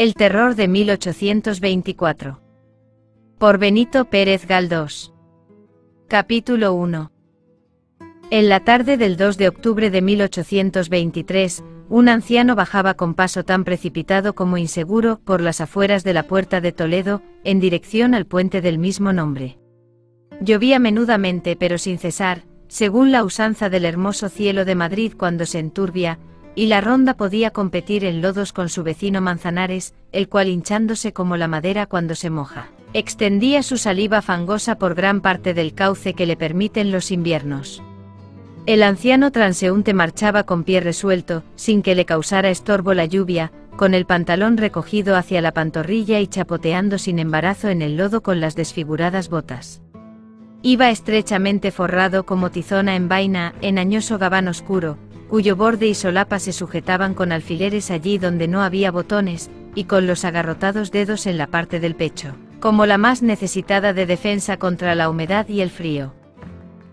El terror de 1824. Por Benito Pérez Galdós. Capítulo 1. En la tarde del 2 de octubre de 1823, un anciano bajaba con paso tan precipitado como inseguro por las afueras de la puerta de Toledo, en dirección al puente del mismo nombre. Llovía menudamente pero sin cesar, según la usanza del hermoso cielo de Madrid cuando se enturbia, y la ronda podía competir en lodos con su vecino Manzanares, el cual hinchándose como la madera cuando se moja. Extendía su saliva fangosa por gran parte del cauce que le permiten los inviernos. El anciano transeúnte marchaba con pie resuelto, sin que le causara estorbo la lluvia, con el pantalón recogido hacia la pantorrilla y chapoteando sin embarazo en el lodo con las desfiguradas botas. Iba estrechamente forrado como tizona en vaina, en añoso gabán oscuro, cuyo borde y solapa se sujetaban con alfileres allí donde no había botones, y con los agarrotados dedos en la parte del pecho, como la más necesitada de defensa contra la humedad y el frío.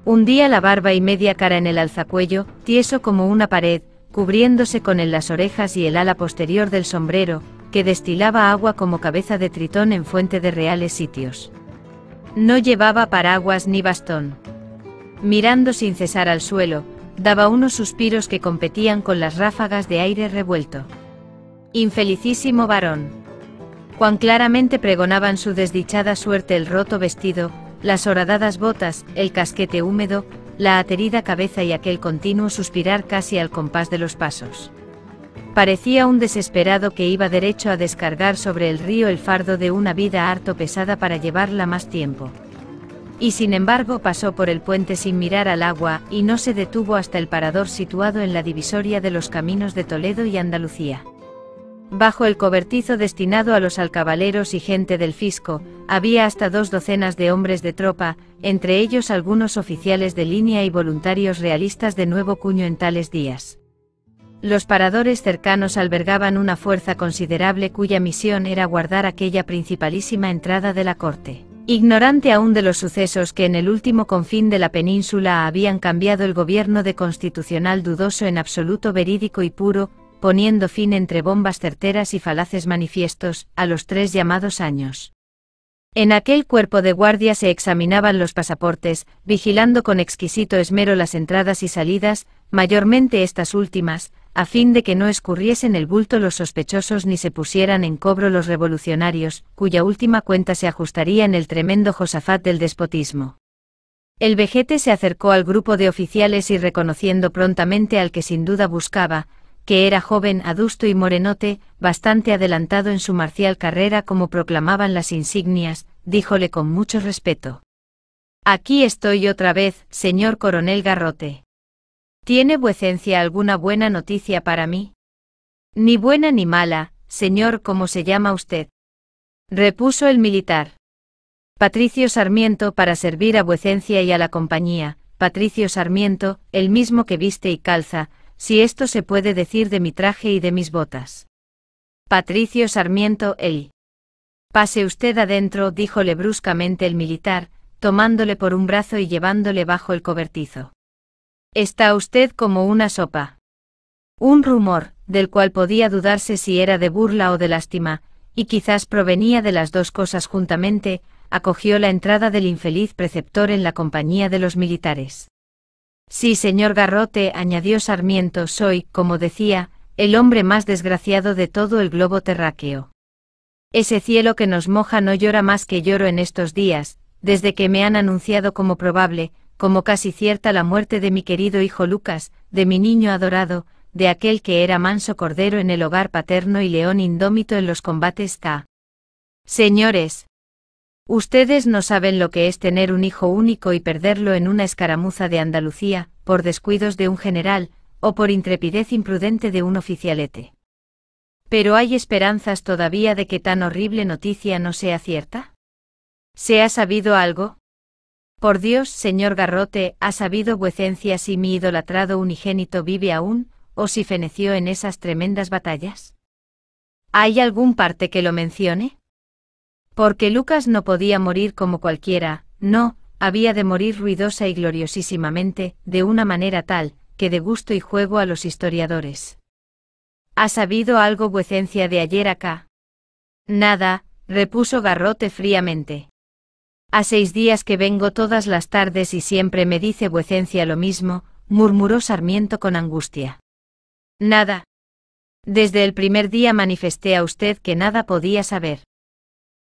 Hundía la barba y media cara en el alzacuello, tieso como una pared, cubriéndose con él las orejas y el ala posterior del sombrero, que destilaba agua como cabeza de tritón en fuente de reales sitios. No llevaba paraguas ni bastón. Mirando sin cesar al suelo, Daba unos suspiros que competían con las ráfagas de aire revuelto. Infelicísimo varón. Cuán claramente pregonaban su desdichada suerte el roto vestido, las horadadas botas, el casquete húmedo, la aterida cabeza y aquel continuo suspirar casi al compás de los pasos. Parecía un desesperado que iba derecho a descargar sobre el río el fardo de una vida harto pesada para llevarla más tiempo. Y sin embargo pasó por el puente sin mirar al agua, y no se detuvo hasta el parador situado en la divisoria de los caminos de Toledo y Andalucía. Bajo el cobertizo destinado a los alcabaleros y gente del fisco, había hasta dos docenas de hombres de tropa, entre ellos algunos oficiales de línea y voluntarios realistas de nuevo cuño en tales días. Los paradores cercanos albergaban una fuerza considerable cuya misión era guardar aquella principalísima entrada de la corte. Ignorante aún de los sucesos que en el último confín de la península habían cambiado el gobierno de constitucional dudoso en absoluto verídico y puro, poniendo fin entre bombas certeras y falaces manifiestos, a los tres llamados años. En aquel cuerpo de guardia se examinaban los pasaportes, vigilando con exquisito esmero las entradas y salidas, mayormente estas últimas, a fin de que no escurriesen el bulto los sospechosos ni se pusieran en cobro los revolucionarios, cuya última cuenta se ajustaría en el tremendo Josafat del despotismo. El vejete se acercó al grupo de oficiales y reconociendo prontamente al que sin duda buscaba, que era joven, adusto y morenote, bastante adelantado en su marcial carrera como proclamaban las insignias, díjole con mucho respeto. Aquí estoy otra vez, señor coronel Garrote. ¿Tiene vuecencia alguna buena noticia para mí? Ni buena ni mala, señor, como se llama usted. Repuso el militar. Patricio Sarmiento para servir a vuecencia y a la compañía, Patricio Sarmiento, el mismo que viste y calza, si esto se puede decir de mi traje y de mis botas. Patricio Sarmiento, el. Pase usted adentro, díjole bruscamente el militar, tomándole por un brazo y llevándole bajo el cobertizo. Está usted como una sopa. Un rumor, del cual podía dudarse si era de burla o de lástima, y quizás provenía de las dos cosas juntamente, acogió la entrada del infeliz preceptor en la compañía de los militares. Sí, señor Garrote, añadió Sarmiento, soy, como decía, el hombre más desgraciado de todo el globo terráqueo. Ese cielo que nos moja no llora más que lloro en estos días, desde que me han anunciado como probable, como casi cierta la muerte de mi querido hijo Lucas, de mi niño adorado, de aquel que era manso cordero en el hogar paterno y león indómito en los combates está, Señores, ustedes no saben lo que es tener un hijo único y perderlo en una escaramuza de Andalucía, por descuidos de un general, o por intrepidez imprudente de un oficialete. Pero hay esperanzas todavía de que tan horrible noticia no sea cierta. ¿Se ha sabido algo? Por Dios, señor Garrote, ha sabido vuecencia si mi idolatrado unigénito vive aún, o si feneció en esas tremendas batallas. ¿Hay algún parte que lo mencione? Porque Lucas no podía morir como cualquiera, no, había de morir ruidosa y gloriosísimamente, de una manera tal, que de gusto y juego a los historiadores. ¿Ha sabido algo vuecencia de ayer acá? Nada, repuso Garrote fríamente. A seis días que vengo todas las tardes y siempre me dice vuecencia lo mismo, murmuró Sarmiento con angustia. Nada. Desde el primer día manifesté a usted que nada podía saber.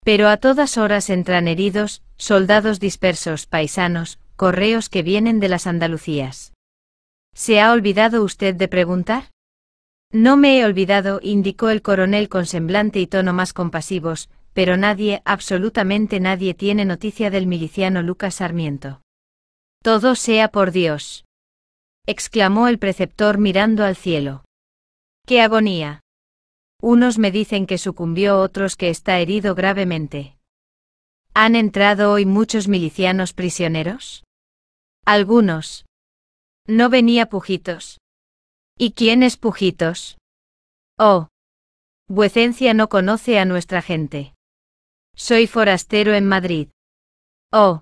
Pero a todas horas entran heridos, soldados dispersos, paisanos, correos que vienen de las Andalucías. ¿Se ha olvidado usted de preguntar? No me he olvidado, indicó el coronel con semblante y tono más compasivos, pero nadie, absolutamente nadie tiene noticia del miliciano Lucas Sarmiento. Todo sea por Dios. exclamó el preceptor mirando al cielo. ¡Qué agonía! Unos me dicen que sucumbió, otros que está herido gravemente. ¿Han entrado hoy muchos milicianos prisioneros? Algunos. No venía Pujitos. ¿Y quién es Pujitos? Oh. Vuecencia no conoce a nuestra gente. Soy forastero en Madrid. Oh.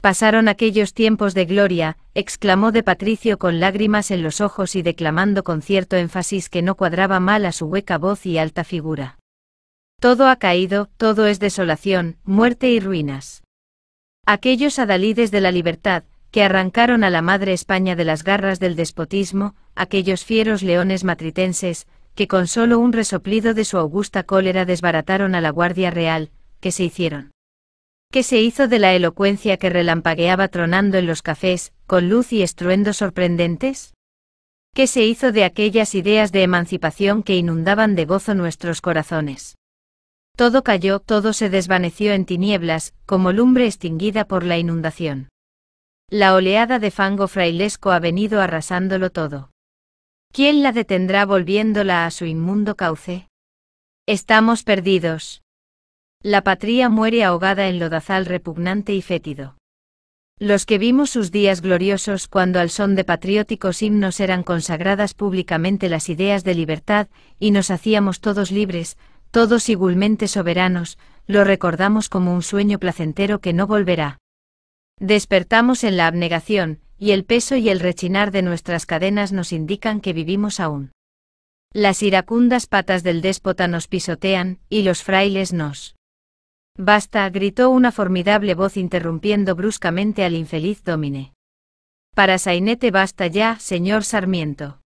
Pasaron aquellos tiempos de gloria, exclamó de Patricio con lágrimas en los ojos y declamando con cierto énfasis que no cuadraba mal a su hueca voz y alta figura. Todo ha caído, todo es desolación, muerte y ruinas. Aquellos adalides de la libertad, que arrancaron a la madre España de las garras del despotismo, aquellos fieros leones matritenses, que con solo un resoplido de su augusta cólera desbarataron a la Guardia Real, se hicieron. ¿Qué se hizo de la elocuencia que relampagueaba tronando en los cafés, con luz y estruendo sorprendentes? ¿Qué se hizo de aquellas ideas de emancipación que inundaban de gozo nuestros corazones? Todo cayó, todo se desvaneció en tinieblas, como lumbre extinguida por la inundación. La oleada de fango frailesco ha venido arrasándolo todo. ¿Quién la detendrá volviéndola a su inmundo cauce? Estamos perdidos. La patria muere ahogada en lodazal repugnante y fétido. Los que vimos sus días gloriosos cuando al son de patrióticos himnos eran consagradas públicamente las ideas de libertad, y nos hacíamos todos libres, todos igualmente soberanos, lo recordamos como un sueño placentero que no volverá. Despertamos en la abnegación, y el peso y el rechinar de nuestras cadenas nos indican que vivimos aún. Las iracundas patas del déspota nos pisotean, y los frailes nos Basta, gritó una formidable voz interrumpiendo bruscamente al infeliz dómine. Para Sainete basta ya, señor Sarmiento.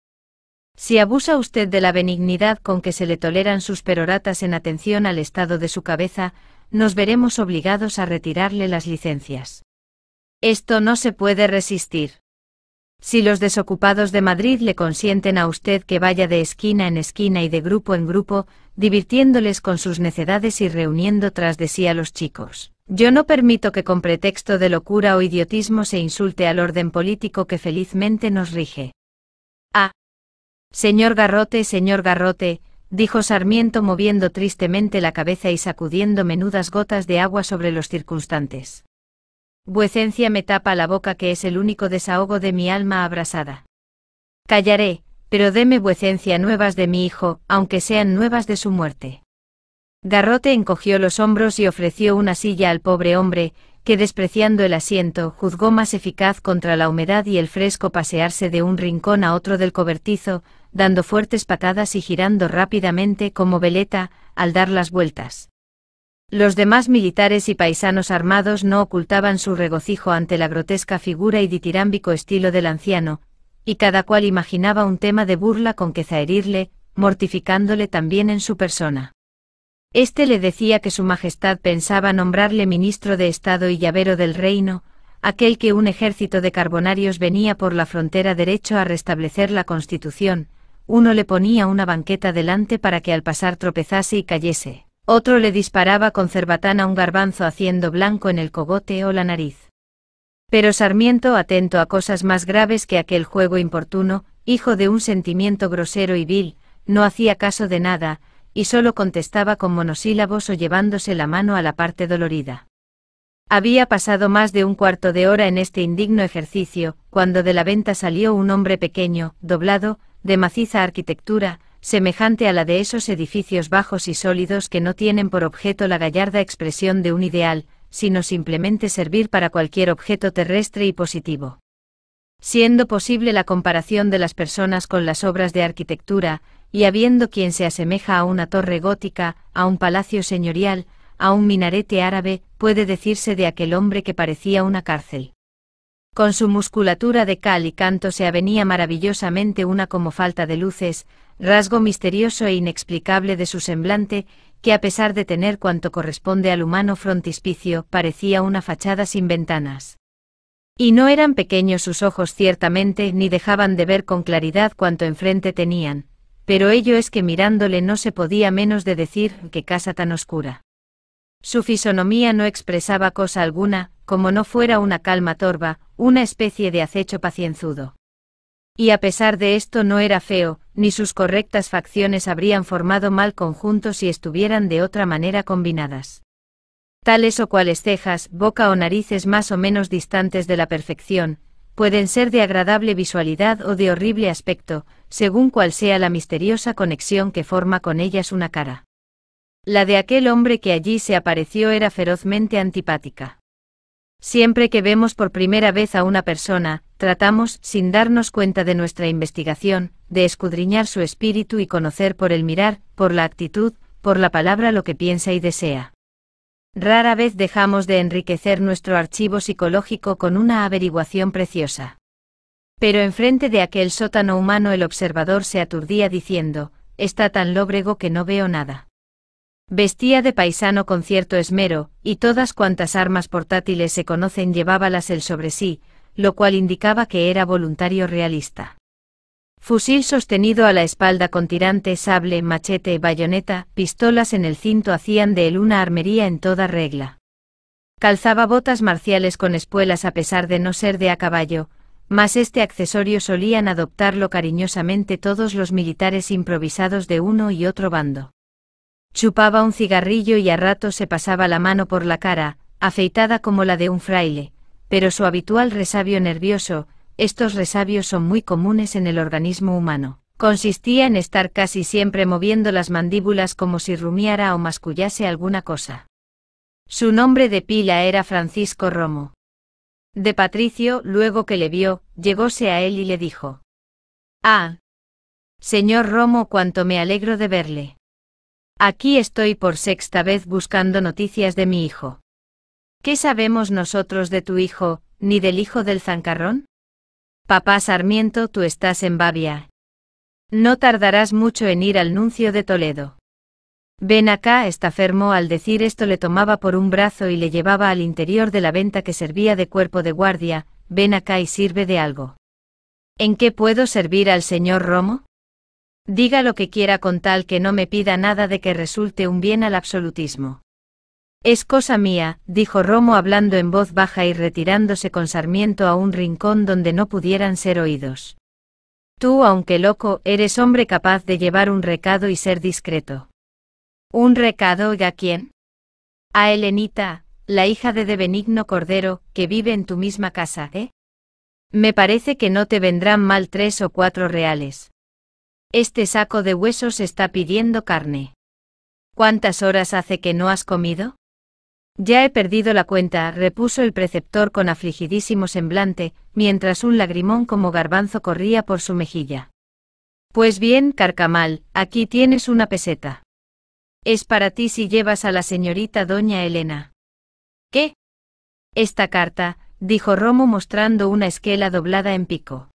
Si abusa usted de la benignidad con que se le toleran sus peroratas en atención al estado de su cabeza, nos veremos obligados a retirarle las licencias. Esto no se puede resistir. Si los desocupados de Madrid le consienten a usted que vaya de esquina en esquina y de grupo en grupo, divirtiéndoles con sus necedades y reuniendo tras de sí a los chicos. Yo no permito que con pretexto de locura o idiotismo se insulte al orden político que felizmente nos rige. Ah. Señor Garrote, señor Garrote, dijo Sarmiento moviendo tristemente la cabeza y sacudiendo menudas gotas de agua sobre los circunstantes. Vuecencia me tapa la boca que es el único desahogo de mi alma abrasada. Callaré, pero deme vuecencia nuevas de mi hijo, aunque sean nuevas de su muerte. Garrote encogió los hombros y ofreció una silla al pobre hombre, que despreciando el asiento, juzgó más eficaz contra la humedad y el fresco pasearse de un rincón a otro del cobertizo, dando fuertes patadas y girando rápidamente como veleta, al dar las vueltas. Los demás militares y paisanos armados no ocultaban su regocijo ante la grotesca figura y ditirámbico estilo del anciano, y cada cual imaginaba un tema de burla con que zaherirle, mortificándole también en su persona. Este le decía que su majestad pensaba nombrarle ministro de Estado y llavero del reino, aquel que un ejército de carbonarios venía por la frontera derecho a restablecer la constitución, uno le ponía una banqueta delante para que al pasar tropezase y cayese, otro le disparaba con cerbatana un garbanzo haciendo blanco en el cogote o la nariz. Pero Sarmiento, atento a cosas más graves que aquel juego importuno, hijo de un sentimiento grosero y vil, no hacía caso de nada, y solo contestaba con monosílabos o llevándose la mano a la parte dolorida. Había pasado más de un cuarto de hora en este indigno ejercicio, cuando de la venta salió un hombre pequeño, doblado, de maciza arquitectura, semejante a la de esos edificios bajos y sólidos que no tienen por objeto la gallarda expresión de un ideal, sino simplemente servir para cualquier objeto terrestre y positivo. Siendo posible la comparación de las personas con las obras de arquitectura, y habiendo quien se asemeja a una torre gótica, a un palacio señorial, a un minarete árabe, puede decirse de aquel hombre que parecía una cárcel. Con su musculatura de cal y canto se avenía maravillosamente una como falta de luces, rasgo misterioso e inexplicable de su semblante, que a pesar de tener cuanto corresponde al humano frontispicio, parecía una fachada sin ventanas. Y no eran pequeños sus ojos ciertamente, ni dejaban de ver con claridad cuanto enfrente tenían, pero ello es que mirándole no se podía menos de decir que casa tan oscura. Su fisonomía no expresaba cosa alguna, como no fuera una calma torva, una especie de acecho pacienzudo. Y a pesar de esto no era feo, ni sus correctas facciones habrían formado mal conjunto si estuvieran de otra manera combinadas. Tales o cuales cejas, boca o narices más o menos distantes de la perfección, pueden ser de agradable visualidad o de horrible aspecto, según cual sea la misteriosa conexión que forma con ellas una cara. La de aquel hombre que allí se apareció era ferozmente antipática. Siempre que vemos por primera vez a una persona, tratamos, sin darnos cuenta de nuestra investigación, de escudriñar su espíritu y conocer por el mirar, por la actitud, por la palabra lo que piensa y desea. Rara vez dejamos de enriquecer nuestro archivo psicológico con una averiguación preciosa. Pero enfrente de aquel sótano humano el observador se aturdía diciendo, está tan lóbrego que no veo nada. Vestía de paisano con cierto esmero, y todas cuantas armas portátiles se conocen llevábalas él sobre sí, lo cual indicaba que era voluntario realista. Fusil sostenido a la espalda con tirante, sable, machete, bayoneta, pistolas en el cinto hacían de él una armería en toda regla. Calzaba botas marciales con espuelas a pesar de no ser de a caballo, mas este accesorio solían adoptarlo cariñosamente todos los militares improvisados de uno y otro bando. Chupaba un cigarrillo y a rato se pasaba la mano por la cara, afeitada como la de un fraile, pero su habitual resabio nervioso, estos resabios son muy comunes en el organismo humano. Consistía en estar casi siempre moviendo las mandíbulas como si rumiara o mascullase alguna cosa. Su nombre de pila era Francisco Romo. De Patricio, luego que le vio, llegóse a él y le dijo. Ah. Señor Romo, cuánto me alegro de verle. Aquí estoy por sexta vez buscando noticias de mi hijo. ¿Qué sabemos nosotros de tu hijo, ni del hijo del zancarrón? Papá Sarmiento, tú estás en Babia. No tardarás mucho en ir al nuncio de Toledo. Ven acá, fermo, al decir esto le tomaba por un brazo y le llevaba al interior de la venta que servía de cuerpo de guardia, ven acá y sirve de algo. ¿En qué puedo servir al señor Romo? Diga lo que quiera con tal que no me pida nada de que resulte un bien al absolutismo. Es cosa mía, dijo Romo hablando en voz baja y retirándose con Sarmiento a un rincón donde no pudieran ser oídos. Tú, aunque loco, eres hombre capaz de llevar un recado y ser discreto. ¿Un recado y a quién? A Helenita, la hija de, de Benigno Cordero, que vive en tu misma casa, ¿eh? Me parece que no te vendrán mal tres o cuatro reales. Este saco de huesos está pidiendo carne. ¿Cuántas horas hace que no has comido? Ya he perdido la cuenta, repuso el preceptor con afligidísimo semblante, mientras un lagrimón como garbanzo corría por su mejilla. Pues bien, Carcamal, aquí tienes una peseta. Es para ti si llevas a la señorita doña Elena. ¿Qué? Esta carta, dijo Romo mostrando una esquela doblada en pico.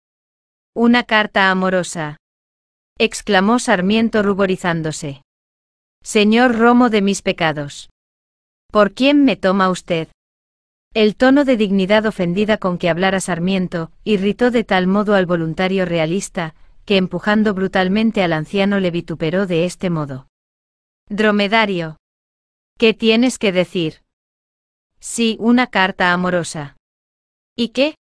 Una carta amorosa. exclamó Sarmiento ruborizándose. Señor Romo de mis pecados. ¿Por quién me toma usted? El tono de dignidad ofendida con que hablara Sarmiento, irritó de tal modo al voluntario realista, que empujando brutalmente al anciano le vituperó de este modo. Dromedario. ¿Qué tienes que decir? Sí, una carta amorosa. ¿Y qué?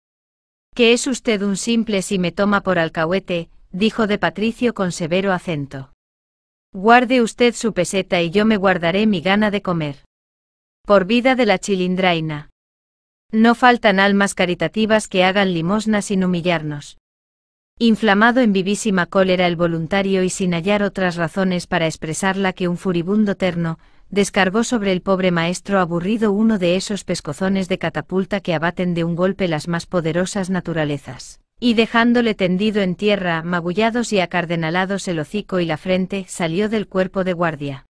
Que es usted un simple si me toma por alcahuete, dijo de Patricio con severo acento. Guarde usted su peseta y yo me guardaré mi gana de comer. Por vida de la chilindraina. No faltan almas caritativas que hagan limosna sin humillarnos. Inflamado en vivísima cólera el voluntario y sin hallar otras razones para expresarla que un furibundo terno, descargó sobre el pobre maestro aburrido uno de esos pescozones de catapulta que abaten de un golpe las más poderosas naturalezas. Y dejándole tendido en tierra, magullados y acardenalados el hocico y la frente, salió del cuerpo de guardia.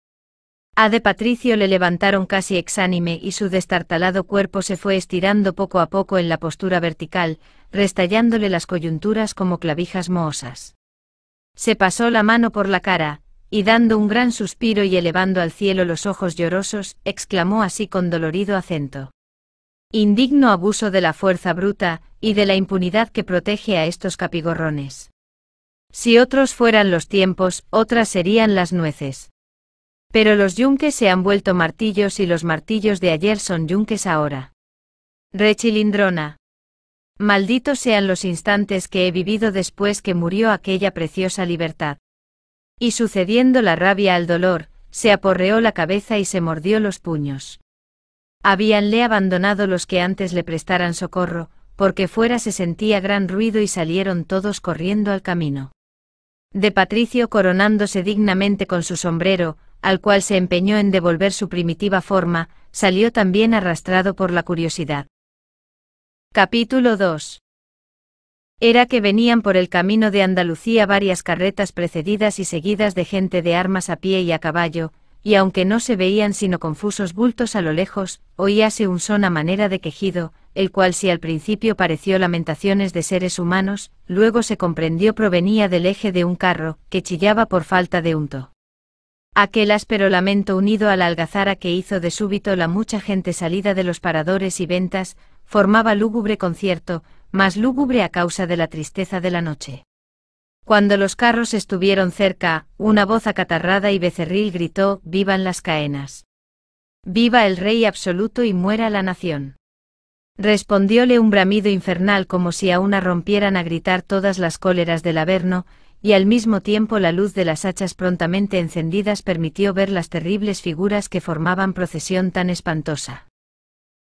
A de Patricio le levantaron casi exánime y su destartalado cuerpo se fue estirando poco a poco en la postura vertical, restallándole las coyunturas como clavijas mohosas. Se pasó la mano por la cara, y dando un gran suspiro y elevando al cielo los ojos llorosos, exclamó así con dolorido acento. Indigno abuso de la fuerza bruta, y de la impunidad que protege a estos capigorrones. Si otros fueran los tiempos, otras serían las nueces. Pero los yunques se han vuelto martillos y los martillos de ayer son yunques ahora. Rechilindrona. Malditos sean los instantes que he vivido después que murió aquella preciosa libertad. Y sucediendo la rabia al dolor, se aporreó la cabeza y se mordió los puños. Habíanle abandonado los que antes le prestaran socorro, porque fuera se sentía gran ruido y salieron todos corriendo al camino. De Patricio coronándose dignamente con su sombrero, al cual se empeñó en devolver su primitiva forma, salió también arrastrado por la curiosidad. Capítulo 2. Era que venían por el camino de Andalucía varias carretas precedidas y seguidas de gente de armas a pie y a caballo, y aunque no se veían sino confusos bultos a lo lejos, oíase un son a manera de quejido, el cual si al principio pareció lamentaciones de seres humanos, luego se comprendió provenía del eje de un carro, que chillaba por falta de unto. Aquel áspero lamento unido a la algazara que hizo de súbito la mucha gente salida de los paradores y ventas, formaba lúgubre concierto, más lúgubre a causa de la tristeza de la noche. Cuando los carros estuvieron cerca, una voz acatarrada y becerril gritó, Vivan las caenas. Viva el rey absoluto y muera la nación. Respondióle un bramido infernal como si una rompieran a gritar todas las cóleras del Averno, y al mismo tiempo la luz de las hachas prontamente encendidas permitió ver las terribles figuras que formaban procesión tan espantosa.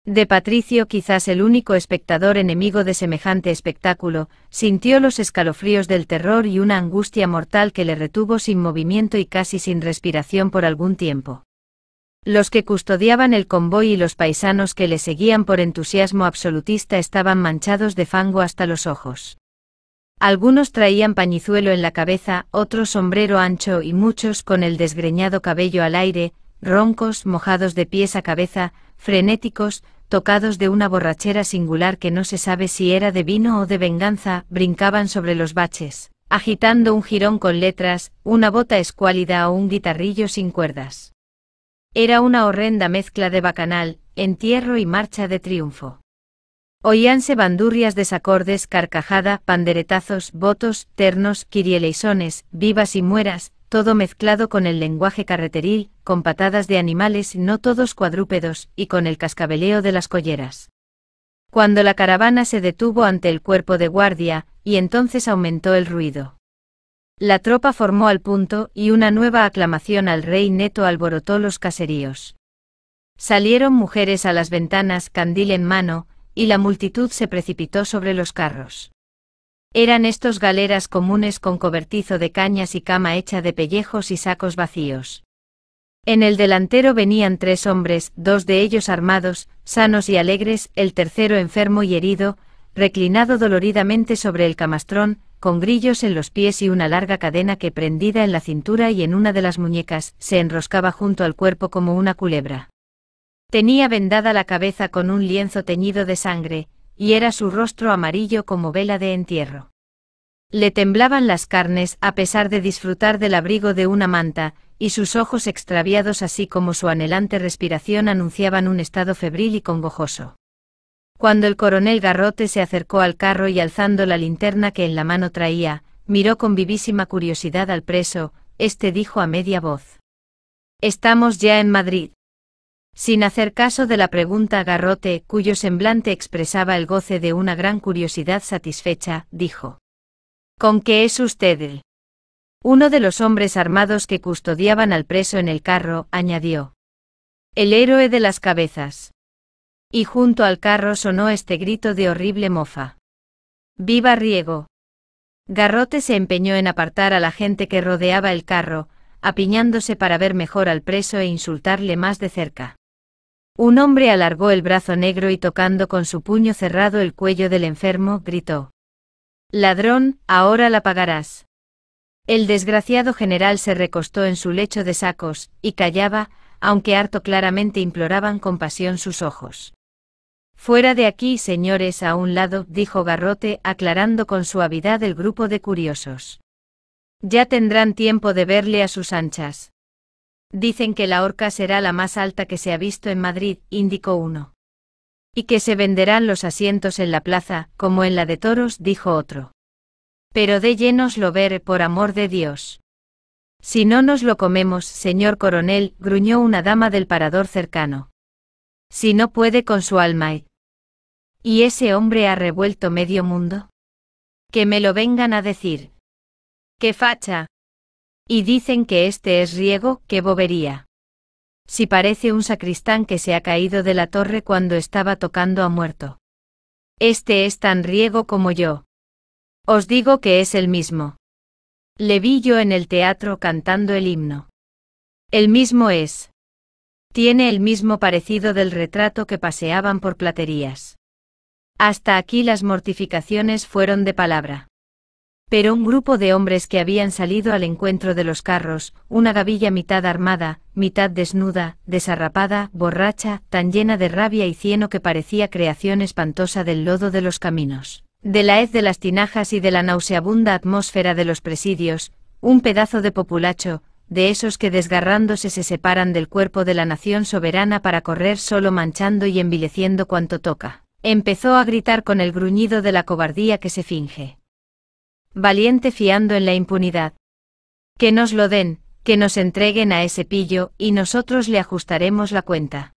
De Patricio, quizás el único espectador enemigo de semejante espectáculo, sintió los escalofríos del terror y una angustia mortal que le retuvo sin movimiento y casi sin respiración por algún tiempo. Los que custodiaban el convoy y los paisanos que le seguían por entusiasmo absolutista estaban manchados de fango hasta los ojos. Algunos traían pañizuelo en la cabeza, otros sombrero ancho y muchos con el desgreñado cabello al aire, roncos, mojados de pies a cabeza, frenéticos, tocados de una borrachera singular que no se sabe si era de vino o de venganza, brincaban sobre los baches, agitando un jirón con letras, una bota escuálida o un guitarrillo sin cuerdas. Era una horrenda mezcla de bacanal, entierro y marcha de triunfo. Oíanse bandurrias desacordes, carcajada, panderetazos, votos, ternos, quirielesones, vivas y mueras, todo mezclado con el lenguaje carreteril, con patadas de animales no todos cuadrúpedos, y con el cascabeleo de las colleras. Cuando la caravana se detuvo ante el cuerpo de guardia, y entonces aumentó el ruido. La tropa formó al punto, y una nueva aclamación al rey neto alborotó los caseríos. Salieron mujeres a las ventanas, candil en mano, y la multitud se precipitó sobre los carros. Eran estos galeras comunes con cobertizo de cañas y cama hecha de pellejos y sacos vacíos. En el delantero venían tres hombres, dos de ellos armados, sanos y alegres, el tercero enfermo y herido, reclinado doloridamente sobre el camastrón, con grillos en los pies y una larga cadena que prendida en la cintura y en una de las muñecas, se enroscaba junto al cuerpo como una culebra. Tenía vendada la cabeza con un lienzo teñido de sangre, y era su rostro amarillo como vela de entierro. Le temblaban las carnes a pesar de disfrutar del abrigo de una manta, y sus ojos extraviados así como su anhelante respiración anunciaban un estado febril y congojoso. Cuando el coronel Garrote se acercó al carro y alzando la linterna que en la mano traía, miró con vivísima curiosidad al preso, este dijo a media voz. Estamos ya en Madrid. Sin hacer caso de la pregunta, Garrote, cuyo semblante expresaba el goce de una gran curiosidad satisfecha, dijo. ¿Con qué es usted el? Uno de los hombres armados que custodiaban al preso en el carro, añadió. El héroe de las cabezas. Y junto al carro sonó este grito de horrible mofa. ¡Viva Riego! Garrote se empeñó en apartar a la gente que rodeaba el carro, apiñándose para ver mejor al preso e insultarle más de cerca. Un hombre alargó el brazo negro y tocando con su puño cerrado el cuello del enfermo, gritó. Ladrón, ahora la pagarás. El desgraciado general se recostó en su lecho de sacos, y callaba, aunque harto claramente imploraban compasión sus ojos. Fuera de aquí, señores, a un lado, dijo Garrote, aclarando con suavidad el grupo de curiosos. Ya tendrán tiempo de verle a sus anchas. Dicen que la horca será la más alta que se ha visto en Madrid, indicó uno. Y que se venderán los asientos en la plaza, como en la de toros, dijo otro. Pero de llenos lo ver, por amor de Dios. Si no nos lo comemos, señor coronel, gruñó una dama del parador cercano. Si no puede con su alma. ¿Y ese hombre ha revuelto medio mundo? Que me lo vengan a decir. ¡Qué facha! Y dicen que este es riego, qué bobería. Si parece un sacristán que se ha caído de la torre cuando estaba tocando a muerto. Este es tan riego como yo. Os digo que es el mismo. Le vi yo en el teatro cantando el himno. El mismo es. Tiene el mismo parecido del retrato que paseaban por platerías. Hasta aquí las mortificaciones fueron de palabra. Pero un grupo de hombres que habían salido al encuentro de los carros, una gavilla mitad armada, mitad desnuda, desarrapada, borracha, tan llena de rabia y cieno que parecía creación espantosa del lodo de los caminos, de la hez de las tinajas y de la nauseabunda atmósfera de los presidios, un pedazo de populacho, de esos que desgarrándose se separan del cuerpo de la nación soberana para correr solo manchando y envileciendo cuanto toca. Empezó a gritar con el gruñido de la cobardía que se finge valiente fiando en la impunidad. Que nos lo den, que nos entreguen a ese pillo, y nosotros le ajustaremos la cuenta.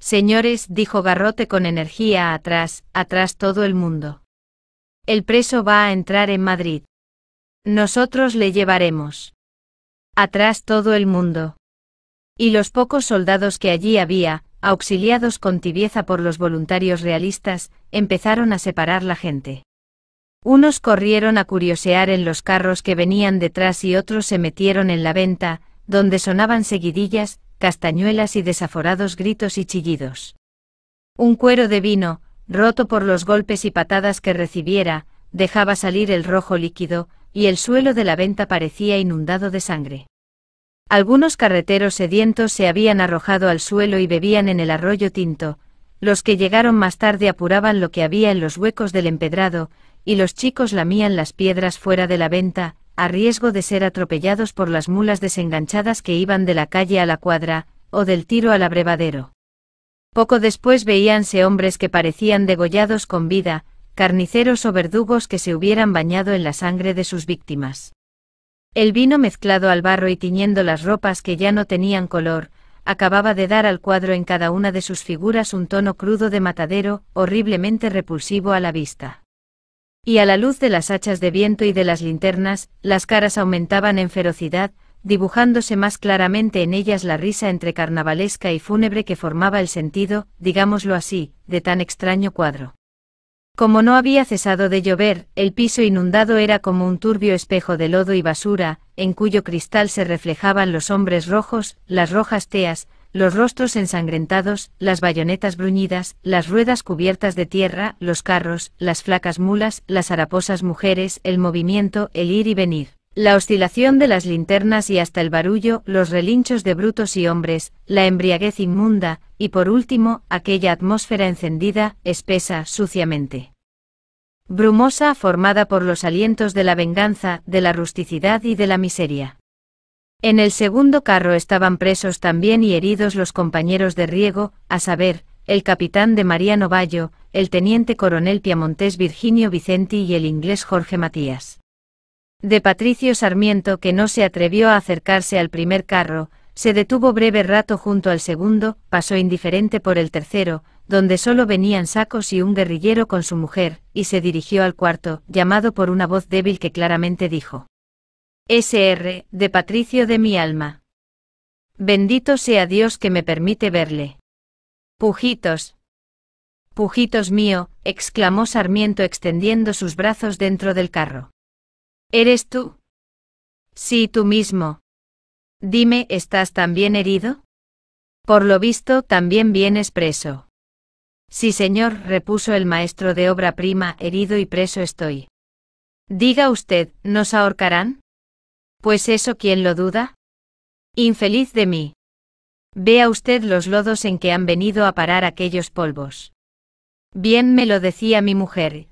Señores, dijo Garrote con energía atrás, atrás todo el mundo. El preso va a entrar en Madrid. Nosotros le llevaremos. Atrás todo el mundo. Y los pocos soldados que allí había, auxiliados con tibieza por los voluntarios realistas, empezaron a separar la gente. Unos corrieron a curiosear en los carros que venían detrás y otros se metieron en la venta, donde sonaban seguidillas, castañuelas y desaforados gritos y chillidos. Un cuero de vino, roto por los golpes y patadas que recibiera, dejaba salir el rojo líquido, y el suelo de la venta parecía inundado de sangre. Algunos carreteros sedientos se habían arrojado al suelo y bebían en el arroyo tinto, los que llegaron más tarde apuraban lo que había en los huecos del empedrado, y los chicos lamían las piedras fuera de la venta, a riesgo de ser atropellados por las mulas desenganchadas que iban de la calle a la cuadra, o del tiro al abrevadero. Poco después veíanse hombres que parecían degollados con vida, carniceros o verdugos que se hubieran bañado en la sangre de sus víctimas. El vino mezclado al barro y tiñendo las ropas que ya no tenían color, acababa de dar al cuadro en cada una de sus figuras un tono crudo de matadero, horriblemente repulsivo a la vista. Y a la luz de las hachas de viento y de las linternas, las caras aumentaban en ferocidad, dibujándose más claramente en ellas la risa entre carnavalesca y fúnebre que formaba el sentido, digámoslo así, de tan extraño cuadro. Como no había cesado de llover, el piso inundado era como un turbio espejo de lodo y basura, en cuyo cristal se reflejaban los hombres rojos, las rojas teas, los rostros ensangrentados, las bayonetas bruñidas, las ruedas cubiertas de tierra, los carros, las flacas mulas, las haraposas mujeres, el movimiento, el ir y venir. La oscilación de las linternas y hasta el barullo, los relinchos de brutos y hombres, la embriaguez inmunda, y por último, aquella atmósfera encendida, espesa, suciamente. Brumosa formada por los alientos de la venganza, de la rusticidad y de la miseria. En el segundo carro estaban presos también y heridos los compañeros de riego, a saber, el capitán de María Novallo, el teniente coronel piamontés Virginio Vicenti y el inglés Jorge Matías. De Patricio Sarmiento, que no se atrevió a acercarse al primer carro, se detuvo breve rato junto al segundo, pasó indiferente por el tercero, donde solo venían sacos y un guerrillero con su mujer, y se dirigió al cuarto, llamado por una voz débil que claramente dijo. SR, de Patricio de mi alma. Bendito sea Dios que me permite verle. Pujitos. Pujitos mío, exclamó Sarmiento extendiendo sus brazos dentro del carro. ¿Eres tú? Sí, tú mismo. Dime, ¿estás también herido? Por lo visto, también vienes preso. Sí, señor, repuso el maestro de obra prima, herido y preso estoy. Diga usted, ¿nos ahorcarán? Pues eso quién lo duda? Infeliz de mí. Vea usted los lodos en que han venido a parar aquellos polvos. Bien me lo decía mi mujer.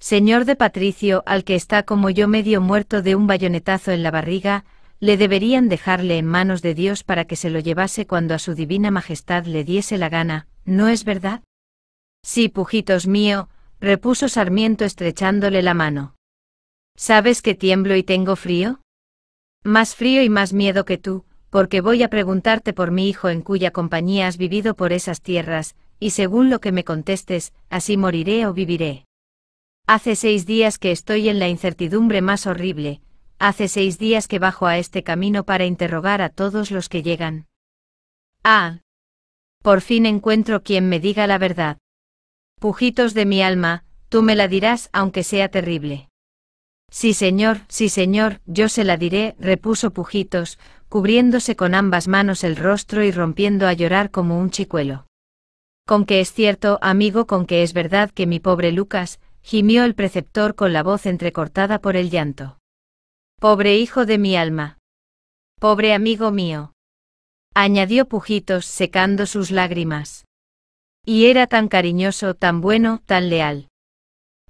Señor de Patricio, al que está como yo medio muerto de un bayonetazo en la barriga, le deberían dejarle en manos de Dios para que se lo llevase cuando a su divina majestad le diese la gana, ¿no es verdad? Sí, pujitos mío, repuso Sarmiento estrechándole la mano. ¿Sabes que tiemblo y tengo frío? Más frío y más miedo que tú, porque voy a preguntarte por mi hijo en cuya compañía has vivido por esas tierras, y según lo que me contestes, así moriré o viviré. Hace seis días que estoy en la incertidumbre más horrible, hace seis días que bajo a este camino para interrogar a todos los que llegan. Ah. Por fin encuentro quien me diga la verdad. Pujitos de mi alma, tú me la dirás aunque sea terrible. Sí, señor, sí, señor, yo se la diré, repuso Pujitos, cubriéndose con ambas manos el rostro y rompiendo a llorar como un chicuelo. Con que es cierto, amigo, con que es verdad que mi pobre Lucas, gimió el preceptor con la voz entrecortada por el llanto. Pobre hijo de mi alma. Pobre amigo mío. Añadió Pujitos, secando sus lágrimas. Y era tan cariñoso, tan bueno, tan leal.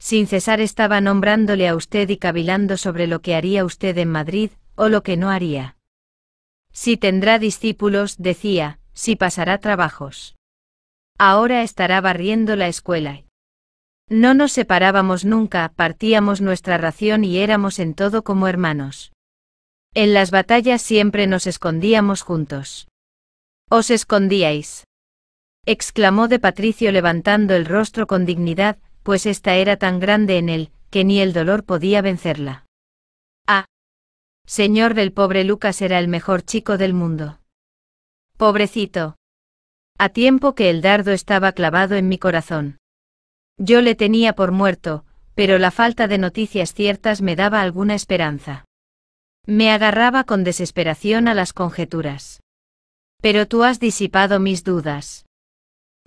Sin cesar estaba nombrándole a usted y cavilando sobre lo que haría usted en Madrid, o lo que no haría. Si tendrá discípulos, decía, si pasará trabajos. Ahora estará barriendo la escuela. No nos separábamos nunca, partíamos nuestra ración y éramos en todo como hermanos. En las batallas siempre nos escondíamos juntos. Os escondíais. exclamó de Patricio levantando el rostro con dignidad, pues esta era tan grande en él, que ni el dolor podía vencerla. Ah. Señor del pobre Lucas era el mejor chico del mundo. Pobrecito. A tiempo que el dardo estaba clavado en mi corazón. Yo le tenía por muerto, pero la falta de noticias ciertas me daba alguna esperanza. Me agarraba con desesperación a las conjeturas. Pero tú has disipado mis dudas.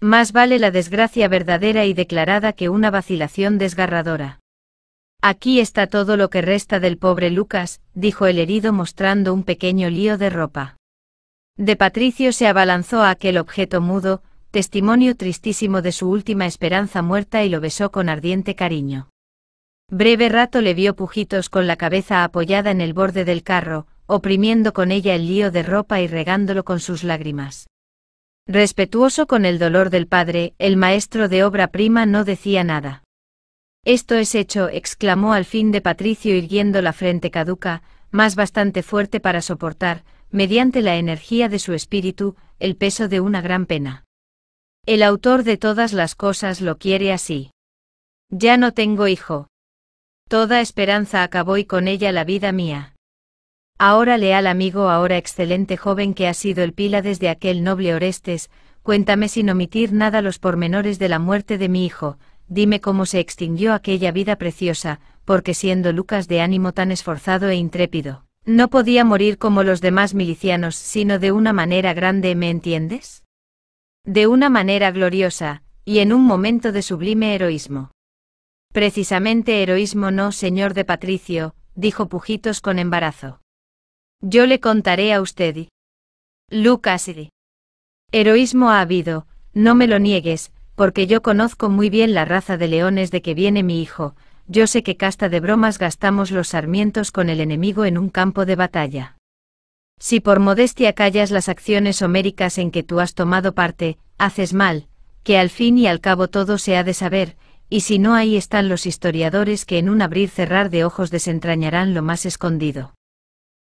Más vale la desgracia verdadera y declarada que una vacilación desgarradora. Aquí está todo lo que resta del pobre Lucas, dijo el herido mostrando un pequeño lío de ropa. De Patricio se abalanzó a aquel objeto mudo, testimonio tristísimo de su última esperanza muerta y lo besó con ardiente cariño. Breve rato le vio pujitos con la cabeza apoyada en el borde del carro, oprimiendo con ella el lío de ropa y regándolo con sus lágrimas. Respetuoso con el dolor del padre, el maestro de obra prima no decía nada. Esto es hecho, exclamó al fin de Patricio irguiendo la frente caduca, más bastante fuerte para soportar, mediante la energía de su espíritu, el peso de una gran pena. El autor de todas las cosas lo quiere así. Ya no tengo hijo. Toda esperanza acabó y con ella la vida mía. Ahora leal amigo, ahora excelente joven que ha sido el pila desde aquel noble Orestes, cuéntame sin omitir nada los pormenores de la muerte de mi hijo, dime cómo se extinguió aquella vida preciosa, porque siendo Lucas de ánimo tan esforzado e intrépido, no podía morir como los demás milicianos, sino de una manera grande, ¿me entiendes? De una manera gloriosa, y en un momento de sublime heroísmo. Precisamente heroísmo no, señor de Patricio, dijo Pujitos con embarazo. Yo le contaré a usted. Lucas y Heroísmo ha habido, no me lo niegues, porque yo conozco muy bien la raza de leones de que viene mi hijo, yo sé que casta de bromas gastamos los sarmientos con el enemigo en un campo de batalla. Si por modestia callas las acciones homéricas en que tú has tomado parte, haces mal, que al fin y al cabo todo se ha de saber, y si no ahí están los historiadores que en un abrir cerrar de ojos desentrañarán lo más escondido.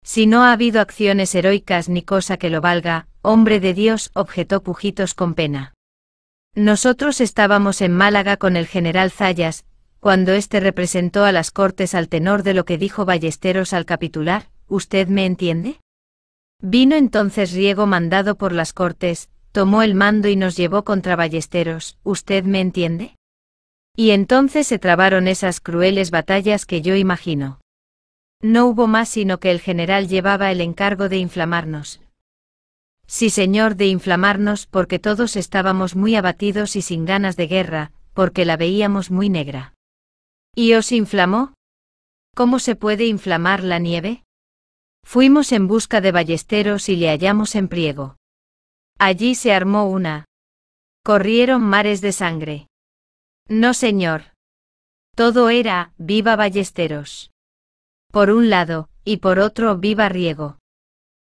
Si no ha habido acciones heroicas ni cosa que lo valga, hombre de Dios, objetó Pujitos con pena. Nosotros estábamos en Málaga con el general Zayas, cuando éste representó a las Cortes al tenor de lo que dijo Ballesteros al capitular, ¿usted me entiende? Vino entonces Riego mandado por las Cortes, tomó el mando y nos llevó contra Ballesteros, ¿usted me entiende? Y entonces se trabaron esas crueles batallas que yo imagino. No hubo más sino que el general llevaba el encargo de inflamarnos. Sí señor, de inflamarnos porque todos estábamos muy abatidos y sin ganas de guerra, porque la veíamos muy negra. ¿Y os inflamó? ¿Cómo se puede inflamar la nieve? Fuimos en busca de ballesteros y le hallamos en pliego. Allí se armó una. Corrieron mares de sangre. No señor. Todo era, viva ballesteros por un lado, y por otro viva Riego.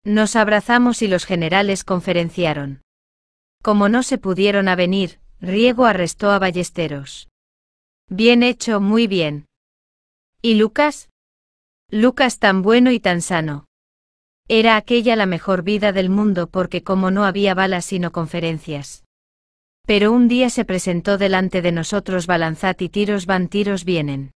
Nos abrazamos y los generales conferenciaron. Como no se pudieron avenir, Riego arrestó a Ballesteros. Bien hecho, muy bien. ¿Y Lucas? Lucas tan bueno y tan sano. Era aquella la mejor vida del mundo porque como no había balas sino conferencias. Pero un día se presentó delante de nosotros Balanzat y tiros van tiros vienen.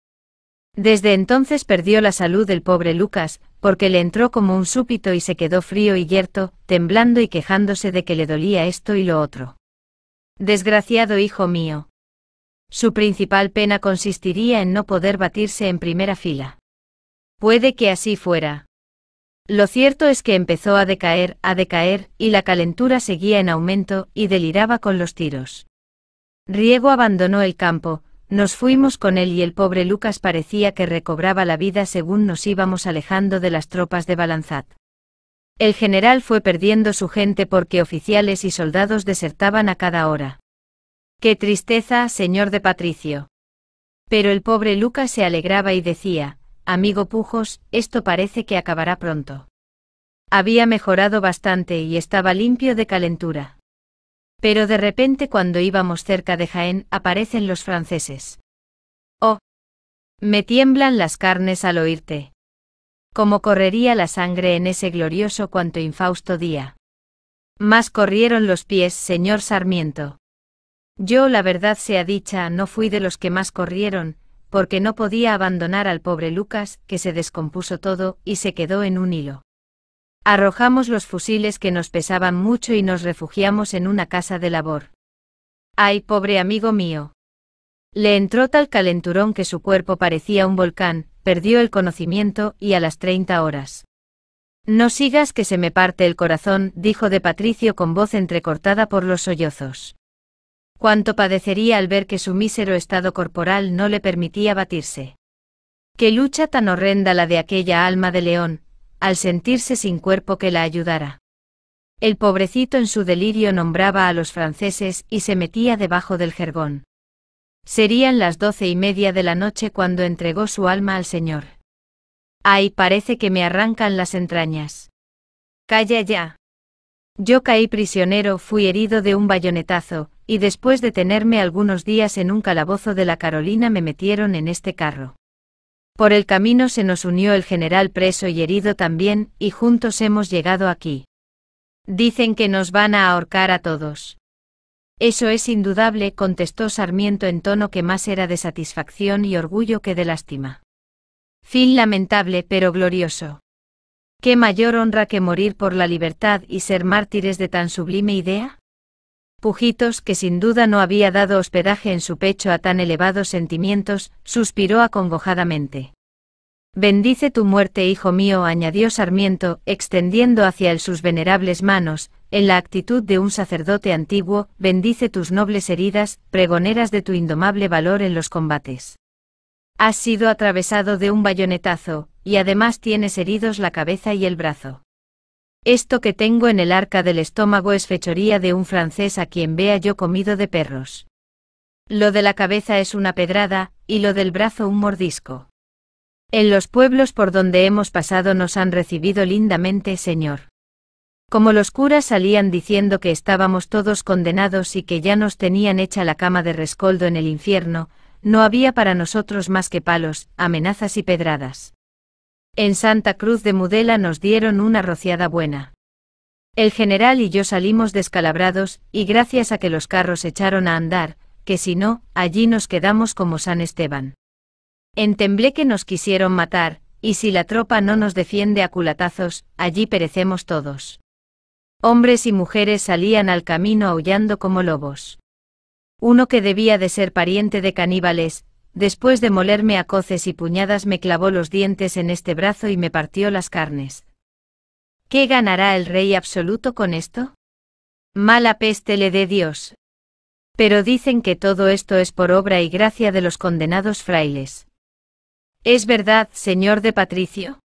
Desde entonces perdió la salud el pobre Lucas, porque le entró como un súpito y se quedó frío y yerto, temblando y quejándose de que le dolía esto y lo otro. Desgraciado hijo mío. Su principal pena consistiría en no poder batirse en primera fila. Puede que así fuera. Lo cierto es que empezó a decaer, a decaer, y la calentura seguía en aumento, y deliraba con los tiros. Riego abandonó el campo, nos fuimos con él y el pobre Lucas parecía que recobraba la vida según nos íbamos alejando de las tropas de Balanzat. El general fue perdiendo su gente porque oficiales y soldados desertaban a cada hora. ¡Qué tristeza, señor de Patricio! Pero el pobre Lucas se alegraba y decía, amigo Pujos, esto parece que acabará pronto. Había mejorado bastante y estaba limpio de calentura. Pero de repente cuando íbamos cerca de Jaén aparecen los franceses. Oh. Me tiemblan las carnes al oírte. Como correría la sangre en ese glorioso cuanto infausto día. Más corrieron los pies, señor Sarmiento. Yo, la verdad sea dicha, no fui de los que más corrieron, porque no podía abandonar al pobre Lucas, que se descompuso todo y se quedó en un hilo. Arrojamos los fusiles que nos pesaban mucho y nos refugiamos en una casa de labor. ¡Ay, pobre amigo mío! Le entró tal calenturón que su cuerpo parecía un volcán, perdió el conocimiento, y a las treinta horas. No sigas que se me parte el corazón, dijo de Patricio con voz entrecortada por los sollozos. Cuánto padecería al ver que su mísero estado corporal no le permitía batirse. Qué lucha tan horrenda la de aquella alma de león, al sentirse sin cuerpo que la ayudara. El pobrecito en su delirio nombraba a los franceses y se metía debajo del jergón. Serían las doce y media de la noche cuando entregó su alma al Señor. Ay, parece que me arrancan las entrañas. Calla ya. Yo caí prisionero, fui herido de un bayonetazo, y después de tenerme algunos días en un calabozo de la Carolina me metieron en este carro. Por el camino se nos unió el general preso y herido también, y juntos hemos llegado aquí. Dicen que nos van a ahorcar a todos. Eso es indudable, contestó Sarmiento en tono que más era de satisfacción y orgullo que de lástima. Fin lamentable pero glorioso. Qué mayor honra que morir por la libertad y ser mártires de tan sublime idea? Pujitos, que sin duda no había dado hospedaje en su pecho a tan elevados sentimientos, suspiró acongojadamente. Bendice tu muerte, hijo mío, añadió Sarmiento, extendiendo hacia él sus venerables manos, en la actitud de un sacerdote antiguo, bendice tus nobles heridas, pregoneras de tu indomable valor en los combates. Has sido atravesado de un bayonetazo, y además tienes heridos la cabeza y el brazo. Esto que tengo en el arca del estómago es fechoría de un francés a quien vea yo comido de perros. Lo de la cabeza es una pedrada, y lo del brazo un mordisco. En los pueblos por donde hemos pasado nos han recibido lindamente, Señor. Como los curas salían diciendo que estábamos todos condenados y que ya nos tenían hecha la cama de rescoldo en el infierno, no había para nosotros más que palos, amenazas y pedradas. En Santa Cruz de Mudela nos dieron una rociada buena. El general y yo salimos descalabrados, y gracias a que los carros echaron a andar, que si no, allí nos quedamos como San Esteban. En que nos quisieron matar, y si la tropa no nos defiende a culatazos, allí perecemos todos. Hombres y mujeres salían al camino aullando como lobos. Uno que debía de ser pariente de caníbales, Después de molerme a coces y puñadas me clavó los dientes en este brazo y me partió las carnes. ¿Qué ganará el rey absoluto con esto? Mala peste le dé Dios. Pero dicen que todo esto es por obra y gracia de los condenados frailes. ¿Es verdad, señor de Patricio?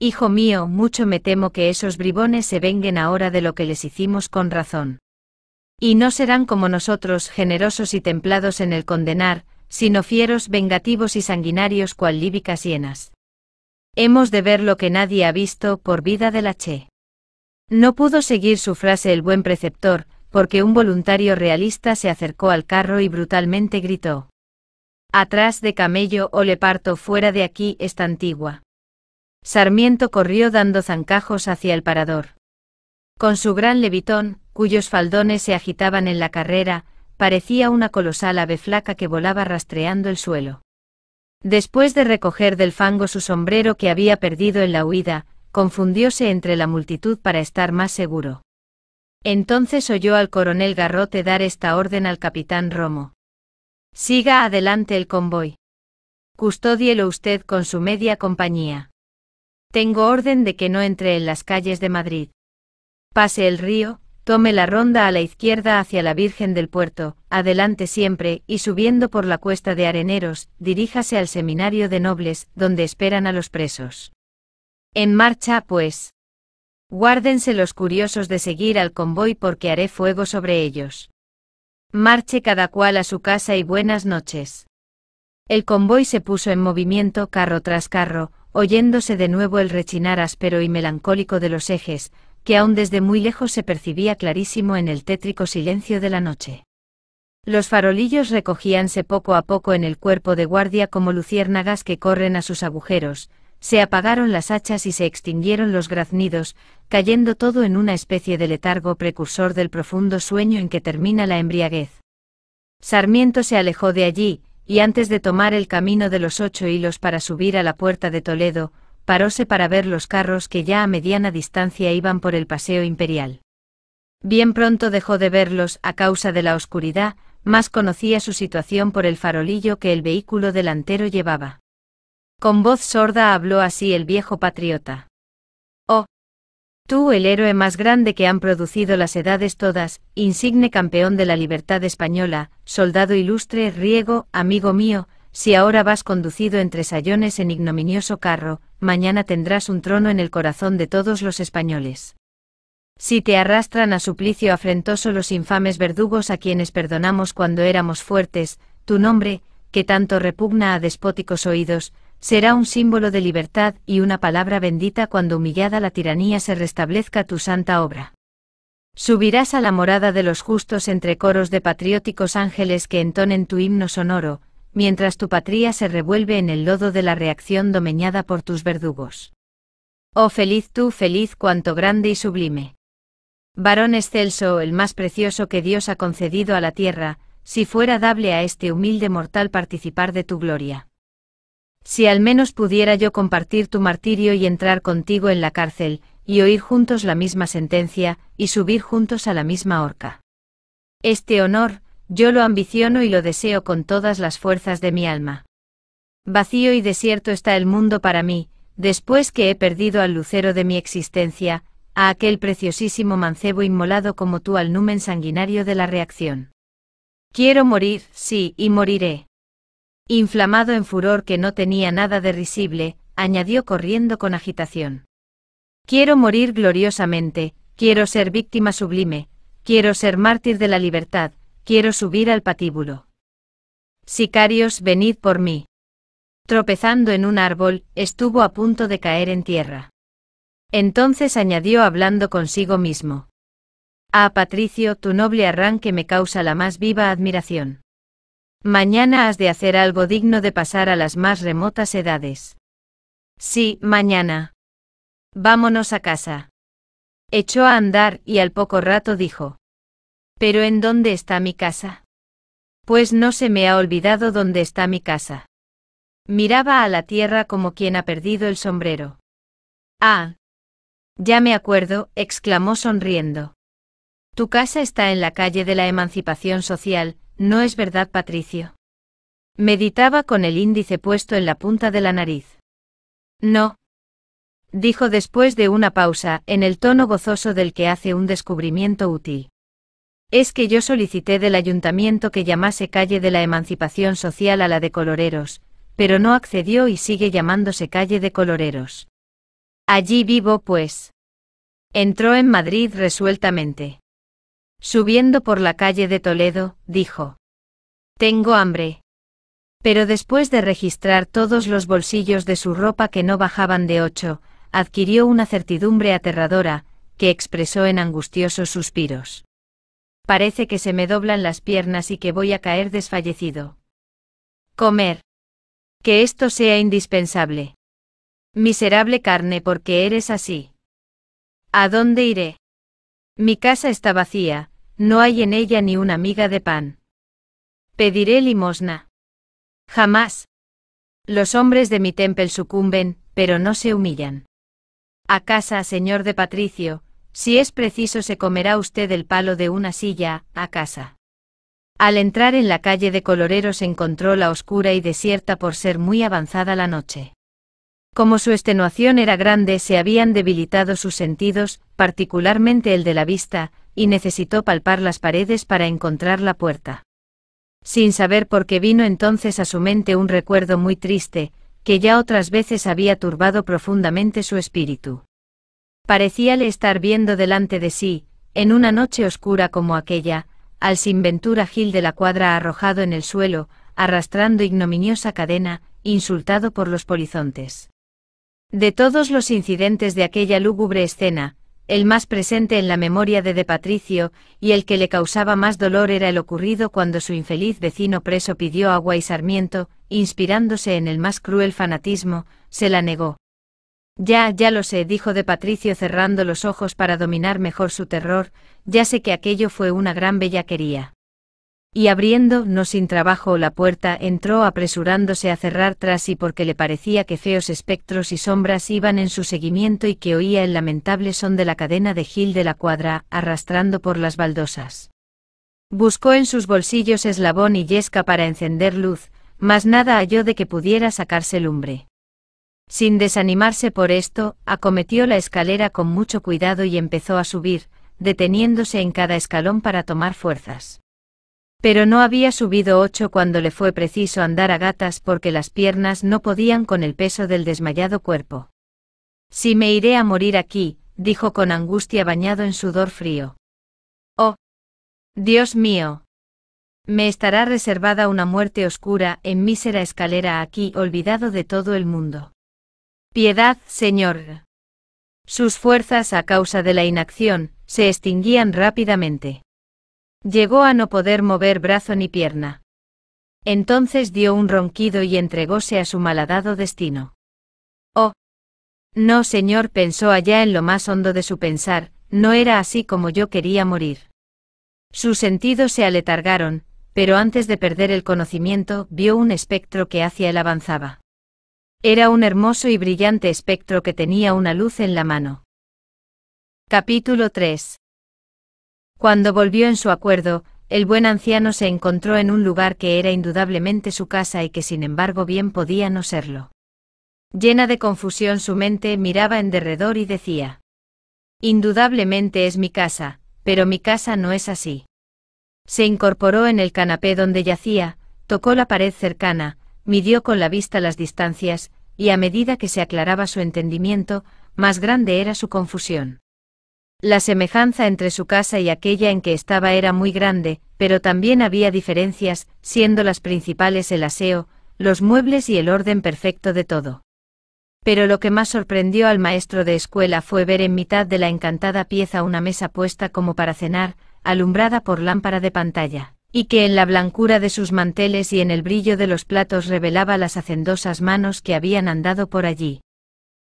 Hijo mío, mucho me temo que esos bribones se venguen ahora de lo que les hicimos con razón. Y no serán como nosotros generosos y templados en el condenar, sino fieros, vengativos y sanguinarios cual líbicas hienas. Hemos de ver lo que nadie ha visto por vida de la Che. No pudo seguir su frase el buen preceptor, porque un voluntario realista se acercó al carro y brutalmente gritó. Atrás de camello o le parto fuera de aquí esta antigua. Sarmiento corrió dando zancajos hacia el parador. Con su gran levitón, cuyos faldones se agitaban en la carrera, parecía una colosal ave flaca que volaba rastreando el suelo. Después de recoger del fango su sombrero que había perdido en la huida, confundióse entre la multitud para estar más seguro. Entonces oyó al coronel Garrote dar esta orden al capitán Romo. Siga adelante el convoy. Custódielo usted con su media compañía. Tengo orden de que no entre en las calles de Madrid. Pase el río, Tome la ronda a la izquierda hacia la Virgen del Puerto, adelante siempre, y subiendo por la cuesta de Areneros, diríjase al Seminario de Nobles, donde esperan a los presos. En marcha, pues. Guárdense los curiosos de seguir al convoy porque haré fuego sobre ellos. Marche cada cual a su casa y buenas noches. El convoy se puso en movimiento carro tras carro, oyéndose de nuevo el rechinar áspero y melancólico de los ejes, que aún desde muy lejos se percibía clarísimo en el tétrico silencio de la noche. Los farolillos recogíanse poco a poco en el cuerpo de guardia como luciérnagas que corren a sus agujeros, se apagaron las hachas y se extinguieron los graznidos, cayendo todo en una especie de letargo precursor del profundo sueño en que termina la embriaguez. Sarmiento se alejó de allí, y antes de tomar el camino de los ocho hilos para subir a la puerta de Toledo, paróse para ver los carros que ya a mediana distancia iban por el Paseo Imperial. Bien pronto dejó de verlos a causa de la oscuridad, más conocía su situación por el farolillo que el vehículo delantero llevaba. Con voz sorda habló así el viejo patriota. Oh. Tú, el héroe más grande que han producido las edades todas, insigne campeón de la libertad española, soldado ilustre, riego, amigo mío, si ahora vas conducido entre sayones en ignominioso carro, mañana tendrás un trono en el corazón de todos los españoles. Si te arrastran a suplicio afrentoso los infames verdugos a quienes perdonamos cuando éramos fuertes, tu nombre, que tanto repugna a despóticos oídos, será un símbolo de libertad y una palabra bendita cuando humillada la tiranía se restablezca tu santa obra. Subirás a la morada de los justos entre coros de patrióticos ángeles que entonen tu himno sonoro, mientras tu patria se revuelve en el lodo de la reacción domeñada por tus verdugos. Oh feliz tú, feliz cuanto grande y sublime. Varón excelso, el más precioso que Dios ha concedido a la tierra, si fuera dable a este humilde mortal participar de tu gloria. Si al menos pudiera yo compartir tu martirio y entrar contigo en la cárcel, y oír juntos la misma sentencia, y subir juntos a la misma horca. Este honor, yo lo ambiciono y lo deseo con todas las fuerzas de mi alma. Vacío y desierto está el mundo para mí, después que he perdido al lucero de mi existencia, a aquel preciosísimo mancebo inmolado como tú al numen sanguinario de la reacción. Quiero morir, sí, y moriré. Inflamado en furor que no tenía nada de risible, añadió corriendo con agitación. Quiero morir gloriosamente, quiero ser víctima sublime, quiero ser mártir de la libertad, Quiero subir al patíbulo. Sicarios, venid por mí. Tropezando en un árbol, estuvo a punto de caer en tierra. Entonces añadió hablando consigo mismo. Ah, Patricio, tu noble arranque me causa la más viva admiración. Mañana has de hacer algo digno de pasar a las más remotas edades. Sí, mañana. Vámonos a casa. Echó a andar y al poco rato dijo. Pero ¿en dónde está mi casa? Pues no se me ha olvidado dónde está mi casa. Miraba a la tierra como quien ha perdido el sombrero. Ah. Ya me acuerdo, exclamó sonriendo. Tu casa está en la calle de la emancipación social, ¿no es verdad, Patricio? Meditaba con el índice puesto en la punta de la nariz. No. Dijo después de una pausa, en el tono gozoso del que hace un descubrimiento útil. Es que yo solicité del ayuntamiento que llamase calle de la emancipación social a la de Coloreros, pero no accedió y sigue llamándose calle de Coloreros. Allí vivo, pues. Entró en Madrid resueltamente. Subiendo por la calle de Toledo, dijo. Tengo hambre. Pero después de registrar todos los bolsillos de su ropa que no bajaban de ocho, adquirió una certidumbre aterradora, que expresó en angustiosos suspiros parece que se me doblan las piernas y que voy a caer desfallecido. Comer. Que esto sea indispensable. Miserable carne porque eres así. ¿A dónde iré? Mi casa está vacía, no hay en ella ni una miga de pan. Pediré limosna. Jamás. Los hombres de mi temple sucumben, pero no se humillan. A casa, señor de Patricio, si es preciso se comerá usted el palo de una silla, a casa. Al entrar en la calle de Coloreros encontró la oscura y desierta por ser muy avanzada la noche. Como su extenuación era grande, se habían debilitado sus sentidos, particularmente el de la vista, y necesitó palpar las paredes para encontrar la puerta. Sin saber por qué vino entonces a su mente un recuerdo muy triste, que ya otras veces había turbado profundamente su espíritu. Parecíale estar viendo delante de sí, en una noche oscura como aquella, al sinventura Gil de la cuadra arrojado en el suelo, arrastrando ignominiosa cadena, insultado por los polizontes. De todos los incidentes de aquella lúgubre escena, el más presente en la memoria de De Patricio, y el que le causaba más dolor era el ocurrido cuando su infeliz vecino preso pidió agua y Sarmiento, inspirándose en el más cruel fanatismo, se la negó. Ya, ya lo sé, dijo de Patricio cerrando los ojos para dominar mejor su terror, ya sé que aquello fue una gran bellaquería. Y abriendo, no sin trabajo, la puerta, entró apresurándose a cerrar tras y porque le parecía que feos espectros y sombras iban en su seguimiento y que oía el lamentable son de la cadena de Gil de la cuadra, arrastrando por las baldosas. Buscó en sus bolsillos eslabón y yesca para encender luz, mas nada halló de que pudiera sacarse lumbre. Sin desanimarse por esto, acometió la escalera con mucho cuidado y empezó a subir, deteniéndose en cada escalón para tomar fuerzas. Pero no había subido ocho cuando le fue preciso andar a gatas porque las piernas no podían con el peso del desmayado cuerpo. Si me iré a morir aquí, dijo con angustia bañado en sudor frío. Oh. Dios mío. Me estará reservada una muerte oscura en mísera escalera aquí, olvidado de todo el mundo. Piedad, Señor. Sus fuerzas a causa de la inacción, se extinguían rápidamente. Llegó a no poder mover brazo ni pierna. Entonces dio un ronquido y entregóse a su malhadado destino. Oh. No, Señor, pensó allá en lo más hondo de su pensar, no era así como yo quería morir. Sus sentidos se aletargaron, pero antes de perder el conocimiento vio un espectro que hacia él avanzaba. Era un hermoso y brillante espectro que tenía una luz en la mano. Capítulo 3. Cuando volvió en su acuerdo, el buen anciano se encontró en un lugar que era indudablemente su casa y que sin embargo bien podía no serlo. Llena de confusión su mente miraba en derredor y decía, Indudablemente es mi casa, pero mi casa no es así. Se incorporó en el canapé donde yacía, tocó la pared cercana, midió con la vista las distancias, y a medida que se aclaraba su entendimiento, más grande era su confusión. La semejanza entre su casa y aquella en que estaba era muy grande, pero también había diferencias, siendo las principales el aseo, los muebles y el orden perfecto de todo. Pero lo que más sorprendió al maestro de escuela fue ver en mitad de la encantada pieza una mesa puesta como para cenar, alumbrada por lámpara de pantalla y que en la blancura de sus manteles y en el brillo de los platos revelaba las hacendosas manos que habían andado por allí.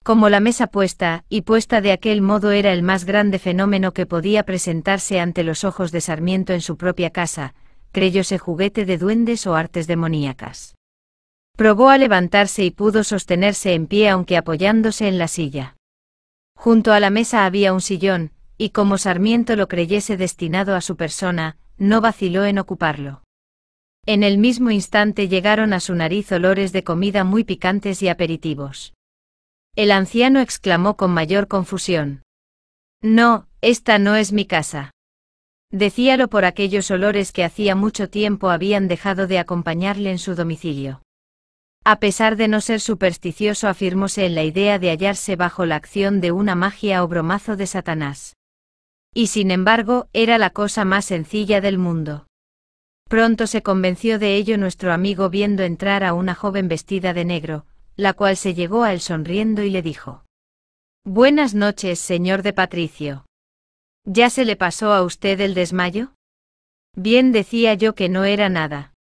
Como la mesa puesta, y puesta de aquel modo era el más grande fenómeno que podía presentarse ante los ojos de Sarmiento en su propia casa, creyóse juguete de duendes o artes demoníacas. Probó a levantarse y pudo sostenerse en pie aunque apoyándose en la silla. Junto a la mesa había un sillón, y como Sarmiento lo creyese destinado a su persona, no vaciló en ocuparlo. En el mismo instante llegaron a su nariz olores de comida muy picantes y aperitivos. El anciano exclamó con mayor confusión. No, esta no es mi casa. Decíalo por aquellos olores que hacía mucho tiempo habían dejado de acompañarle en su domicilio. A pesar de no ser supersticioso afirmóse en la idea de hallarse bajo la acción de una magia o bromazo de Satanás. Y sin embargo, era la cosa más sencilla del mundo. Pronto se convenció de ello nuestro amigo viendo entrar a una joven vestida de negro, la cual se llegó a él sonriendo y le dijo. Buenas noches, señor de Patricio. ¿Ya se le pasó a usted el desmayo? Bien decía yo que no era nada.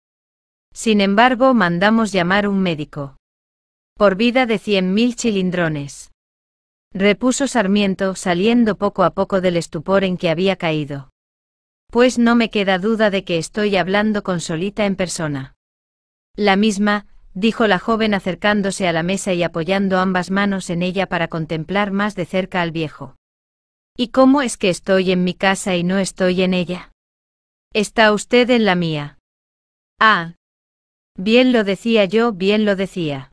Sin embargo, mandamos llamar un médico. Por vida de cien mil chilindrones repuso Sarmiento, saliendo poco a poco del estupor en que había caído. Pues no me queda duda de que estoy hablando con Solita en persona. La misma, dijo la joven acercándose a la mesa y apoyando ambas manos en ella para contemplar más de cerca al viejo. ¿Y cómo es que estoy en mi casa y no estoy en ella? Está usted en la mía. Ah. Bien lo decía yo, bien lo decía.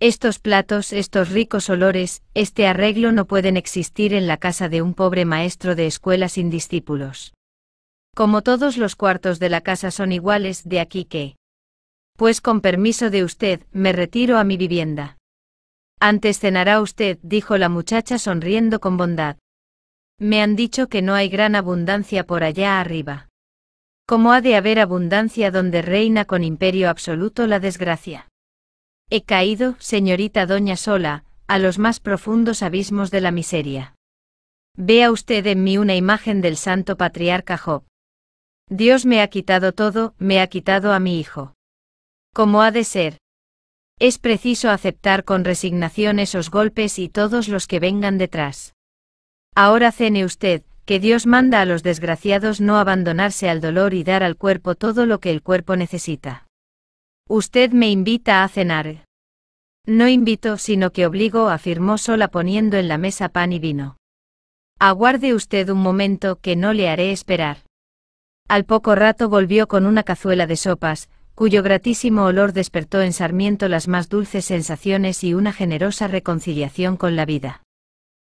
Estos platos, estos ricos olores, este arreglo no pueden existir en la casa de un pobre maestro de escuela sin discípulos. Como todos los cuartos de la casa son iguales, de aquí que. Pues con permiso de usted, me retiro a mi vivienda. Antes cenará usted, dijo la muchacha sonriendo con bondad. Me han dicho que no hay gran abundancia por allá arriba. ¿Cómo ha de haber abundancia donde reina con imperio absoluto la desgracia? He caído, señorita Doña Sola, a los más profundos abismos de la miseria. Vea usted en mí una imagen del santo patriarca Job. Dios me ha quitado todo, me ha quitado a mi hijo. Como ha de ser. Es preciso aceptar con resignación esos golpes y todos los que vengan detrás. Ahora cene usted, que Dios manda a los desgraciados no abandonarse al dolor y dar al cuerpo todo lo que el cuerpo necesita. Usted me invita a cenar. No invito, sino que obligo, afirmó sola poniendo en la mesa pan y vino. Aguarde usted un momento, que no le haré esperar. Al poco rato volvió con una cazuela de sopas, cuyo gratísimo olor despertó en Sarmiento las más dulces sensaciones y una generosa reconciliación con la vida.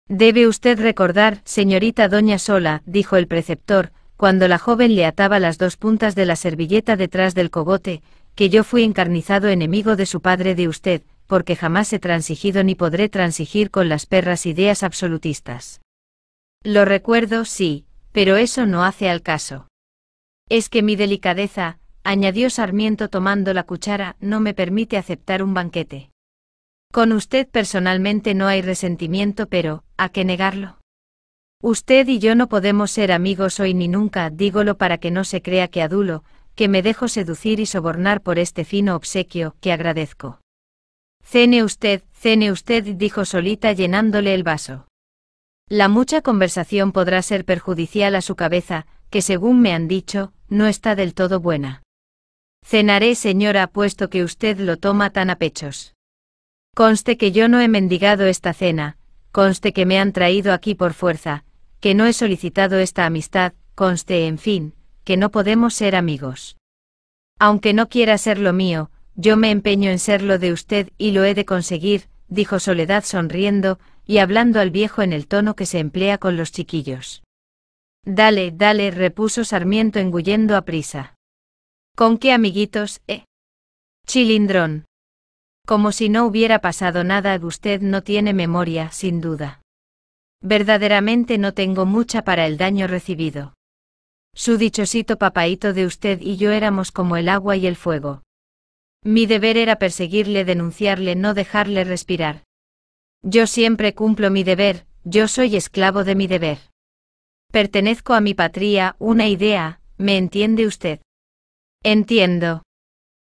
Debe usted recordar, señorita Doña Sola, dijo el preceptor, cuando la joven le ataba las dos puntas de la servilleta detrás del cogote, que yo fui encarnizado enemigo de su padre de usted, porque jamás he transigido ni podré transigir con las perras ideas absolutistas. Lo recuerdo, sí, pero eso no hace al caso. Es que mi delicadeza, añadió Sarmiento tomando la cuchara, no me permite aceptar un banquete. Con usted personalmente no hay resentimiento, pero, ¿a qué negarlo? Usted y yo no podemos ser amigos hoy ni nunca, dígolo para que no se crea que adulo, que me dejo seducir y sobornar por este fino obsequio, que agradezco. Cene usted, cene usted, dijo solita llenándole el vaso. La mucha conversación podrá ser perjudicial a su cabeza, que según me han dicho, no está del todo buena. Cenaré, señora, puesto que usted lo toma tan a pechos. Conste que yo no he mendigado esta cena, conste que me han traído aquí por fuerza, que no he solicitado esta amistad, conste, en fin, que no podemos ser amigos. Aunque no quiera ser lo mío, yo me empeño en ser lo de usted y lo he de conseguir, dijo Soledad sonriendo, y hablando al viejo en el tono que se emplea con los chiquillos. Dale, dale, repuso Sarmiento engullendo a prisa. ¿Con qué amiguitos, eh? Chilindrón. Como si no hubiera pasado nada, usted no tiene memoria, sin duda. Verdaderamente no tengo mucha para el daño recibido. Su dichosito papaito de usted y yo éramos como el agua y el fuego. Mi deber era perseguirle, denunciarle, no dejarle respirar. Yo siempre cumplo mi deber, yo soy esclavo de mi deber. Pertenezco a mi patria, una idea, ¿me entiende usted? Entiendo.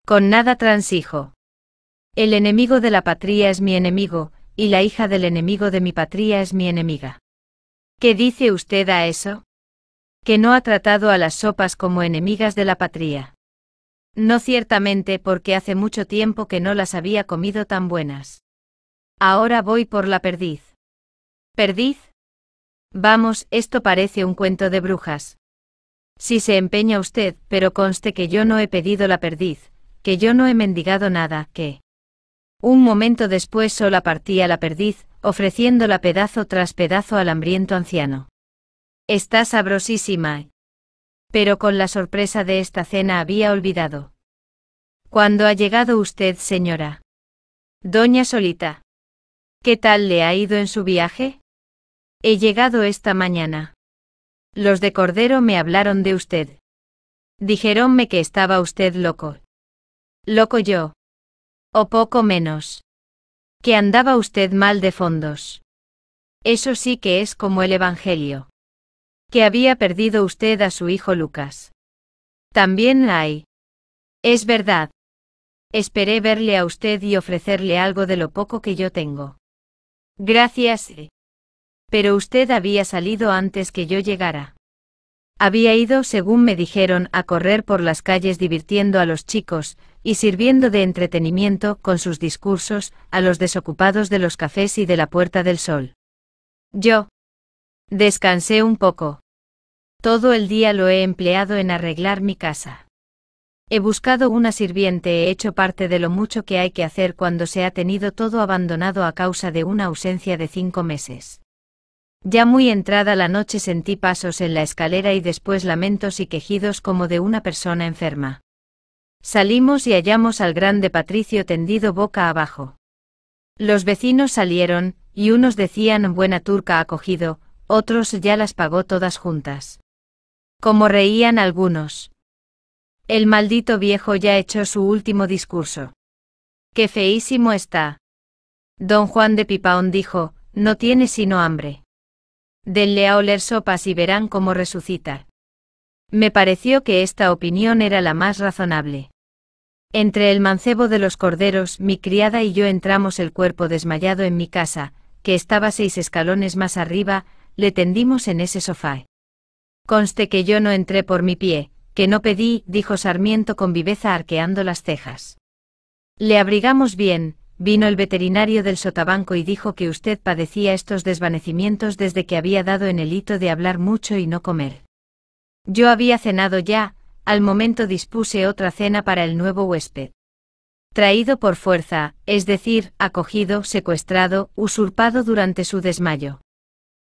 Con nada transijo. El enemigo de la patria es mi enemigo, y la hija del enemigo de mi patria es mi enemiga. ¿Qué dice usted a eso? que no ha tratado a las sopas como enemigas de la patria. No ciertamente porque hace mucho tiempo que no las había comido tan buenas. Ahora voy por la perdiz. ¿Perdiz? Vamos, esto parece un cuento de brujas. Si se empeña usted, pero conste que yo no he pedido la perdiz, que yo no he mendigado nada, que... Un momento después sola partía la perdiz, ofreciéndola pedazo tras pedazo al hambriento anciano. Está sabrosísima. Pero con la sorpresa de esta cena había olvidado. ¿Cuándo ha llegado usted, señora? Doña Solita. ¿Qué tal le ha ido en su viaje? He llegado esta mañana. Los de Cordero me hablaron de usted. Dijeronme que estaba usted loco. Loco yo. O poco menos. Que andaba usted mal de fondos. Eso sí que es como el Evangelio que había perdido usted a su hijo Lucas. También la hay. Es verdad. Esperé verle a usted y ofrecerle algo de lo poco que yo tengo. Gracias. Eh. Pero usted había salido antes que yo llegara. Había ido, según me dijeron, a correr por las calles divirtiendo a los chicos, y sirviendo de entretenimiento, con sus discursos, a los desocupados de los cafés y de la Puerta del Sol. Yo, Descansé un poco. Todo el día lo he empleado en arreglar mi casa. He buscado una sirviente, he hecho parte de lo mucho que hay que hacer cuando se ha tenido todo abandonado a causa de una ausencia de cinco meses. Ya muy entrada la noche sentí pasos en la escalera y después lamentos y quejidos como de una persona enferma. Salimos y hallamos al grande Patricio tendido boca abajo. Los vecinos salieron, y unos decían buena turca acogido, otros ya las pagó todas juntas. Como reían algunos. El maldito viejo ya echó su último discurso. ¡Qué feísimo está! Don Juan de Pipaón dijo, no tiene sino hambre. Denle a oler sopas y verán cómo resucita. Me pareció que esta opinión era la más razonable. Entre el mancebo de los corderos, mi criada y yo entramos el cuerpo desmayado en mi casa, que estaba seis escalones más arriba, le tendimos en ese sofá. Conste que yo no entré por mi pie, que no pedí, dijo Sarmiento con viveza arqueando las cejas. Le abrigamos bien, vino el veterinario del sotabanco y dijo que usted padecía estos desvanecimientos desde que había dado en el hito de hablar mucho y no comer. Yo había cenado ya, al momento dispuse otra cena para el nuevo huésped. Traído por fuerza, es decir, acogido, secuestrado, usurpado durante su desmayo.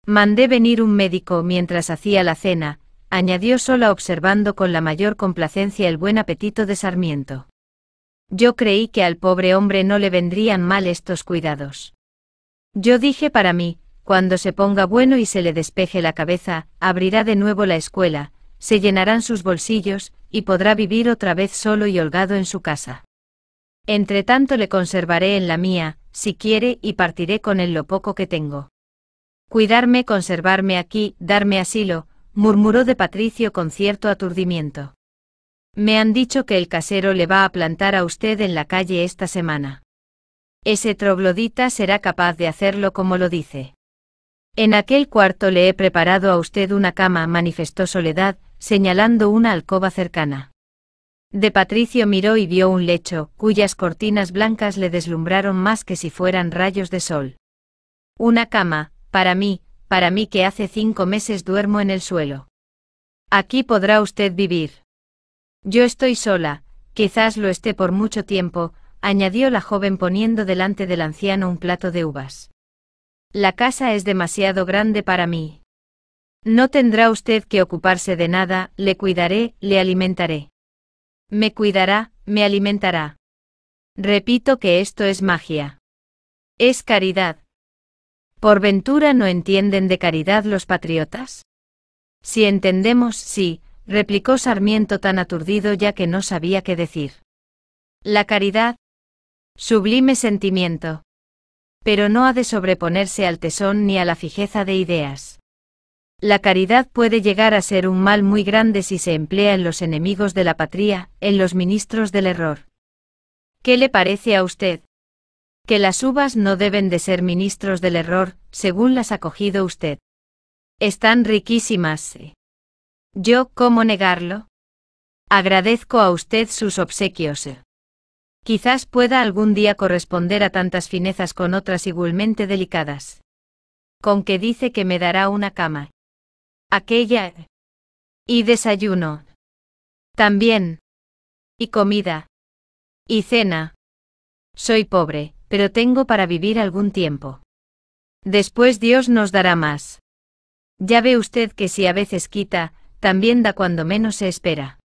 Mandé venir un médico mientras hacía la cena, añadió sola observando con la mayor complacencia el buen apetito de Sarmiento. Yo creí que al pobre hombre no le vendrían mal estos cuidados. Yo dije para mí, cuando se ponga bueno y se le despeje la cabeza, abrirá de nuevo la escuela, se llenarán sus bolsillos, y podrá vivir otra vez solo y holgado en su casa. Entretanto le conservaré en la mía, si quiere, y partiré con él lo poco que tengo. Cuidarme, conservarme aquí, darme asilo, murmuró de Patricio con cierto aturdimiento. Me han dicho que el casero le va a plantar a usted en la calle esta semana. Ese troglodita será capaz de hacerlo como lo dice. En aquel cuarto le he preparado a usted una cama, manifestó Soledad, señalando una alcoba cercana. De Patricio miró y vio un lecho, cuyas cortinas blancas le deslumbraron más que si fueran rayos de sol. Una cama, para mí, para mí que hace cinco meses duermo en el suelo. Aquí podrá usted vivir. Yo estoy sola, quizás lo esté por mucho tiempo, añadió la joven poniendo delante del anciano un plato de uvas. La casa es demasiado grande para mí. No tendrá usted que ocuparse de nada, le cuidaré, le alimentaré. Me cuidará, me alimentará. Repito que esto es magia. Es caridad, ¿Por ventura no entienden de caridad los patriotas? Si entendemos, sí, replicó Sarmiento tan aturdido ya que no sabía qué decir. La caridad. Sublime sentimiento. Pero no ha de sobreponerse al tesón ni a la fijeza de ideas. La caridad puede llegar a ser un mal muy grande si se emplea en los enemigos de la patria, en los ministros del error. ¿Qué le parece a usted? que las uvas no deben de ser ministros del error, según las ha cogido usted. Están riquísimas. ¿eh? Yo, ¿cómo negarlo? Agradezco a usted sus obsequios. ¿eh? Quizás pueda algún día corresponder a tantas finezas con otras igualmente delicadas. Con que dice que me dará una cama. Aquella. ¿eh? Y desayuno. También. Y comida. Y cena. Soy pobre, pero tengo para vivir algún tiempo. Después Dios nos dará más. Ya ve usted que si a veces quita, también da cuando menos se espera.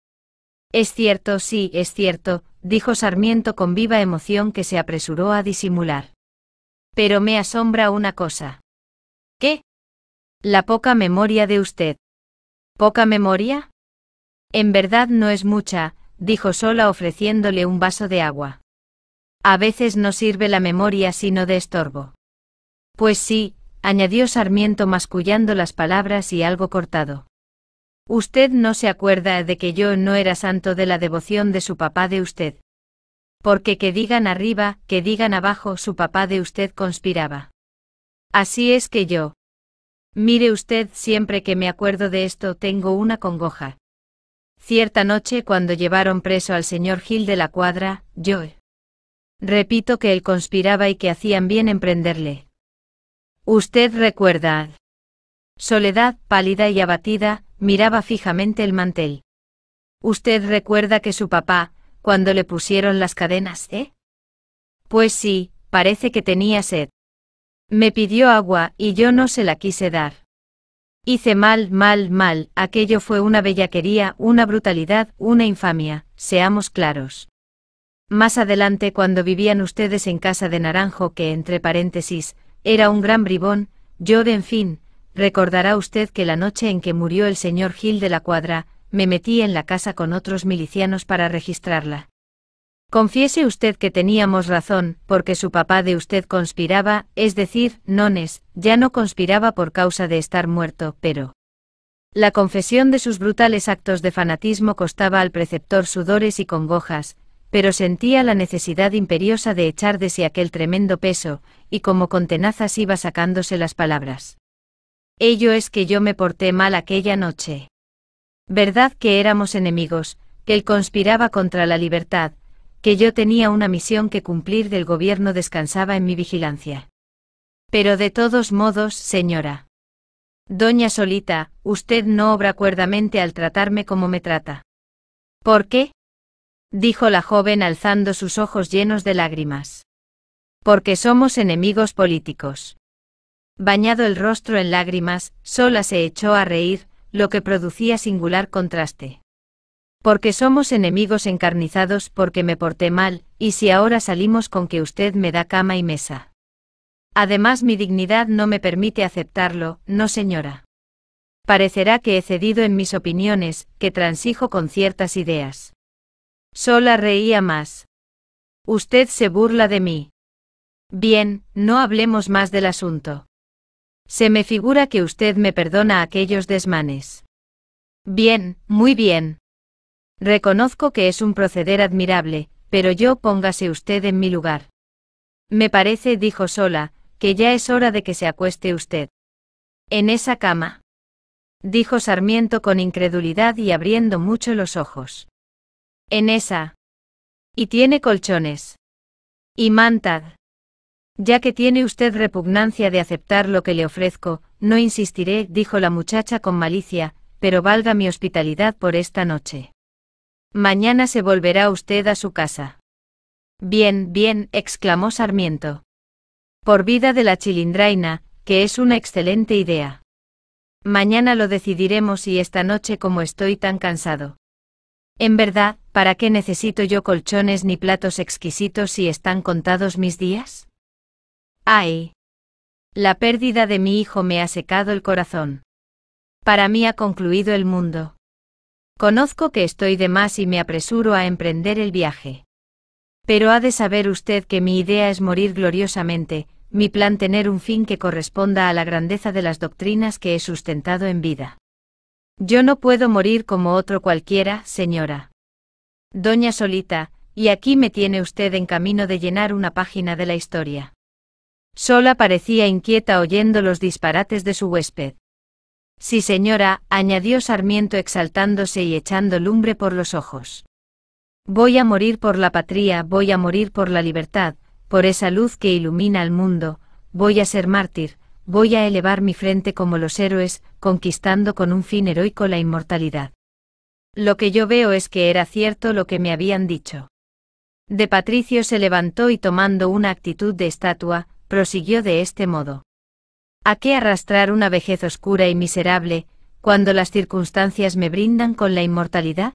Es cierto, sí, es cierto, dijo Sarmiento con viva emoción que se apresuró a disimular. Pero me asombra una cosa. ¿Qué? La poca memoria de usted. ¿Poca memoria? En verdad no es mucha, dijo Sola ofreciéndole un vaso de agua. A veces no sirve la memoria sino de estorbo. Pues sí, añadió Sarmiento mascullando las palabras y algo cortado. Usted no se acuerda de que yo no era santo de la devoción de su papá de usted. Porque que digan arriba, que digan abajo, su papá de usted conspiraba. Así es que yo. Mire usted, siempre que me acuerdo de esto tengo una congoja. Cierta noche cuando llevaron preso al señor Gil de la Cuadra, yo... Repito que él conspiraba y que hacían bien emprenderle. Usted recuerda. Soledad, pálida y abatida, miraba fijamente el mantel. Usted recuerda que su papá, cuando le pusieron las cadenas, ¿eh? Pues sí, parece que tenía sed. Me pidió agua, y yo no se la quise dar. Hice mal, mal, mal, aquello fue una bellaquería, una brutalidad, una infamia, seamos claros. Más adelante cuando vivían ustedes en casa de Naranjo que entre paréntesis, era un gran bribón, yo de en fin, recordará usted que la noche en que murió el señor Gil de la Cuadra, me metí en la casa con otros milicianos para registrarla. Confiese usted que teníamos razón, porque su papá de usted conspiraba, es decir, nones, ya no conspiraba por causa de estar muerto, pero... La confesión de sus brutales actos de fanatismo costaba al preceptor sudores y congojas, pero sentía la necesidad imperiosa de echar de sí aquel tremendo peso, y como con tenazas iba sacándose las palabras. Ello es que yo me porté mal aquella noche. Verdad que éramos enemigos, que él conspiraba contra la libertad, que yo tenía una misión que cumplir del gobierno descansaba en mi vigilancia. Pero de todos modos, señora. Doña Solita, usted no obra cuerdamente al tratarme como me trata. ¿Por qué? dijo la joven alzando sus ojos llenos de lágrimas. Porque somos enemigos políticos. Bañado el rostro en lágrimas, sola se echó a reír, lo que producía singular contraste. Porque somos enemigos encarnizados porque me porté mal, y si ahora salimos con que usted me da cama y mesa. Además mi dignidad no me permite aceptarlo, no señora. Parecerá que he cedido en mis opiniones, que transijo con ciertas ideas. Sola reía más. Usted se burla de mí. Bien, no hablemos más del asunto. Se me figura que usted me perdona aquellos desmanes. Bien, muy bien. Reconozco que es un proceder admirable, pero yo póngase usted en mi lugar. Me parece, dijo Sola, que ya es hora de que se acueste usted. En esa cama. Dijo Sarmiento con incredulidad y abriendo mucho los ojos. En esa. Y tiene colchones. Y mantad. Ya que tiene usted repugnancia de aceptar lo que le ofrezco, no insistiré, dijo la muchacha con malicia, pero valga mi hospitalidad por esta noche. Mañana se volverá usted a su casa. Bien, bien, exclamó Sarmiento. Por vida de la chilindraina, que es una excelente idea. Mañana lo decidiremos y esta noche como estoy tan cansado. En verdad, ¿para qué necesito yo colchones ni platos exquisitos si están contados mis días? ¡Ay! La pérdida de mi hijo me ha secado el corazón. Para mí ha concluido el mundo. Conozco que estoy de más y me apresuro a emprender el viaje. Pero ha de saber usted que mi idea es morir gloriosamente, mi plan tener un fin que corresponda a la grandeza de las doctrinas que he sustentado en vida. Yo no puedo morir como otro cualquiera, señora. Doña Solita, y aquí me tiene usted en camino de llenar una página de la historia. Sola parecía inquieta oyendo los disparates de su huésped. Sí, señora, añadió Sarmiento exaltándose y echando lumbre por los ojos. Voy a morir por la patria, voy a morir por la libertad, por esa luz que ilumina al mundo, voy a ser mártir, voy a elevar mi frente como los héroes, conquistando con un fin heroico la inmortalidad. Lo que yo veo es que era cierto lo que me habían dicho. De Patricio se levantó y tomando una actitud de estatua, prosiguió de este modo. ¿A qué arrastrar una vejez oscura y miserable, cuando las circunstancias me brindan con la inmortalidad?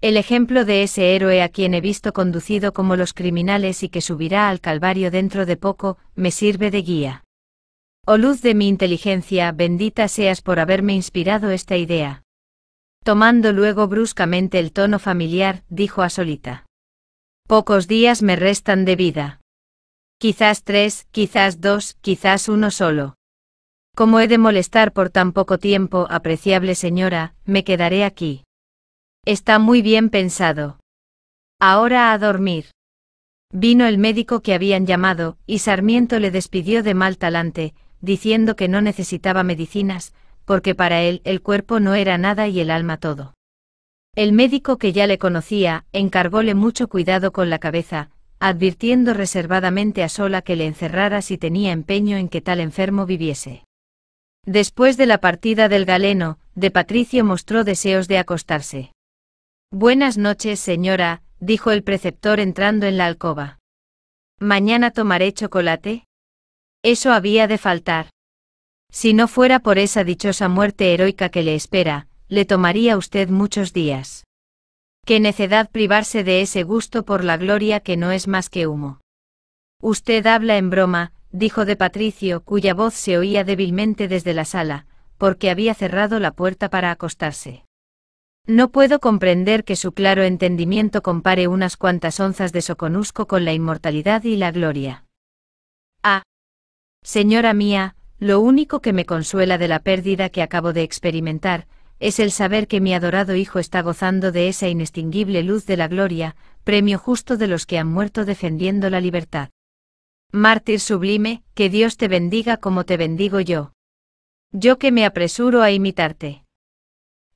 El ejemplo de ese héroe a quien he visto conducido como los criminales y que subirá al Calvario dentro de poco, me sirve de guía. Oh luz de mi inteligencia, bendita seas por haberme inspirado esta idea. Tomando luego bruscamente el tono familiar, dijo a Solita. Pocos días me restan de vida. Quizás tres, quizás dos, quizás uno solo. Como he de molestar por tan poco tiempo, apreciable señora, me quedaré aquí. Está muy bien pensado. Ahora a dormir. Vino el médico que habían llamado, y Sarmiento le despidió de mal talante, diciendo que no necesitaba medicinas, porque para él el cuerpo no era nada y el alma todo. El médico que ya le conocía, encargóle mucho cuidado con la cabeza, advirtiendo reservadamente a Sola que le encerrara si tenía empeño en que tal enfermo viviese. Después de la partida del galeno, de Patricio mostró deseos de acostarse. Buenas noches, señora, dijo el preceptor entrando en la alcoba. ¿Mañana tomaré chocolate? Eso había de faltar. Si no fuera por esa dichosa muerte heroica que le espera, le tomaría usted muchos días. Qué necedad privarse de ese gusto por la gloria que no es más que humo. Usted habla en broma, dijo de Patricio, cuya voz se oía débilmente desde la sala, porque había cerrado la puerta para acostarse. No puedo comprender que su claro entendimiento compare unas cuantas onzas de Soconusco con la inmortalidad y la gloria. Ah, Señora mía, lo único que me consuela de la pérdida que acabo de experimentar, es el saber que mi adorado Hijo está gozando de esa inextinguible luz de la gloria, premio justo de los que han muerto defendiendo la libertad. Mártir sublime, que Dios te bendiga como te bendigo yo. Yo que me apresuro a imitarte.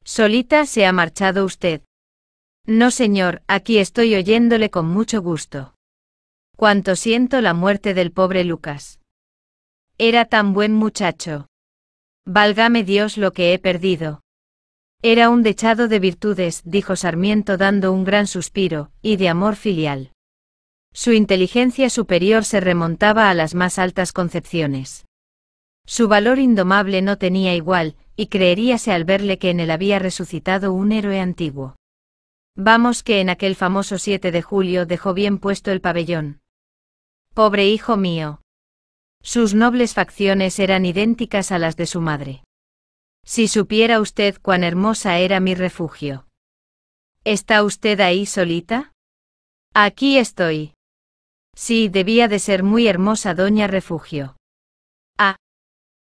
Solita se ha marchado usted. No, señor, aquí estoy oyéndole con mucho gusto. Cuánto siento la muerte del pobre Lucas. Era tan buen muchacho. Válgame Dios lo que he perdido. Era un dechado de virtudes, dijo Sarmiento dando un gran suspiro, y de amor filial. Su inteligencia superior se remontaba a las más altas concepciones. Su valor indomable no tenía igual, y creeríase al verle que en él había resucitado un héroe antiguo. Vamos que en aquel famoso 7 de julio dejó bien puesto el pabellón. Pobre hijo mío, sus nobles facciones eran idénticas a las de su madre. Si supiera usted cuán hermosa era mi refugio. ¿Está usted ahí solita? Aquí estoy. Sí, debía de ser muy hermosa doña refugio. Ah.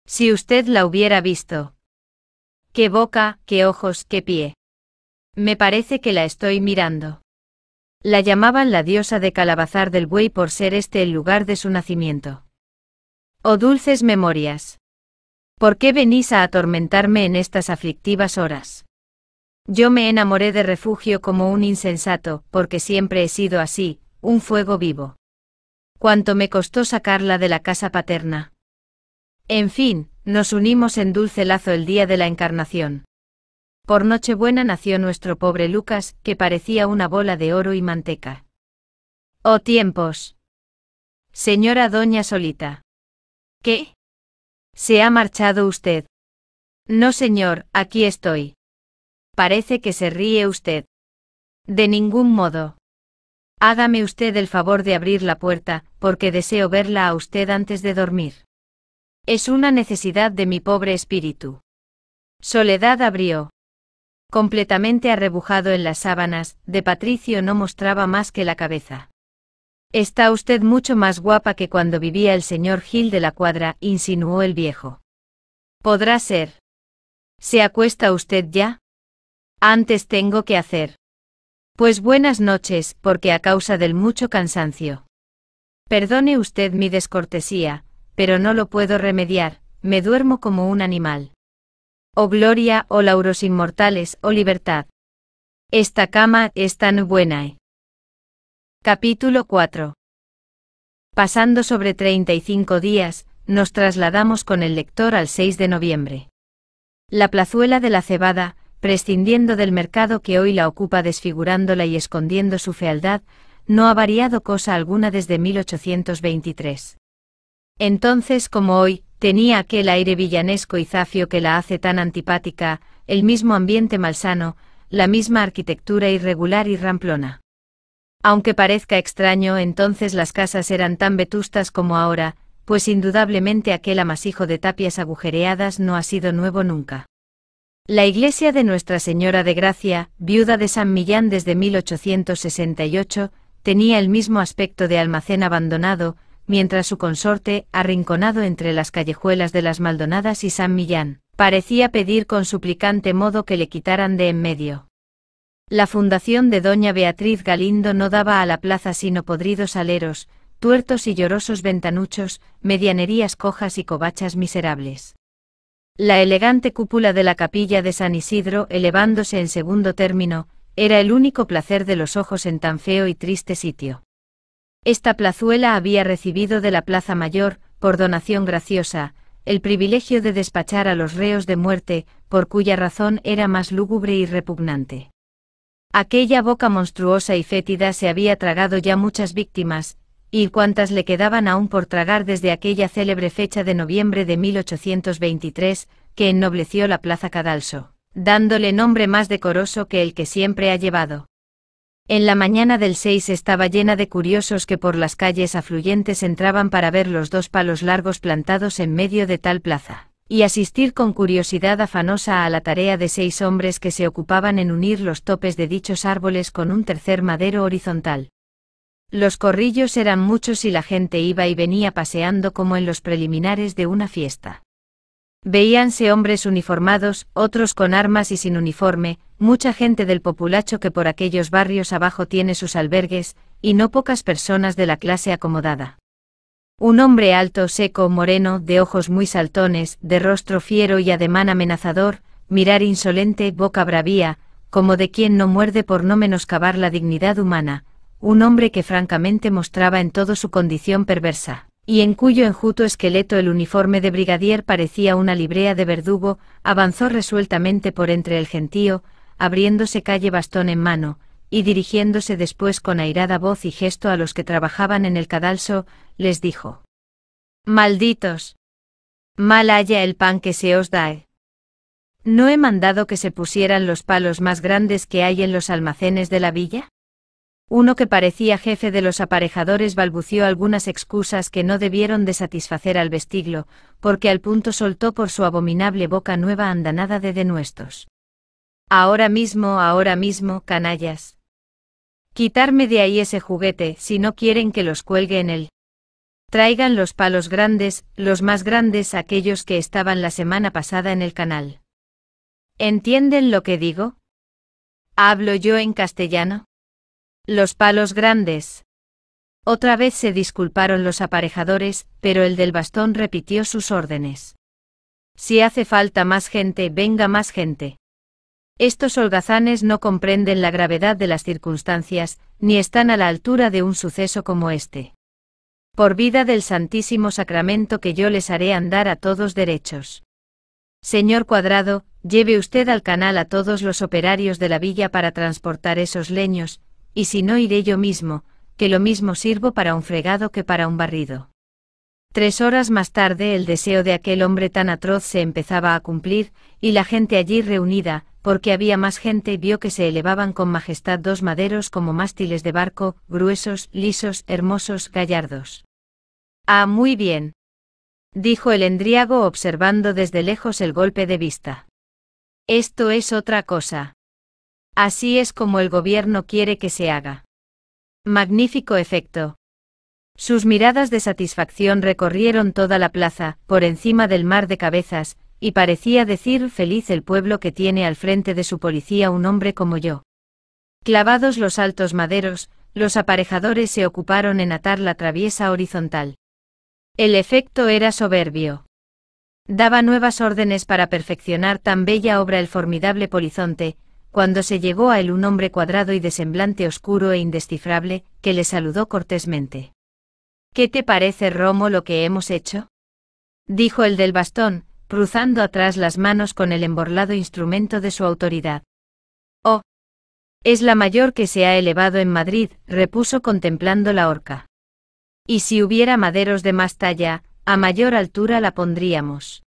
Si usted la hubiera visto. Qué boca, qué ojos, qué pie. Me parece que la estoy mirando. La llamaban la diosa de Calabazar del Buey por ser este el lugar de su nacimiento. Oh dulces memorias. ¿Por qué venís a atormentarme en estas aflictivas horas? Yo me enamoré de refugio como un insensato, porque siempre he sido así, un fuego vivo. Cuánto me costó sacarla de la casa paterna. En fin, nos unimos en dulce lazo el día de la encarnación. Por Nochebuena nació nuestro pobre Lucas, que parecía una bola de oro y manteca. Oh tiempos. Señora Doña Solita. ¿Qué? ¿Se ha marchado usted? No, señor, aquí estoy. Parece que se ríe usted. De ningún modo. Hágame usted el favor de abrir la puerta, porque deseo verla a usted antes de dormir. Es una necesidad de mi pobre espíritu. Soledad abrió. Completamente arrebujado en las sábanas, de Patricio no mostraba más que la cabeza. Está usted mucho más guapa que cuando vivía el señor Gil de la Cuadra, insinuó el viejo. Podrá ser. ¿Se acuesta usted ya? Antes tengo que hacer. Pues buenas noches, porque a causa del mucho cansancio. Perdone usted mi descortesía, pero no lo puedo remediar, me duermo como un animal. Oh gloria, oh lauros inmortales, oh libertad. Esta cama es tan buena. Eh. Capítulo 4. Pasando sobre 35 días, nos trasladamos con el lector al 6 de noviembre. La plazuela de la cebada, prescindiendo del mercado que hoy la ocupa desfigurándola y escondiendo su fealdad, no ha variado cosa alguna desde 1823. Entonces como hoy, tenía aquel aire villanesco y zafio que la hace tan antipática, el mismo ambiente malsano, la misma arquitectura irregular y ramplona. Aunque parezca extraño, entonces las casas eran tan vetustas como ahora, pues indudablemente aquel amasijo de tapias agujereadas no ha sido nuevo nunca. La iglesia de Nuestra Señora de Gracia, viuda de San Millán desde 1868, tenía el mismo aspecto de almacén abandonado, mientras su consorte, arrinconado entre las callejuelas de las Maldonadas y San Millán, parecía pedir con suplicante modo que le quitaran de en medio. La fundación de doña Beatriz Galindo no daba a la plaza sino podridos aleros, tuertos y llorosos ventanuchos, medianerías cojas y covachas miserables. La elegante cúpula de la capilla de San Isidro, elevándose en segundo término, era el único placer de los ojos en tan feo y triste sitio. Esta plazuela había recibido de la Plaza Mayor, por donación graciosa, el privilegio de despachar a los reos de muerte, por cuya razón era más lúgubre y repugnante. Aquella boca monstruosa y fétida se había tragado ya muchas víctimas, y cuantas le quedaban aún por tragar desde aquella célebre fecha de noviembre de 1823, que ennobleció la Plaza Cadalso, dándole nombre más decoroso que el que siempre ha llevado. En la mañana del 6 estaba llena de curiosos que por las calles afluyentes entraban para ver los dos palos largos plantados en medio de tal plaza y asistir con curiosidad afanosa a la tarea de seis hombres que se ocupaban en unir los topes de dichos árboles con un tercer madero horizontal. Los corrillos eran muchos y la gente iba y venía paseando como en los preliminares de una fiesta. Veíanse hombres uniformados, otros con armas y sin uniforme, mucha gente del populacho que por aquellos barrios abajo tiene sus albergues, y no pocas personas de la clase acomodada. Un hombre alto, seco, moreno, de ojos muy saltones, de rostro fiero y ademán amenazador, mirar insolente, boca bravía, como de quien no muerde por no menoscabar la dignidad humana, un hombre que francamente mostraba en todo su condición perversa, y en cuyo enjuto esqueleto el uniforme de brigadier parecía una librea de verdugo, avanzó resueltamente por entre el gentío, abriéndose calle bastón en mano, y dirigiéndose después con airada voz y gesto a los que trabajaban en el cadalso, les dijo. Malditos. Mal haya el pan que se os dae! ¿No he mandado que se pusieran los palos más grandes que hay en los almacenes de la villa? Uno que parecía jefe de los aparejadores balbució algunas excusas que no debieron de satisfacer al vestiglo, porque al punto soltó por su abominable boca nueva andanada de denuestos. Ahora mismo, ahora mismo, canallas. Quitarme de ahí ese juguete, si no quieren que los cuelgue en él. Traigan los palos grandes, los más grandes aquellos que estaban la semana pasada en el canal. ¿Entienden lo que digo? ¿Hablo yo en castellano? Los palos grandes. Otra vez se disculparon los aparejadores, pero el del bastón repitió sus órdenes. Si hace falta más gente, venga más gente. Estos holgazanes no comprenden la gravedad de las circunstancias, ni están a la altura de un suceso como este. Por vida del Santísimo Sacramento que yo les haré andar a todos derechos. Señor Cuadrado, lleve usted al canal a todos los operarios de la villa para transportar esos leños, y si no iré yo mismo, que lo mismo sirvo para un fregado que para un barrido. Tres horas más tarde el deseo de aquel hombre tan atroz se empezaba a cumplir, y la gente allí reunida, porque había más gente, vio que se elevaban con majestad dos maderos como mástiles de barco, gruesos, lisos, hermosos, gallardos. Ah, muy bien. Dijo el endriago observando desde lejos el golpe de vista. Esto es otra cosa. Así es como el gobierno quiere que se haga. Magnífico efecto, sus miradas de satisfacción recorrieron toda la plaza, por encima del mar de cabezas, y parecía decir feliz el pueblo que tiene al frente de su policía un hombre como yo. Clavados los altos maderos, los aparejadores se ocuparon en atar la traviesa horizontal. El efecto era soberbio. Daba nuevas órdenes para perfeccionar tan bella obra el formidable polizonte, cuando se llegó a él un hombre cuadrado y de semblante oscuro e indescifrable, que le saludó cortésmente. ¿Qué te parece, Romo, lo que hemos hecho? dijo el del bastón, cruzando atrás las manos con el emborlado instrumento de su autoridad. Oh. Es la mayor que se ha elevado en Madrid, repuso contemplando la horca. Y si hubiera maderos de más talla, a mayor altura la pondríamos.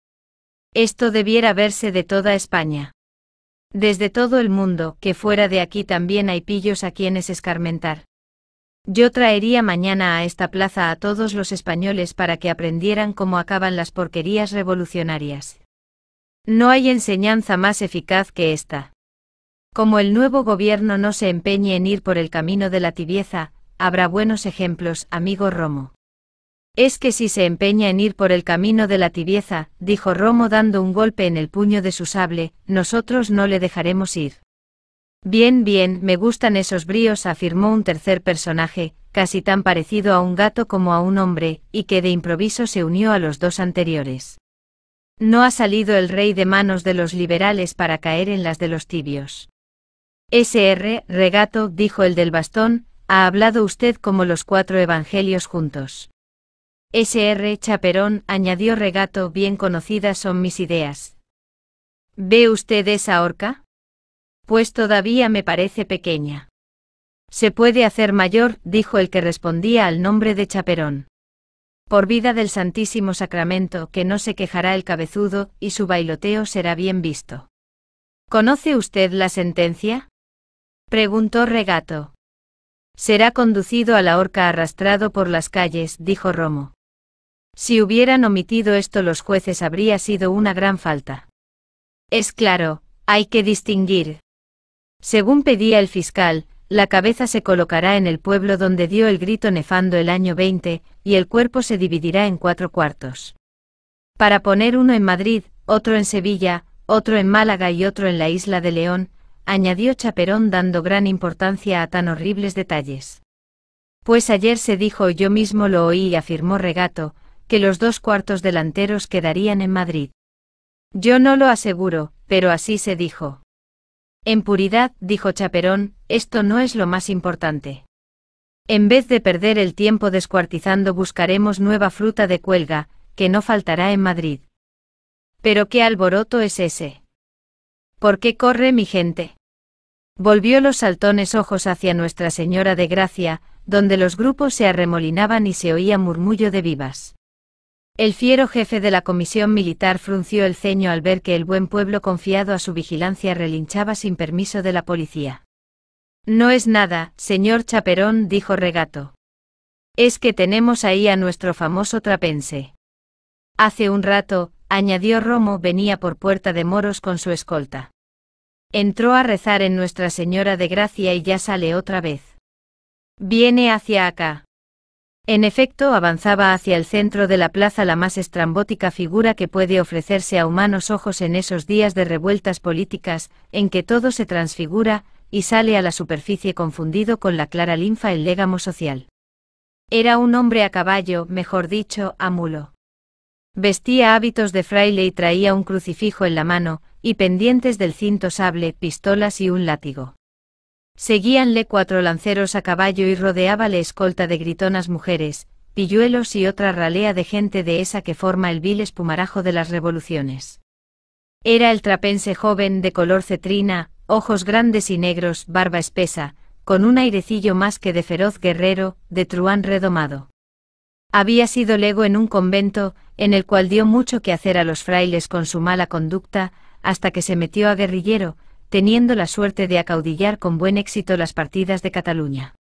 Esto debiera verse de toda España. Desde todo el mundo, que fuera de aquí también hay pillos a quienes escarmentar. Yo traería mañana a esta plaza a todos los españoles para que aprendieran cómo acaban las porquerías revolucionarias. No hay enseñanza más eficaz que esta. Como el nuevo gobierno no se empeñe en ir por el camino de la tibieza, habrá buenos ejemplos, amigo Romo. Es que si se empeña en ir por el camino de la tibieza, dijo Romo dando un golpe en el puño de su sable, nosotros no le dejaremos ir. Bien, bien, me gustan esos bríos, afirmó un tercer personaje, casi tan parecido a un gato como a un hombre, y que de improviso se unió a los dos anteriores. No ha salido el rey de manos de los liberales para caer en las de los tibios. SR, regato, dijo el del bastón, ha hablado usted como los cuatro evangelios juntos. SR Chaperón, añadió regato, bien conocidas son mis ideas. ¿Ve usted esa horca? Pues todavía me parece pequeña. Se puede hacer mayor, dijo el que respondía al nombre de Chaperón. Por vida del Santísimo Sacramento, que no se quejará el cabezudo, y su bailoteo será bien visto. ¿Conoce usted la sentencia? preguntó Regato. Será conducido a la horca arrastrado por las calles, dijo Romo. Si hubieran omitido esto los jueces habría sido una gran falta. Es claro, hay que distinguir. Según pedía el fiscal, la cabeza se colocará en el pueblo donde dio el grito nefando el año veinte, y el cuerpo se dividirá en cuatro cuartos. Para poner uno en Madrid, otro en Sevilla, otro en Málaga y otro en la isla de León, añadió Chaperón dando gran importancia a tan horribles detalles. Pues ayer se dijo, yo mismo lo oí y afirmó Regato, que los dos cuartos delanteros quedarían en Madrid. Yo no lo aseguro, pero así se dijo. En puridad, dijo Chaperón, esto no es lo más importante. En vez de perder el tiempo descuartizando buscaremos nueva fruta de cuelga, que no faltará en Madrid. Pero qué alboroto es ese. ¿Por qué corre mi gente? Volvió los saltones ojos hacia Nuestra Señora de Gracia, donde los grupos se arremolinaban y se oía murmullo de vivas. El fiero jefe de la comisión militar frunció el ceño al ver que el buen pueblo confiado a su vigilancia relinchaba sin permiso de la policía. No es nada, señor Chaperón, dijo Regato. Es que tenemos ahí a nuestro famoso trapense. Hace un rato, añadió Romo, venía por Puerta de Moros con su escolta. Entró a rezar en Nuestra Señora de Gracia y ya sale otra vez. Viene hacia acá. En efecto, avanzaba hacia el centro de la plaza la más estrambótica figura que puede ofrecerse a humanos ojos en esos días de revueltas políticas, en que todo se transfigura, y sale a la superficie confundido con la clara linfa el légamo social. Era un hombre a caballo, mejor dicho, a mulo. Vestía hábitos de fraile y traía un crucifijo en la mano, y pendientes del cinto sable, pistolas y un látigo. Seguíanle cuatro lanceros a caballo y rodeábale escolta de gritonas mujeres, pilluelos y otra ralea de gente de esa que forma el vil espumarajo de las revoluciones. Era el trapense joven de color cetrina, ojos grandes y negros, barba espesa, con un airecillo más que de feroz guerrero, de truán redomado. Había sido lego en un convento, en el cual dio mucho que hacer a los frailes con su mala conducta, hasta que se metió a guerrillero, teniendo la suerte de acaudillar con buen éxito las partidas de Cataluña.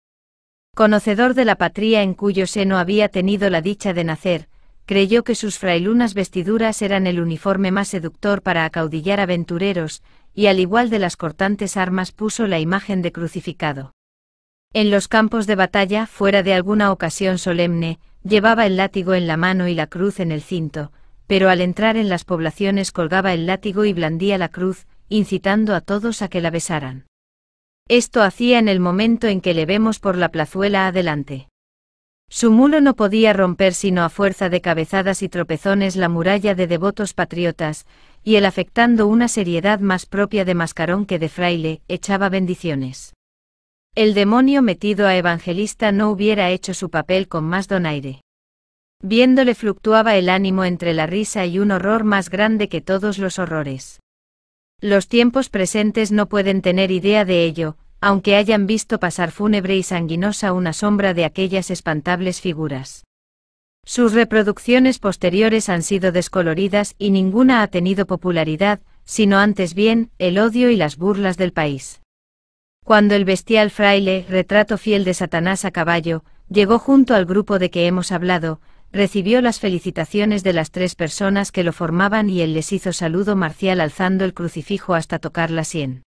Conocedor de la patria en cuyo seno había tenido la dicha de nacer, creyó que sus frailunas vestiduras eran el uniforme más seductor para acaudillar aventureros, y al igual de las cortantes armas puso la imagen de crucificado. En los campos de batalla, fuera de alguna ocasión solemne, llevaba el látigo en la mano y la cruz en el cinto, pero al entrar en las poblaciones colgaba el látigo y blandía la cruz, incitando a todos a que la besaran. Esto hacía en el momento en que le vemos por la plazuela adelante. Su mulo no podía romper sino a fuerza de cabezadas y tropezones la muralla de devotos patriotas, y él afectando una seriedad más propia de mascarón que de fraile, echaba bendiciones. El demonio metido a evangelista no hubiera hecho su papel con más donaire. Viéndole fluctuaba el ánimo entre la risa y un horror más grande que todos los horrores. Los tiempos presentes no pueden tener idea de ello, aunque hayan visto pasar fúnebre y sanguinosa una sombra de aquellas espantables figuras. Sus reproducciones posteriores han sido descoloridas y ninguna ha tenido popularidad, sino antes bien, el odio y las burlas del país. Cuando el bestial fraile, retrato fiel de Satanás a caballo, llegó junto al grupo de que hemos hablado, Recibió las felicitaciones de las tres personas que lo formaban y él les hizo saludo marcial alzando el crucifijo hasta tocar la sien.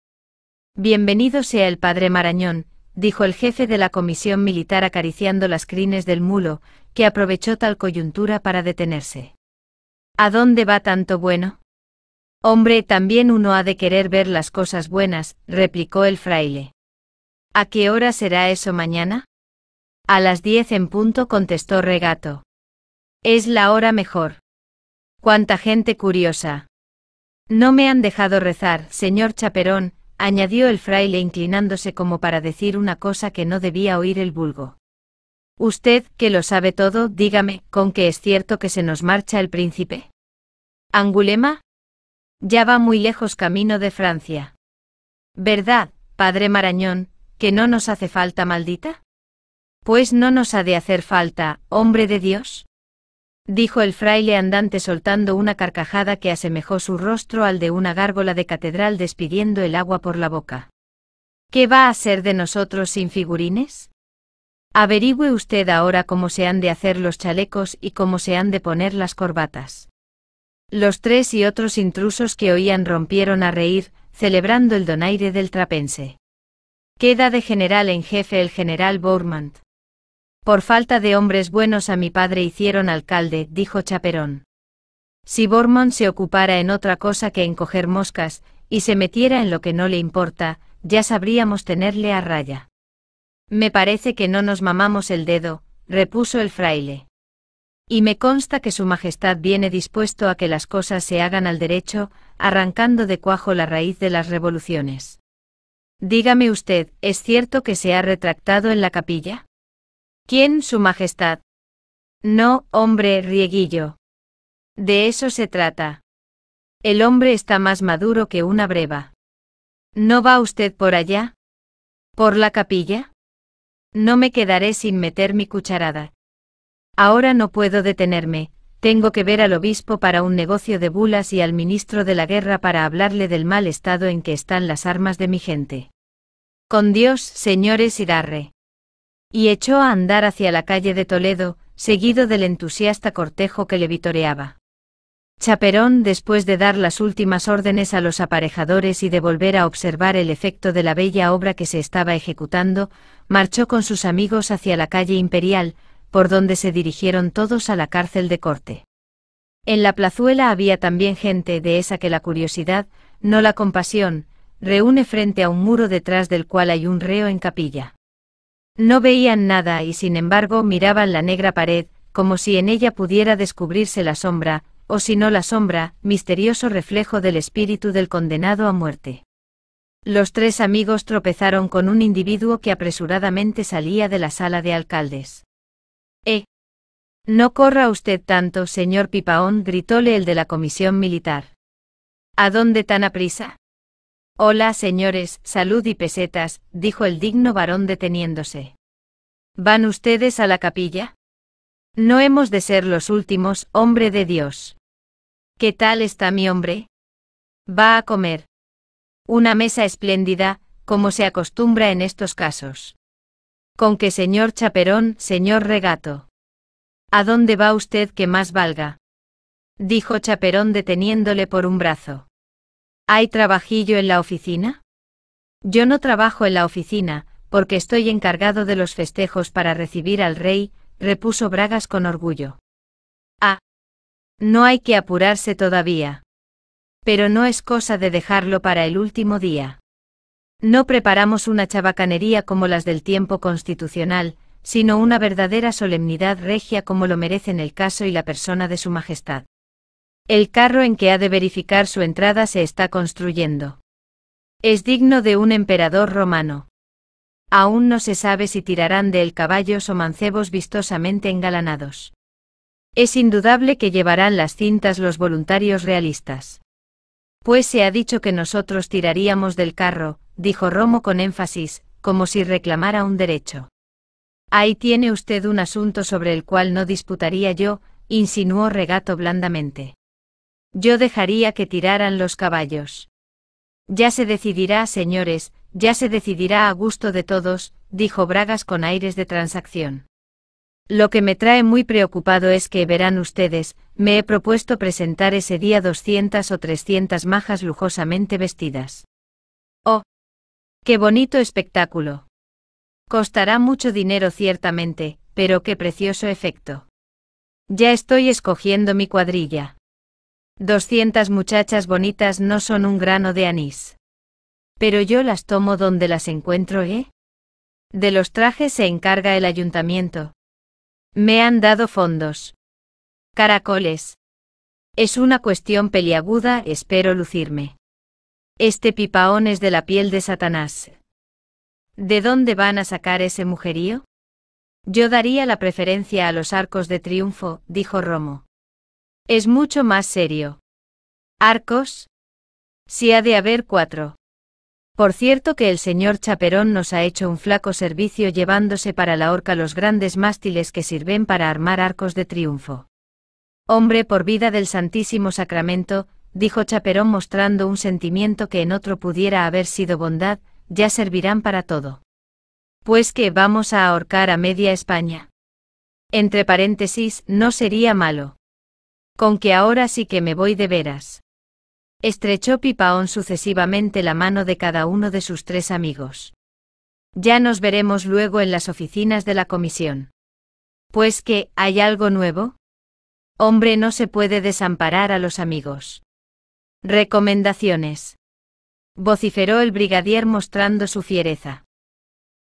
Bienvenido sea el padre Marañón, dijo el jefe de la comisión militar acariciando las crines del mulo, que aprovechó tal coyuntura para detenerse. ¿A dónde va tanto bueno? Hombre, también uno ha de querer ver las cosas buenas, replicó el fraile. ¿A qué hora será eso mañana? A las diez en punto contestó Regato. Es la hora mejor. Cuánta gente curiosa. No me han dejado rezar, señor Chaperón, añadió el fraile inclinándose como para decir una cosa que no debía oír el vulgo. Usted, que lo sabe todo, dígame, ¿con qué es cierto que se nos marcha el príncipe? ¿Angulema? Ya va muy lejos camino de Francia. ¿Verdad, padre Marañón, que no nos hace falta maldita? Pues no nos ha de hacer falta, hombre de Dios dijo el fraile andante soltando una carcajada que asemejó su rostro al de una gárgola de catedral despidiendo el agua por la boca. ¿Qué va a ser de nosotros sin figurines? Averigüe usted ahora cómo se han de hacer los chalecos y cómo se han de poner las corbatas. Los tres y otros intrusos que oían rompieron a reír, celebrando el donaire del trapense. Queda de general en jefe el general Bourmont. Por falta de hombres buenos a mi padre hicieron alcalde, dijo Chaperón. Si Bormont se ocupara en otra cosa que en coger moscas, y se metiera en lo que no le importa, ya sabríamos tenerle a raya. Me parece que no nos mamamos el dedo, repuso el fraile. Y me consta que Su Majestad viene dispuesto a que las cosas se hagan al derecho, arrancando de cuajo la raíz de las revoluciones. Dígame usted, ¿es cierto que se ha retractado en la capilla? ¿Quién Su Majestad? No, hombre rieguillo. De eso se trata. El hombre está más maduro que una breva. ¿No va usted por allá? ¿Por la capilla? No me quedaré sin meter mi cucharada. Ahora no puedo detenerme, tengo que ver al obispo para un negocio de bulas y al ministro de la guerra para hablarle del mal estado en que están las armas de mi gente. Con Dios, señores darre y echó a andar hacia la calle de Toledo, seguido del entusiasta cortejo que le vitoreaba. Chaperón, después de dar las últimas órdenes a los aparejadores y de volver a observar el efecto de la bella obra que se estaba ejecutando, marchó con sus amigos hacia la calle imperial, por donde se dirigieron todos a la cárcel de corte. En la plazuela había también gente de esa que la curiosidad, no la compasión, reúne frente a un muro detrás del cual hay un reo en capilla. No veían nada y sin embargo miraban la negra pared, como si en ella pudiera descubrirse la sombra, o si no la sombra, misterioso reflejo del espíritu del condenado a muerte. Los tres amigos tropezaron con un individuo que apresuradamente salía de la sala de alcaldes. ¡Eh! No corra usted tanto, señor Pipaón, gritóle el de la comisión militar. ¿A dónde tan aprisa? Hola señores, salud y pesetas, dijo el digno varón deteniéndose. ¿Van ustedes a la capilla? No hemos de ser los últimos, hombre de Dios. ¿Qué tal está mi hombre? Va a comer. Una mesa espléndida, como se acostumbra en estos casos. Con que señor Chaperón, señor Regato. ¿A dónde va usted que más valga? Dijo Chaperón deteniéndole por un brazo. ¿Hay trabajillo en la oficina? Yo no trabajo en la oficina, porque estoy encargado de los festejos para recibir al rey, repuso Bragas con orgullo. Ah. No hay que apurarse todavía. Pero no es cosa de dejarlo para el último día. No preparamos una chabacanería como las del tiempo constitucional, sino una verdadera solemnidad regia como lo merecen el caso y la persona de Su Majestad. El carro en que ha de verificar su entrada se está construyendo. Es digno de un emperador romano. Aún no se sabe si tirarán de él caballos o mancebos vistosamente engalanados. Es indudable que llevarán las cintas los voluntarios realistas. Pues se ha dicho que nosotros tiraríamos del carro, dijo Romo con énfasis, como si reclamara un derecho. Ahí tiene usted un asunto sobre el cual no disputaría yo, insinuó Regato blandamente. Yo dejaría que tiraran los caballos. Ya se decidirá, señores, ya se decidirá a gusto de todos, dijo Bragas con aires de transacción. Lo que me trae muy preocupado es que verán ustedes, me he propuesto presentar ese día doscientas o trescientas majas lujosamente vestidas. ¡Oh! ¡Qué bonito espectáculo! Costará mucho dinero ciertamente, pero qué precioso efecto. Ya estoy escogiendo mi cuadrilla. Doscientas muchachas bonitas no son un grano de anís. Pero yo las tomo donde las encuentro, ¿eh? De los trajes se encarga el ayuntamiento. Me han dado fondos. Caracoles. Es una cuestión peliaguda, espero lucirme. Este pipaón es de la piel de Satanás. ¿De dónde van a sacar ese mujerío? Yo daría la preferencia a los arcos de triunfo, dijo Romo. Es mucho más serio. Arcos. Si ha de haber cuatro. Por cierto que el señor Chaperón nos ha hecho un flaco servicio llevándose para la horca los grandes mástiles que sirven para armar arcos de triunfo. Hombre por vida del Santísimo Sacramento, dijo Chaperón mostrando un sentimiento que en otro pudiera haber sido bondad, ya servirán para todo. Pues que vamos a ahorcar a media España. Entre paréntesis, no sería malo. Con que ahora sí que me voy de veras. Estrechó Pipaón sucesivamente la mano de cada uno de sus tres amigos. Ya nos veremos luego en las oficinas de la comisión. Pues que, ¿hay algo nuevo? Hombre, no se puede desamparar a los amigos. Recomendaciones. Vociferó el brigadier mostrando su fiereza.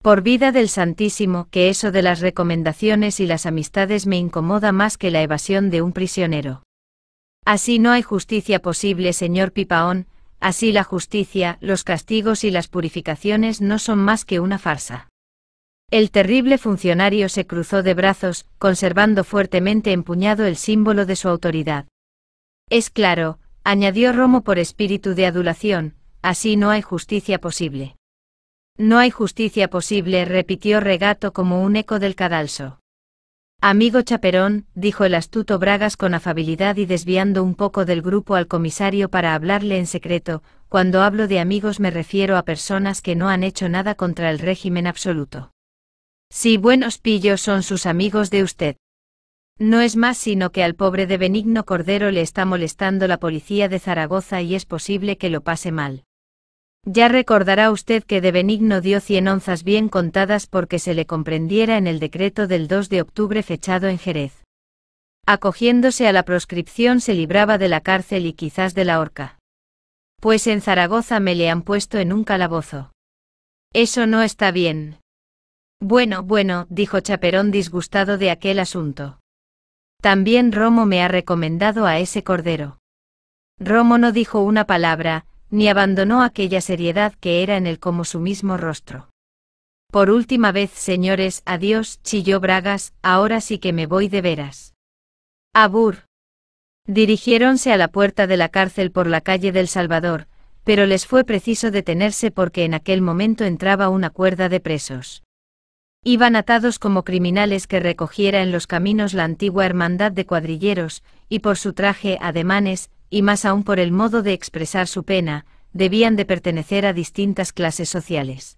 Por vida del Santísimo, que eso de las recomendaciones y las amistades me incomoda más que la evasión de un prisionero. Así no hay justicia posible, señor Pipaón, así la justicia, los castigos y las purificaciones no son más que una farsa. El terrible funcionario se cruzó de brazos, conservando fuertemente empuñado el símbolo de su autoridad. Es claro, añadió Romo por espíritu de adulación, así no hay justicia posible. No hay justicia posible, repitió Regato como un eco del cadalso. Amigo Chaperón, dijo el astuto Bragas con afabilidad y desviando un poco del grupo al comisario para hablarle en secreto, cuando hablo de amigos me refiero a personas que no han hecho nada contra el régimen absoluto. Si buenos pillos son sus amigos de usted. No es más sino que al pobre de Benigno Cordero le está molestando la policía de Zaragoza y es posible que lo pase mal. Ya recordará usted que de Benigno dio cien onzas bien contadas porque se le comprendiera en el decreto del 2 de octubre fechado en Jerez. Acogiéndose a la proscripción se libraba de la cárcel y quizás de la horca. Pues en Zaragoza me le han puesto en un calabozo. Eso no está bien. Bueno, bueno, dijo Chaperón disgustado de aquel asunto. También Romo me ha recomendado a ese cordero. Romo no dijo una palabra, ni abandonó aquella seriedad que era en él como su mismo rostro. Por última vez, señores, adiós, chilló Bragas, ahora sí que me voy de veras. Abur. Dirigiéronse a la puerta de la cárcel por la calle del Salvador, pero les fue preciso detenerse porque en aquel momento entraba una cuerda de presos. Iban atados como criminales que recogiera en los caminos la antigua hermandad de cuadrilleros, y por su traje, ademanes, y más aún por el modo de expresar su pena, debían de pertenecer a distintas clases sociales.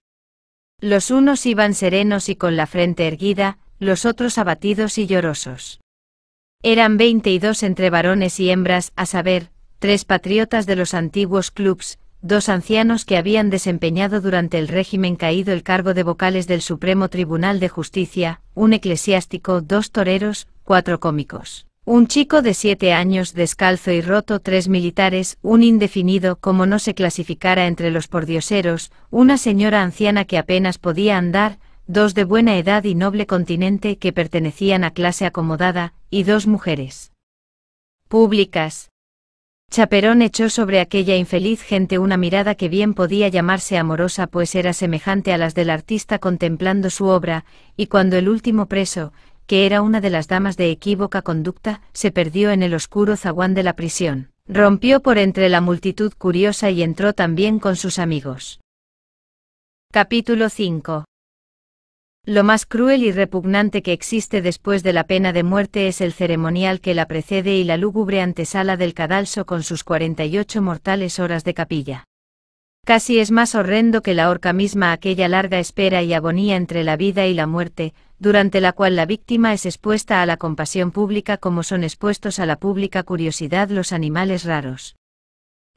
Los unos iban serenos y con la frente erguida, los otros abatidos y llorosos. Eran veinte y dos entre varones y hembras, a saber, tres patriotas de los antiguos clubs, dos ancianos que habían desempeñado durante el régimen caído el cargo de vocales del Supremo Tribunal de Justicia, un eclesiástico, dos toreros, cuatro cómicos. Un chico de siete años descalzo y roto, tres militares, un indefinido como no se clasificara entre los pordioseros, una señora anciana que apenas podía andar, dos de buena edad y noble continente que pertenecían a clase acomodada, y dos mujeres. Públicas. Chaperón echó sobre aquella infeliz gente una mirada que bien podía llamarse amorosa pues era semejante a las del artista contemplando su obra, y cuando el último preso, que era una de las damas de equívoca conducta, se perdió en el oscuro zaguán de la prisión, rompió por entre la multitud curiosa y entró también con sus amigos. Capítulo 5 lo más cruel y repugnante que existe después de la pena de muerte es el ceremonial que la precede y la lúgubre antesala del cadalso con sus 48 mortales horas de capilla. Casi es más horrendo que la horca misma aquella larga espera y agonía entre la vida y la muerte, durante la cual la víctima es expuesta a la compasión pública como son expuestos a la pública curiosidad los animales raros.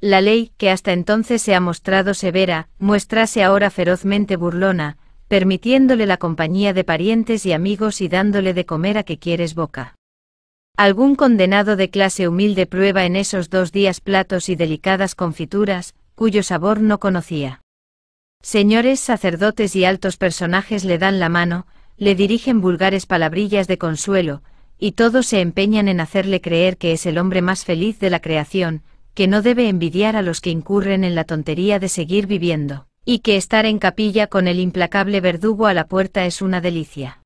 La ley, que hasta entonces se ha mostrado severa, muestrase ahora ferozmente burlona, permitiéndole la compañía de parientes y amigos y dándole de comer a que quieres boca. Algún condenado de clase humilde prueba en esos dos días platos y delicadas confituras, cuyo sabor no conocía. Señores sacerdotes y altos personajes le dan la mano, le dirigen vulgares palabrillas de consuelo, y todos se empeñan en hacerle creer que es el hombre más feliz de la creación, que no debe envidiar a los que incurren en la tontería de seguir viviendo, y que estar en capilla con el implacable verdugo a la puerta es una delicia.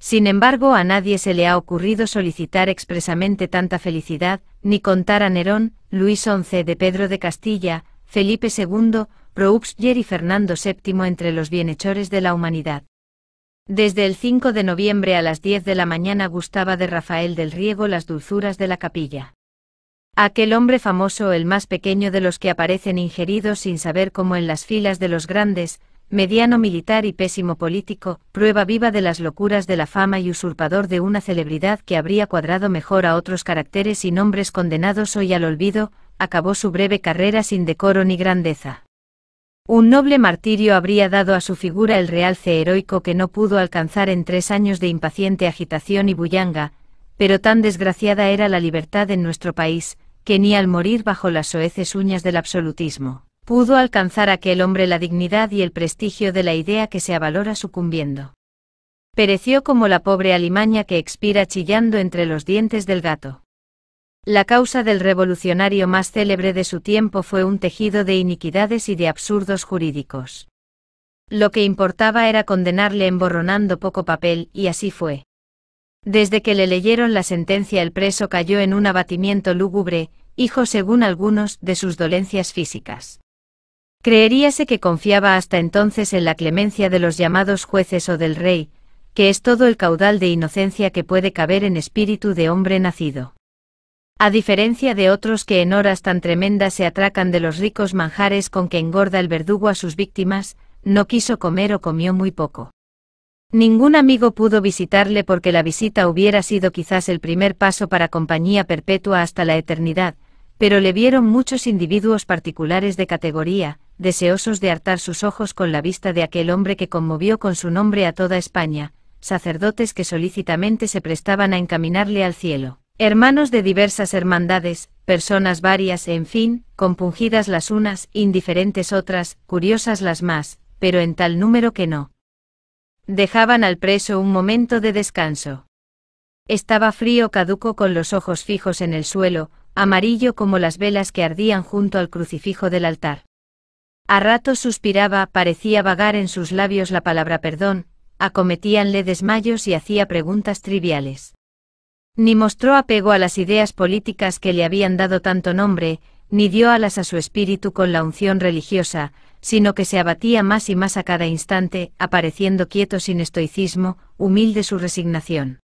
Sin embargo, a nadie se le ha ocurrido solicitar expresamente tanta felicidad, ni contar a Nerón, Luis XI de Pedro de Castilla, Felipe II, Prouxbier y Fernando VII entre los bienhechores de la humanidad. Desde el 5 de noviembre a las 10 de la mañana gustaba de Rafael del Riego las dulzuras de la capilla. Aquel hombre famoso, el más pequeño de los que aparecen ingeridos sin saber cómo en las filas de los grandes, mediano militar y pésimo político, prueba viva de las locuras de la fama y usurpador de una celebridad que habría cuadrado mejor a otros caracteres y nombres condenados hoy al olvido, acabó su breve carrera sin decoro ni grandeza. Un noble martirio habría dado a su figura el realce heroico que no pudo alcanzar en tres años de impaciente agitación y bullanga, pero tan desgraciada era la libertad en nuestro país, que ni al morir bajo las soeces uñas del absolutismo, pudo alcanzar aquel hombre la dignidad y el prestigio de la idea que se avalora sucumbiendo. Pereció como la pobre alimaña que expira chillando entre los dientes del gato. La causa del revolucionario más célebre de su tiempo fue un tejido de iniquidades y de absurdos jurídicos. Lo que importaba era condenarle emborronando poco papel, y así fue. Desde que le leyeron la sentencia el preso cayó en un abatimiento lúgubre, hijo según algunos, de sus dolencias físicas. Creeríase que confiaba hasta entonces en la clemencia de los llamados jueces o del rey, que es todo el caudal de inocencia que puede caber en espíritu de hombre nacido a diferencia de otros que en horas tan tremendas se atracan de los ricos manjares con que engorda el verdugo a sus víctimas, no quiso comer o comió muy poco. Ningún amigo pudo visitarle porque la visita hubiera sido quizás el primer paso para compañía perpetua hasta la eternidad, pero le vieron muchos individuos particulares de categoría, deseosos de hartar sus ojos con la vista de aquel hombre que conmovió con su nombre a toda España, sacerdotes que solícitamente se prestaban a encaminarle al cielo. Hermanos de diversas hermandades, personas varias, en fin, compungidas las unas, indiferentes otras, curiosas las más, pero en tal número que no. Dejaban al preso un momento de descanso. Estaba frío caduco con los ojos fijos en el suelo, amarillo como las velas que ardían junto al crucifijo del altar. A ratos suspiraba, parecía vagar en sus labios la palabra perdón, acometíanle desmayos y hacía preguntas triviales. Ni mostró apego a las ideas políticas que le habían dado tanto nombre, ni dio alas a su espíritu con la unción religiosa, sino que se abatía más y más a cada instante, apareciendo quieto sin estoicismo, humilde su resignación.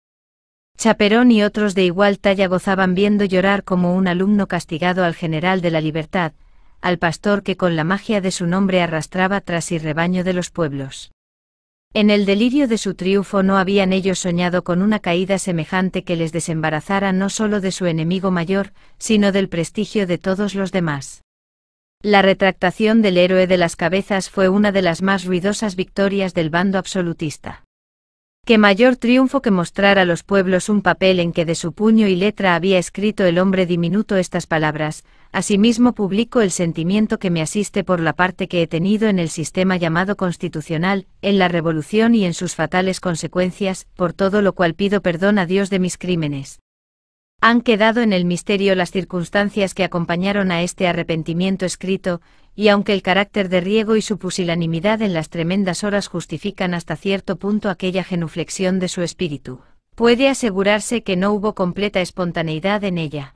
Chaperón y otros de igual talla gozaban viendo llorar como un alumno castigado al general de la libertad, al pastor que con la magia de su nombre arrastraba tras y rebaño de los pueblos. En el delirio de su triunfo no habían ellos soñado con una caída semejante que les desembarazara no solo de su enemigo mayor, sino del prestigio de todos los demás. La retractación del héroe de las cabezas fue una de las más ruidosas victorias del bando absolutista. Qué mayor triunfo que mostrar a los pueblos un papel en que de su puño y letra había escrito el hombre diminuto estas palabras, asimismo publico el sentimiento que me asiste por la parte que he tenido en el sistema llamado constitucional, en la revolución y en sus fatales consecuencias, por todo lo cual pido perdón a Dios de mis crímenes. Han quedado en el misterio las circunstancias que acompañaron a este arrepentimiento escrito, y aunque el carácter de Riego y su pusilanimidad en las tremendas horas justifican hasta cierto punto aquella genuflexión de su espíritu, puede asegurarse que no hubo completa espontaneidad en ella.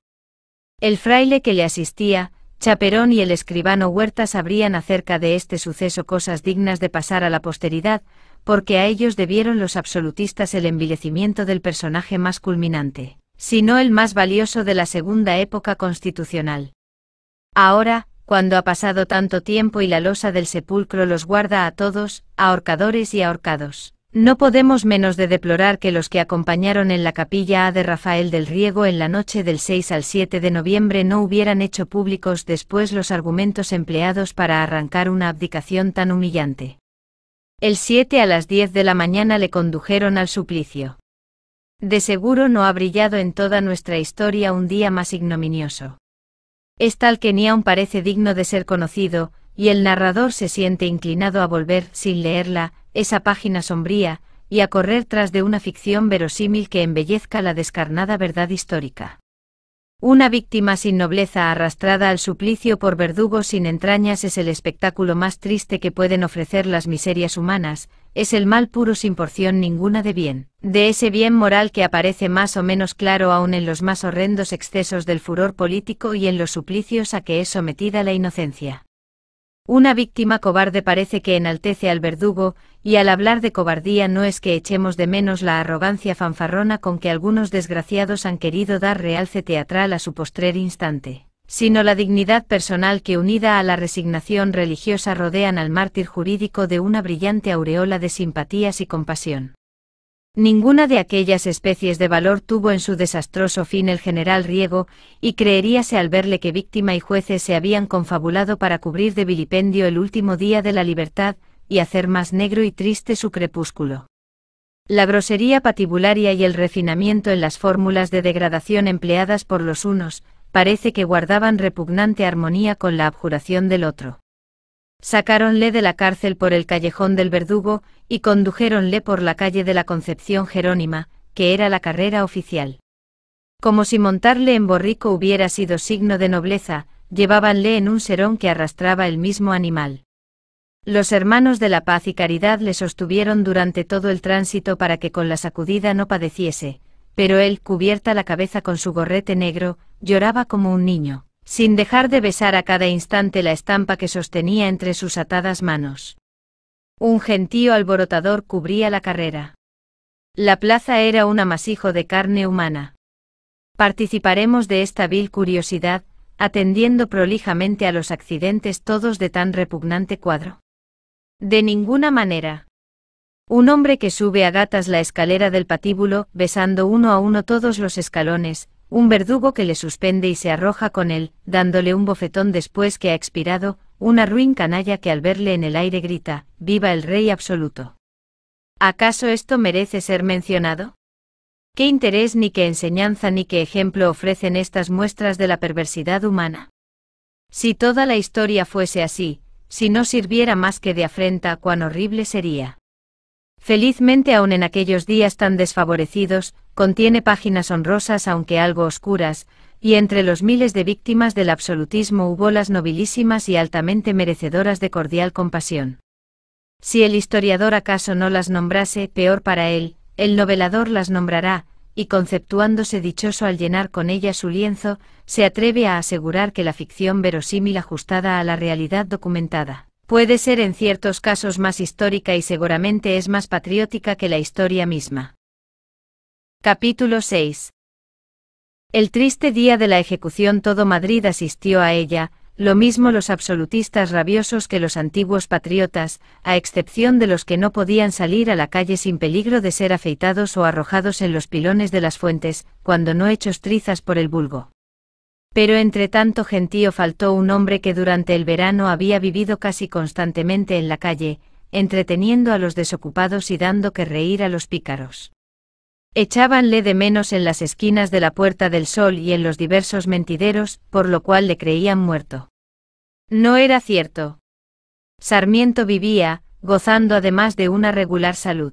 El fraile que le asistía, Chaperón y el escribano Huerta sabrían acerca de este suceso cosas dignas de pasar a la posteridad, porque a ellos debieron los absolutistas el envilecimiento del personaje más culminante sino el más valioso de la segunda época constitucional. Ahora, cuando ha pasado tanto tiempo y la losa del sepulcro los guarda a todos, ahorcadores y ahorcados. No podemos menos de deplorar que los que acompañaron en la capilla A de Rafael del Riego en la noche del 6 al 7 de noviembre no hubieran hecho públicos después los argumentos empleados para arrancar una abdicación tan humillante. El 7 a las 10 de la mañana le condujeron al suplicio. De seguro no ha brillado en toda nuestra historia un día más ignominioso. Es tal que ni aun parece digno de ser conocido, y el narrador se siente inclinado a volver, sin leerla, esa página sombría, y a correr tras de una ficción verosímil que embellezca la descarnada verdad histórica. Una víctima sin nobleza arrastrada al suplicio por verdugos sin entrañas es el espectáculo más triste que pueden ofrecer las miserias humanas, es el mal puro sin porción ninguna de bien, de ese bien moral que aparece más o menos claro aún en los más horrendos excesos del furor político y en los suplicios a que es sometida la inocencia. Una víctima cobarde parece que enaltece al verdugo, y al hablar de cobardía no es que echemos de menos la arrogancia fanfarrona con que algunos desgraciados han querido dar realce teatral a su postrer instante sino la dignidad personal que unida a la resignación religiosa rodean al mártir jurídico de una brillante aureola de simpatías y compasión. Ninguna de aquellas especies de valor tuvo en su desastroso fin el general Riego, y creeríase al verle que víctima y jueces se habían confabulado para cubrir de vilipendio el último día de la libertad, y hacer más negro y triste su crepúsculo. La grosería patibularia y el refinamiento en las fórmulas de degradación empleadas por los unos, parece que guardaban repugnante armonía con la abjuración del otro. Sacáronle de la cárcel por el callejón del verdugo, y condujéronle por la calle de la Concepción Jerónima, que era la carrera oficial. Como si montarle en borrico hubiera sido signo de nobleza, llevábanle en un serón que arrastraba el mismo animal. Los hermanos de la paz y caridad le sostuvieron durante todo el tránsito para que con la sacudida no padeciese, pero él, cubierta la cabeza con su gorrete negro, lloraba como un niño, sin dejar de besar a cada instante la estampa que sostenía entre sus atadas manos. Un gentío alborotador cubría la carrera. La plaza era un amasijo de carne humana. Participaremos de esta vil curiosidad, atendiendo prolijamente a los accidentes todos de tan repugnante cuadro. De ninguna manera. Un hombre que sube a gatas la escalera del patíbulo, besando uno a uno todos los escalones, un verdugo que le suspende y se arroja con él, dándole un bofetón después que ha expirado, una ruin canalla que al verle en el aire grita, ¡Viva el rey absoluto! ¿Acaso esto merece ser mencionado? ¿Qué interés ni qué enseñanza ni qué ejemplo ofrecen estas muestras de la perversidad humana? Si toda la historia fuese así, si no sirviera más que de afrenta, cuán horrible sería. Felizmente aún en aquellos días tan desfavorecidos, contiene páginas honrosas aunque algo oscuras, y entre los miles de víctimas del absolutismo hubo las nobilísimas y altamente merecedoras de cordial compasión. Si el historiador acaso no las nombrase, peor para él, el novelador las nombrará, y conceptuándose dichoso al llenar con ella su lienzo, se atreve a asegurar que la ficción verosímil ajustada a la realidad documentada. Puede ser en ciertos casos más histórica y seguramente es más patriótica que la historia misma. Capítulo 6. El triste día de la ejecución todo Madrid asistió a ella, lo mismo los absolutistas rabiosos que los antiguos patriotas, a excepción de los que no podían salir a la calle sin peligro de ser afeitados o arrojados en los pilones de las fuentes, cuando no hechos trizas por el vulgo. Pero entre tanto gentío faltó un hombre que durante el verano había vivido casi constantemente en la calle, entreteniendo a los desocupados y dando que reír a los pícaros. Echábanle de menos en las esquinas de la Puerta del Sol y en los diversos mentideros, por lo cual le creían muerto. No era cierto. Sarmiento vivía, gozando además de una regular salud.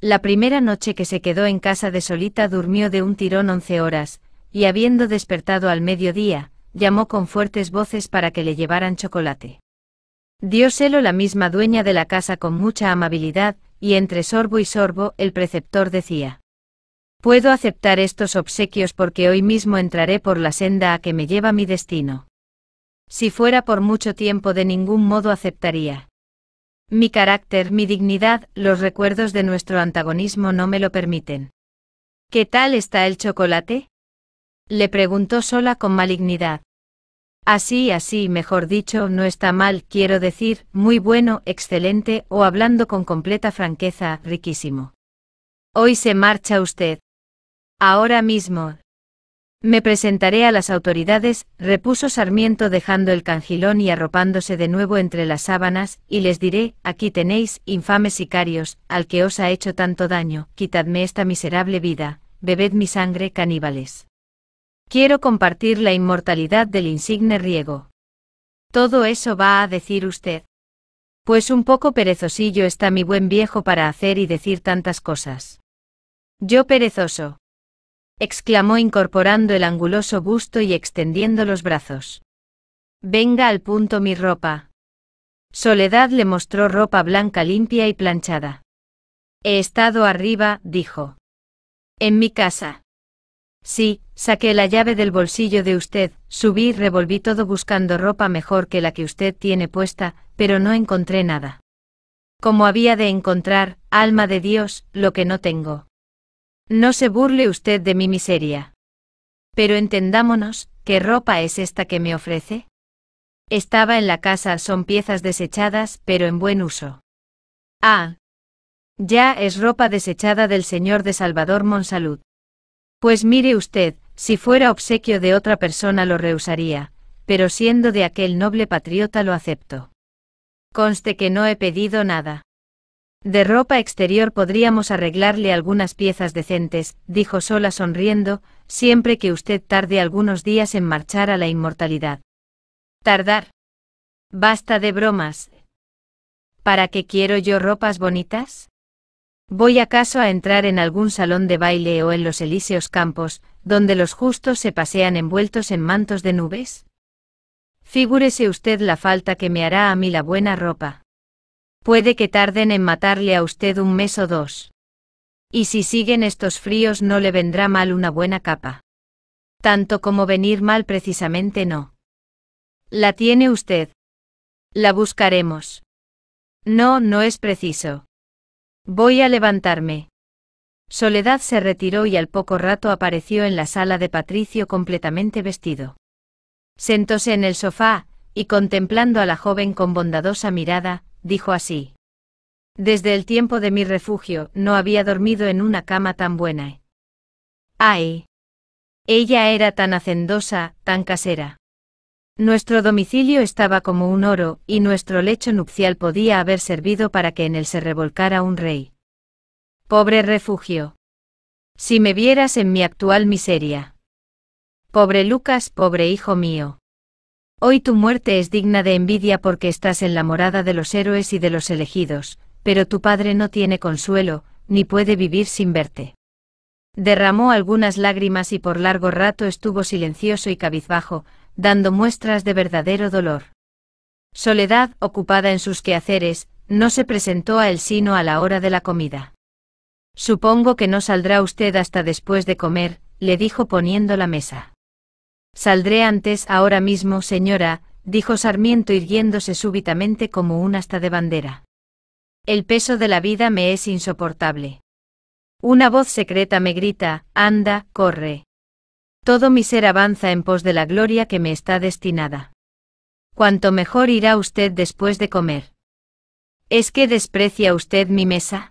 La primera noche que se quedó en casa de Solita durmió de un tirón once horas, y habiendo despertado al mediodía, llamó con fuertes voces para que le llevaran chocolate. Dióselo la misma dueña de la casa con mucha amabilidad, y entre sorbo y sorbo el preceptor decía. Puedo aceptar estos obsequios porque hoy mismo entraré por la senda a que me lleva mi destino. Si fuera por mucho tiempo de ningún modo aceptaría. Mi carácter, mi dignidad, los recuerdos de nuestro antagonismo no me lo permiten. ¿Qué tal está el chocolate? Le preguntó sola con malignidad. Así, así, mejor dicho, no está mal, quiero decir, muy bueno, excelente, o hablando con completa franqueza, riquísimo. Hoy se marcha usted. Ahora mismo. Me presentaré a las autoridades, repuso Sarmiento dejando el cangilón y arropándose de nuevo entre las sábanas, y les diré, aquí tenéis, infames sicarios, al que os ha hecho tanto daño, quitadme esta miserable vida, bebed mi sangre, caníbales. Quiero compartir la inmortalidad del insigne riego. Todo eso va a decir usted. Pues un poco perezosillo está mi buen viejo para hacer y decir tantas cosas. Yo perezoso. exclamó incorporando el anguloso busto y extendiendo los brazos. Venga al punto mi ropa. Soledad le mostró ropa blanca limpia y planchada. He estado arriba, dijo. En mi casa. Sí, saqué la llave del bolsillo de usted, subí y revolví todo buscando ropa mejor que la que usted tiene puesta, pero no encontré nada. Como había de encontrar, alma de Dios, lo que no tengo. No se burle usted de mi miseria. Pero entendámonos, ¿qué ropa es esta que me ofrece? Estaba en la casa, son piezas desechadas, pero en buen uso. Ah. Ya es ropa desechada del señor de Salvador Monsalud. Pues mire usted, si fuera obsequio de otra persona lo rehusaría, pero siendo de aquel noble patriota lo acepto. Conste que no he pedido nada. De ropa exterior podríamos arreglarle algunas piezas decentes, dijo Sola sonriendo, siempre que usted tarde algunos días en marchar a la inmortalidad. Tardar. Basta de bromas. ¿Para qué quiero yo ropas bonitas? ¿Voy acaso a entrar en algún salón de baile o en los elíseos campos, donde los justos se pasean envueltos en mantos de nubes? Figúrese usted la falta que me hará a mí la buena ropa. Puede que tarden en matarle a usted un mes o dos. Y si siguen estos fríos no le vendrá mal una buena capa. Tanto como venir mal precisamente no. La tiene usted. La buscaremos. No, no es preciso. Voy a levantarme. Soledad se retiró y al poco rato apareció en la sala de Patricio completamente vestido. Sentóse en el sofá, y contemplando a la joven con bondadosa mirada, dijo así. Desde el tiempo de mi refugio no había dormido en una cama tan buena. ¡Ay! Ella era tan hacendosa, tan casera. Nuestro domicilio estaba como un oro, y nuestro lecho nupcial podía haber servido para que en él se revolcara un rey. Pobre refugio. Si me vieras en mi actual miseria. Pobre Lucas, pobre hijo mío. Hoy tu muerte es digna de envidia porque estás en la morada de los héroes y de los elegidos, pero tu padre no tiene consuelo, ni puede vivir sin verte. Derramó algunas lágrimas y por largo rato estuvo silencioso y cabizbajo, dando muestras de verdadero dolor. Soledad, ocupada en sus quehaceres, no se presentó a él sino a la hora de la comida. Supongo que no saldrá usted hasta después de comer, le dijo poniendo la mesa. Saldré antes ahora mismo, señora, dijo Sarmiento irguiéndose súbitamente como un hasta de bandera. El peso de la vida me es insoportable. Una voz secreta me grita, anda, corre. Todo mi ser avanza en pos de la gloria que me está destinada. Cuanto mejor irá usted después de comer. ¿Es que desprecia usted mi mesa?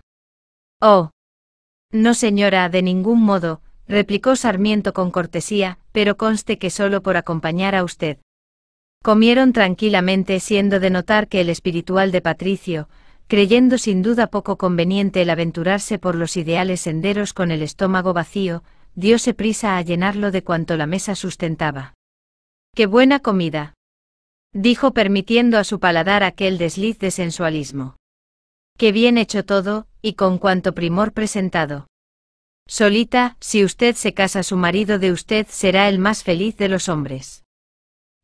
Oh. No, señora, de ningún modo, replicó Sarmiento con cortesía, pero conste que solo por acompañar a usted. Comieron tranquilamente, siendo de notar que el espiritual de Patricio, creyendo sin duda poco conveniente el aventurarse por los ideales senderos con el estómago vacío, se prisa a llenarlo de cuanto la mesa sustentaba. ¡Qué buena comida! dijo permitiendo a su paladar aquel desliz de sensualismo. Qué bien hecho todo, y con cuanto primor presentado. Solita, si usted se casa su marido de usted será el más feliz de los hombres.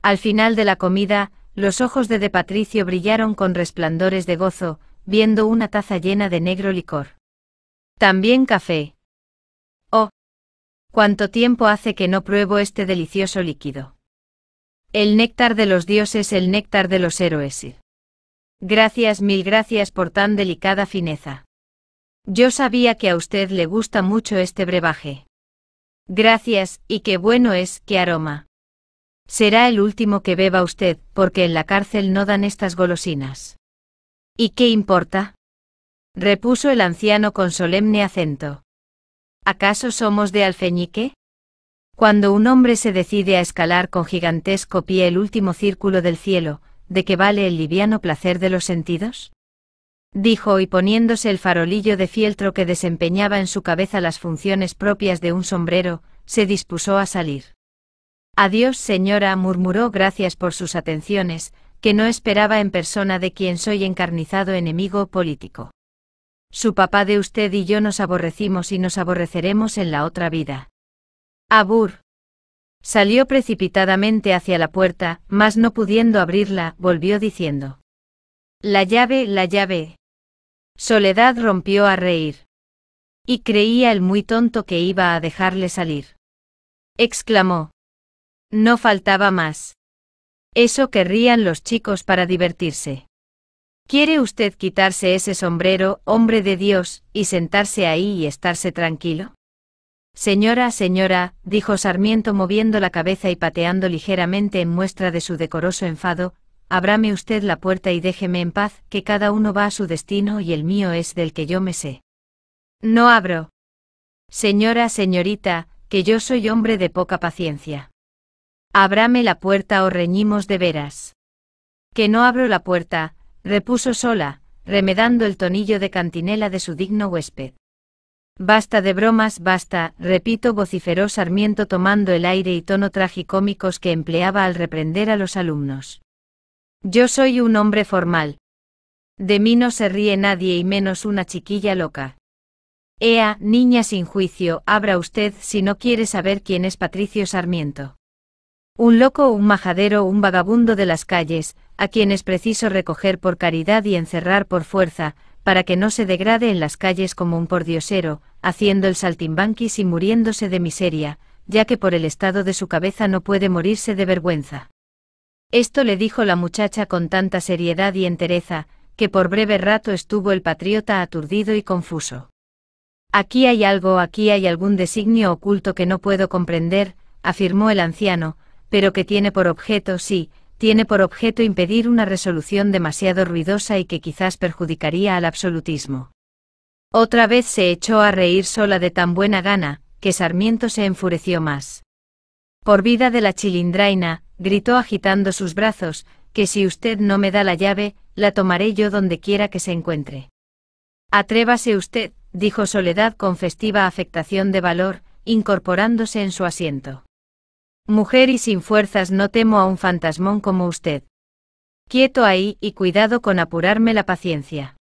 Al final de la comida, los ojos de De Patricio brillaron con resplandores de gozo, viendo una taza llena de negro licor. También café cuánto tiempo hace que no pruebo este delicioso líquido. El néctar de los dioses, el néctar de los héroes. Gracias, mil gracias por tan delicada fineza. Yo sabía que a usted le gusta mucho este brebaje. Gracias, y qué bueno es, qué aroma. Será el último que beba usted, porque en la cárcel no dan estas golosinas. ¿Y qué importa? repuso el anciano con solemne acento. ¿Acaso somos de alfeñique? Cuando un hombre se decide a escalar con gigantesco pie el último círculo del cielo, ¿de qué vale el liviano placer de los sentidos? Dijo y poniéndose el farolillo de fieltro que desempeñaba en su cabeza las funciones propias de un sombrero, se dispuso a salir. Adiós, señora, murmuró gracias por sus atenciones, que no esperaba en persona de quien soy encarnizado enemigo político. Su papá de usted y yo nos aborrecimos y nos aborreceremos en la otra vida. Abur. Salió precipitadamente hacia la puerta, mas no pudiendo abrirla, volvió diciendo. La llave, la llave. Soledad rompió a reír. Y creía el muy tonto que iba a dejarle salir. Exclamó. No faltaba más. Eso querrían los chicos para divertirse. ¿Quiere usted quitarse ese sombrero, hombre de Dios, y sentarse ahí y estarse tranquilo? Señora, señora, dijo Sarmiento moviendo la cabeza y pateando ligeramente en muestra de su decoroso enfado, ábrame usted la puerta y déjeme en paz, que cada uno va a su destino y el mío es del que yo me sé. No abro. Señora, señorita, que yo soy hombre de poca paciencia. Ábrame la puerta o reñimos de veras. Que no abro la puerta, repuso sola, remedando el tonillo de cantinela de su digno huésped. Basta de bromas, basta, repito, vociferó Sarmiento tomando el aire y tono tragicómicos que empleaba al reprender a los alumnos. Yo soy un hombre formal. De mí no se ríe nadie y menos una chiquilla loca. Ea, niña sin juicio, abra usted si no quiere saber quién es Patricio Sarmiento. Un loco, un majadero, un vagabundo de las calles, a quien es preciso recoger por caridad y encerrar por fuerza, para que no se degrade en las calles como un pordiosero, haciendo el saltimbanquis y muriéndose de miseria, ya que por el estado de su cabeza no puede morirse de vergüenza. Esto le dijo la muchacha con tanta seriedad y entereza, que por breve rato estuvo el patriota aturdido y confuso. Aquí hay algo, aquí hay algún designio oculto que no puedo comprender, afirmó el anciano, pero que tiene por objeto, sí, tiene por objeto impedir una resolución demasiado ruidosa y que quizás perjudicaría al absolutismo. Otra vez se echó a reír sola de tan buena gana, que Sarmiento se enfureció más. Por vida de la chilindraina, gritó agitando sus brazos, que si usted no me da la llave, la tomaré yo donde quiera que se encuentre. Atrévase usted, dijo Soledad con festiva afectación de valor, incorporándose en su asiento. Mujer y sin fuerzas no temo a un fantasmón como usted. Quieto ahí y cuidado con apurarme la paciencia.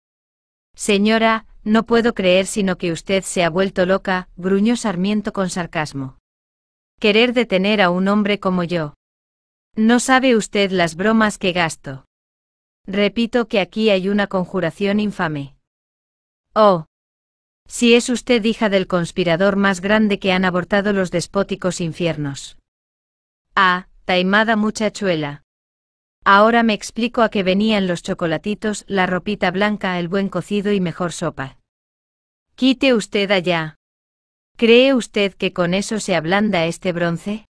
Señora, no puedo creer sino que usted se ha vuelto loca, gruñó Sarmiento con sarcasmo. Querer detener a un hombre como yo. No sabe usted las bromas que gasto. Repito que aquí hay una conjuración infame. Oh. Si es usted hija del conspirador más grande que han abortado los despóticos infiernos. Ah, taimada muchachuela. Ahora me explico a qué venían los chocolatitos, la ropita blanca, el buen cocido y mejor sopa. Quite usted allá. ¿Cree usted que con eso se ablanda este bronce?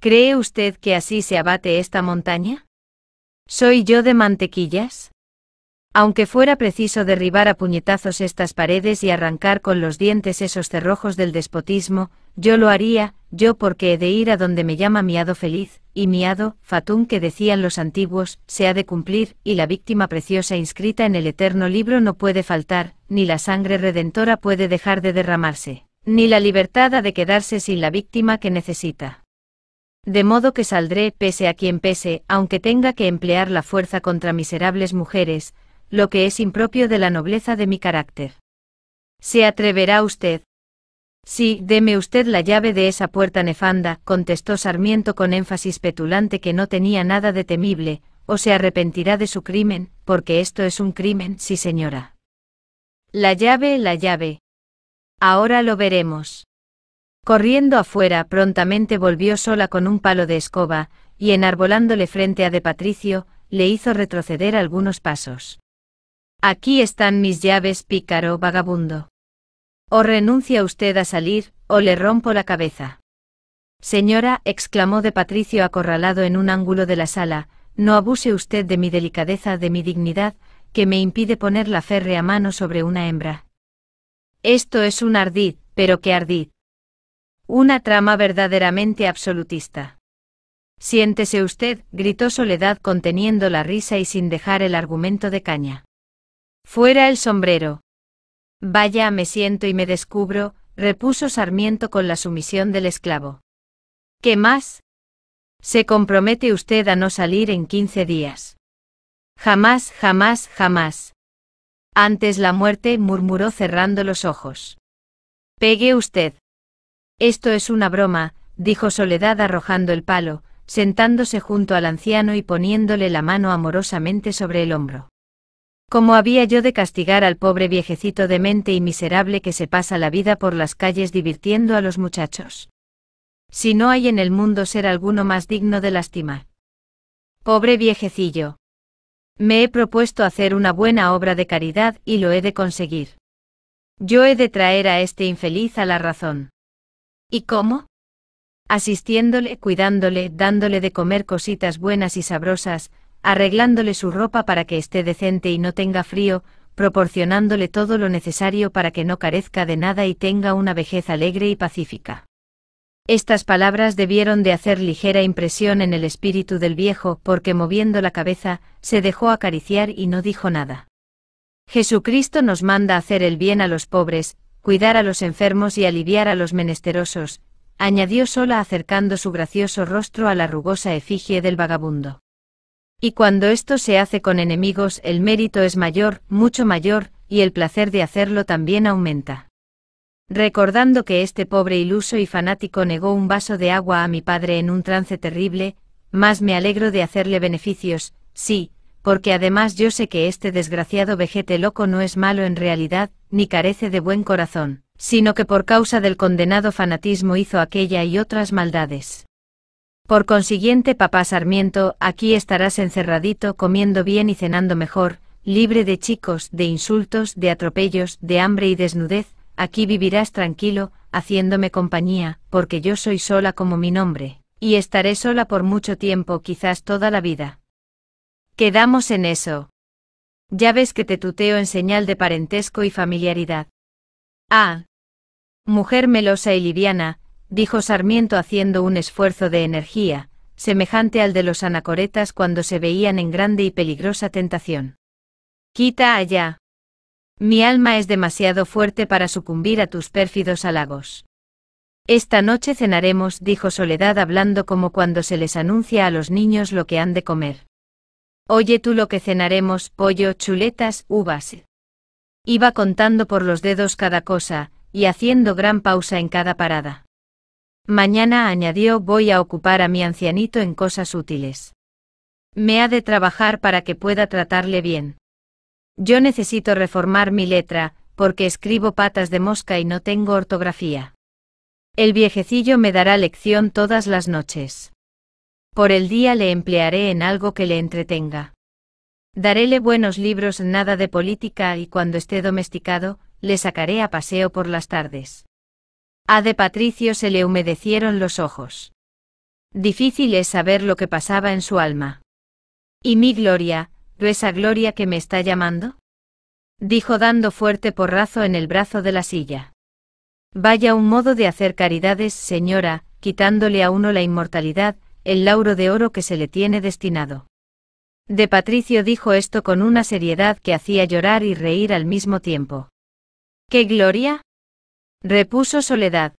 ¿Cree usted que así se abate esta montaña? ¿Soy yo de mantequillas? Aunque fuera preciso derribar a puñetazos estas paredes y arrancar con los dientes esos cerrojos del despotismo, yo lo haría, yo porque he de ir a donde me llama miado feliz, y miado, fatum que decían los antiguos, se ha de cumplir, y la víctima preciosa inscrita en el eterno libro no puede faltar, ni la sangre redentora puede dejar de derramarse, ni la libertad ha de quedarse sin la víctima que necesita. De modo que saldré, pese a quien pese, aunque tenga que emplear la fuerza contra miserables mujeres, lo que es impropio de la nobleza de mi carácter. ¿Se atreverá usted, Sí, deme usted la llave de esa puerta nefanda, contestó Sarmiento con énfasis petulante que no tenía nada de temible, o se arrepentirá de su crimen, porque esto es un crimen, sí señora. La llave, la llave. Ahora lo veremos. Corriendo afuera, prontamente volvió sola con un palo de escoba, y enarbolándole frente a de Patricio, le hizo retroceder algunos pasos. Aquí están mis llaves, pícaro vagabundo. O renuncia usted a salir, o le rompo la cabeza. Señora, exclamó de Patricio acorralado en un ángulo de la sala, no abuse usted de mi delicadeza, de mi dignidad, que me impide poner la férrea mano sobre una hembra. Esto es un ardid, pero qué ardid. Una trama verdaderamente absolutista. Siéntese usted, gritó Soledad conteniendo la risa y sin dejar el argumento de caña. Fuera el sombrero, Vaya, me siento y me descubro, repuso Sarmiento con la sumisión del esclavo. ¿Qué más? Se compromete usted a no salir en quince días. Jamás, jamás, jamás. Antes la muerte, murmuró cerrando los ojos. Pegue usted. Esto es una broma, dijo Soledad arrojando el palo, sentándose junto al anciano y poniéndole la mano amorosamente sobre el hombro. ¿Cómo había yo de castigar al pobre viejecito demente y miserable que se pasa la vida por las calles divirtiendo a los muchachos? Si no hay en el mundo ser alguno más digno de lástima. Pobre viejecillo. Me he propuesto hacer una buena obra de caridad y lo he de conseguir. Yo he de traer a este infeliz a la razón. ¿Y cómo? asistiéndole, cuidándole, dándole de comer cositas buenas y sabrosas, arreglándole su ropa para que esté decente y no tenga frío, proporcionándole todo lo necesario para que no carezca de nada y tenga una vejez alegre y pacífica. Estas palabras debieron de hacer ligera impresión en el espíritu del viejo, porque moviendo la cabeza, se dejó acariciar y no dijo nada. Jesucristo nos manda hacer el bien a los pobres, cuidar a los enfermos y aliviar a los menesterosos, añadió sola acercando su gracioso rostro a la rugosa efigie del vagabundo. Y cuando esto se hace con enemigos, el mérito es mayor, mucho mayor, y el placer de hacerlo también aumenta. Recordando que este pobre iluso y fanático negó un vaso de agua a mi padre en un trance terrible, más me alegro de hacerle beneficios, sí, porque además yo sé que este desgraciado vejete loco no es malo en realidad, ni carece de buen corazón, sino que por causa del condenado fanatismo hizo aquella y otras maldades. Por consiguiente, papá Sarmiento, aquí estarás encerradito comiendo bien y cenando mejor, libre de chicos, de insultos, de atropellos, de hambre y desnudez, aquí vivirás tranquilo, haciéndome compañía, porque yo soy sola como mi nombre, y estaré sola por mucho tiempo, quizás toda la vida. Quedamos en eso. Ya ves que te tuteo en señal de parentesco y familiaridad. Ah. Mujer melosa y liviana, dijo Sarmiento haciendo un esfuerzo de energía, semejante al de los anacoretas cuando se veían en grande y peligrosa tentación. Quita allá. Mi alma es demasiado fuerte para sucumbir a tus pérfidos halagos. Esta noche cenaremos, dijo Soledad hablando como cuando se les anuncia a los niños lo que han de comer. Oye tú lo que cenaremos, pollo, chuletas, uvas. Iba contando por los dedos cada cosa, y haciendo gran pausa en cada parada. Mañana añadió voy a ocupar a mi ancianito en cosas útiles. Me ha de trabajar para que pueda tratarle bien. Yo necesito reformar mi letra, porque escribo patas de mosca y no tengo ortografía. El viejecillo me dará lección todas las noches. Por el día le emplearé en algo que le entretenga. Daréle buenos libros, nada de política, y cuando esté domesticado, le sacaré a paseo por las tardes. A de Patricio se le humedecieron los ojos. Difícil es saber lo que pasaba en su alma. ¿Y mi gloria, esa gloria que me está llamando? Dijo dando fuerte porrazo en el brazo de la silla. Vaya un modo de hacer caridades, señora, quitándole a uno la inmortalidad, el lauro de oro que se le tiene destinado. De Patricio dijo esto con una seriedad que hacía llorar y reír al mismo tiempo. ¿Qué gloria? Repuso Soledad.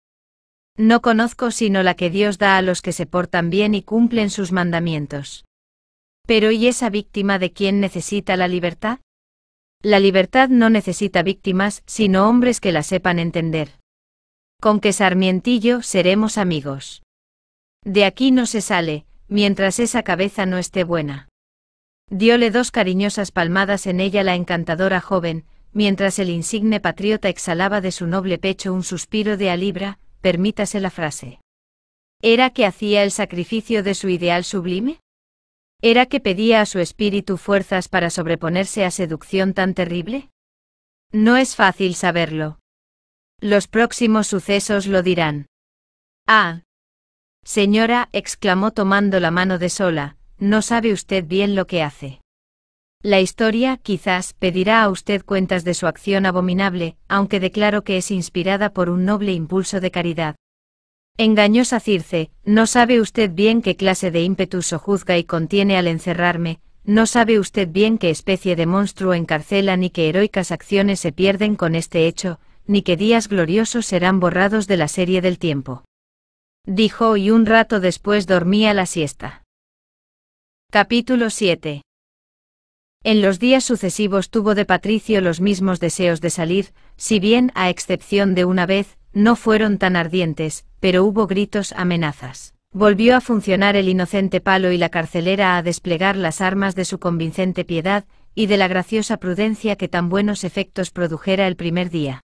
No conozco sino la que Dios da a los que se portan bien y cumplen sus mandamientos. Pero ¿y esa víctima de quién necesita la libertad? La libertad no necesita víctimas, sino hombres que la sepan entender. Con que Sarmientillo seremos amigos. De aquí no se sale, mientras esa cabeza no esté buena. Diole dos cariñosas palmadas en ella la encantadora joven, Mientras el insigne patriota exhalaba de su noble pecho un suspiro de alibra, permítase la frase. ¿Era que hacía el sacrificio de su ideal sublime? ¿Era que pedía a su espíritu fuerzas para sobreponerse a seducción tan terrible? No es fácil saberlo. Los próximos sucesos lo dirán. Ah. Señora, exclamó tomando la mano de Sola, no sabe usted bien lo que hace. La historia, quizás, pedirá a usted cuentas de su acción abominable, aunque declaro que es inspirada por un noble impulso de caridad. Engañosa Circe, no sabe usted bien qué clase de ímpetu sojuzga y contiene al encerrarme, no sabe usted bien qué especie de monstruo encarcela ni qué heroicas acciones se pierden con este hecho, ni qué días gloriosos serán borrados de la serie del tiempo. Dijo y un rato después dormía la siesta. Capítulo 7. En los días sucesivos tuvo de Patricio los mismos deseos de salir, si bien, a excepción de una vez, no fueron tan ardientes, pero hubo gritos amenazas. Volvió a funcionar el inocente palo y la carcelera a desplegar las armas de su convincente piedad, y de la graciosa prudencia que tan buenos efectos produjera el primer día.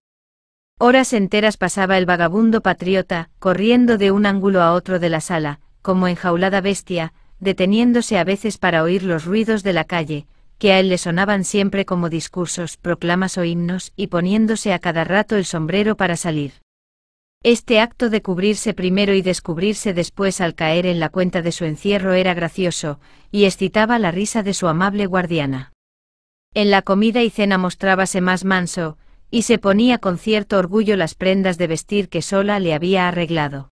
Horas enteras pasaba el vagabundo patriota, corriendo de un ángulo a otro de la sala, como enjaulada bestia, deteniéndose a veces para oír los ruidos de la calle, que a él le sonaban siempre como discursos, proclamas o himnos, y poniéndose a cada rato el sombrero para salir. Este acto de cubrirse primero y descubrirse después al caer en la cuenta de su encierro era gracioso, y excitaba la risa de su amable guardiana. En la comida y cena mostrábase más manso, y se ponía con cierto orgullo las prendas de vestir que sola le había arreglado.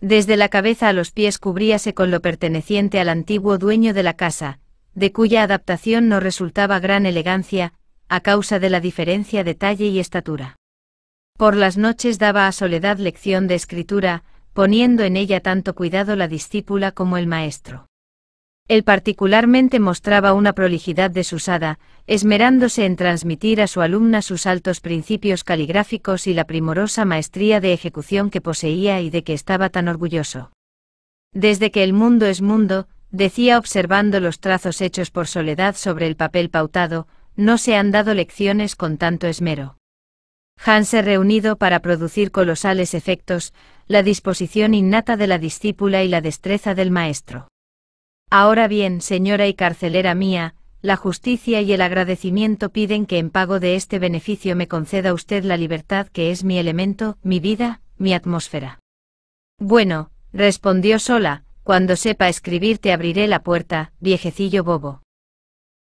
Desde la cabeza a los pies cubríase con lo perteneciente al antiguo dueño de la casa, de cuya adaptación no resultaba gran elegancia, a causa de la diferencia de talle y estatura. Por las noches daba a Soledad lección de escritura, poniendo en ella tanto cuidado la discípula como el maestro. Él particularmente mostraba una prolijidad desusada, esmerándose en transmitir a su alumna sus altos principios caligráficos y la primorosa maestría de ejecución que poseía y de que estaba tan orgulloso. Desde que el mundo es mundo, decía observando los trazos hechos por Soledad sobre el papel pautado, no se han dado lecciones con tanto esmero. se reunido para producir colosales efectos, la disposición innata de la discípula y la destreza del maestro. Ahora bien, señora y carcelera mía, la justicia y el agradecimiento piden que en pago de este beneficio me conceda usted la libertad que es mi elemento, mi vida, mi atmósfera. Bueno, respondió sola, cuando sepa escribir te abriré la puerta, viejecillo bobo.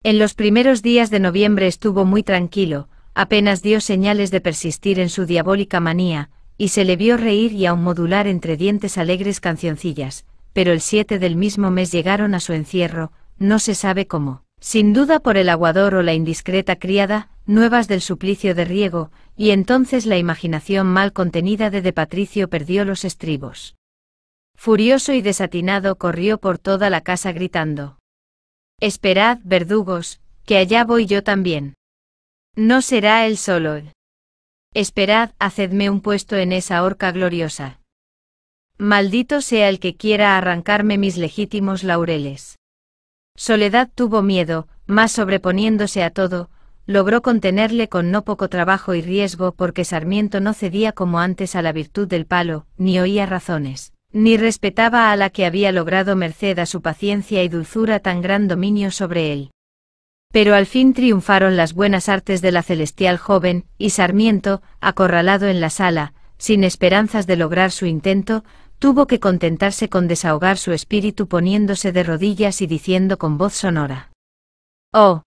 En los primeros días de noviembre estuvo muy tranquilo, apenas dio señales de persistir en su diabólica manía, y se le vio reír y aun modular entre dientes alegres cancioncillas, pero el 7 del mismo mes llegaron a su encierro, no se sabe cómo. Sin duda por el aguador o la indiscreta criada, nuevas del suplicio de riego, y entonces la imaginación mal contenida de De Patricio perdió los estribos. Furioso y desatinado corrió por toda la casa gritando. Esperad, verdugos, que allá voy yo también. No será él solo. Esperad, hacedme un puesto en esa horca gloriosa. Maldito sea el que quiera arrancarme mis legítimos laureles. Soledad tuvo miedo, mas sobreponiéndose a todo, logró contenerle con no poco trabajo y riesgo porque Sarmiento no cedía como antes a la virtud del palo, ni oía razones ni respetaba a la que había logrado merced a su paciencia y dulzura tan gran dominio sobre él. Pero al fin triunfaron las buenas artes de la celestial joven, y Sarmiento, acorralado en la sala, sin esperanzas de lograr su intento, tuvo que contentarse con desahogar su espíritu poniéndose de rodillas y diciendo con voz sonora. Oh.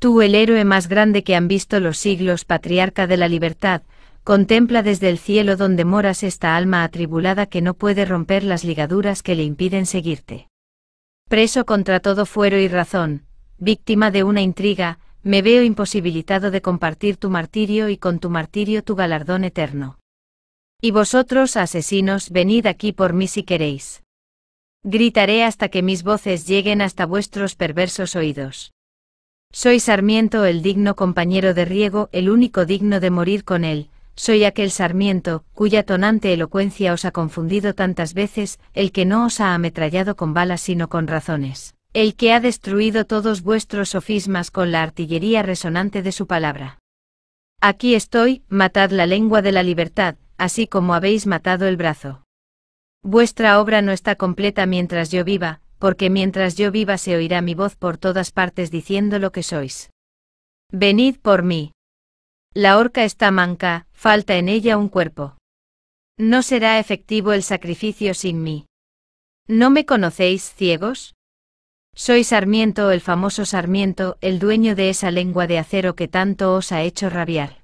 Tú el héroe más grande que han visto los siglos, patriarca de la libertad, contempla desde el cielo donde moras esta alma atribulada que no puede romper las ligaduras que le impiden seguirte. Preso contra todo fuero y razón, víctima de una intriga, me veo imposibilitado de compartir tu martirio y con tu martirio tu galardón eterno. Y vosotros, asesinos, venid aquí por mí si queréis. Gritaré hasta que mis voces lleguen hasta vuestros perversos oídos. Soy Sarmiento el digno compañero de riego, el único digno de morir con él, soy aquel Sarmiento, cuya tonante elocuencia os ha confundido tantas veces, el que no os ha ametrallado con balas sino con razones, el que ha destruido todos vuestros sofismas con la artillería resonante de su palabra. Aquí estoy, matad la lengua de la libertad, así como habéis matado el brazo. Vuestra obra no está completa mientras yo viva, porque mientras yo viva se oirá mi voz por todas partes diciendo lo que sois. Venid por mí, la horca está manca, falta en ella un cuerpo. No será efectivo el sacrificio sin mí. ¿No me conocéis, ciegos? Soy Sarmiento, el famoso Sarmiento, el dueño de esa lengua de acero que tanto os ha hecho rabiar.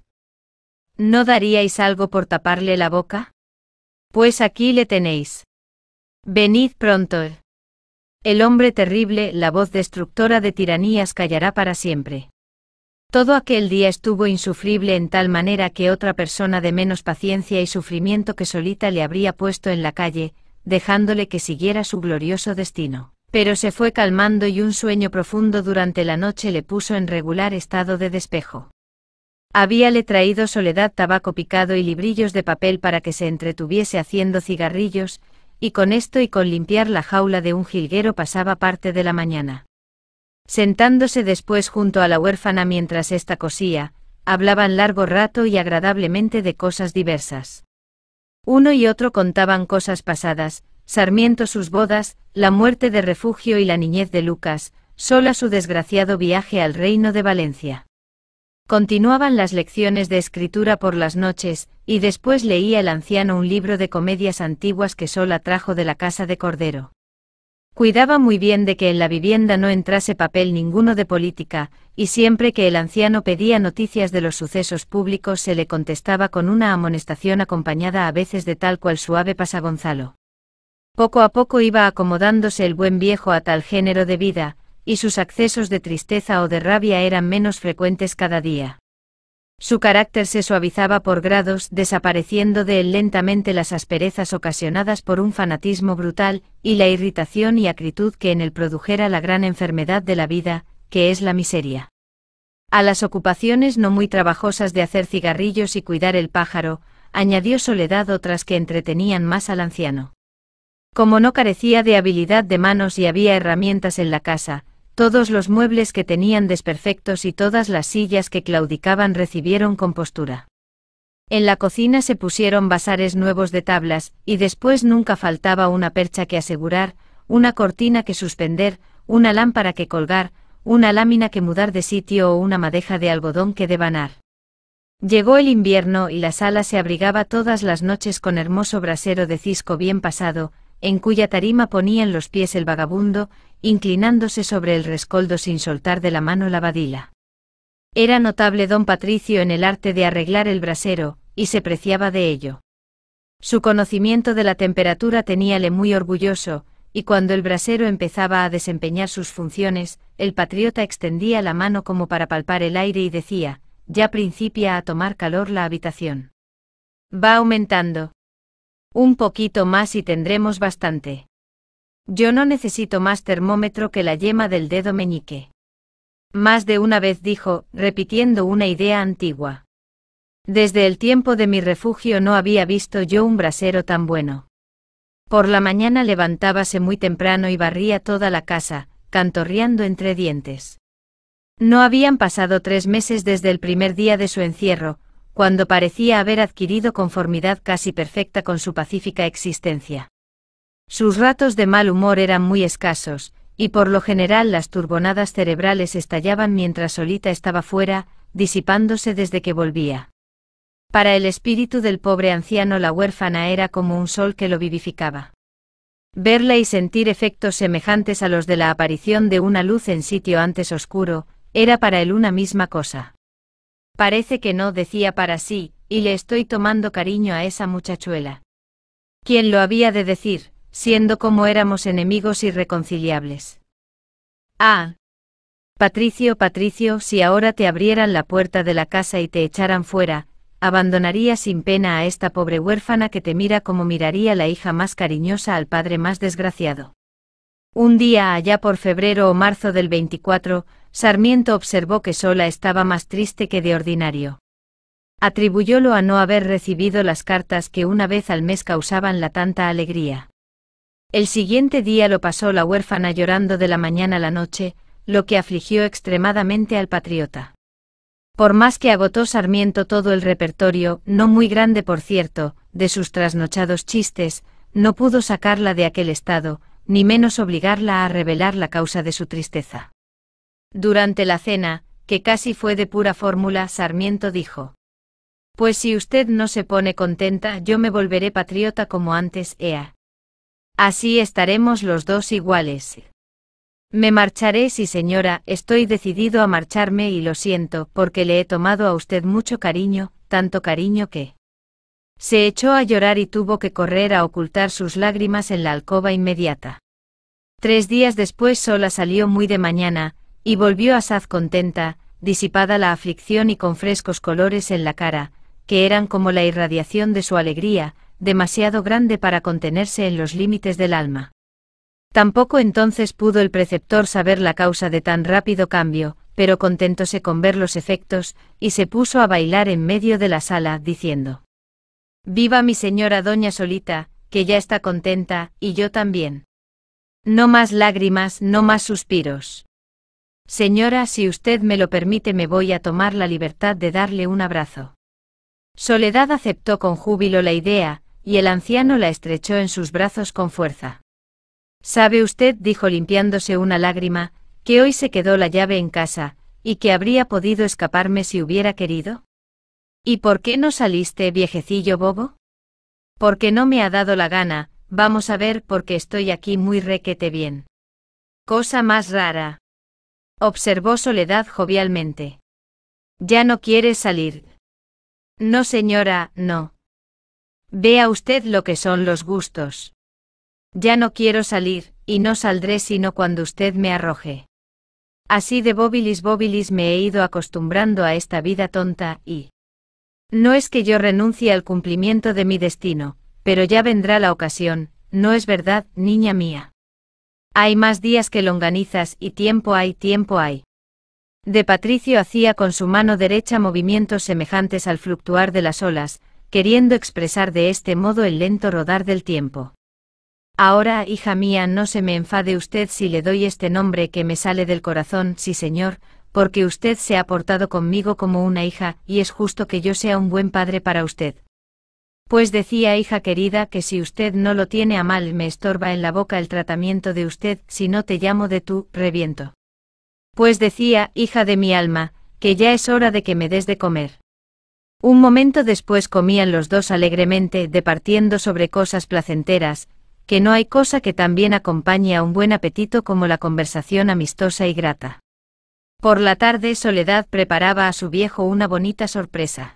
¿No daríais algo por taparle la boca? Pues aquí le tenéis. Venid pronto. El hombre terrible, la voz destructora de tiranías callará para siempre. Todo aquel día estuvo insufrible en tal manera que otra persona de menos paciencia y sufrimiento que solita le habría puesto en la calle, dejándole que siguiera su glorioso destino. Pero se fue calmando y un sueño profundo durante la noche le puso en regular estado de despejo. Habíale traído Soledad tabaco picado y librillos de papel para que se entretuviese haciendo cigarrillos, y con esto y con limpiar la jaula de un jilguero pasaba parte de la mañana. Sentándose después junto a la huérfana mientras ésta cosía, hablaban largo rato y agradablemente de cosas diversas. Uno y otro contaban cosas pasadas, Sarmiento sus bodas, la muerte de refugio y la niñez de Lucas, sola su desgraciado viaje al reino de Valencia. Continuaban las lecciones de escritura por las noches, y después leía el anciano un libro de comedias antiguas que sola trajo de la casa de Cordero. Cuidaba muy bien de que en la vivienda no entrase papel ninguno de política, y siempre que el anciano pedía noticias de los sucesos públicos se le contestaba con una amonestación acompañada a veces de tal cual suave pasagonzalo. Poco a poco iba acomodándose el buen viejo a tal género de vida, y sus accesos de tristeza o de rabia eran menos frecuentes cada día. Su carácter se suavizaba por grados, desapareciendo de él lentamente las asperezas ocasionadas por un fanatismo brutal, y la irritación y acritud que en él produjera la gran enfermedad de la vida, que es la miseria. A las ocupaciones no muy trabajosas de hacer cigarrillos y cuidar el pájaro, añadió Soledad otras que entretenían más al anciano. Como no carecía de habilidad de manos y había herramientas en la casa, todos los muebles que tenían desperfectos y todas las sillas que claudicaban recibieron compostura. En la cocina se pusieron basares nuevos de tablas, y después nunca faltaba una percha que asegurar, una cortina que suspender, una lámpara que colgar, una lámina que mudar de sitio o una madeja de algodón que devanar. Llegó el invierno y la sala se abrigaba todas las noches con hermoso brasero de cisco bien pasado, en cuya tarima ponían los pies el vagabundo, inclinándose sobre el rescoldo sin soltar de la mano la badila. Era notable don Patricio en el arte de arreglar el brasero, y se preciaba de ello. Su conocimiento de la temperatura teníale muy orgulloso, y cuando el brasero empezaba a desempeñar sus funciones, el patriota extendía la mano como para palpar el aire y decía, ya principia a tomar calor la habitación. Va aumentando, un poquito más y tendremos bastante. Yo no necesito más termómetro que la yema del dedo meñique. Más de una vez dijo, repitiendo una idea antigua. Desde el tiempo de mi refugio no había visto yo un brasero tan bueno. Por la mañana levantábase muy temprano y barría toda la casa, cantorreando entre dientes. No habían pasado tres meses desde el primer día de su encierro, cuando parecía haber adquirido conformidad casi perfecta con su pacífica existencia. Sus ratos de mal humor eran muy escasos, y por lo general las turbonadas cerebrales estallaban mientras Solita estaba fuera, disipándose desde que volvía. Para el espíritu del pobre anciano la huérfana era como un sol que lo vivificaba. Verla y sentir efectos semejantes a los de la aparición de una luz en sitio antes oscuro, era para él una misma cosa. Parece que no, decía para sí, y le estoy tomando cariño a esa muchachuela. ¿Quién lo había de decir, siendo como éramos enemigos irreconciliables? Ah. Patricio, Patricio, si ahora te abrieran la puerta de la casa y te echaran fuera, abandonaría sin pena a esta pobre huérfana que te mira como miraría la hija más cariñosa al padre más desgraciado. Un día allá por febrero o marzo del 24, Sarmiento observó que Sola estaba más triste que de ordinario. Atribuyólo a no haber recibido las cartas que una vez al mes causaban la tanta alegría. El siguiente día lo pasó la huérfana llorando de la mañana a la noche, lo que afligió extremadamente al patriota. Por más que agotó Sarmiento todo el repertorio, no muy grande por cierto, de sus trasnochados chistes, no pudo sacarla de aquel estado, ni menos obligarla a revelar la causa de su tristeza. Durante la cena, que casi fue de pura fórmula, Sarmiento dijo. Pues si usted no se pone contenta, yo me volveré patriota como antes, Ea. Así estaremos los dos iguales. Me marcharé, sí señora, estoy decidido a marcharme y lo siento, porque le he tomado a usted mucho cariño, tanto cariño que... Se echó a llorar y tuvo que correr a ocultar sus lágrimas en la alcoba inmediata. Tres días después Sola salió muy de mañana, y volvió Asaz contenta, disipada la aflicción y con frescos colores en la cara, que eran como la irradiación de su alegría, demasiado grande para contenerse en los límites del alma. Tampoco entonces pudo el preceptor saber la causa de tan rápido cambio, pero contentóse con ver los efectos, y se puso a bailar en medio de la sala, diciendo, Viva mi señora doña Solita, que ya está contenta, y yo también. No más lágrimas, no más suspiros. Señora, si usted me lo permite, me voy a tomar la libertad de darle un abrazo. Soledad aceptó con júbilo la idea, y el anciano la estrechó en sus brazos con fuerza. Sabe usted, dijo limpiándose una lágrima, que hoy se quedó la llave en casa, y que habría podido escaparme si hubiera querido. ¿Y por qué no saliste, viejecillo bobo? Porque no me ha dado la gana, vamos a ver porque estoy aquí muy requete bien. Cosa más rara observó Soledad jovialmente. Ya no quieres salir. No, señora, no. Vea usted lo que son los gustos. Ya no quiero salir, y no saldré sino cuando usted me arroje. Así de bóvilis bóvilis me he ido acostumbrando a esta vida tonta, y... No es que yo renuncie al cumplimiento de mi destino, pero ya vendrá la ocasión, ¿no es verdad, niña mía? Hay más días que longanizas y tiempo hay, tiempo hay. De Patricio hacía con su mano derecha movimientos semejantes al fluctuar de las olas, queriendo expresar de este modo el lento rodar del tiempo. Ahora, hija mía, no se me enfade usted si le doy este nombre que me sale del corazón, sí señor, porque usted se ha portado conmigo como una hija, y es justo que yo sea un buen padre para usted. Pues decía hija querida que si usted no lo tiene a mal me estorba en la boca el tratamiento de usted, si no te llamo de tú, reviento. Pues decía, hija de mi alma, que ya es hora de que me des de comer. Un momento después comían los dos alegremente, departiendo sobre cosas placenteras, que no hay cosa que tan bien acompañe a un buen apetito como la conversación amistosa y grata. Por la tarde Soledad preparaba a su viejo una bonita sorpresa.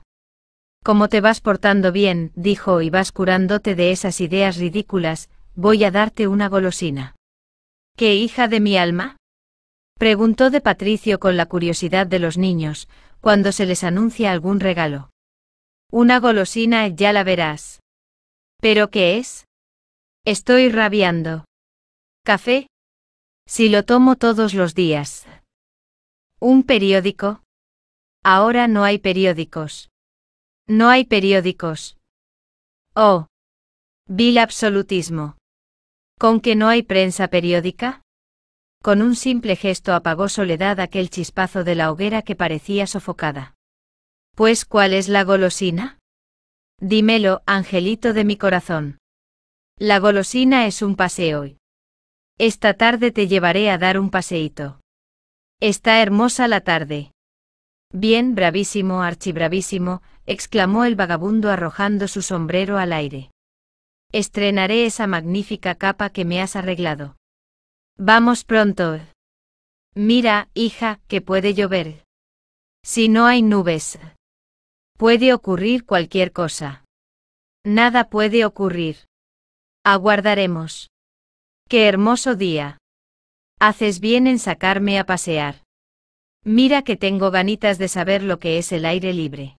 Como te vas portando bien, dijo, y vas curándote de esas ideas ridículas, voy a darte una golosina. ¿Qué hija de mi alma? preguntó de Patricio con la curiosidad de los niños, cuando se les anuncia algún regalo. Una golosina ya la verás. ¿Pero qué es? Estoy rabiando. ¿Café? Si lo tomo todos los días. ¿Un periódico? Ahora no hay periódicos. No hay periódicos. Oh. Vil absolutismo. ¿Con que no hay prensa periódica? Con un simple gesto apagó Soledad aquel chispazo de la hoguera que parecía sofocada. Pues ¿cuál es la golosina? Dímelo, angelito de mi corazón. La golosina es un paseo. Esta tarde te llevaré a dar un paseíto. Está hermosa la tarde. Bien, bravísimo, archibravísimo, exclamó el vagabundo arrojando su sombrero al aire. Estrenaré esa magnífica capa que me has arreglado. Vamos pronto. Mira, hija, que puede llover. Si no hay nubes. Puede ocurrir cualquier cosa. Nada puede ocurrir. Aguardaremos. Qué hermoso día. Haces bien en sacarme a pasear. Mira que tengo ganitas de saber lo que es el aire libre.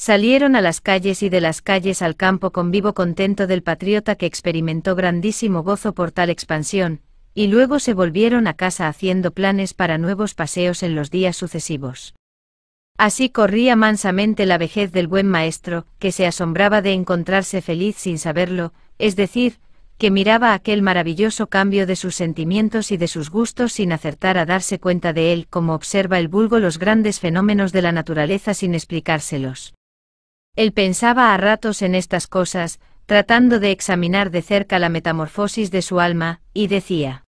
Salieron a las calles y de las calles al campo con vivo contento del patriota que experimentó grandísimo gozo por tal expansión, y luego se volvieron a casa haciendo planes para nuevos paseos en los días sucesivos. Así corría mansamente la vejez del buen maestro, que se asombraba de encontrarse feliz sin saberlo, es decir, que miraba aquel maravilloso cambio de sus sentimientos y de sus gustos sin acertar a darse cuenta de él, como observa el vulgo los grandes fenómenos de la naturaleza sin explicárselos. Él pensaba a ratos en estas cosas, tratando de examinar de cerca la metamorfosis de su alma, y decía,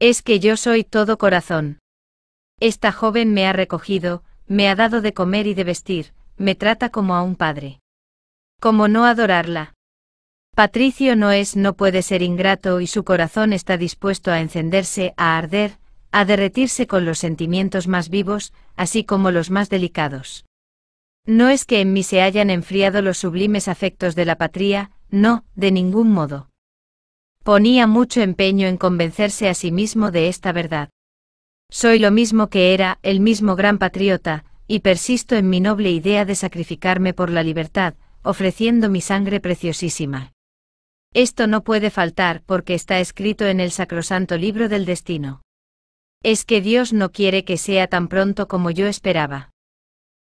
Es que yo soy todo corazón. Esta joven me ha recogido, me ha dado de comer y de vestir, me trata como a un padre. ¿Cómo no adorarla? Patricio no es, no puede ser ingrato y su corazón está dispuesto a encenderse, a arder, a derretirse con los sentimientos más vivos, así como los más delicados. No es que en mí se hayan enfriado los sublimes afectos de la patria, no, de ningún modo. Ponía mucho empeño en convencerse a sí mismo de esta verdad. Soy lo mismo que era, el mismo gran patriota, y persisto en mi noble idea de sacrificarme por la libertad, ofreciendo mi sangre preciosísima. Esto no puede faltar porque está escrito en el sacrosanto libro del destino. Es que Dios no quiere que sea tan pronto como yo esperaba.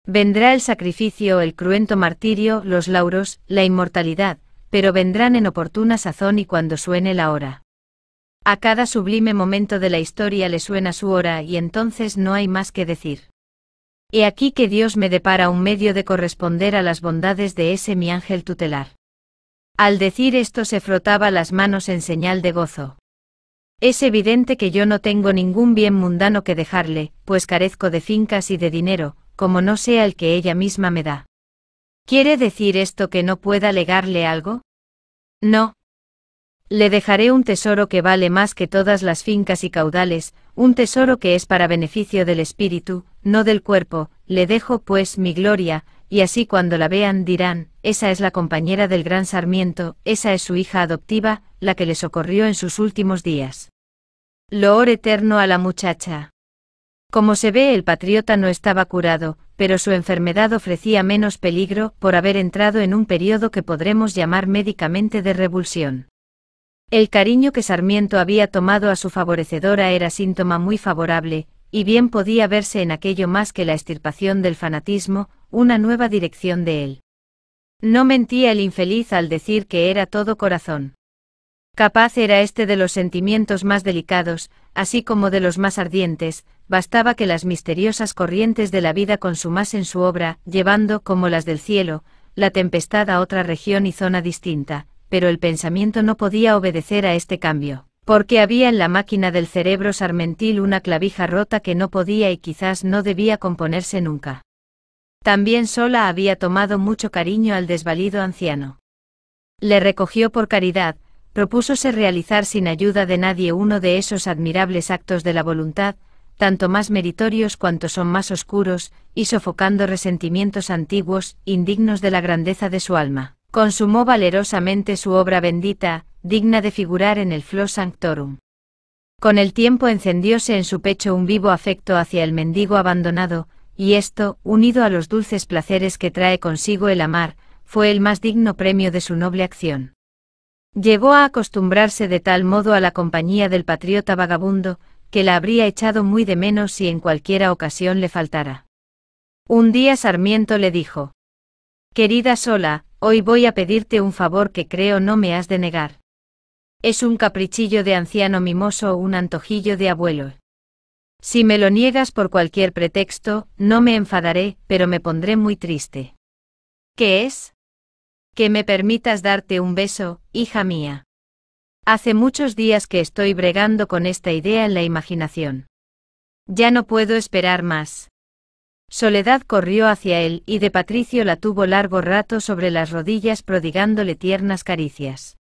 Vendrá el sacrificio, el cruento martirio, los lauros, la inmortalidad, pero vendrán en oportuna sazón y cuando suene la hora. A cada sublime momento de la historia le suena su hora y entonces no hay más que decir. He aquí que Dios me depara un medio de corresponder a las bondades de ese mi ángel tutelar. Al decir esto se frotaba las manos en señal de gozo. Es evidente que yo no tengo ningún bien mundano que dejarle, pues carezco de fincas y de dinero, como no sea el que ella misma me da. ¿Quiere decir esto que no pueda legarle algo? No. Le dejaré un tesoro que vale más que todas las fincas y caudales, un tesoro que es para beneficio del espíritu, no del cuerpo, le dejo pues mi gloria, y así cuando la vean dirán, esa es la compañera del gran Sarmiento, esa es su hija adoptiva, la que le socorrió en sus últimos días. Loor eterno a la muchacha. Como se ve, el patriota no estaba curado, pero su enfermedad ofrecía menos peligro por haber entrado en un periodo que podremos llamar médicamente de revulsión. El cariño que Sarmiento había tomado a su favorecedora era síntoma muy favorable, y bien podía verse en aquello más que la extirpación del fanatismo, una nueva dirección de él. No mentía el infeliz al decir que era todo corazón. Capaz era este de los sentimientos más delicados, así como de los más ardientes, bastaba que las misteriosas corrientes de la vida consumasen su obra, llevando, como las del cielo, la tempestad a otra región y zona distinta, pero el pensamiento no podía obedecer a este cambio, porque había en la máquina del cerebro sarmentil una clavija rota que no podía y quizás no debía componerse nunca. También sola había tomado mucho cariño al desvalido anciano. Le recogió por caridad, propúsose realizar sin ayuda de nadie uno de esos admirables actos de la voluntad, tanto más meritorios cuanto son más oscuros, y sofocando resentimientos antiguos, indignos de la grandeza de su alma. Consumó valerosamente su obra bendita, digna de figurar en el Flos Sanctorum. Con el tiempo encendióse en su pecho un vivo afecto hacia el mendigo abandonado, y esto, unido a los dulces placeres que trae consigo el amar, fue el más digno premio de su noble acción. Llegó a acostumbrarse de tal modo a la compañía del patriota vagabundo, que la habría echado muy de menos si en cualquiera ocasión le faltara. Un día Sarmiento le dijo, Querida Sola, hoy voy a pedirte un favor que creo no me has de negar. Es un caprichillo de anciano mimoso o un antojillo de abuelo. Si me lo niegas por cualquier pretexto, no me enfadaré, pero me pondré muy triste. ¿Qué es? que me permitas darte un beso, hija mía. Hace muchos días que estoy bregando con esta idea en la imaginación. Ya no puedo esperar más. Soledad corrió hacia él y de Patricio la tuvo largo rato sobre las rodillas prodigándole tiernas caricias.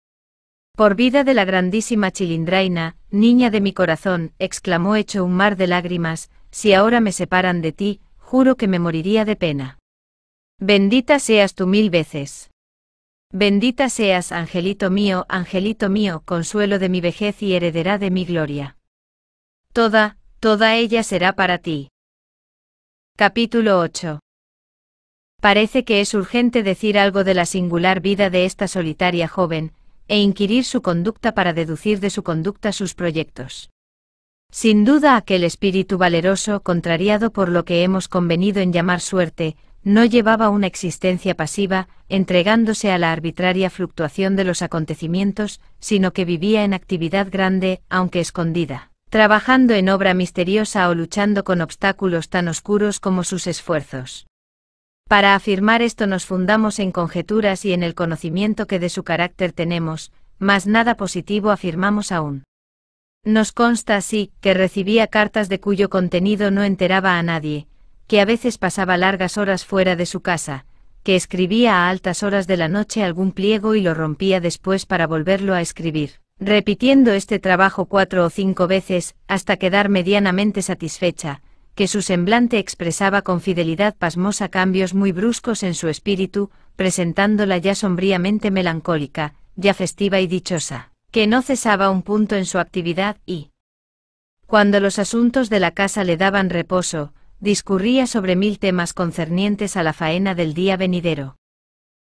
Por vida de la grandísima Chilindraina, niña de mi corazón, exclamó hecho un mar de lágrimas, si ahora me separan de ti, juro que me moriría de pena. Bendita seas tú mil veces. Bendita seas, angelito mío, angelito mío, consuelo de mi vejez y heredera de mi gloria. Toda, toda ella será para ti. Capítulo 8. Parece que es urgente decir algo de la singular vida de esta solitaria joven, e inquirir su conducta para deducir de su conducta sus proyectos. Sin duda aquel espíritu valeroso, contrariado por lo que hemos convenido en llamar suerte, no llevaba una existencia pasiva, entregándose a la arbitraria fluctuación de los acontecimientos, sino que vivía en actividad grande, aunque escondida, trabajando en obra misteriosa o luchando con obstáculos tan oscuros como sus esfuerzos. Para afirmar esto nos fundamos en conjeturas y en el conocimiento que de su carácter tenemos, mas nada positivo afirmamos aún. Nos consta así que recibía cartas de cuyo contenido no enteraba a nadie, que a veces pasaba largas horas fuera de su casa, que escribía a altas horas de la noche algún pliego y lo rompía después para volverlo a escribir, repitiendo este trabajo cuatro o cinco veces, hasta quedar medianamente satisfecha, que su semblante expresaba con fidelidad pasmosa cambios muy bruscos en su espíritu, presentándola ya sombríamente melancólica, ya festiva y dichosa, que no cesaba un punto en su actividad y, cuando los asuntos de la casa le daban reposo, discurría sobre mil temas concernientes a la faena del día venidero.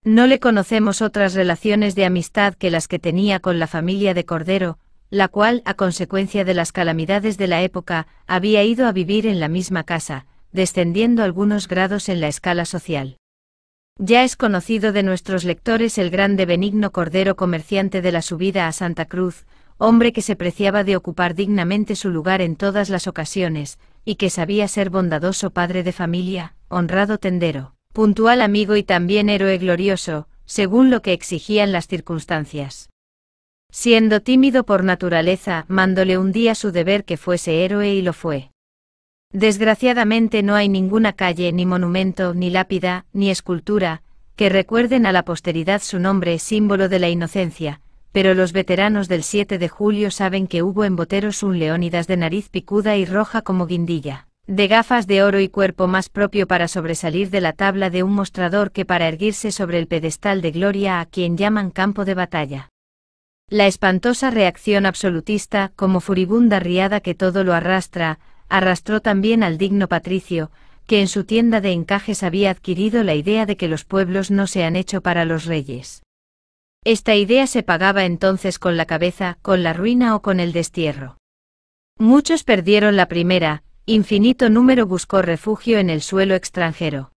No le conocemos otras relaciones de amistad que las que tenía con la familia de Cordero, la cual, a consecuencia de las calamidades de la época, había ido a vivir en la misma casa, descendiendo algunos grados en la escala social. Ya es conocido de nuestros lectores el grande Benigno Cordero comerciante de la subida a Santa Cruz, hombre que se preciaba de ocupar dignamente su lugar en todas las ocasiones, y que sabía ser bondadoso padre de familia, honrado tendero, puntual amigo y también héroe glorioso, según lo que exigían las circunstancias. Siendo tímido por naturaleza, mandóle un día su deber que fuese héroe y lo fue. Desgraciadamente no hay ninguna calle, ni monumento, ni lápida, ni escultura, que recuerden a la posteridad su nombre símbolo de la inocencia, pero los veteranos del 7 de julio saben que hubo en Boteros un Leónidas de nariz picuda y roja como guindilla, de gafas de oro y cuerpo más propio para sobresalir de la tabla de un mostrador que para erguirse sobre el pedestal de gloria a quien llaman campo de batalla. La espantosa reacción absolutista, como furibunda riada que todo lo arrastra, arrastró también al digno patricio, que en su tienda de encajes había adquirido la idea de que los pueblos no se han hecho para los reyes. Esta idea se pagaba entonces con la cabeza, con la ruina o con el destierro. Muchos perdieron la primera, infinito número buscó refugio en el suelo extranjero.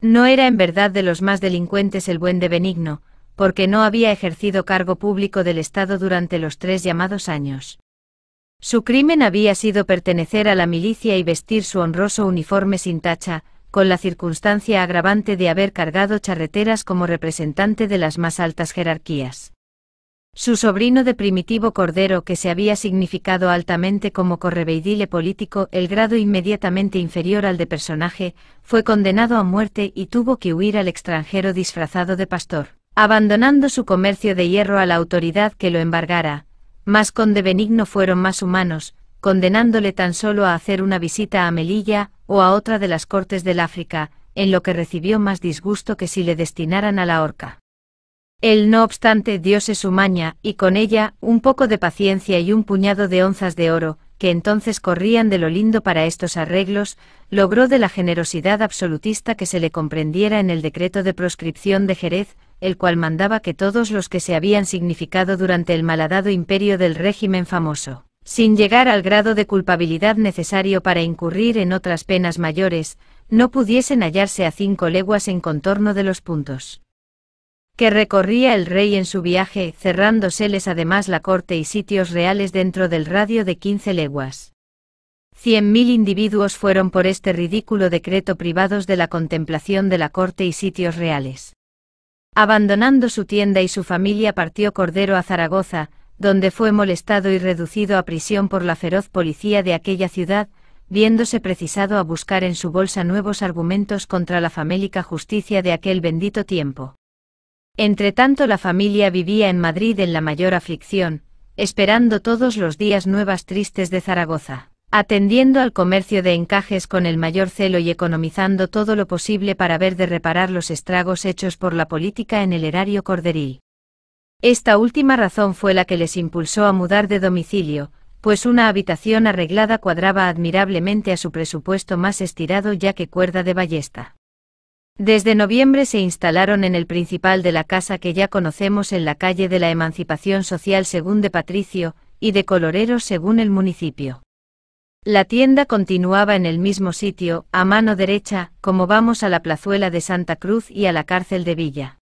No era en verdad de los más delincuentes el buen de Benigno, porque no había ejercido cargo público del Estado durante los tres llamados años. Su crimen había sido pertenecer a la milicia y vestir su honroso uniforme sin tacha, con la circunstancia agravante de haber cargado charreteras como representante de las más altas jerarquías. Su sobrino de Primitivo Cordero que se había significado altamente como correveidile político, el grado inmediatamente inferior al de personaje, fue condenado a muerte y tuvo que huir al extranjero disfrazado de pastor, abandonando su comercio de hierro a la autoridad que lo embargara, mas conde Benigno fueron más humanos, condenándole tan solo a hacer una visita a Melilla o a otra de las cortes del África, en lo que recibió más disgusto que si le destinaran a la horca. Él no obstante diose su maña, y con ella, un poco de paciencia y un puñado de onzas de oro, que entonces corrían de lo lindo para estos arreglos, logró de la generosidad absolutista que se le comprendiera en el decreto de proscripción de Jerez, el cual mandaba que todos los que se habían significado durante el malhadado imperio del régimen famoso sin llegar al grado de culpabilidad necesario para incurrir en otras penas mayores, no pudiesen hallarse a cinco leguas en contorno de los puntos que recorría el rey en su viaje, cerrándoseles además la corte y sitios reales dentro del radio de quince leguas. Cien mil individuos fueron por este ridículo decreto privados de la contemplación de la corte y sitios reales. Abandonando su tienda y su familia partió Cordero a Zaragoza, donde fue molestado y reducido a prisión por la feroz policía de aquella ciudad, viéndose precisado a buscar en su bolsa nuevos argumentos contra la famélica justicia de aquel bendito tiempo. Entretanto la familia vivía en Madrid en la mayor aflicción, esperando todos los días nuevas tristes de Zaragoza, atendiendo al comercio de encajes con el mayor celo y economizando todo lo posible para ver de reparar los estragos hechos por la política en el erario corderil. Esta última razón fue la que les impulsó a mudar de domicilio, pues una habitación arreglada cuadraba admirablemente a su presupuesto más estirado ya que cuerda de ballesta. Desde noviembre se instalaron en el principal de la casa que ya conocemos en la calle de la Emancipación Social según de Patricio, y de Colorero según el municipio. La tienda continuaba en el mismo sitio, a mano derecha, como vamos a la plazuela de Santa Cruz y a la cárcel de Villa.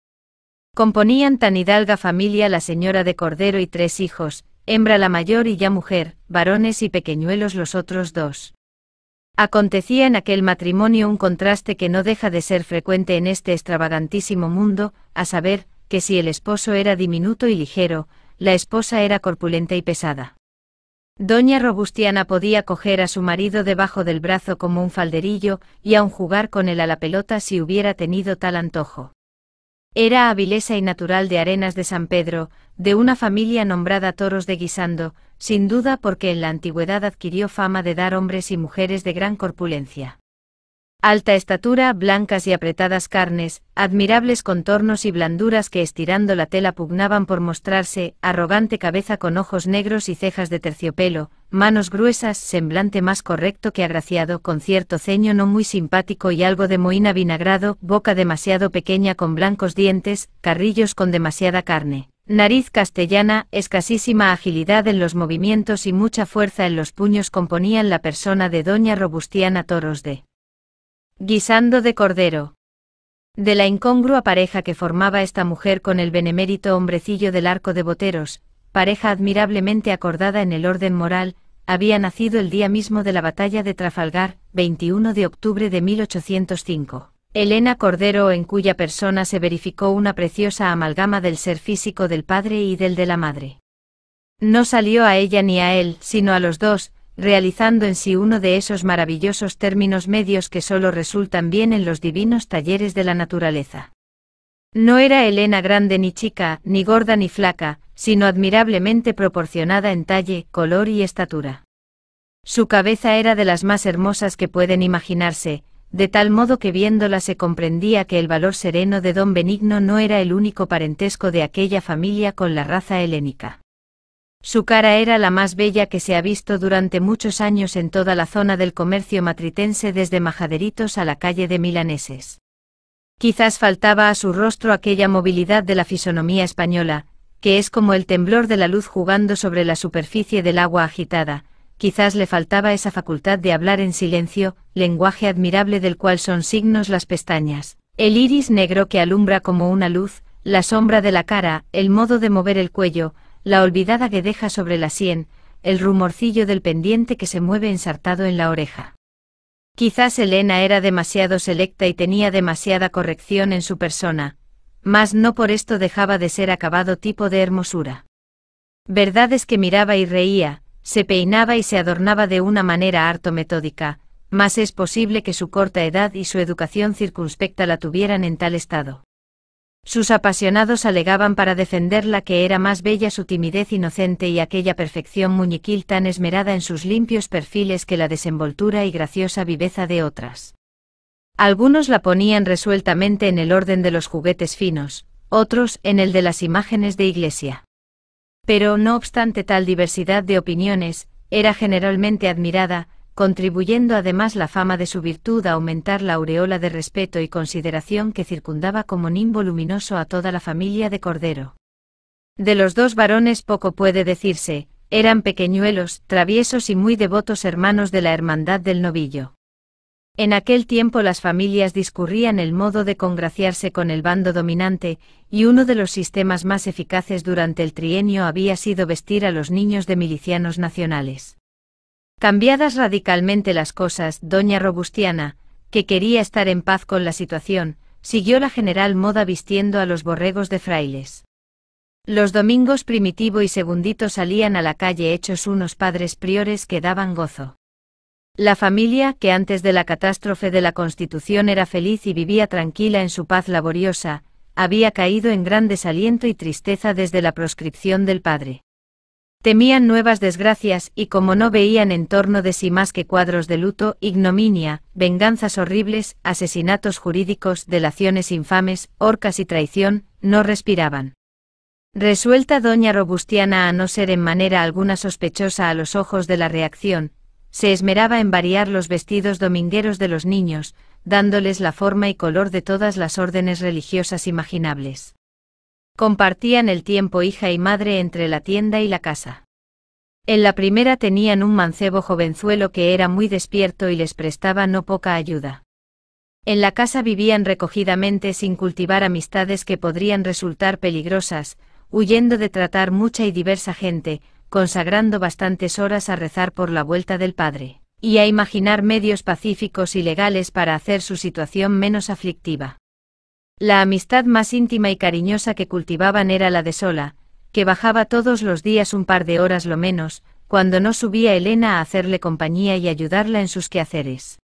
Componían tan hidalga familia la señora de Cordero y tres hijos, hembra la mayor y ya mujer, varones y pequeñuelos los otros dos. Acontecía en aquel matrimonio un contraste que no deja de ser frecuente en este extravagantísimo mundo, a saber, que si el esposo era diminuto y ligero, la esposa era corpulenta y pesada. Doña Robustiana podía coger a su marido debajo del brazo como un falderillo, y aun jugar con él a la pelota si hubiera tenido tal antojo. Era habilesa y natural de Arenas de San Pedro, de una familia nombrada Toros de Guisando, sin duda porque en la antigüedad adquirió fama de dar hombres y mujeres de gran corpulencia. Alta estatura, blancas y apretadas carnes, admirables contornos y blanduras que estirando la tela pugnaban por mostrarse, arrogante cabeza con ojos negros y cejas de terciopelo, manos gruesas, semblante más correcto que agraciado, con cierto ceño no muy simpático y algo de moína vinagrado, boca demasiado pequeña con blancos dientes, carrillos con demasiada carne. Nariz castellana, escasísima agilidad en los movimientos y mucha fuerza en los puños componían la persona de doña Robustiana Toros de Guisando de cordero. De la incongrua pareja que formaba esta mujer con el benemérito hombrecillo del arco de boteros, pareja admirablemente acordada en el orden moral, había nacido el día mismo de la batalla de Trafalgar, 21 de octubre de 1805. Elena Cordero, en cuya persona se verificó una preciosa amalgama del ser físico del padre y del de la madre. No salió a ella ni a él, sino a los dos, realizando en sí uno de esos maravillosos términos medios que solo resultan bien en los divinos talleres de la naturaleza. No era Elena grande ni chica, ni gorda ni flaca, sino admirablemente proporcionada en talle, color y estatura. Su cabeza era de las más hermosas que pueden imaginarse, de tal modo que viéndola se comprendía que el valor sereno de don Benigno no era el único parentesco de aquella familia con la raza helénica. Su cara era la más bella que se ha visto durante muchos años en toda la zona del comercio matritense desde Majaderitos a la calle de Milaneses. Quizás faltaba a su rostro aquella movilidad de la fisonomía española, que es como el temblor de la luz jugando sobre la superficie del agua agitada, quizás le faltaba esa facultad de hablar en silencio, lenguaje admirable del cual son signos las pestañas, el iris negro que alumbra como una luz, la sombra de la cara, el modo de mover el cuello, la olvidada que deja sobre la sien, el rumorcillo del pendiente que se mueve ensartado en la oreja. Quizás Elena era demasiado selecta y tenía demasiada corrección en su persona, mas no por esto dejaba de ser acabado tipo de hermosura. Verdad es que miraba y reía, se peinaba y se adornaba de una manera harto metódica, mas es posible que su corta edad y su educación circunspecta la tuvieran en tal estado. Sus apasionados alegaban para defenderla que era más bella su timidez inocente y aquella perfección muñequil tan esmerada en sus limpios perfiles que la desenvoltura y graciosa viveza de otras. Algunos la ponían resueltamente en el orden de los juguetes finos, otros en el de las imágenes de iglesia. Pero no obstante tal diversidad de opiniones, era generalmente admirada, contribuyendo además la fama de su virtud a aumentar la aureola de respeto y consideración que circundaba como nimbo luminoso a toda la familia de Cordero. De los dos varones poco puede decirse, eran pequeñuelos, traviesos y muy devotos hermanos de la Hermandad del Novillo. En aquel tiempo las familias discurrían el modo de congraciarse con el bando dominante, y uno de los sistemas más eficaces durante el trienio había sido vestir a los niños de milicianos nacionales. Cambiadas radicalmente las cosas, doña Robustiana, que quería estar en paz con la situación, siguió la general moda vistiendo a los borregos de frailes. Los domingos Primitivo y Segundito salían a la calle hechos unos padres priores que daban gozo. La familia, que antes de la catástrofe de la Constitución era feliz y vivía tranquila en su paz laboriosa, había caído en gran desaliento y tristeza desde la proscripción del padre. Temían nuevas desgracias y como no veían en torno de sí más que cuadros de luto, ignominia, venganzas horribles, asesinatos jurídicos, delaciones infames, horcas y traición, no respiraban. Resuelta doña Robustiana a no ser en manera alguna sospechosa a los ojos de la reacción, se esmeraba en variar los vestidos domingueros de los niños, dándoles la forma y color de todas las órdenes religiosas imaginables. Compartían el tiempo hija y madre entre la tienda y la casa. En la primera tenían un mancebo jovenzuelo que era muy despierto y les prestaba no poca ayuda. En la casa vivían recogidamente sin cultivar amistades que podrían resultar peligrosas, huyendo de tratar mucha y diversa gente, consagrando bastantes horas a rezar por la vuelta del Padre, y a imaginar medios pacíficos y legales para hacer su situación menos aflictiva. La amistad más íntima y cariñosa que cultivaban era la de Sola, que bajaba todos los días un par de horas lo menos, cuando no subía Elena a hacerle compañía y ayudarla en sus quehaceres.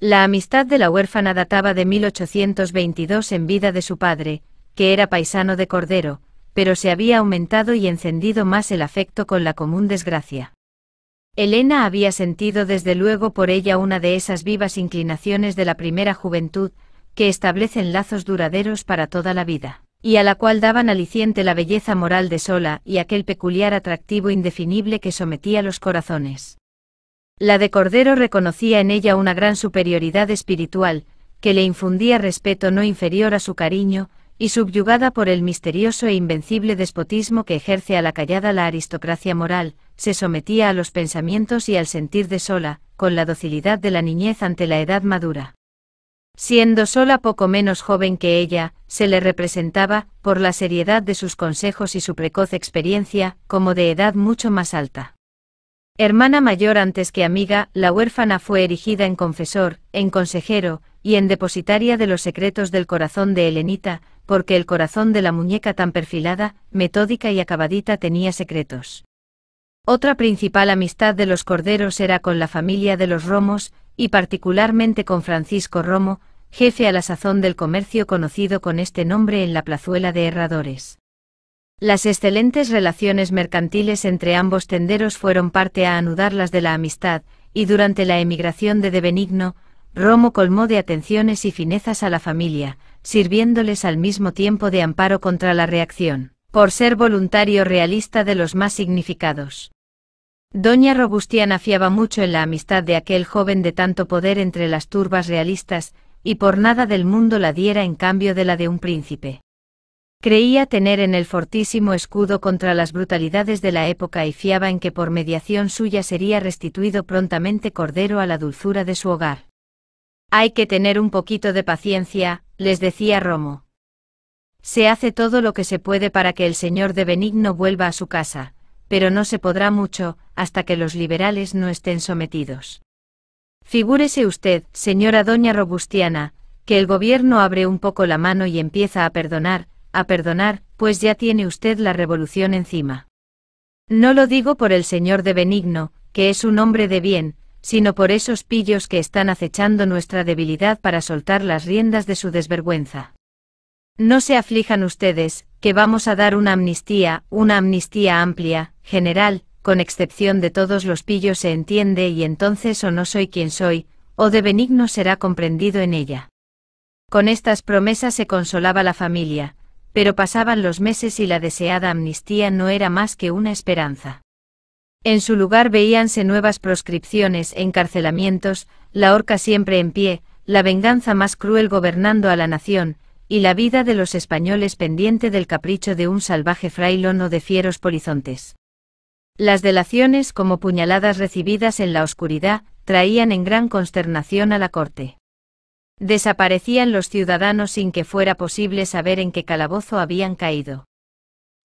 La amistad de la huérfana databa de 1822 en vida de su padre, que era paisano de Cordero, pero se había aumentado y encendido más el afecto con la común desgracia. Elena había sentido desde luego por ella una de esas vivas inclinaciones de la primera juventud, que establecen lazos duraderos para toda la vida, y a la cual daban aliciente la belleza moral de Sola y aquel peculiar atractivo indefinible que sometía los corazones. La de Cordero reconocía en ella una gran superioridad espiritual, que le infundía respeto no inferior a su cariño, y subyugada por el misterioso e invencible despotismo que ejerce a la callada la aristocracia moral, se sometía a los pensamientos y al sentir de sola, con la docilidad de la niñez ante la edad madura. Siendo sola poco menos joven que ella, se le representaba, por la seriedad de sus consejos y su precoz experiencia, como de edad mucho más alta. Hermana mayor antes que amiga, la huérfana fue erigida en confesor, en consejero, y en depositaria de los secretos del corazón de Helenita, porque el corazón de la muñeca tan perfilada, metódica y acabadita tenía secretos. Otra principal amistad de los corderos era con la familia de los Romos, y particularmente con Francisco Romo, jefe a la sazón del comercio conocido con este nombre en la plazuela de Herradores. Las excelentes relaciones mercantiles entre ambos tenderos fueron parte a anudar las de la amistad, y durante la emigración de De Benigno, Romo colmó de atenciones y finezas a la familia, sirviéndoles al mismo tiempo de amparo contra la reacción, por ser voluntario realista de los más significados. Doña Robustiana fiaba mucho en la amistad de aquel joven de tanto poder entre las turbas realistas, y por nada del mundo la diera en cambio de la de un príncipe. Creía tener en el fortísimo escudo contra las brutalidades de la época y fiaba en que por mediación suya sería restituido prontamente Cordero a la dulzura de su hogar. Hay que tener un poquito de paciencia, les decía Romo. Se hace todo lo que se puede para que el señor de Benigno vuelva a su casa, pero no se podrá mucho, hasta que los liberales no estén sometidos. Figúrese usted, señora doña Robustiana, que el gobierno abre un poco la mano y empieza a perdonar, a perdonar, pues ya tiene usted la revolución encima. No lo digo por el señor de Benigno, que es un hombre de bien, sino por esos pillos que están acechando nuestra debilidad para soltar las riendas de su desvergüenza. No se aflijan ustedes, que vamos a dar una amnistía, una amnistía amplia, general, con excepción de todos los pillos se entiende y entonces o no soy quien soy, o de benigno será comprendido en ella. Con estas promesas se consolaba la familia, pero pasaban los meses y la deseada amnistía no era más que una esperanza. En su lugar veíanse nuevas proscripciones, encarcelamientos, la horca siempre en pie, la venganza más cruel gobernando a la nación, y la vida de los españoles pendiente del capricho de un salvaje frailón o de fieros polizontes. Las delaciones como puñaladas recibidas en la oscuridad, traían en gran consternación a la corte. Desaparecían los ciudadanos sin que fuera posible saber en qué calabozo habían caído.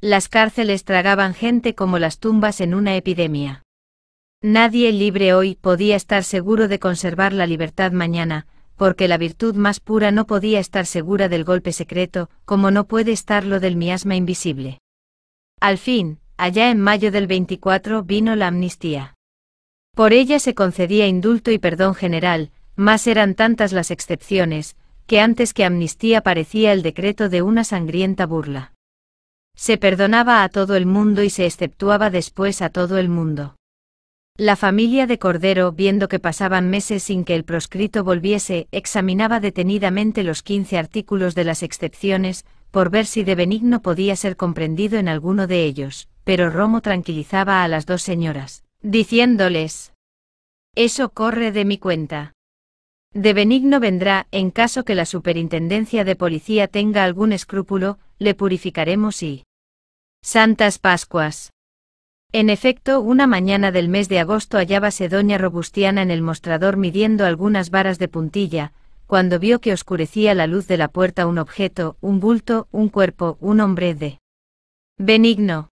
Las cárceles tragaban gente como las tumbas en una epidemia. Nadie libre hoy podía estar seguro de conservar la libertad mañana, porque la virtud más pura no podía estar segura del golpe secreto, como no puede estarlo del miasma invisible. Al fin, allá en mayo del 24 vino la amnistía. Por ella se concedía indulto y perdón general, mas eran tantas las excepciones, que antes que amnistía parecía el decreto de una sangrienta burla. Se perdonaba a todo el mundo y se exceptuaba después a todo el mundo. La familia de Cordero, viendo que pasaban meses sin que el proscrito volviese, examinaba detenidamente los quince artículos de las excepciones, por ver si de Benigno podía ser comprendido en alguno de ellos pero Romo tranquilizaba a las dos señoras, diciéndoles, Eso corre de mi cuenta. De Benigno vendrá, en caso que la Superintendencia de Policía tenga algún escrúpulo, le purificaremos y... Santas Pascuas. En efecto, una mañana del mes de agosto hallábase doña Robustiana en el mostrador midiendo algunas varas de puntilla, cuando vio que oscurecía la luz de la puerta un objeto, un bulto, un cuerpo, un hombre de... Benigno.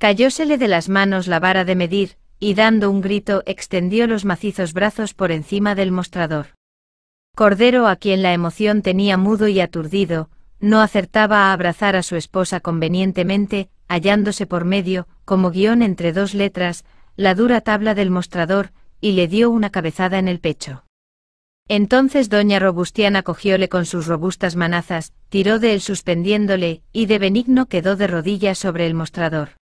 Cayósele de las manos la vara de medir, y dando un grito extendió los macizos brazos por encima del mostrador. Cordero, a quien la emoción tenía mudo y aturdido, no acertaba a abrazar a su esposa convenientemente, hallándose por medio, como guión entre dos letras, la dura tabla del mostrador, y le dio una cabezada en el pecho. Entonces doña Robustiana cogióle con sus robustas manazas, tiró de él suspendiéndole, y de Benigno quedó de rodillas sobre el mostrador.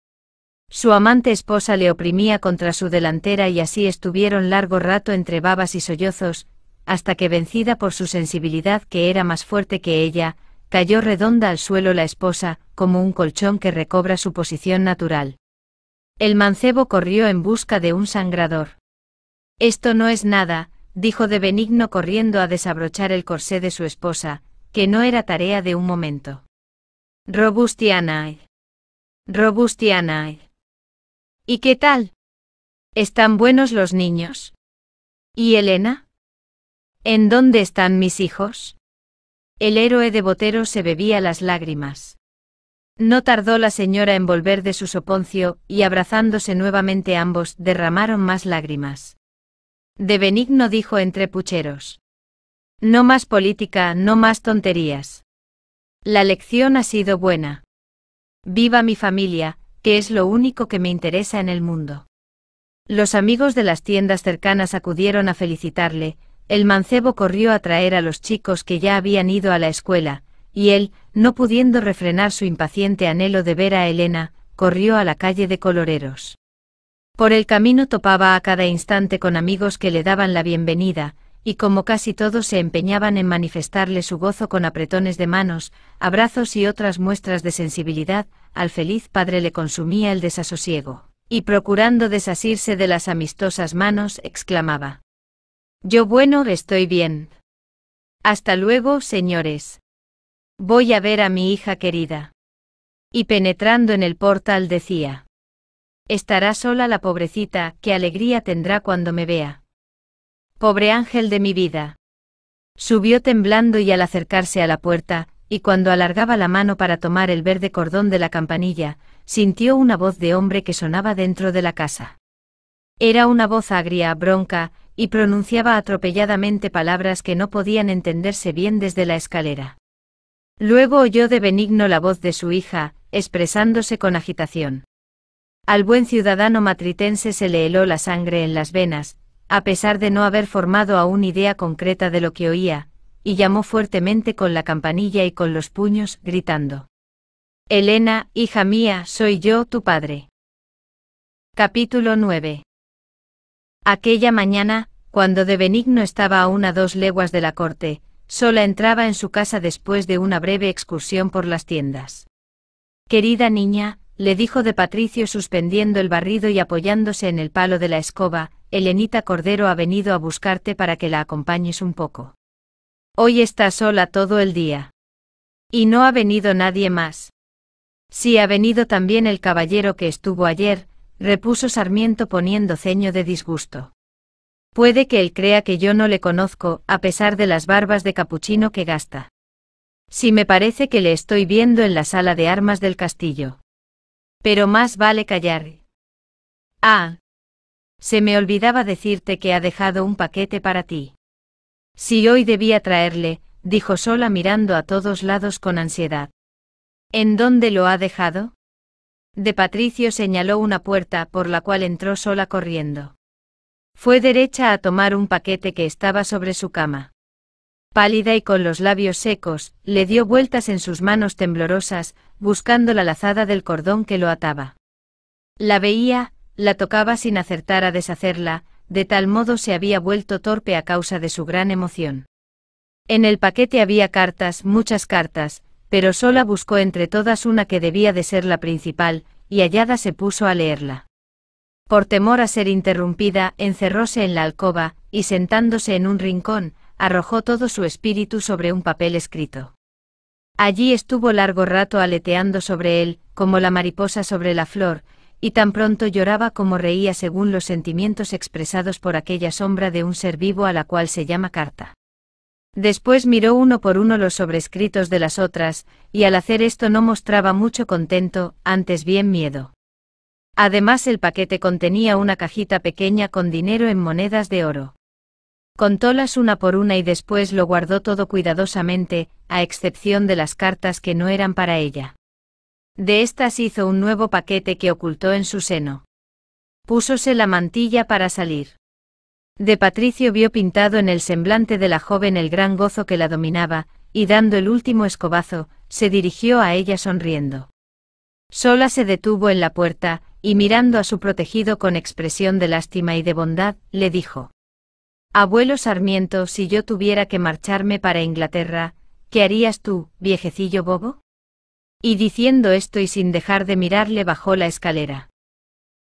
Su amante esposa le oprimía contra su delantera y así estuvieron largo rato entre babas y sollozos, hasta que vencida por su sensibilidad que era más fuerte que ella, cayó redonda al suelo la esposa, como un colchón que recobra su posición natural. El mancebo corrió en busca de un sangrador. Esto no es nada, dijo de Benigno corriendo a desabrochar el corsé de su esposa, que no era tarea de un momento. Robustianae. Robustianae. ¿Y qué tal? Están buenos los niños. ¿Y Elena? ¿En dónde están mis hijos? El héroe de Botero se bebía las lágrimas. No tardó la señora en volver de su soponcio, y abrazándose nuevamente ambos, derramaron más lágrimas. De Benigno dijo entre pucheros. No más política, no más tonterías. La lección ha sido buena. Viva mi familia, que es lo único que me interesa en el mundo. Los amigos de las tiendas cercanas acudieron a felicitarle, el mancebo corrió a traer a los chicos que ya habían ido a la escuela, y él, no pudiendo refrenar su impaciente anhelo de ver a Elena, corrió a la calle de Coloreros. Por el camino topaba a cada instante con amigos que le daban la bienvenida, y como casi todos se empeñaban en manifestarle su gozo con apretones de manos, abrazos y otras muestras de sensibilidad, al feliz padre le consumía el desasosiego, y procurando desasirse de las amistosas manos, exclamaba. Yo bueno, estoy bien. Hasta luego, señores. Voy a ver a mi hija querida. Y penetrando en el portal decía. Estará sola la pobrecita, qué alegría tendrá cuando me vea. Pobre ángel de mi vida. Subió temblando y al acercarse a la puerta, y cuando alargaba la mano para tomar el verde cordón de la campanilla, sintió una voz de hombre que sonaba dentro de la casa. Era una voz agria, bronca, y pronunciaba atropelladamente palabras que no podían entenderse bien desde la escalera. Luego oyó de benigno la voz de su hija, expresándose con agitación. Al buen ciudadano matritense se le heló la sangre en las venas, a pesar de no haber formado aún idea concreta de lo que oía, y llamó fuertemente con la campanilla y con los puños, gritando. Elena, hija mía, soy yo tu padre. Capítulo 9. Aquella mañana, cuando de Benigno estaba aún a dos leguas de la corte, sola entraba en su casa después de una breve excursión por las tiendas. Querida niña, le dijo de Patricio suspendiendo el barrido y apoyándose en el palo de la escoba, Elenita Cordero ha venido a buscarte para que la acompañes un poco. Hoy está sola todo el día. Y no ha venido nadie más. Si ha venido también el caballero que estuvo ayer, repuso Sarmiento poniendo ceño de disgusto. Puede que él crea que yo no le conozco, a pesar de las barbas de capuchino que gasta. Si me parece que le estoy viendo en la sala de armas del castillo. Pero más vale callar. Ah. Se me olvidaba decirte que ha dejado un paquete para ti. Si hoy debía traerle, dijo Sola mirando a todos lados con ansiedad. ¿En dónde lo ha dejado? De Patricio señaló una puerta por la cual entró Sola corriendo. Fue derecha a tomar un paquete que estaba sobre su cama. Pálida y con los labios secos, le dio vueltas en sus manos temblorosas, buscando la lazada del cordón que lo ataba. La veía, la tocaba sin acertar a deshacerla, de tal modo se había vuelto torpe a causa de su gran emoción. En el paquete había cartas, muchas cartas, pero sola buscó entre todas una que debía de ser la principal, y hallada se puso a leerla. Por temor a ser interrumpida, encerróse en la alcoba, y sentándose en un rincón, arrojó todo su espíritu sobre un papel escrito. Allí estuvo largo rato aleteando sobre él, como la mariposa sobre la flor, y tan pronto lloraba como reía según los sentimientos expresados por aquella sombra de un ser vivo a la cual se llama carta. Después miró uno por uno los sobrescritos de las otras, y al hacer esto no mostraba mucho contento, antes bien miedo. Además el paquete contenía una cajita pequeña con dinero en monedas de oro. Contólas una por una y después lo guardó todo cuidadosamente, a excepción de las cartas que no eran para ella. De estas hizo un nuevo paquete que ocultó en su seno. Púsose la mantilla para salir. De Patricio vio pintado en el semblante de la joven el gran gozo que la dominaba, y dando el último escobazo, se dirigió a ella sonriendo. Sola se detuvo en la puerta, y mirando a su protegido con expresión de lástima y de bondad, le dijo. Abuelo Sarmiento, si yo tuviera que marcharme para Inglaterra, ¿qué harías tú, viejecillo bobo? Y diciendo esto y sin dejar de mirarle bajó la escalera.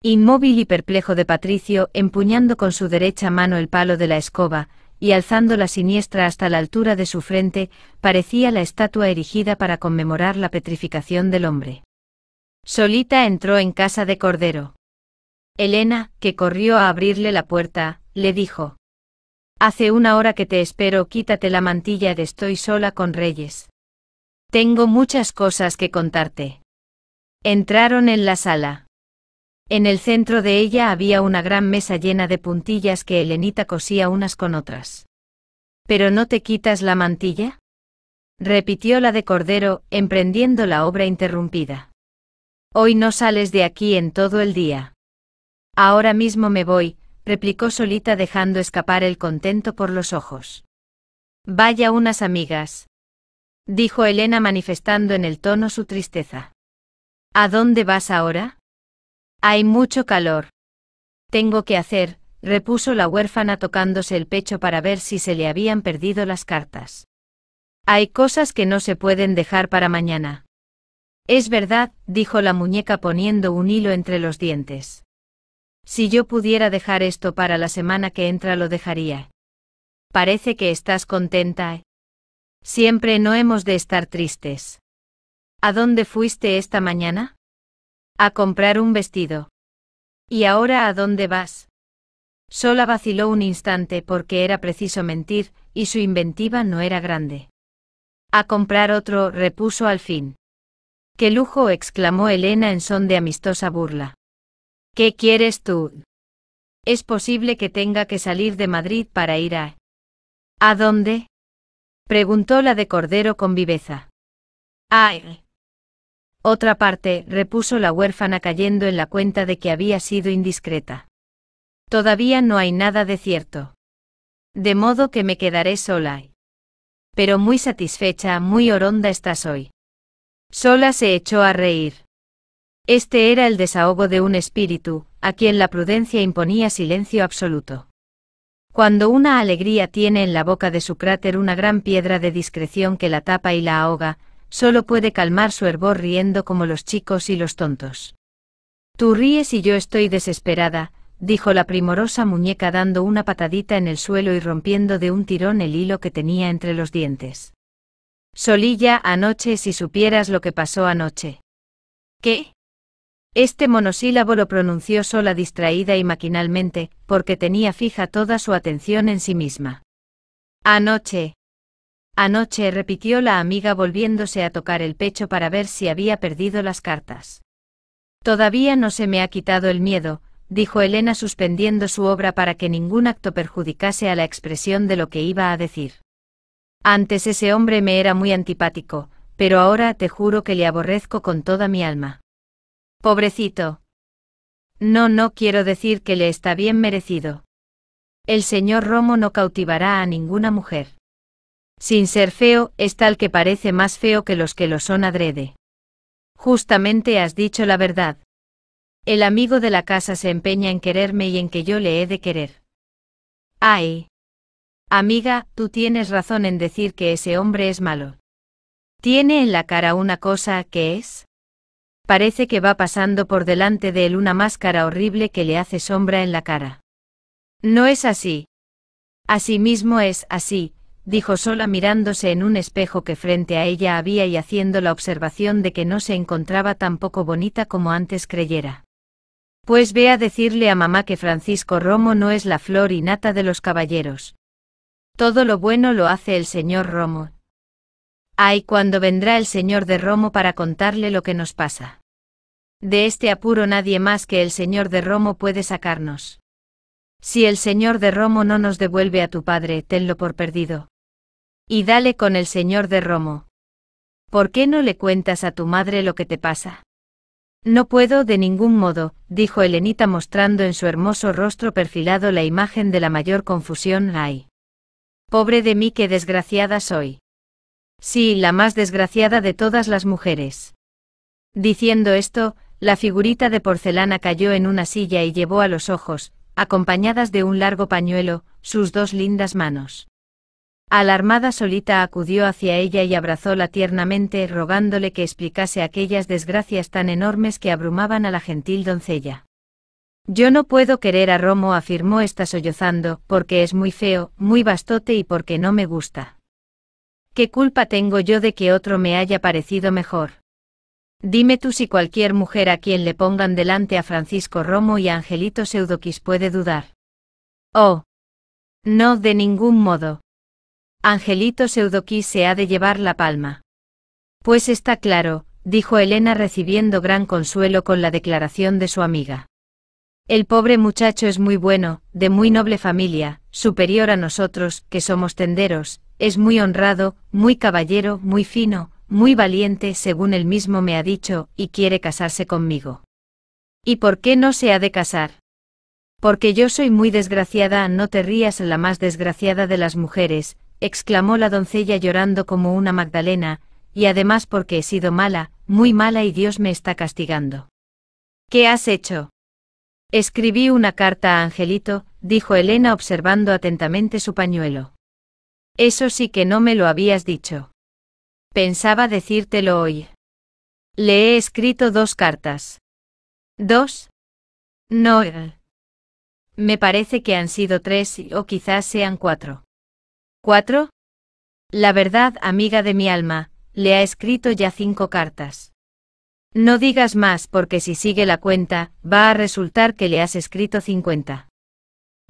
Inmóvil y perplejo de Patricio, empuñando con su derecha mano el palo de la escoba, y alzando la siniestra hasta la altura de su frente, parecía la estatua erigida para conmemorar la petrificación del hombre. Solita entró en casa de Cordero. Elena, que corrió a abrirle la puerta, le dijo. Hace una hora que te espero, quítate la mantilla de estoy sola con Reyes. Tengo muchas cosas que contarte. Entraron en la sala. En el centro de ella había una gran mesa llena de puntillas que Helenita cosía unas con otras. ¿Pero no te quitas la mantilla? repitió la de Cordero, emprendiendo la obra interrumpida. Hoy no sales de aquí en todo el día. Ahora mismo me voy, replicó solita dejando escapar el contento por los ojos. Vaya unas amigas, dijo Elena manifestando en el tono su tristeza. ¿A dónde vas ahora? Hay mucho calor. Tengo que hacer, repuso la huérfana tocándose el pecho para ver si se le habían perdido las cartas. Hay cosas que no se pueden dejar para mañana. Es verdad, dijo la muñeca poniendo un hilo entre los dientes. Si yo pudiera dejar esto para la semana que entra lo dejaría. Parece que estás contenta, ¿eh? Siempre no hemos de estar tristes. ¿A dónde fuiste esta mañana? A comprar un vestido. ¿Y ahora a dónde vas? Sola vaciló un instante porque era preciso mentir, y su inventiva no era grande. A comprar otro, repuso al fin. ¡Qué lujo! exclamó Elena en son de amistosa burla. ¿Qué quieres tú? Es posible que tenga que salir de Madrid para ir a... ¿A dónde? Preguntó la de Cordero con viveza. ¡Ay! Otra parte, repuso la huérfana cayendo en la cuenta de que había sido indiscreta. Todavía no hay nada de cierto. De modo que me quedaré sola. Pero muy satisfecha, muy oronda estás hoy. Sola se echó a reír. Este era el desahogo de un espíritu, a quien la prudencia imponía silencio absoluto. Cuando una alegría tiene en la boca de su cráter una gran piedra de discreción que la tapa y la ahoga, solo puede calmar su hervor riendo como los chicos y los tontos. Tú ríes y yo estoy desesperada, dijo la primorosa muñeca dando una patadita en el suelo y rompiendo de un tirón el hilo que tenía entre los dientes. Solilla, anoche si supieras lo que pasó anoche. ¿Qué? Este monosílabo lo pronunció sola distraída y maquinalmente, porque tenía fija toda su atención en sí misma. Anoche. Anoche repitió la amiga volviéndose a tocar el pecho para ver si había perdido las cartas. Todavía no se me ha quitado el miedo, dijo Elena suspendiendo su obra para que ningún acto perjudicase a la expresión de lo que iba a decir. Antes ese hombre me era muy antipático, pero ahora te juro que le aborrezco con toda mi alma. Pobrecito. No, no quiero decir que le está bien merecido. El señor Romo no cautivará a ninguna mujer. Sin ser feo, es tal que parece más feo que los que lo son adrede. Justamente has dicho la verdad. El amigo de la casa se empeña en quererme y en que yo le he de querer. Ay. Amiga, tú tienes razón en decir que ese hombre es malo. Tiene en la cara una cosa que es Parece que va pasando por delante de él una máscara horrible que le hace sombra en la cara. No es así. Asimismo es así, dijo sola mirándose en un espejo que frente a ella había y haciendo la observación de que no se encontraba tan poco bonita como antes creyera. Pues ve a decirle a mamá que Francisco Romo no es la flor y nata de los caballeros. Todo lo bueno lo hace el señor Romo, Ay, cuando vendrá el señor de Romo para contarle lo que nos pasa. De este apuro nadie más que el señor de Romo puede sacarnos. Si el señor de Romo no nos devuelve a tu padre, tenlo por perdido. Y dale con el señor de Romo. ¿Por qué no le cuentas a tu madre lo que te pasa? No puedo de ningún modo, dijo Elenita mostrando en su hermoso rostro perfilado la imagen de la mayor confusión. Ay. Pobre de mí, qué desgraciada soy. Sí, la más desgraciada de todas las mujeres. Diciendo esto, la figurita de porcelana cayó en una silla y llevó a los ojos, acompañadas de un largo pañuelo, sus dos lindas manos. Alarmada solita acudió hacia ella y abrazóla tiernamente, rogándole que explicase aquellas desgracias tan enormes que abrumaban a la gentil doncella. Yo no puedo querer a Romo, afirmó esta sollozando, porque es muy feo, muy bastote y porque no me gusta. ¿Qué culpa tengo yo de que otro me haya parecido mejor? Dime tú si cualquier mujer a quien le pongan delante a Francisco Romo y a Angelito Seudoquis puede dudar. Oh. No, de ningún modo. Angelito Seudoquis se ha de llevar la palma. Pues está claro, dijo Elena recibiendo gran consuelo con la declaración de su amiga. El pobre muchacho es muy bueno, de muy noble familia, superior a nosotros, que somos tenderos, es muy honrado, muy caballero, muy fino, muy valiente, según él mismo me ha dicho, y quiere casarse conmigo. ¿Y por qué no se ha de casar? Porque yo soy muy desgraciada, no te rías la más desgraciada de las mujeres, exclamó la doncella llorando como una Magdalena, y además porque he sido mala, muy mala y Dios me está castigando. ¿Qué has hecho? Escribí una carta a Angelito, dijo Elena observando atentamente su pañuelo. Eso sí que no me lo habías dicho. Pensaba decírtelo hoy. Le he escrito dos cartas. ¿Dos? No. Eh. Me parece que han sido tres o quizás sean cuatro. ¿Cuatro? La verdad, amiga de mi alma, le ha escrito ya cinco cartas. No digas más porque si sigue la cuenta, va a resultar que le has escrito cincuenta.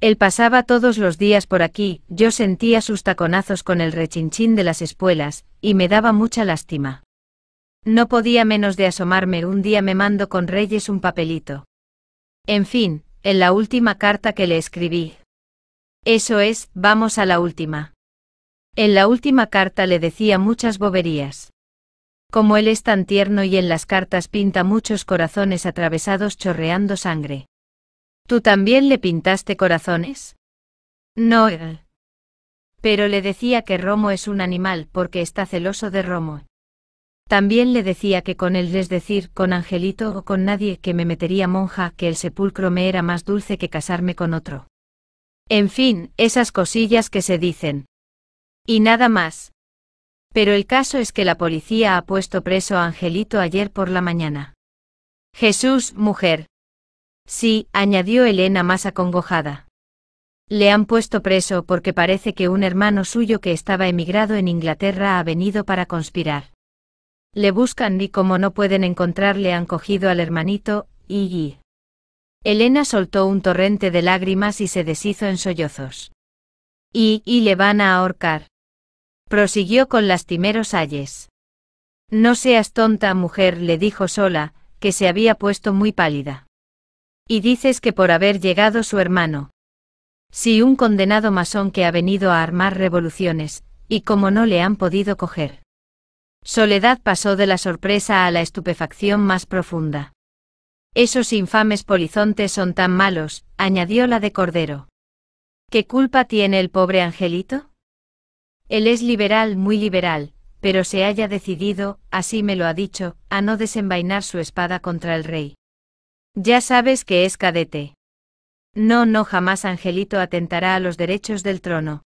Él pasaba todos los días por aquí, yo sentía sus taconazos con el rechinchín de las espuelas, y me daba mucha lástima. No podía menos de asomarme un día me mando con Reyes un papelito. En fin, en la última carta que le escribí. Eso es, vamos a la última. En la última carta le decía muchas boberías. Como él es tan tierno y en las cartas pinta muchos corazones atravesados chorreando sangre. ¿Tú también le pintaste corazones? él. Pero le decía que Romo es un animal porque está celoso de Romo. También le decía que con él, es decir, con Angelito o con nadie, que me metería monja, que el sepulcro me era más dulce que casarme con otro. En fin, esas cosillas que se dicen. Y nada más. Pero el caso es que la policía ha puesto preso a Angelito ayer por la mañana. Jesús, mujer. Sí, añadió Elena más acongojada. Le han puesto preso porque parece que un hermano suyo que estaba emigrado en Inglaterra ha venido para conspirar. Le buscan y como no pueden encontrarle han cogido al hermanito, y... Elena soltó un torrente de lágrimas y se deshizo en sollozos. Y, y le van a ahorcar. Prosiguió con lastimeros ayes. No seas tonta, mujer, le dijo sola, que se había puesto muy pálida. Y dices que por haber llegado su hermano. Si un condenado masón que ha venido a armar revoluciones, y como no le han podido coger. Soledad pasó de la sorpresa a la estupefacción más profunda. Esos infames polizontes son tan malos, añadió la de Cordero. ¿Qué culpa tiene el pobre angelito? Él es liberal, muy liberal, pero se haya decidido, así me lo ha dicho, a no desenvainar su espada contra el rey. Ya sabes que es cadete. No, no, jamás Angelito atentará a los derechos del trono.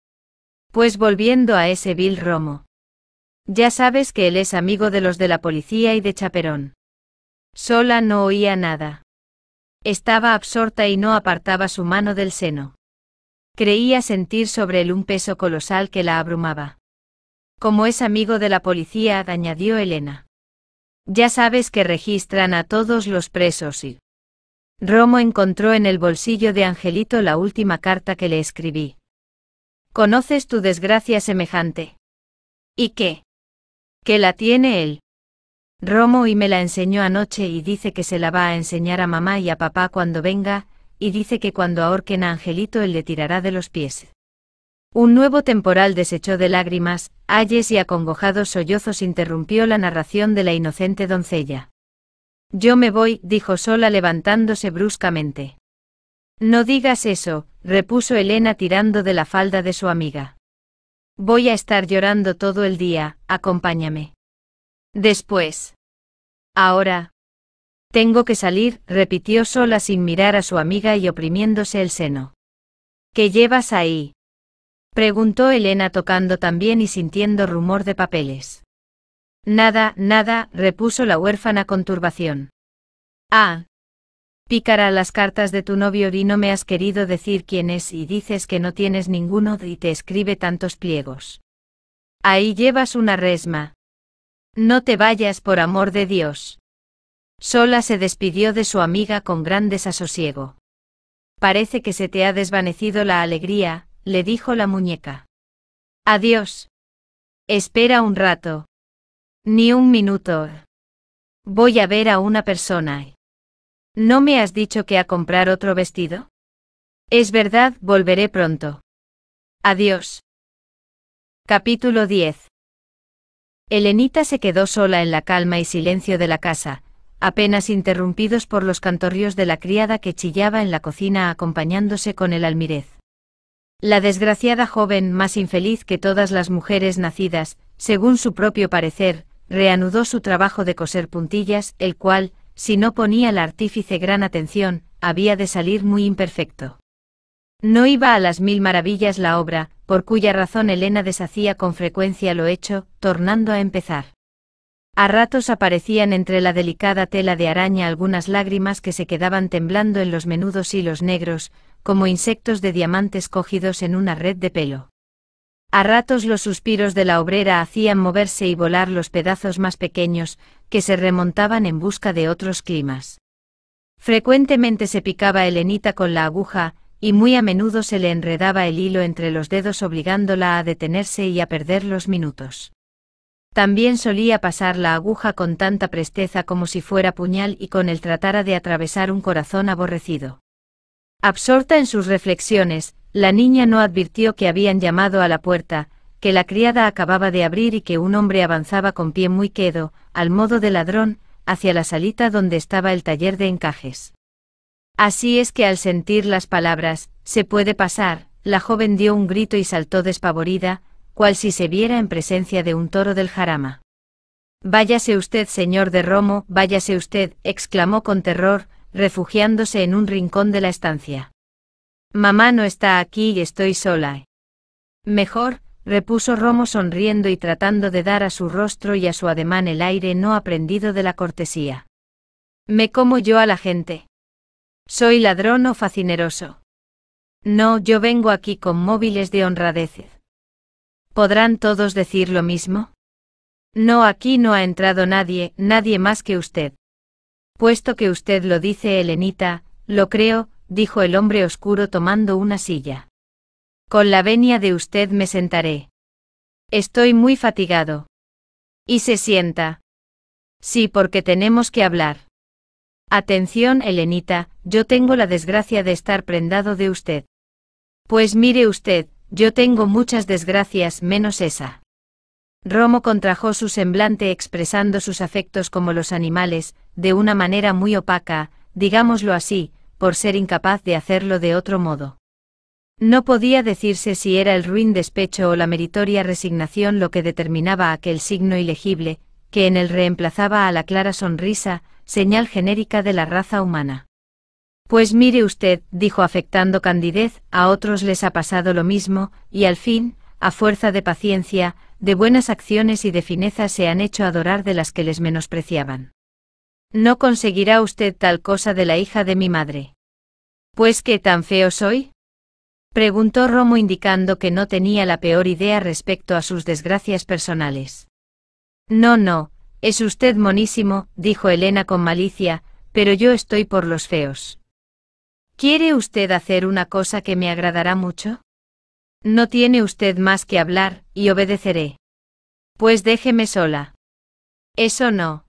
Pues volviendo a ese vil Romo. Ya sabes que él es amigo de los de la policía y de Chaperón. Sola no oía nada. Estaba absorta y no apartaba su mano del seno. Creía sentir sobre él un peso colosal que la abrumaba. Como es amigo de la policía, añadió Elena. Ya sabes que registran a todos los presos y... Romo encontró en el bolsillo de Angelito la última carta que le escribí. Conoces tu desgracia semejante. ¿Y qué? Que la tiene él. Romo y me la enseñó anoche y dice que se la va a enseñar a mamá y a papá cuando venga, y dice que cuando ahorquen a Angelito él le tirará de los pies. Un nuevo temporal desechó de lágrimas, ayes y acongojados sollozos interrumpió la narración de la inocente doncella. Yo me voy, dijo Sola levantándose bruscamente. No digas eso, repuso Elena tirando de la falda de su amiga. Voy a estar llorando todo el día, acompáñame. Después. Ahora. Tengo que salir, repitió Sola sin mirar a su amiga y oprimiéndose el seno. ¿Qué llevas ahí? preguntó Elena tocando también y sintiendo rumor de papeles. Nada, nada, repuso la huérfana con turbación. Ah. Pícara las cartas de tu novio y no me has querido decir quién es y dices que no tienes ninguno y te escribe tantos pliegos. Ahí llevas una resma. No te vayas por amor de Dios. Sola se despidió de su amiga con gran desasosiego. Parece que se te ha desvanecido la alegría, le dijo la muñeca. Adiós. Espera un rato, ni un minuto. Voy a ver a una persona. ¿No me has dicho que a comprar otro vestido? Es verdad, volveré pronto. Adiós. Capítulo 10. Elenita se quedó sola en la calma y silencio de la casa, apenas interrumpidos por los cantorrios de la criada que chillaba en la cocina acompañándose con el almirez. La desgraciada joven más infeliz que todas las mujeres nacidas, según su propio parecer, reanudó su trabajo de coser puntillas, el cual, si no ponía el artífice gran atención, había de salir muy imperfecto. No iba a las mil maravillas la obra, por cuya razón Elena deshacía con frecuencia lo hecho, tornando a empezar. A ratos aparecían entre la delicada tela de araña algunas lágrimas que se quedaban temblando en los menudos hilos negros, como insectos de diamantes cogidos en una red de pelo. A ratos los suspiros de la obrera hacían moverse y volar los pedazos más pequeños, que se remontaban en busca de otros climas. Frecuentemente se picaba Elenita con la aguja, y muy a menudo se le enredaba el hilo entre los dedos obligándola a detenerse y a perder los minutos. También solía pasar la aguja con tanta presteza como si fuera puñal y con el tratara de atravesar un corazón aborrecido. Absorta en sus reflexiones, la niña no advirtió que habían llamado a la puerta, que la criada acababa de abrir y que un hombre avanzaba con pie muy quedo, al modo de ladrón, hacia la salita donde estaba el taller de encajes. Así es que al sentir las palabras, se puede pasar, la joven dio un grito y saltó despavorida, cual si se viera en presencia de un toro del jarama. Váyase usted, señor de Romo, váyase usted, exclamó con terror, refugiándose en un rincón de la estancia. Mamá no está aquí y estoy sola. Mejor, repuso Romo sonriendo y tratando de dar a su rostro y a su ademán el aire no aprendido de la cortesía. Me como yo a la gente. Soy ladrón o facineroso. No, yo vengo aquí con móviles de honradez. ¿Podrán todos decir lo mismo? No, aquí no ha entrado nadie, nadie más que usted. Puesto que usted lo dice, Helenita, lo creo, dijo el hombre oscuro tomando una silla. Con la venia de usted me sentaré. Estoy muy fatigado. Y se sienta. Sí, porque tenemos que hablar. Atención, Helenita, yo tengo la desgracia de estar prendado de usted. Pues mire usted, yo tengo muchas desgracias menos esa. Romo contrajo su semblante expresando sus afectos como los animales, de una manera muy opaca, digámoslo así, por ser incapaz de hacerlo de otro modo. No podía decirse si era el ruin despecho o la meritoria resignación lo que determinaba aquel signo ilegible, que en él reemplazaba a la clara sonrisa, señal genérica de la raza humana. Pues mire usted, dijo afectando candidez, a otros les ha pasado lo mismo, y al fin, a fuerza de paciencia, de buenas acciones y de fineza se han hecho adorar de las que les menospreciaban. No conseguirá usted tal cosa de la hija de mi madre. Pues qué tan feo soy? preguntó Romo indicando que no tenía la peor idea respecto a sus desgracias personales. No, no, es usted monísimo, dijo Elena con malicia, pero yo estoy por los feos. ¿Quiere usted hacer una cosa que me agradará mucho? No tiene usted más que hablar, y obedeceré. Pues déjeme sola. Eso no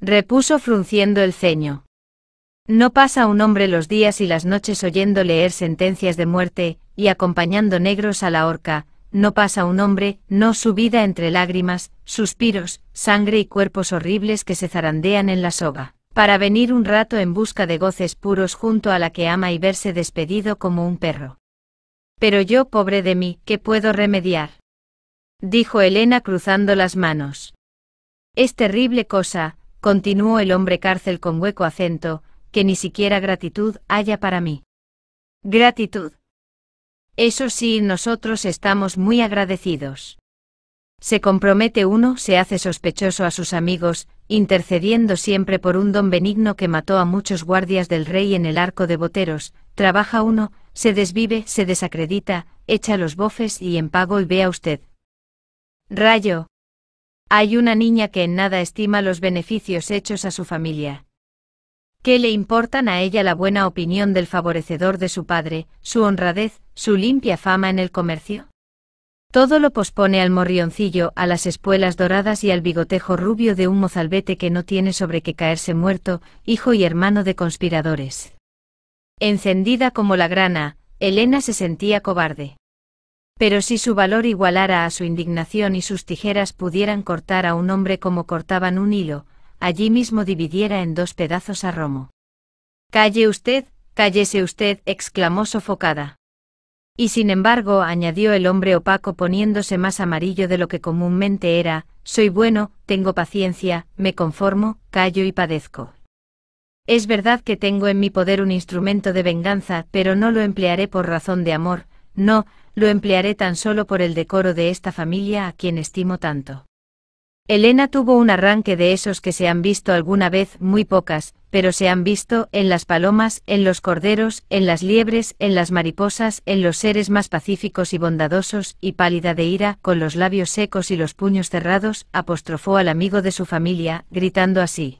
repuso frunciendo el ceño. No pasa un hombre los días y las noches oyendo leer sentencias de muerte, y acompañando negros a la horca, no pasa un hombre, no su vida entre lágrimas, suspiros, sangre y cuerpos horribles que se zarandean en la soga, para venir un rato en busca de goces puros junto a la que ama y verse despedido como un perro. Pero yo, pobre de mí, ¿qué puedo remediar? dijo Elena cruzando las manos. Es terrible cosa, continuó el hombre cárcel con hueco acento, que ni siquiera gratitud haya para mí. Gratitud. Eso sí, nosotros estamos muy agradecidos. Se compromete uno, se hace sospechoso a sus amigos, intercediendo siempre por un don benigno que mató a muchos guardias del rey en el arco de boteros, trabaja uno, se desvive, se desacredita, echa los bofes y en pago y vea usted. Rayo, hay una niña que en nada estima los beneficios hechos a su familia. ¿Qué le importan a ella la buena opinión del favorecedor de su padre, su honradez, su limpia fama en el comercio? Todo lo pospone al morrioncillo, a las espuelas doradas y al bigotejo rubio de un mozalbete que no tiene sobre qué caerse muerto, hijo y hermano de conspiradores. Encendida como la grana, Elena se sentía cobarde. Pero si su valor igualara a su indignación y sus tijeras pudieran cortar a un hombre como cortaban un hilo, allí mismo dividiera en dos pedazos a Romo. Calle usted, cállese usted, exclamó sofocada. Y sin embargo, añadió el hombre opaco poniéndose más amarillo de lo que comúnmente era, soy bueno, tengo paciencia, me conformo, callo y padezco. Es verdad que tengo en mi poder un instrumento de venganza, pero no lo emplearé por razón de amor, no, lo emplearé tan solo por el decoro de esta familia a quien estimo tanto. Elena tuvo un arranque de esos que se han visto alguna vez, muy pocas, pero se han visto, en las palomas, en los corderos, en las liebres, en las mariposas, en los seres más pacíficos y bondadosos, y pálida de ira, con los labios secos y los puños cerrados, apostrofó al amigo de su familia, gritando así.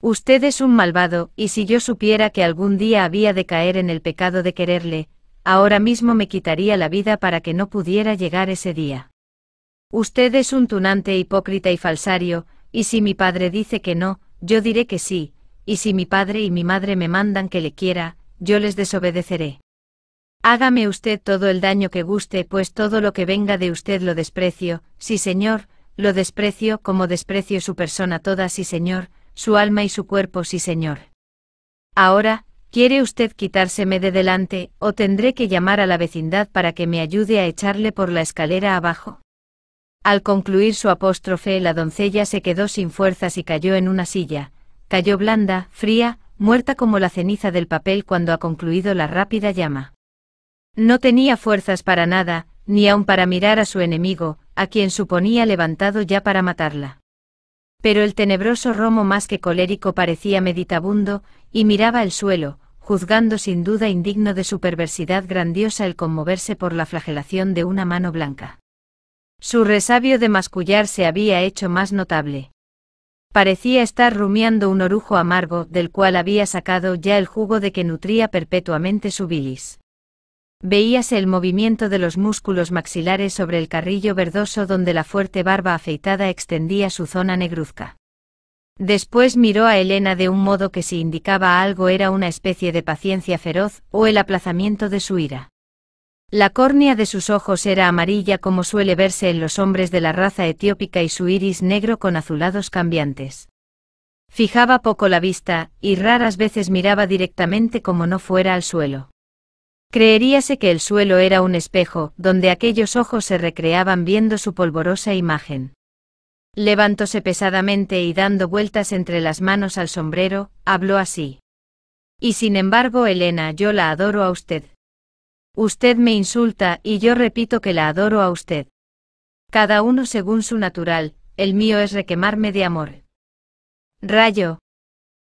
Usted es un malvado, y si yo supiera que algún día había de caer en el pecado de quererle, Ahora mismo me quitaría la vida para que no pudiera llegar ese día. Usted es un tunante hipócrita y falsario, y si mi padre dice que no, yo diré que sí, y si mi padre y mi madre me mandan que le quiera, yo les desobedeceré. Hágame usted todo el daño que guste, pues todo lo que venga de usted lo desprecio, sí señor, lo desprecio como desprecio su persona toda, sí señor, su alma y su cuerpo, sí señor. Ahora, ¿Quiere usted quitárseme de delante, o tendré que llamar a la vecindad para que me ayude a echarle por la escalera abajo? Al concluir su apóstrofe, la doncella se quedó sin fuerzas y cayó en una silla, cayó blanda, fría, muerta como la ceniza del papel cuando ha concluido la rápida llama. No tenía fuerzas para nada, ni aun para mirar a su enemigo, a quien suponía levantado ya para matarla. Pero el tenebroso Romo más que colérico parecía meditabundo, y miraba el suelo, juzgando sin duda indigno de su perversidad grandiosa el conmoverse por la flagelación de una mano blanca. Su resabio de mascullar se había hecho más notable. Parecía estar rumiando un orujo amargo del cual había sacado ya el jugo de que nutría perpetuamente su bilis. Veíase el movimiento de los músculos maxilares sobre el carrillo verdoso donde la fuerte barba afeitada extendía su zona negruzca. Después miró a Elena de un modo que si indicaba algo era una especie de paciencia feroz o el aplazamiento de su ira. La córnea de sus ojos era amarilla como suele verse en los hombres de la raza etiópica y su iris negro con azulados cambiantes. Fijaba poco la vista, y raras veces miraba directamente como no fuera al suelo. Creeríase que el suelo era un espejo, donde aquellos ojos se recreaban viendo su polvorosa imagen. Levantóse pesadamente y dando vueltas entre las manos al sombrero, habló así. Y sin embargo, Elena, yo la adoro a usted. Usted me insulta y yo repito que la adoro a usted. Cada uno según su natural, el mío es requemarme de amor. Rayo.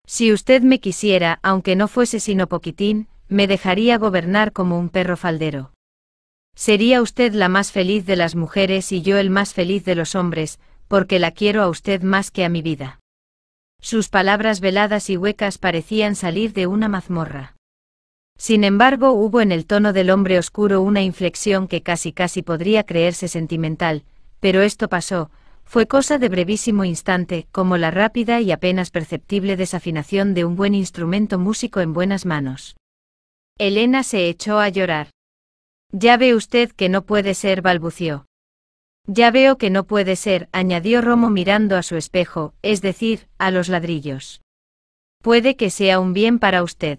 Si usted me quisiera, aunque no fuese sino poquitín, me dejaría gobernar como un perro faldero. Sería usted la más feliz de las mujeres y yo el más feliz de los hombres, porque la quiero a usted más que a mi vida. Sus palabras veladas y huecas parecían salir de una mazmorra. Sin embargo, hubo en el tono del hombre oscuro una inflexión que casi casi podría creerse sentimental, pero esto pasó, fue cosa de brevísimo instante, como la rápida y apenas perceptible desafinación de un buen instrumento músico en buenas manos. Elena se echó a llorar. Ya ve usted que no puede ser, balbució. Ya veo que no puede ser, añadió Romo mirando a su espejo, es decir, a los ladrillos. Puede que sea un bien para usted.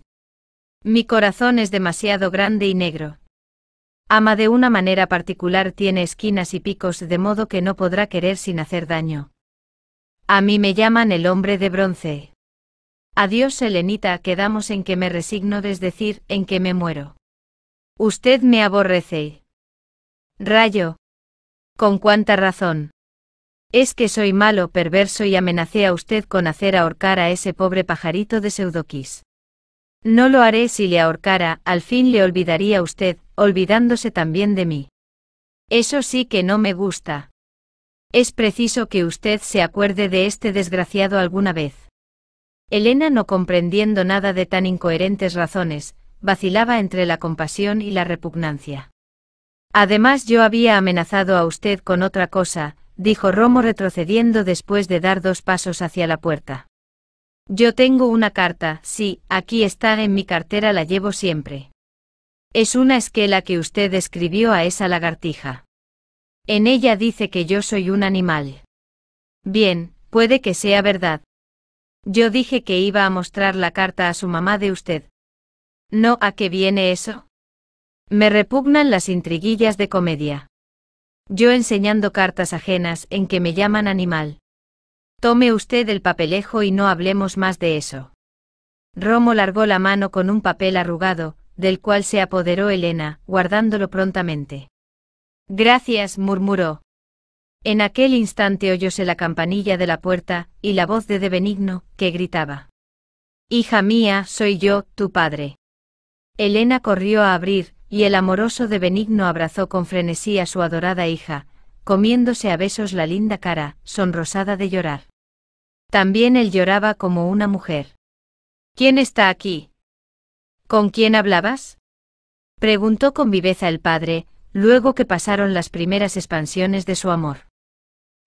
Mi corazón es demasiado grande y negro. Ama de una manera particular tiene esquinas y picos de modo que no podrá querer sin hacer daño. A mí me llaman el hombre de bronce. Adiós Elenita, quedamos en que me resigno, es decir, en que me muero. Usted me aborrece. Rayo. ¿Con cuánta razón? Es que soy malo, perverso y amenacé a usted con hacer ahorcar a ese pobre pajarito de Pseudoquis. No lo haré si le ahorcara, al fin le olvidaría a usted, olvidándose también de mí. Eso sí que no me gusta. Es preciso que usted se acuerde de este desgraciado alguna vez. Elena, no comprendiendo nada de tan incoherentes razones, vacilaba entre la compasión y la repugnancia. Además yo había amenazado a usted con otra cosa, dijo Romo retrocediendo después de dar dos pasos hacia la puerta. Yo tengo una carta, sí, aquí está en mi cartera la llevo siempre. Es una esquela que usted escribió a esa lagartija. En ella dice que yo soy un animal. Bien, puede que sea verdad, yo dije que iba a mostrar la carta a su mamá de usted. ¿No a qué viene eso? Me repugnan las intriguillas de comedia. Yo enseñando cartas ajenas en que me llaman animal. Tome usted el papelejo y no hablemos más de eso. Romo largó la mano con un papel arrugado, del cual se apoderó Elena, guardándolo prontamente. Gracias, murmuró, en aquel instante oyóse la campanilla de la puerta, y la voz de, de Benigno, que gritaba. Hija mía, soy yo, tu padre. Elena corrió a abrir, y el amoroso de Benigno abrazó con frenesí a su adorada hija, comiéndose a besos la linda cara, sonrosada de llorar. También él lloraba como una mujer. ¿Quién está aquí? ¿Con quién hablabas? Preguntó con viveza el padre, luego que pasaron las primeras expansiones de su amor.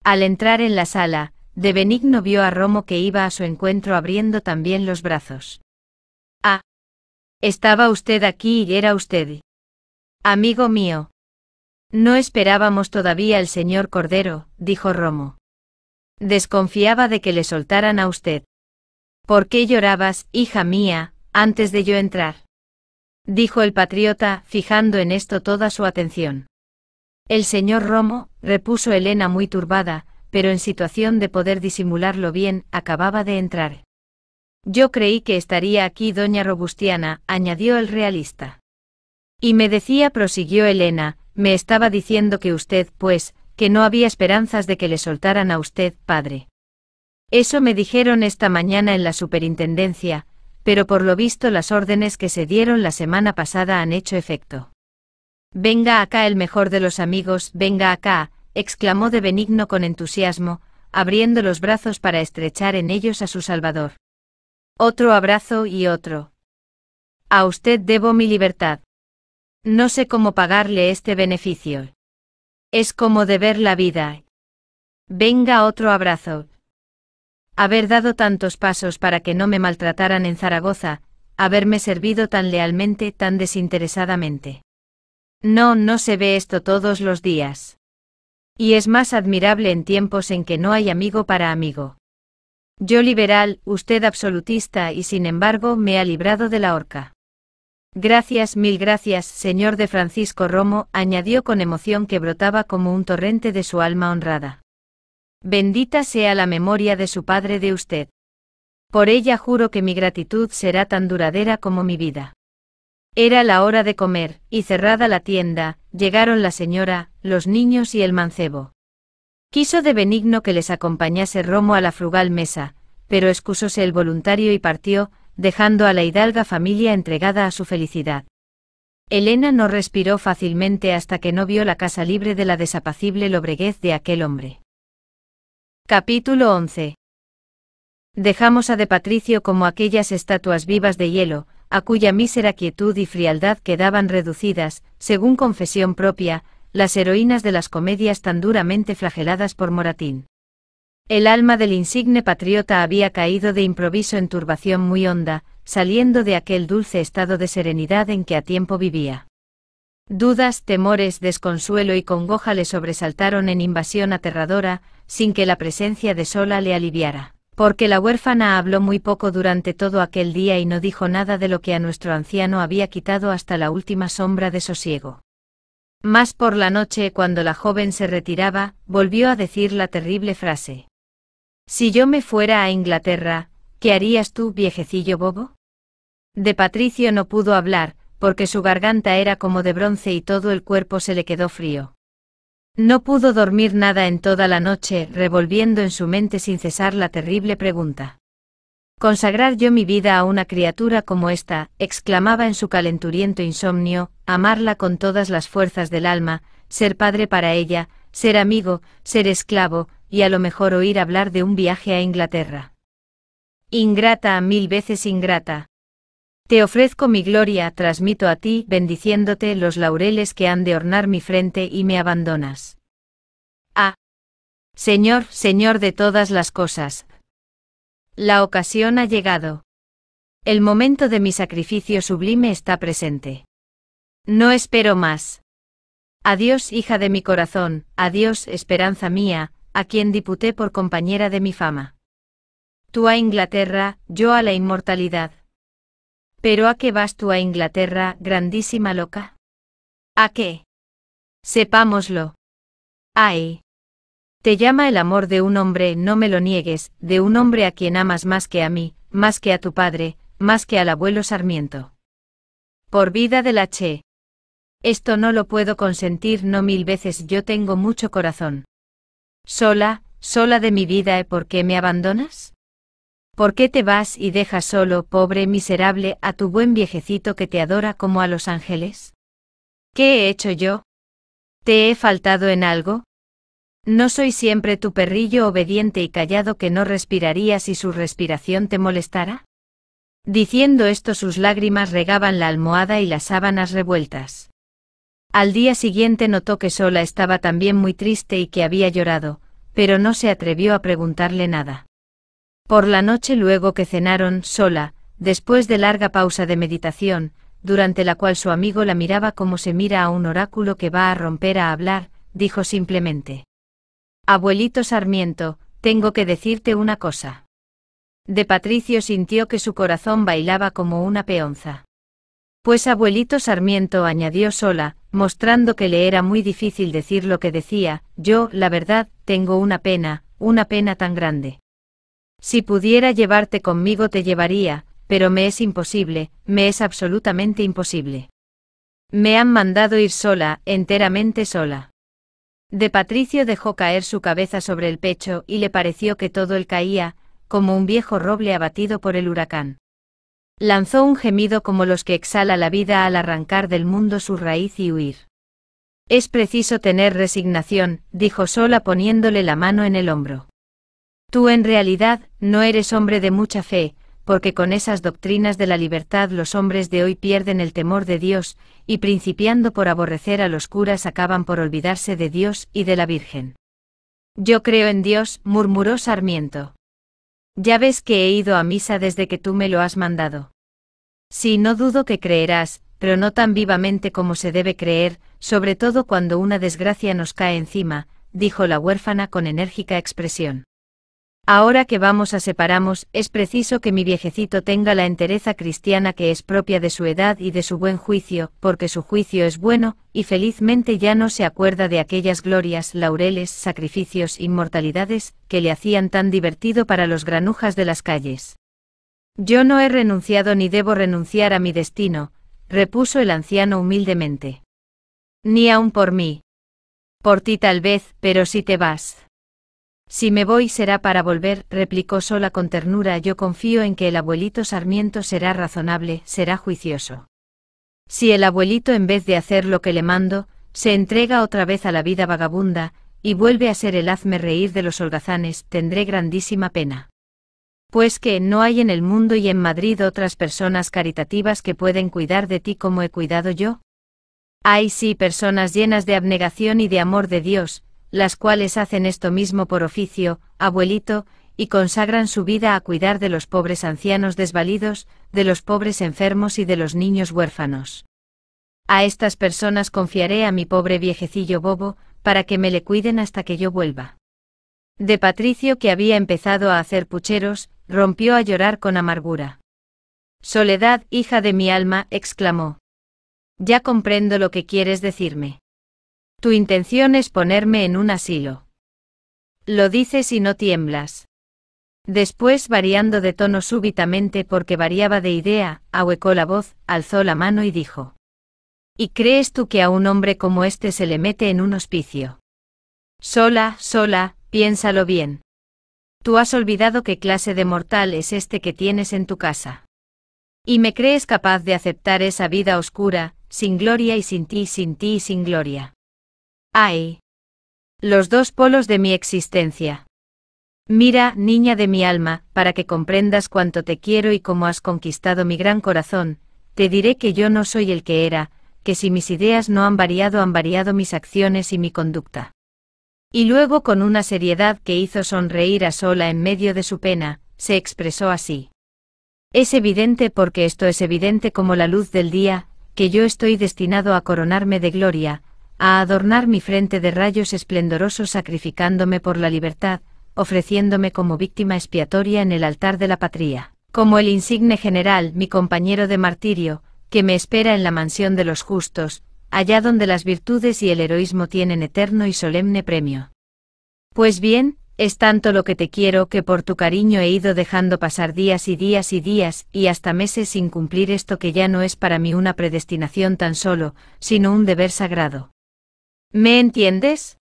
Al entrar en la sala, de Benigno vio a Romo que iba a su encuentro abriendo también los brazos. Ah. Estaba usted aquí y era usted. Amigo mío. No esperábamos todavía el señor Cordero, dijo Romo. Desconfiaba de que le soltaran a usted. ¿Por qué llorabas, hija mía, antes de yo entrar? dijo el patriota, fijando en esto toda su atención. El señor Romo, repuso Elena muy turbada, pero en situación de poder disimularlo bien, acababa de entrar. Yo creí que estaría aquí doña Robustiana, añadió el realista. Y me decía, prosiguió Elena, me estaba diciendo que usted, pues, que no había esperanzas de que le soltaran a usted, padre. Eso me dijeron esta mañana en la superintendencia, pero por lo visto las órdenes que se dieron la semana pasada han hecho efecto. Venga acá el mejor de los amigos, venga acá, exclamó de Benigno con entusiasmo, abriendo los brazos para estrechar en ellos a su Salvador. Otro abrazo y otro. A usted debo mi libertad. No sé cómo pagarle este beneficio. Es como deber la vida. Venga otro abrazo. Haber dado tantos pasos para que no me maltrataran en Zaragoza, haberme servido tan lealmente, tan desinteresadamente. No, no se ve esto todos los días. Y es más admirable en tiempos en que no hay amigo para amigo. Yo liberal, usted absolutista y sin embargo me ha librado de la horca. Gracias, mil gracias, señor de Francisco Romo, añadió con emoción que brotaba como un torrente de su alma honrada. Bendita sea la memoria de su padre de usted. Por ella juro que mi gratitud será tan duradera como mi vida. Era la hora de comer, y cerrada la tienda, llegaron la señora, los niños y el mancebo. Quiso de Benigno que les acompañase Romo a la frugal mesa, pero excusóse el voluntario y partió, dejando a la hidalga familia entregada a su felicidad. Elena no respiró fácilmente hasta que no vio la casa libre de la desapacible lobreguez de aquel hombre. Capítulo 11. Dejamos a de Patricio como aquellas estatuas vivas de hielo, a cuya mísera quietud y frialdad quedaban reducidas, según confesión propia, las heroínas de las comedias tan duramente flageladas por Moratín. El alma del insigne patriota había caído de improviso en turbación muy honda, saliendo de aquel dulce estado de serenidad en que a tiempo vivía. Dudas, temores, desconsuelo y congoja le sobresaltaron en invasión aterradora, sin que la presencia de Sola le aliviara. Porque la huérfana habló muy poco durante todo aquel día y no dijo nada de lo que a nuestro anciano había quitado hasta la última sombra de sosiego. Más por la noche, cuando la joven se retiraba, volvió a decir la terrible frase. Si yo me fuera a Inglaterra, ¿qué harías tú, viejecillo bobo? De Patricio no pudo hablar, porque su garganta era como de bronce y todo el cuerpo se le quedó frío. No pudo dormir nada en toda la noche, revolviendo en su mente sin cesar la terrible pregunta. Consagrar yo mi vida a una criatura como esta, exclamaba en su calenturiento insomnio, amarla con todas las fuerzas del alma, ser padre para ella, ser amigo, ser esclavo, y a lo mejor oír hablar de un viaje a Inglaterra. Ingrata, mil veces ingrata. Te ofrezco mi gloria, transmito a ti, bendiciéndote los laureles que han de ornar mi frente y me abandonas. Ah. Señor, Señor de todas las cosas. La ocasión ha llegado. El momento de mi sacrificio sublime está presente. No espero más. Adiós, hija de mi corazón, adiós, esperanza mía, a quien diputé por compañera de mi fama. Tú a Inglaterra, yo a la inmortalidad. ¿Pero a qué vas tú a Inglaterra, grandísima loca? ¿A qué? Sepámoslo. Ay. Te llama el amor de un hombre, no me lo niegues, de un hombre a quien amas más que a mí, más que a tu padre, más que al abuelo Sarmiento. Por vida de la Che. Esto no lo puedo consentir no mil veces yo tengo mucho corazón. Sola, sola de mi vida, ¿y ¿por qué me abandonas? ¿Por qué te vas y dejas solo, pobre miserable, a tu buen viejecito que te adora como a los ángeles? ¿Qué he hecho yo? ¿Te he faltado en algo? No soy siempre tu perrillo obediente y callado que no respiraría si su respiración te molestara? Diciendo esto sus lágrimas regaban la almohada y las sábanas revueltas. Al día siguiente notó que sola estaba también muy triste y que había llorado, pero no se atrevió a preguntarle nada. Por la noche luego que cenaron, sola, después de larga pausa de meditación, durante la cual su amigo la miraba como se mira a un oráculo que va a romper a hablar, dijo simplemente. Abuelito Sarmiento, tengo que decirte una cosa. De Patricio sintió que su corazón bailaba como una peonza. Pues abuelito Sarmiento añadió sola, mostrando que le era muy difícil decir lo que decía, yo, la verdad, tengo una pena, una pena tan grande. Si pudiera llevarte conmigo te llevaría, pero me es imposible, me es absolutamente imposible. Me han mandado ir sola, enteramente sola. De Patricio dejó caer su cabeza sobre el pecho y le pareció que todo él caía, como un viejo roble abatido por el huracán. Lanzó un gemido como los que exhala la vida al arrancar del mundo su raíz y huir. Es preciso tener resignación, dijo sola poniéndole la mano en el hombro. Tú en realidad, no eres hombre de mucha fe, porque con esas doctrinas de la libertad los hombres de hoy pierden el temor de Dios, y principiando por aborrecer a los curas acaban por olvidarse de Dios y de la Virgen. Yo creo en Dios, murmuró Sarmiento. Ya ves que he ido a misa desde que tú me lo has mandado. Sí, no dudo que creerás, pero no tan vivamente como se debe creer, sobre todo cuando una desgracia nos cae encima, dijo la huérfana con enérgica expresión. Ahora que vamos a separarnos, es preciso que mi viejecito tenga la entereza cristiana que es propia de su edad y de su buen juicio, porque su juicio es bueno, y felizmente ya no se acuerda de aquellas glorias, laureles, sacrificios, inmortalidades, que le hacían tan divertido para los granujas de las calles. Yo no he renunciado ni debo renunciar a mi destino, repuso el anciano humildemente. Ni aun por mí. Por ti tal vez, pero si te vas. Si me voy será para volver, replicó Sola con ternura. Yo confío en que el abuelito Sarmiento será razonable, será juicioso. Si el abuelito en vez de hacer lo que le mando, se entrega otra vez a la vida vagabunda, y vuelve a ser el hazme reír de los holgazanes, tendré grandísima pena. Pues que no hay en el mundo y en Madrid otras personas caritativas que pueden cuidar de ti como he cuidado yo. ¡Ay sí personas llenas de abnegación y de amor de Dios, las cuales hacen esto mismo por oficio, abuelito, y consagran su vida a cuidar de los pobres ancianos desvalidos, de los pobres enfermos y de los niños huérfanos. A estas personas confiaré a mi pobre viejecillo bobo, para que me le cuiden hasta que yo vuelva. De Patricio que había empezado a hacer pucheros, rompió a llorar con amargura. Soledad, hija de mi alma, exclamó. Ya comprendo lo que quieres decirme. Tu intención es ponerme en un asilo. Lo dices y no tiemblas. Después, variando de tono súbitamente porque variaba de idea, ahuecó la voz, alzó la mano y dijo. ¿Y crees tú que a un hombre como este se le mete en un hospicio? Sola, sola, piénsalo bien. Tú has olvidado qué clase de mortal es este que tienes en tu casa. Y me crees capaz de aceptar esa vida oscura, sin gloria y sin ti, sin ti y sin gloria. Ay. Los dos polos de mi existencia. Mira, niña de mi alma, para que comprendas cuánto te quiero y cómo has conquistado mi gran corazón, te diré que yo no soy el que era, que si mis ideas no han variado han variado mis acciones y mi conducta. Y luego con una seriedad que hizo sonreír a Sola en medio de su pena, se expresó así. Es evidente porque esto es evidente como la luz del día, que yo estoy destinado a coronarme de gloria, a adornar mi frente de rayos esplendorosos sacrificándome por la libertad, ofreciéndome como víctima expiatoria en el altar de la patria. Como el insigne general, mi compañero de martirio, que me espera en la mansión de los justos, allá donde las virtudes y el heroísmo tienen eterno y solemne premio. Pues bien, es tanto lo que te quiero que por tu cariño he ido dejando pasar días y días y días y hasta meses sin cumplir esto que ya no es para mí una predestinación tan solo, sino un deber sagrado. ¿Me entiendes?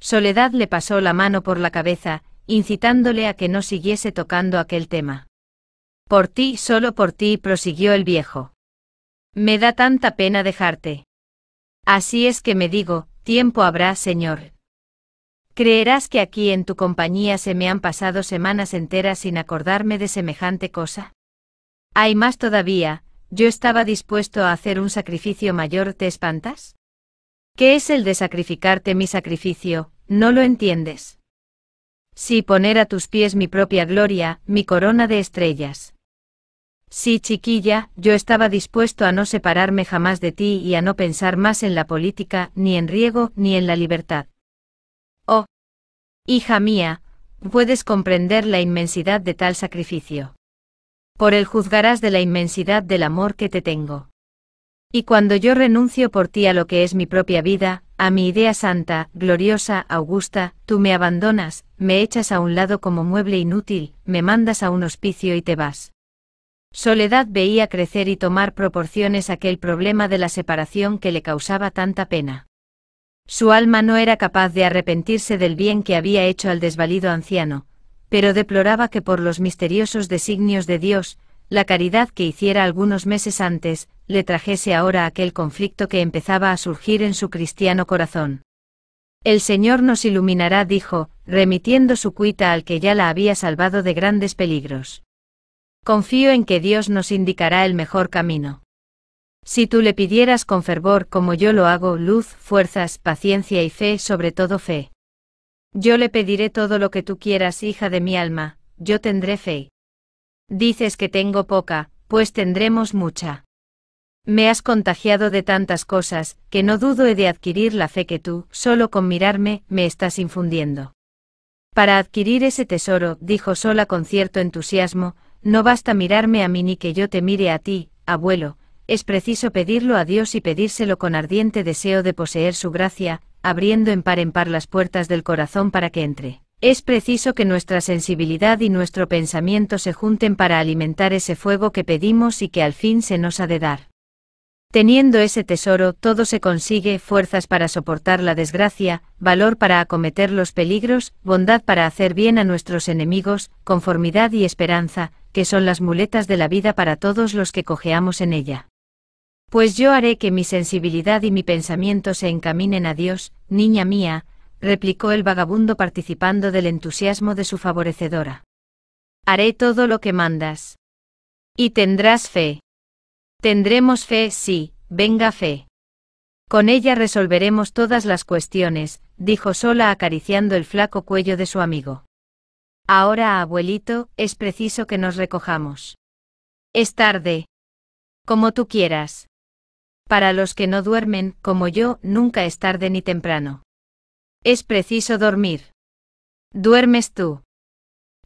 Soledad le pasó la mano por la cabeza, incitándole a que no siguiese tocando aquel tema. Por ti, solo por ti, prosiguió el viejo. Me da tanta pena dejarte. Así es que me digo, tiempo habrá, señor. Creerás que aquí en tu compañía se me han pasado semanas enteras sin acordarme de semejante cosa. Hay más todavía, yo estaba dispuesto a hacer un sacrificio mayor, ¿te espantas? ¿Qué es el de sacrificarte mi sacrificio? No lo entiendes. Si poner a tus pies mi propia gloria, mi corona de estrellas. Sí, chiquilla, yo estaba dispuesto a no separarme jamás de ti y a no pensar más en la política, ni en riego, ni en la libertad. Oh. Hija mía, puedes comprender la inmensidad de tal sacrificio. Por él juzgarás de la inmensidad del amor que te tengo. Y cuando yo renuncio por ti a lo que es mi propia vida, a mi idea santa, gloriosa, augusta, tú me abandonas, me echas a un lado como mueble inútil, me mandas a un hospicio y te vas. Soledad veía crecer y tomar proporciones aquel problema de la separación que le causaba tanta pena. Su alma no era capaz de arrepentirse del bien que había hecho al desvalido anciano, pero deploraba que por los misteriosos designios de Dios, la caridad que hiciera algunos meses antes, le trajese ahora aquel conflicto que empezaba a surgir en su cristiano corazón. El Señor nos iluminará, dijo, remitiendo su cuita al que ya la había salvado de grandes peligros. Confío en que Dios nos indicará el mejor camino. Si tú le pidieras con fervor como yo lo hago, luz, fuerzas, paciencia y fe, sobre todo fe. Yo le pediré todo lo que tú quieras, hija de mi alma, yo tendré fe. Dices que tengo poca, pues tendremos mucha. Me has contagiado de tantas cosas, que no dudo he de adquirir la fe que tú, solo con mirarme, me estás infundiendo. Para adquirir ese tesoro, dijo Sola con cierto entusiasmo, no basta mirarme a mí ni que yo te mire a ti, abuelo, es preciso pedirlo a Dios y pedírselo con ardiente deseo de poseer su gracia, abriendo en par en par las puertas del corazón para que entre. Es preciso que nuestra sensibilidad y nuestro pensamiento se junten para alimentar ese fuego que pedimos y que al fin se nos ha de dar. Teniendo ese tesoro, todo se consigue, fuerzas para soportar la desgracia, valor para acometer los peligros, bondad para hacer bien a nuestros enemigos, conformidad y esperanza, que son las muletas de la vida para todos los que cojeamos en ella. Pues yo haré que mi sensibilidad y mi pensamiento se encaminen a Dios, niña mía, replicó el vagabundo participando del entusiasmo de su favorecedora. Haré todo lo que mandas. Y tendrás fe. Tendremos fe, sí, venga fe. Con ella resolveremos todas las cuestiones, dijo Sola acariciando el flaco cuello de su amigo. Ahora, abuelito, es preciso que nos recojamos. Es tarde. Como tú quieras. Para los que no duermen, como yo, nunca es tarde ni temprano. Es preciso dormir. Duermes tú.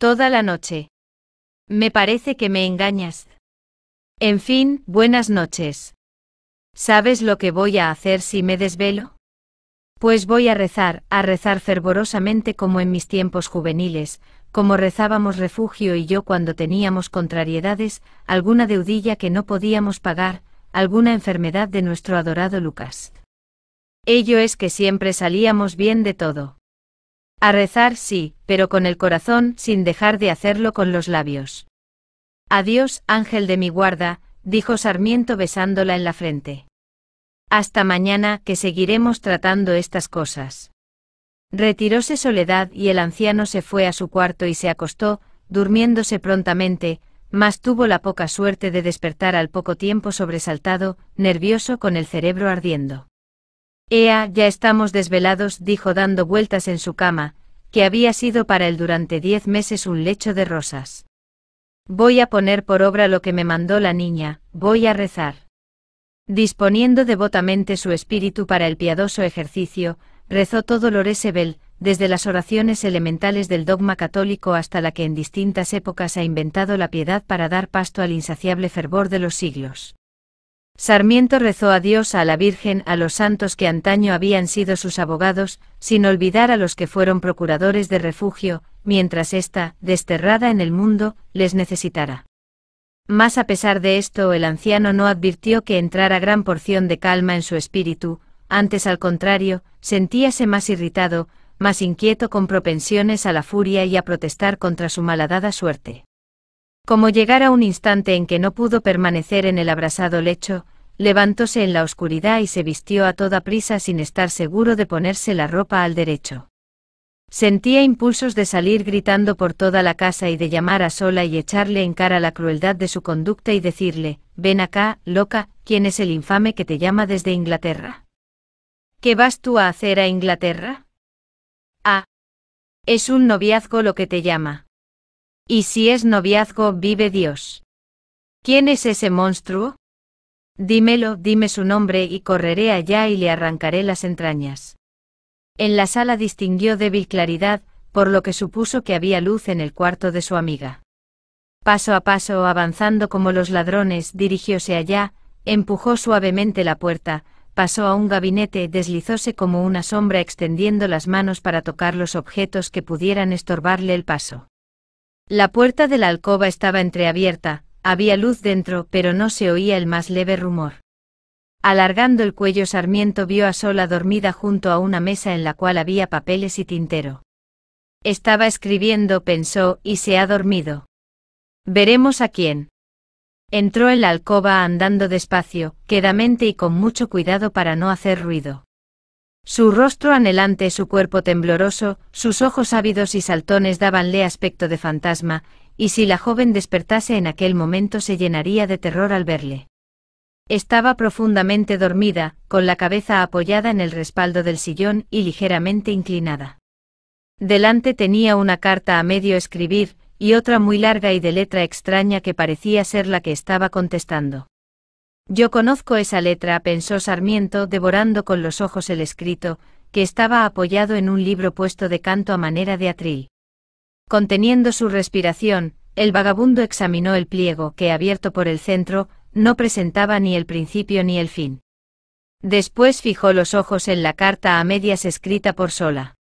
Toda la noche. Me parece que me engañas, en fin, buenas noches. ¿Sabes lo que voy a hacer si me desvelo? Pues voy a rezar, a rezar fervorosamente como en mis tiempos juveniles, como rezábamos refugio y yo cuando teníamos contrariedades, alguna deudilla que no podíamos pagar, alguna enfermedad de nuestro adorado Lucas. Ello es que siempre salíamos bien de todo. A rezar sí, pero con el corazón, sin dejar de hacerlo con los labios. Adiós, ángel de mi guarda, dijo Sarmiento besándola en la frente. Hasta mañana, que seguiremos tratando estas cosas. Retiróse Soledad y el anciano se fue a su cuarto y se acostó, durmiéndose prontamente, mas tuvo la poca suerte de despertar al poco tiempo sobresaltado, nervioso con el cerebro ardiendo. Ea, ya estamos desvelados, dijo dando vueltas en su cama, que había sido para él durante diez meses un lecho de rosas. Voy a poner por obra lo que me mandó la niña, voy a rezar. Disponiendo devotamente su espíritu para el piadoso ejercicio, rezó todo Loresebel, desde las oraciones elementales del dogma católico hasta la que en distintas épocas ha inventado la piedad para dar pasto al insaciable fervor de los siglos. Sarmiento rezó a Dios, a la Virgen, a los santos que antaño habían sido sus abogados, sin olvidar a los que fueron procuradores de refugio, mientras ésta, desterrada en el mundo, les necesitara. Mas a pesar de esto el anciano no advirtió que entrara gran porción de calma en su espíritu, antes al contrario, sentíase más irritado, más inquieto con propensiones a la furia y a protestar contra su malhadada suerte. Como llegara un instante en que no pudo permanecer en el abrasado lecho, levantóse en la oscuridad y se vistió a toda prisa sin estar seguro de ponerse la ropa al derecho. Sentía impulsos de salir gritando por toda la casa y de llamar a Sola y echarle en cara la crueldad de su conducta y decirle, ven acá, loca, ¿quién es el infame que te llama desde Inglaterra? ¿Qué vas tú a hacer a Inglaterra? Ah. Es un noviazgo lo que te llama. Y si es noviazgo, vive Dios. ¿Quién es ese monstruo? Dímelo, dime su nombre y correré allá y le arrancaré las entrañas. En la sala distinguió débil claridad, por lo que supuso que había luz en el cuarto de su amiga. Paso a paso, avanzando como los ladrones, dirigióse allá, empujó suavemente la puerta, pasó a un gabinete, deslizóse como una sombra extendiendo las manos para tocar los objetos que pudieran estorbarle el paso. La puerta de la alcoba estaba entreabierta, había luz dentro, pero no se oía el más leve rumor. Alargando el cuello Sarmiento vio a Sola dormida junto a una mesa en la cual había papeles y tintero. Estaba escribiendo, pensó, y se ha dormido. Veremos a quién. Entró en la alcoba andando despacio, quedamente y con mucho cuidado para no hacer ruido. Su rostro anhelante, su cuerpo tembloroso, sus ojos ávidos y saltones dábanle aspecto de fantasma, y si la joven despertase en aquel momento se llenaría de terror al verle. Estaba profundamente dormida, con la cabeza apoyada en el respaldo del sillón y ligeramente inclinada. Delante tenía una carta a medio escribir, y otra muy larga y de letra extraña que parecía ser la que estaba contestando. Yo conozco esa letra, pensó Sarmiento, devorando con los ojos el escrito, que estaba apoyado en un libro puesto de canto a manera de atril. Conteniendo su respiración, el vagabundo examinó el pliego que, abierto por el centro, no presentaba ni el principio ni el fin. Después fijó los ojos en la carta a medias escrita por Sola.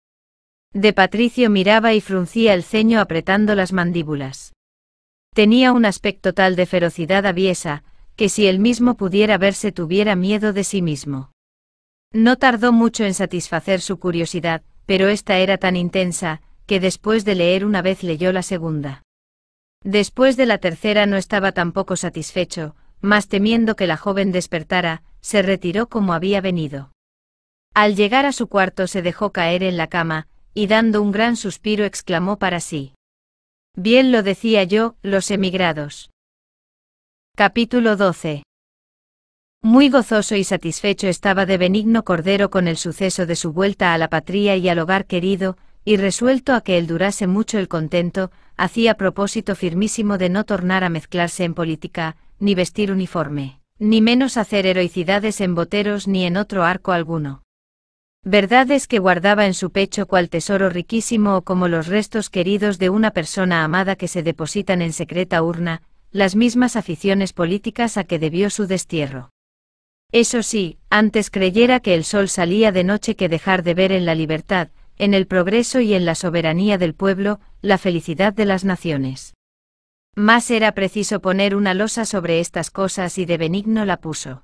De Patricio miraba y fruncía el ceño apretando las mandíbulas. Tenía un aspecto tal de ferocidad aviesa, que si él mismo pudiera verse tuviera miedo de sí mismo. No tardó mucho en satisfacer su curiosidad, pero esta era tan intensa, que después de leer una vez leyó la segunda. Después de la tercera no estaba tampoco satisfecho, mas temiendo que la joven despertara, se retiró como había venido. Al llegar a su cuarto se dejó caer en la cama, y dando un gran suspiro exclamó para sí. Bien lo decía yo, los emigrados. Capítulo 12. Muy gozoso y satisfecho estaba de Benigno Cordero con el suceso de su vuelta a la patria y al hogar querido, y resuelto a que él durase mucho el contento, hacía propósito firmísimo de no tornar a mezclarse en política, ni vestir uniforme, ni menos hacer heroicidades en boteros ni en otro arco alguno. Verdad es que guardaba en su pecho cual tesoro riquísimo o como los restos queridos de una persona amada que se depositan en secreta urna, las mismas aficiones políticas a que debió su destierro. Eso sí, antes creyera que el sol salía de noche que dejar de ver en la libertad, en el progreso y en la soberanía del pueblo, la felicidad de las naciones. Más era preciso poner una losa sobre estas cosas y de Benigno la puso.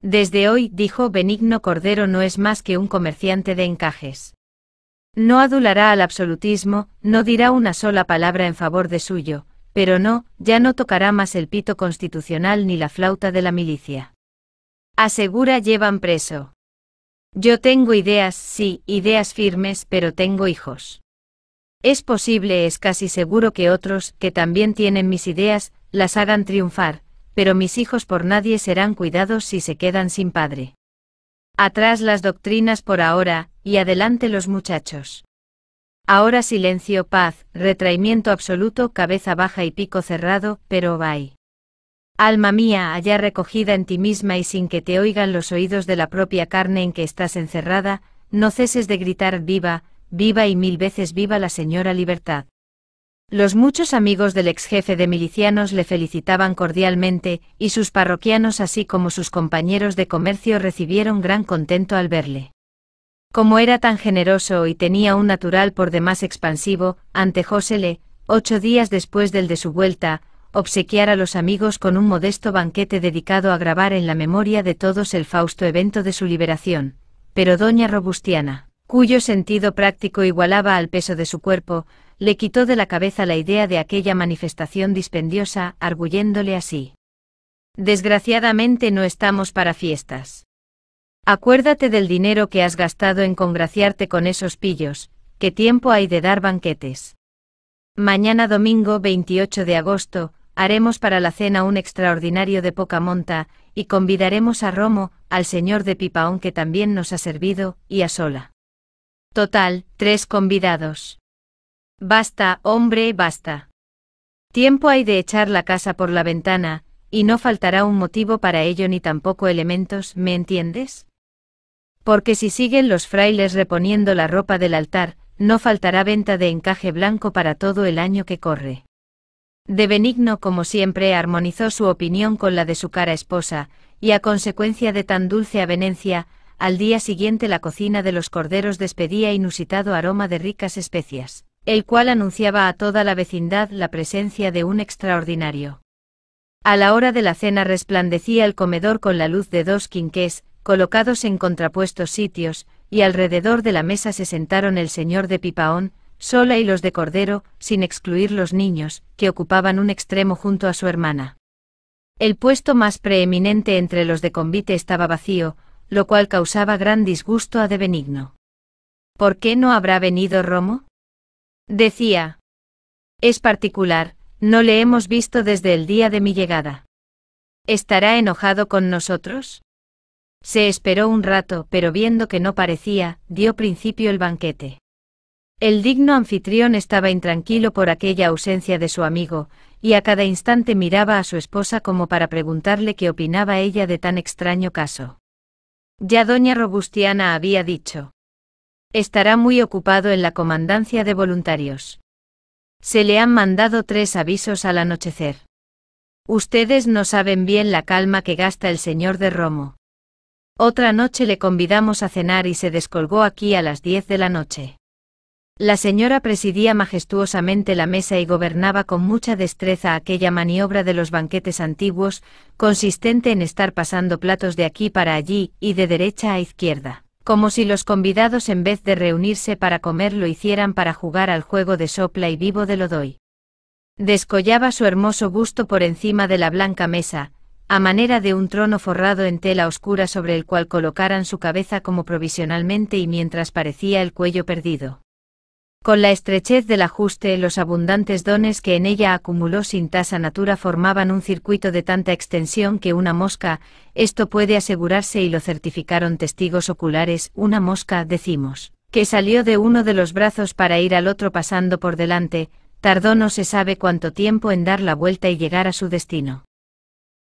Desde hoy, dijo Benigno Cordero, no es más que un comerciante de encajes. No adulará al absolutismo, no dirá una sola palabra en favor de suyo, pero no, ya no tocará más el pito constitucional ni la flauta de la milicia. Asegura llevan preso. Yo tengo ideas, sí, ideas firmes, pero tengo hijos. Es posible, es casi seguro que otros, que también tienen mis ideas, las hagan triunfar, pero mis hijos por nadie serán cuidados si se quedan sin padre. Atrás las doctrinas por ahora, y adelante los muchachos. Ahora silencio, paz, retraimiento absoluto, cabeza baja y pico cerrado, pero bye. Alma mía, allá recogida en ti misma y sin que te oigan los oídos de la propia carne en que estás encerrada, no ceses de gritar viva, viva y mil veces viva la señora libertad. Los muchos amigos del ex jefe de milicianos le felicitaban cordialmente, y sus parroquianos así como sus compañeros de comercio recibieron gran contento al verle. Como era tan generoso y tenía un natural por demás expansivo, antejósele, ocho días después del de su vuelta, obsequiar a los amigos con un modesto banquete dedicado a grabar en la memoria de todos el fausto evento de su liberación. Pero doña Robustiana, cuyo sentido práctico igualaba al peso de su cuerpo, le quitó de la cabeza la idea de aquella manifestación dispendiosa, arguyéndole así. Desgraciadamente no estamos para fiestas. Acuérdate del dinero que has gastado en congraciarte con esos pillos, que tiempo hay de dar banquetes. Mañana domingo 28 de agosto, haremos para la cena un extraordinario de poca monta, y convidaremos a Romo, al señor de Pipaón que también nos ha servido, y a Sola. Total, tres convidados. Basta, hombre, basta. Tiempo hay de echar la casa por la ventana, y no faltará un motivo para ello ni tampoco elementos, ¿me entiendes? Porque si siguen los frailes reponiendo la ropa del altar, no faltará venta de encaje blanco para todo el año que corre. De Benigno como siempre armonizó su opinión con la de su cara esposa, y a consecuencia de tan dulce avenencia, al día siguiente la cocina de los corderos despedía inusitado aroma de ricas especias, el cual anunciaba a toda la vecindad la presencia de un extraordinario. A la hora de la cena resplandecía el comedor con la luz de dos quinqués, colocados en contrapuestos sitios, y alrededor de la mesa se sentaron el señor de Pipaón, sola y los de Cordero, sin excluir los niños, que ocupaban un extremo junto a su hermana. El puesto más preeminente entre los de convite estaba vacío, lo cual causaba gran disgusto a de Benigno. ¿Por qué no habrá venido Romo? Decía. Es particular, no le hemos visto desde el día de mi llegada. ¿Estará enojado con nosotros? Se esperó un rato, pero viendo que no parecía, dio principio el banquete. El digno anfitrión estaba intranquilo por aquella ausencia de su amigo, y a cada instante miraba a su esposa como para preguntarle qué opinaba ella de tan extraño caso. Ya doña Robustiana había dicho. Estará muy ocupado en la comandancia de voluntarios. Se le han mandado tres avisos al anochecer. Ustedes no saben bien la calma que gasta el señor de Romo. Otra noche le convidamos a cenar y se descolgó aquí a las diez de la noche. La señora presidía majestuosamente la mesa y gobernaba con mucha destreza aquella maniobra de los banquetes antiguos, consistente en estar pasando platos de aquí para allí y de derecha a izquierda, como si los convidados en vez de reunirse para comer lo hicieran para jugar al juego de sopla y vivo de lodoy. Descollaba su hermoso busto por encima de la blanca mesa, a manera de un trono forrado en tela oscura sobre el cual colocaran su cabeza como provisionalmente y mientras parecía el cuello perdido. Con la estrechez del ajuste, los abundantes dones que en ella acumuló sin tasa natura formaban un circuito de tanta extensión que una mosca, esto puede asegurarse y lo certificaron testigos oculares, una mosca, decimos, que salió de uno de los brazos para ir al otro pasando por delante, tardó no se sabe cuánto tiempo en dar la vuelta y llegar a su destino.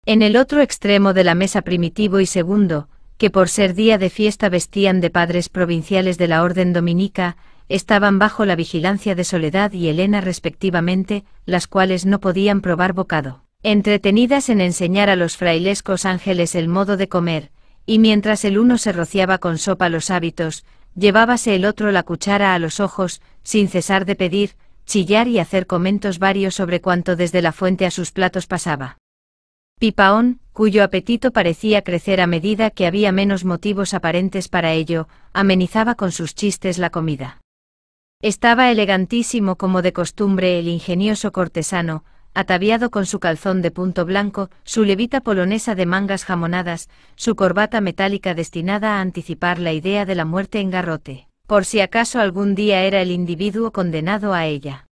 En el otro extremo de la mesa primitivo y segundo, que por ser día de fiesta vestían de padres provinciales de la Orden Dominica, estaban bajo la vigilancia de Soledad y Elena respectivamente, las cuales no podían probar bocado. Entretenidas en enseñar a los frailescos ángeles el modo de comer, y mientras el uno se rociaba con sopa los hábitos, llevábase el otro la cuchara a los ojos, sin cesar de pedir, chillar y hacer comentos varios sobre cuanto desde la fuente a sus platos pasaba. Pipaón, cuyo apetito parecía crecer a medida que había menos motivos aparentes para ello, amenizaba con sus chistes la comida. Estaba elegantísimo como de costumbre el ingenioso cortesano, ataviado con su calzón de punto blanco, su levita polonesa de mangas jamonadas, su corbata metálica destinada a anticipar la idea de la muerte en garrote, por si acaso algún día era el individuo condenado a ella.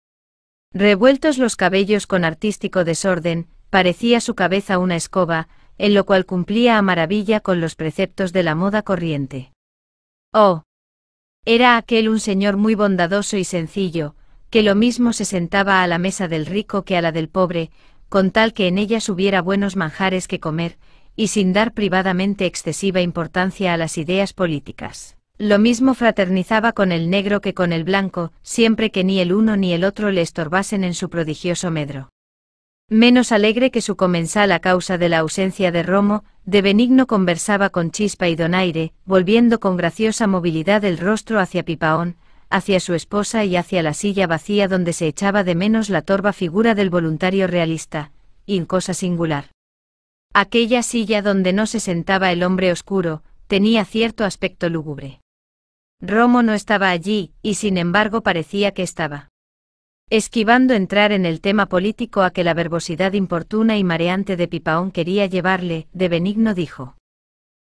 Revueltos los cabellos con artístico desorden, parecía su cabeza una escoba, en lo cual cumplía a maravilla con los preceptos de la moda corriente. Oh, era aquel un señor muy bondadoso y sencillo, que lo mismo se sentaba a la mesa del rico que a la del pobre, con tal que en ellas hubiera buenos manjares que comer, y sin dar privadamente excesiva importancia a las ideas políticas. Lo mismo fraternizaba con el negro que con el blanco, siempre que ni el uno ni el otro le estorbasen en su prodigioso medro menos alegre que su comensal a causa de la ausencia de Romo, de Benigno conversaba con Chispa y Donaire, volviendo con graciosa movilidad el rostro hacia Pipaón, hacia su esposa y hacia la silla vacía donde se echaba de menos la torva figura del voluntario realista, en cosa singular. Aquella silla donde no se sentaba el hombre oscuro, tenía cierto aspecto lúgubre. Romo no estaba allí, y sin embargo parecía que estaba esquivando entrar en el tema político a que la verbosidad importuna y mareante de Pipaón quería llevarle, de Benigno dijo.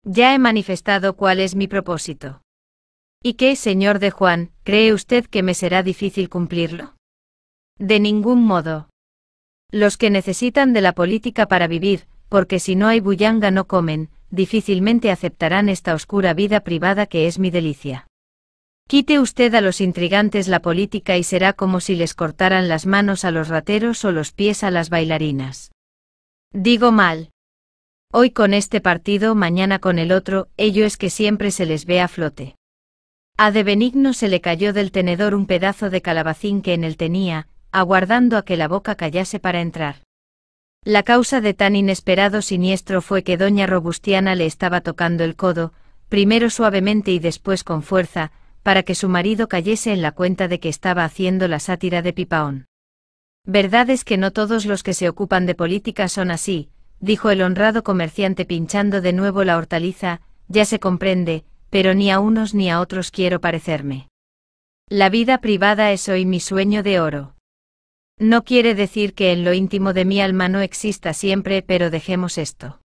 Ya he manifestado cuál es mi propósito. ¿Y qué, señor de Juan, cree usted que me será difícil cumplirlo? De ningún modo. Los que necesitan de la política para vivir, porque si no hay bullanga no comen, difícilmente aceptarán esta oscura vida privada que es mi delicia. Quite usted a los intrigantes la política y será como si les cortaran las manos a los rateros o los pies a las bailarinas. Digo mal. Hoy con este partido, mañana con el otro, ello es que siempre se les ve a flote. A de Benigno se le cayó del tenedor un pedazo de calabacín que en él tenía, aguardando a que la boca callase para entrar. La causa de tan inesperado siniestro fue que doña Robustiana le estaba tocando el codo, primero suavemente y después con fuerza, para que su marido cayese en la cuenta de que estaba haciendo la sátira de Pipaón. Verdad es que no todos los que se ocupan de política son así, dijo el honrado comerciante pinchando de nuevo la hortaliza, ya se comprende, pero ni a unos ni a otros quiero parecerme. La vida privada es hoy mi sueño de oro. No quiere decir que en lo íntimo de mi alma no exista siempre, pero dejemos esto.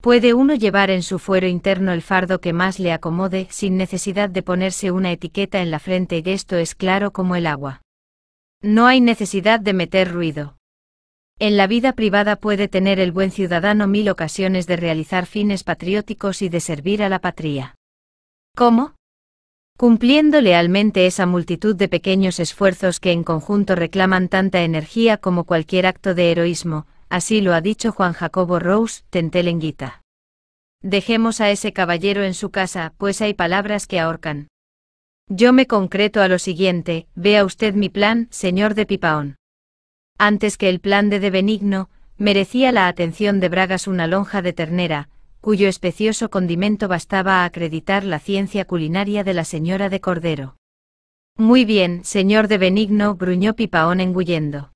Puede uno llevar en su fuero interno el fardo que más le acomode sin necesidad de ponerse una etiqueta en la frente y esto es claro como el agua. No hay necesidad de meter ruido. En la vida privada puede tener el buen ciudadano mil ocasiones de realizar fines patrióticos y de servir a la patria. ¿Cómo? Cumpliendo lealmente esa multitud de pequeños esfuerzos que en conjunto reclaman tanta energía como cualquier acto de heroísmo, Así lo ha dicho Juan Jacobo Rose, Tentelenguita. Dejemos a ese caballero en su casa, pues hay palabras que ahorcan. Yo me concreto a lo siguiente, vea usted mi plan, señor de Pipaón. Antes que el plan de De Benigno, merecía la atención de Bragas una lonja de ternera, cuyo especioso condimento bastaba a acreditar la ciencia culinaria de la señora de Cordero. Muy bien, señor de Benigno, gruñó Pipaón engullendo.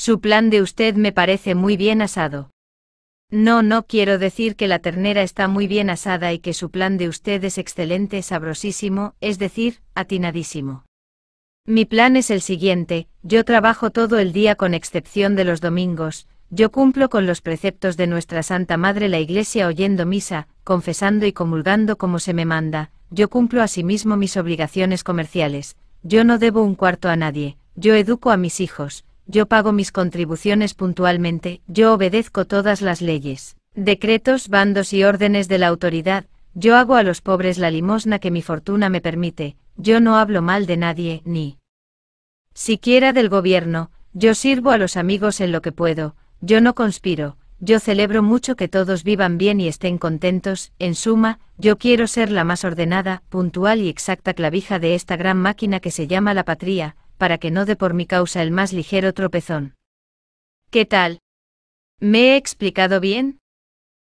Su plan de usted me parece muy bien asado. No, no quiero decir que la ternera está muy bien asada y que su plan de usted es excelente, sabrosísimo, es decir, atinadísimo. Mi plan es el siguiente, yo trabajo todo el día con excepción de los domingos, yo cumplo con los preceptos de nuestra Santa Madre la Iglesia oyendo misa, confesando y comulgando como se me manda, yo cumplo asimismo mis obligaciones comerciales, yo no debo un cuarto a nadie, yo educo a mis hijos, yo pago mis contribuciones puntualmente, yo obedezco todas las leyes, decretos, bandos y órdenes de la autoridad, yo hago a los pobres la limosna que mi fortuna me permite, yo no hablo mal de nadie, ni siquiera del gobierno, yo sirvo a los amigos en lo que puedo, yo no conspiro, yo celebro mucho que todos vivan bien y estén contentos, en suma, yo quiero ser la más ordenada, puntual y exacta clavija de esta gran máquina que se llama la patria, para que no dé por mi causa el más ligero tropezón. ¿Qué tal? ¿Me he explicado bien?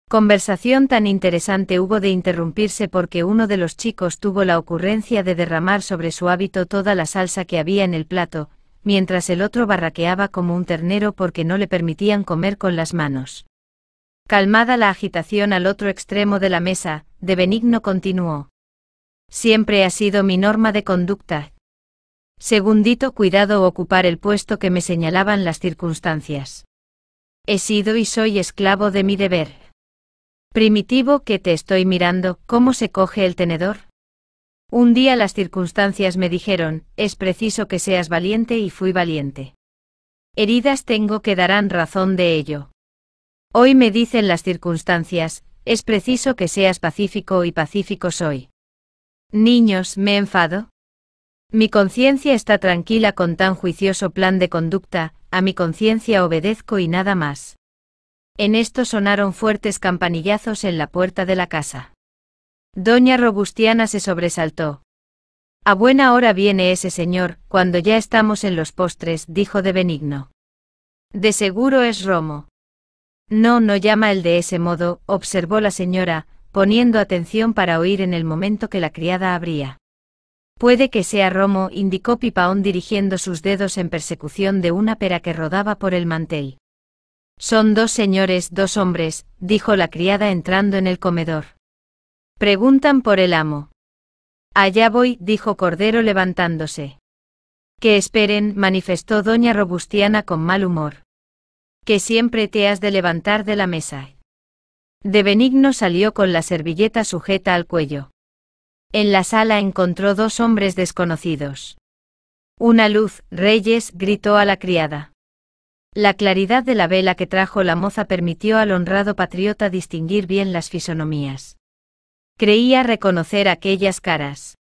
Conversación tan interesante hubo de interrumpirse porque uno de los chicos tuvo la ocurrencia de derramar sobre su hábito toda la salsa que había en el plato, mientras el otro barraqueaba como un ternero porque no le permitían comer con las manos. Calmada la agitación al otro extremo de la mesa, de Benigno continuó. Siempre ha sido mi norma de conducta, Segundito cuidado ocupar el puesto que me señalaban las circunstancias. He sido y soy esclavo de mi deber. Primitivo que te estoy mirando, ¿cómo se coge el tenedor? Un día las circunstancias me dijeron, es preciso que seas valiente y fui valiente. Heridas tengo que darán razón de ello. Hoy me dicen las circunstancias, es preciso que seas pacífico y pacífico soy. Niños, ¿me enfado? Mi conciencia está tranquila con tan juicioso plan de conducta, a mi conciencia obedezco y nada más. En esto sonaron fuertes campanillazos en la puerta de la casa. Doña Robustiana se sobresaltó. A buena hora viene ese señor, cuando ya estamos en los postres, dijo de Benigno. De seguro es Romo. No, no llama el de ese modo, observó la señora, poniendo atención para oír en el momento que la criada abría. Puede que sea Romo, indicó Pipaón dirigiendo sus dedos en persecución de una pera que rodaba por el mantel. Son dos señores, dos hombres, dijo la criada entrando en el comedor. Preguntan por el amo. Allá voy, dijo Cordero levantándose. Que esperen, manifestó doña Robustiana con mal humor. Que siempre te has de levantar de la mesa. De Benigno salió con la servilleta sujeta al cuello. En la sala encontró dos hombres desconocidos. Una luz, Reyes, gritó a la criada. La claridad de la vela que trajo la moza permitió al honrado patriota distinguir bien las fisonomías. Creía reconocer aquellas caras.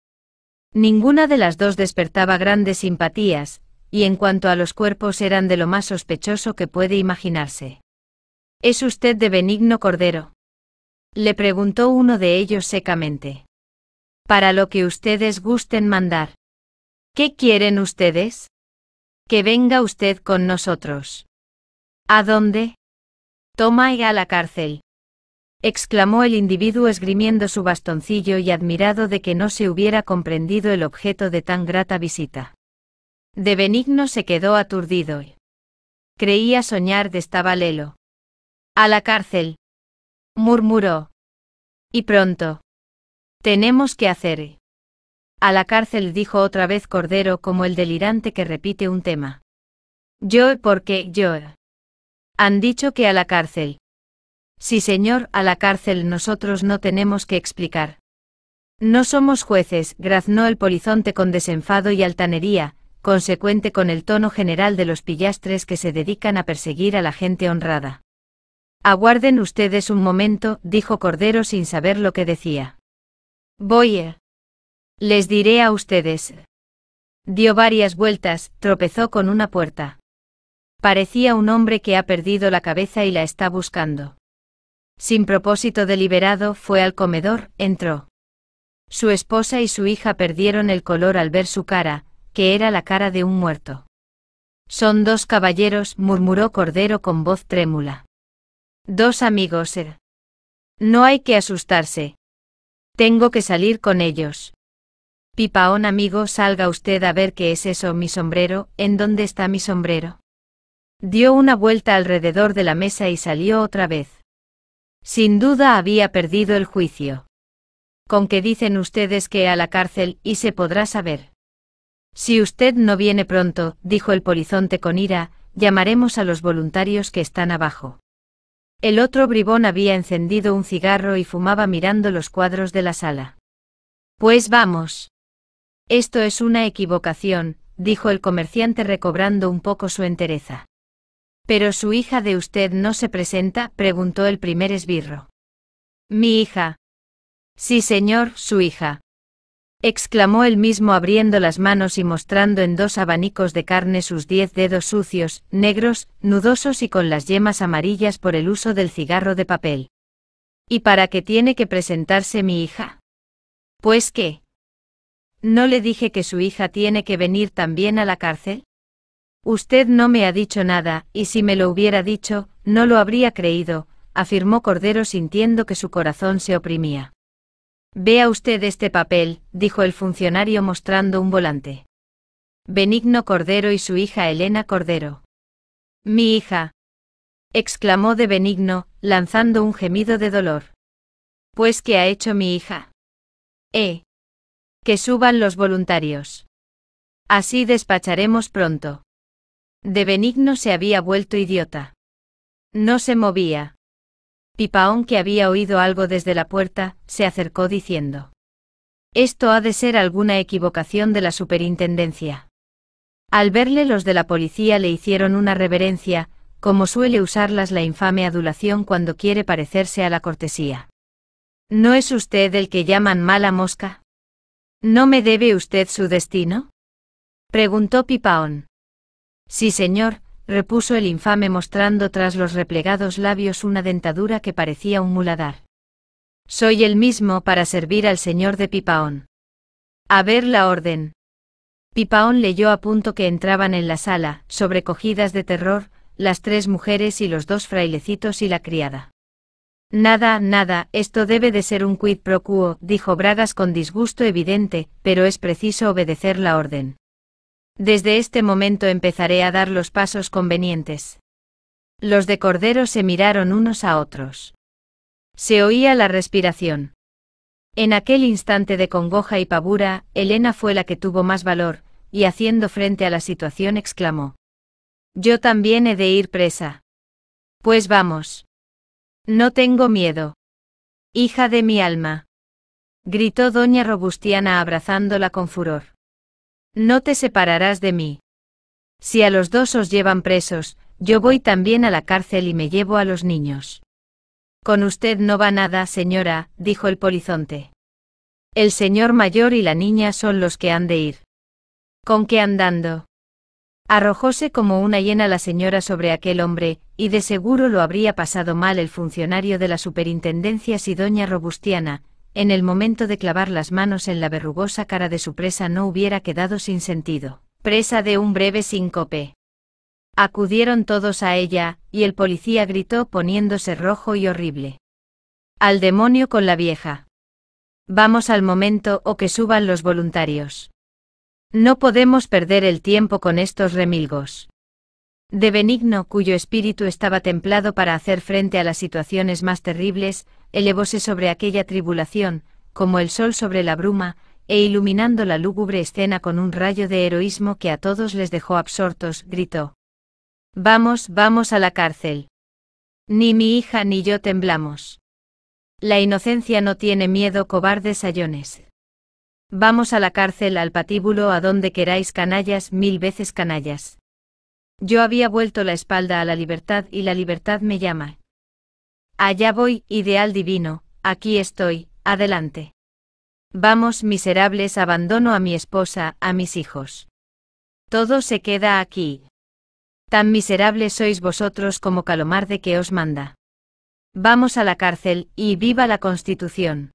Ninguna de las dos despertaba grandes simpatías, y en cuanto a los cuerpos eran de lo más sospechoso que puede imaginarse. ¿Es usted de Benigno Cordero? Le preguntó uno de ellos secamente para lo que ustedes gusten mandar. ¿Qué quieren ustedes? Que venga usted con nosotros. ¿A dónde? Toma y a la cárcel. exclamó el individuo esgrimiendo su bastoncillo y admirado de que no se hubiera comprendido el objeto de tan grata visita. De Benigno se quedó aturdido. Creía soñar de Estabalelo. A la cárcel. murmuró. Y pronto. Tenemos que hacer. A la cárcel dijo otra vez Cordero como el delirante que repite un tema. Yo porque yo. Han dicho que a la cárcel. Sí señor, a la cárcel nosotros no tenemos que explicar. No somos jueces, graznó el polizonte con desenfado y altanería, consecuente con el tono general de los pillastres que se dedican a perseguir a la gente honrada. Aguarden ustedes un momento, dijo Cordero sin saber lo que decía. Voy. Les diré a ustedes. Dio varias vueltas, tropezó con una puerta. Parecía un hombre que ha perdido la cabeza y la está buscando. Sin propósito deliberado, fue al comedor, entró. Su esposa y su hija perdieron el color al ver su cara, que era la cara de un muerto. Son dos caballeros, murmuró Cordero con voz trémula. Dos amigos. Er. No hay que asustarse, tengo que salir con ellos. Pipaón amigo, salga usted a ver qué es eso, mi sombrero, ¿en dónde está mi sombrero? Dio una vuelta alrededor de la mesa y salió otra vez. Sin duda había perdido el juicio. ¿Con qué dicen ustedes que a la cárcel y se podrá saber? Si usted no viene pronto, dijo el polizonte con ira, llamaremos a los voluntarios que están abajo. El otro bribón había encendido un cigarro y fumaba mirando los cuadros de la sala. Pues vamos. Esto es una equivocación, dijo el comerciante recobrando un poco su entereza. Pero su hija de usted no se presenta, preguntó el primer esbirro. Mi hija. Sí, señor, su hija exclamó él mismo abriendo las manos y mostrando en dos abanicos de carne sus diez dedos sucios, negros, nudosos y con las yemas amarillas por el uso del cigarro de papel. ¿Y para qué tiene que presentarse mi hija? Pues qué. ¿No le dije que su hija tiene que venir también a la cárcel? Usted no me ha dicho nada, y si me lo hubiera dicho, no lo habría creído, afirmó Cordero sintiendo que su corazón se oprimía. Vea usted este papel, dijo el funcionario mostrando un volante. Benigno Cordero y su hija Elena Cordero. Mi hija. exclamó de Benigno, lanzando un gemido de dolor. Pues qué ha hecho mi hija. Eh. Que suban los voluntarios. Así despacharemos pronto. De Benigno se había vuelto idiota. No se movía. Pipaón, que había oído algo desde la puerta, se acercó diciendo. Esto ha de ser alguna equivocación de la superintendencia. Al verle los de la policía le hicieron una reverencia, como suele usarlas la infame adulación cuando quiere parecerse a la cortesía. ¿No es usted el que llaman mala mosca? ¿No me debe usted su destino? preguntó Pipaón. Sí, señor, repuso el infame mostrando tras los replegados labios una dentadura que parecía un muladar. Soy el mismo para servir al señor de Pipaón. A ver la orden. Pipaón leyó a punto que entraban en la sala, sobrecogidas de terror, las tres mujeres y los dos frailecitos y la criada. Nada, nada, esto debe de ser un quid pro quo, dijo Bragas con disgusto evidente, pero es preciso obedecer la orden. Desde este momento empezaré a dar los pasos convenientes. Los de Cordero se miraron unos a otros. Se oía la respiración. En aquel instante de congoja y pavura, Elena fue la que tuvo más valor, y haciendo frente a la situación exclamó. Yo también he de ir presa. Pues vamos. No tengo miedo. Hija de mi alma. Gritó doña Robustiana abrazándola con furor. No te separarás de mí. Si a los dos os llevan presos, yo voy también a la cárcel y me llevo a los niños. Con usted no va nada, señora, dijo el polizonte. El señor mayor y la niña son los que han de ir. ¿Con qué andando? Arrojóse como una hiena la señora sobre aquel hombre, y de seguro lo habría pasado mal el funcionario de la superintendencia si doña Robustiana, en el momento de clavar las manos en la verrugosa cara de su presa no hubiera quedado sin sentido, presa de un breve síncope. Acudieron todos a ella, y el policía gritó poniéndose rojo y horrible. Al demonio con la vieja. Vamos al momento o que suban los voluntarios. No podemos perder el tiempo con estos remilgos. De Benigno, cuyo espíritu estaba templado para hacer frente a las situaciones más terribles, elevóse sobre aquella tribulación, como el sol sobre la bruma, e iluminando la lúgubre escena con un rayo de heroísmo que a todos les dejó absortos, gritó. Vamos, vamos a la cárcel. Ni mi hija ni yo temblamos. La inocencia no tiene miedo, cobardes ayones. Vamos a la cárcel, al patíbulo, a donde queráis, canallas, mil veces canallas. Yo había vuelto la espalda a la libertad y la libertad me llama. Allá voy, ideal divino, aquí estoy, adelante. Vamos, miserables, abandono a mi esposa, a mis hijos. Todo se queda aquí. Tan miserables sois vosotros como de que os manda. Vamos a la cárcel, y viva la Constitución.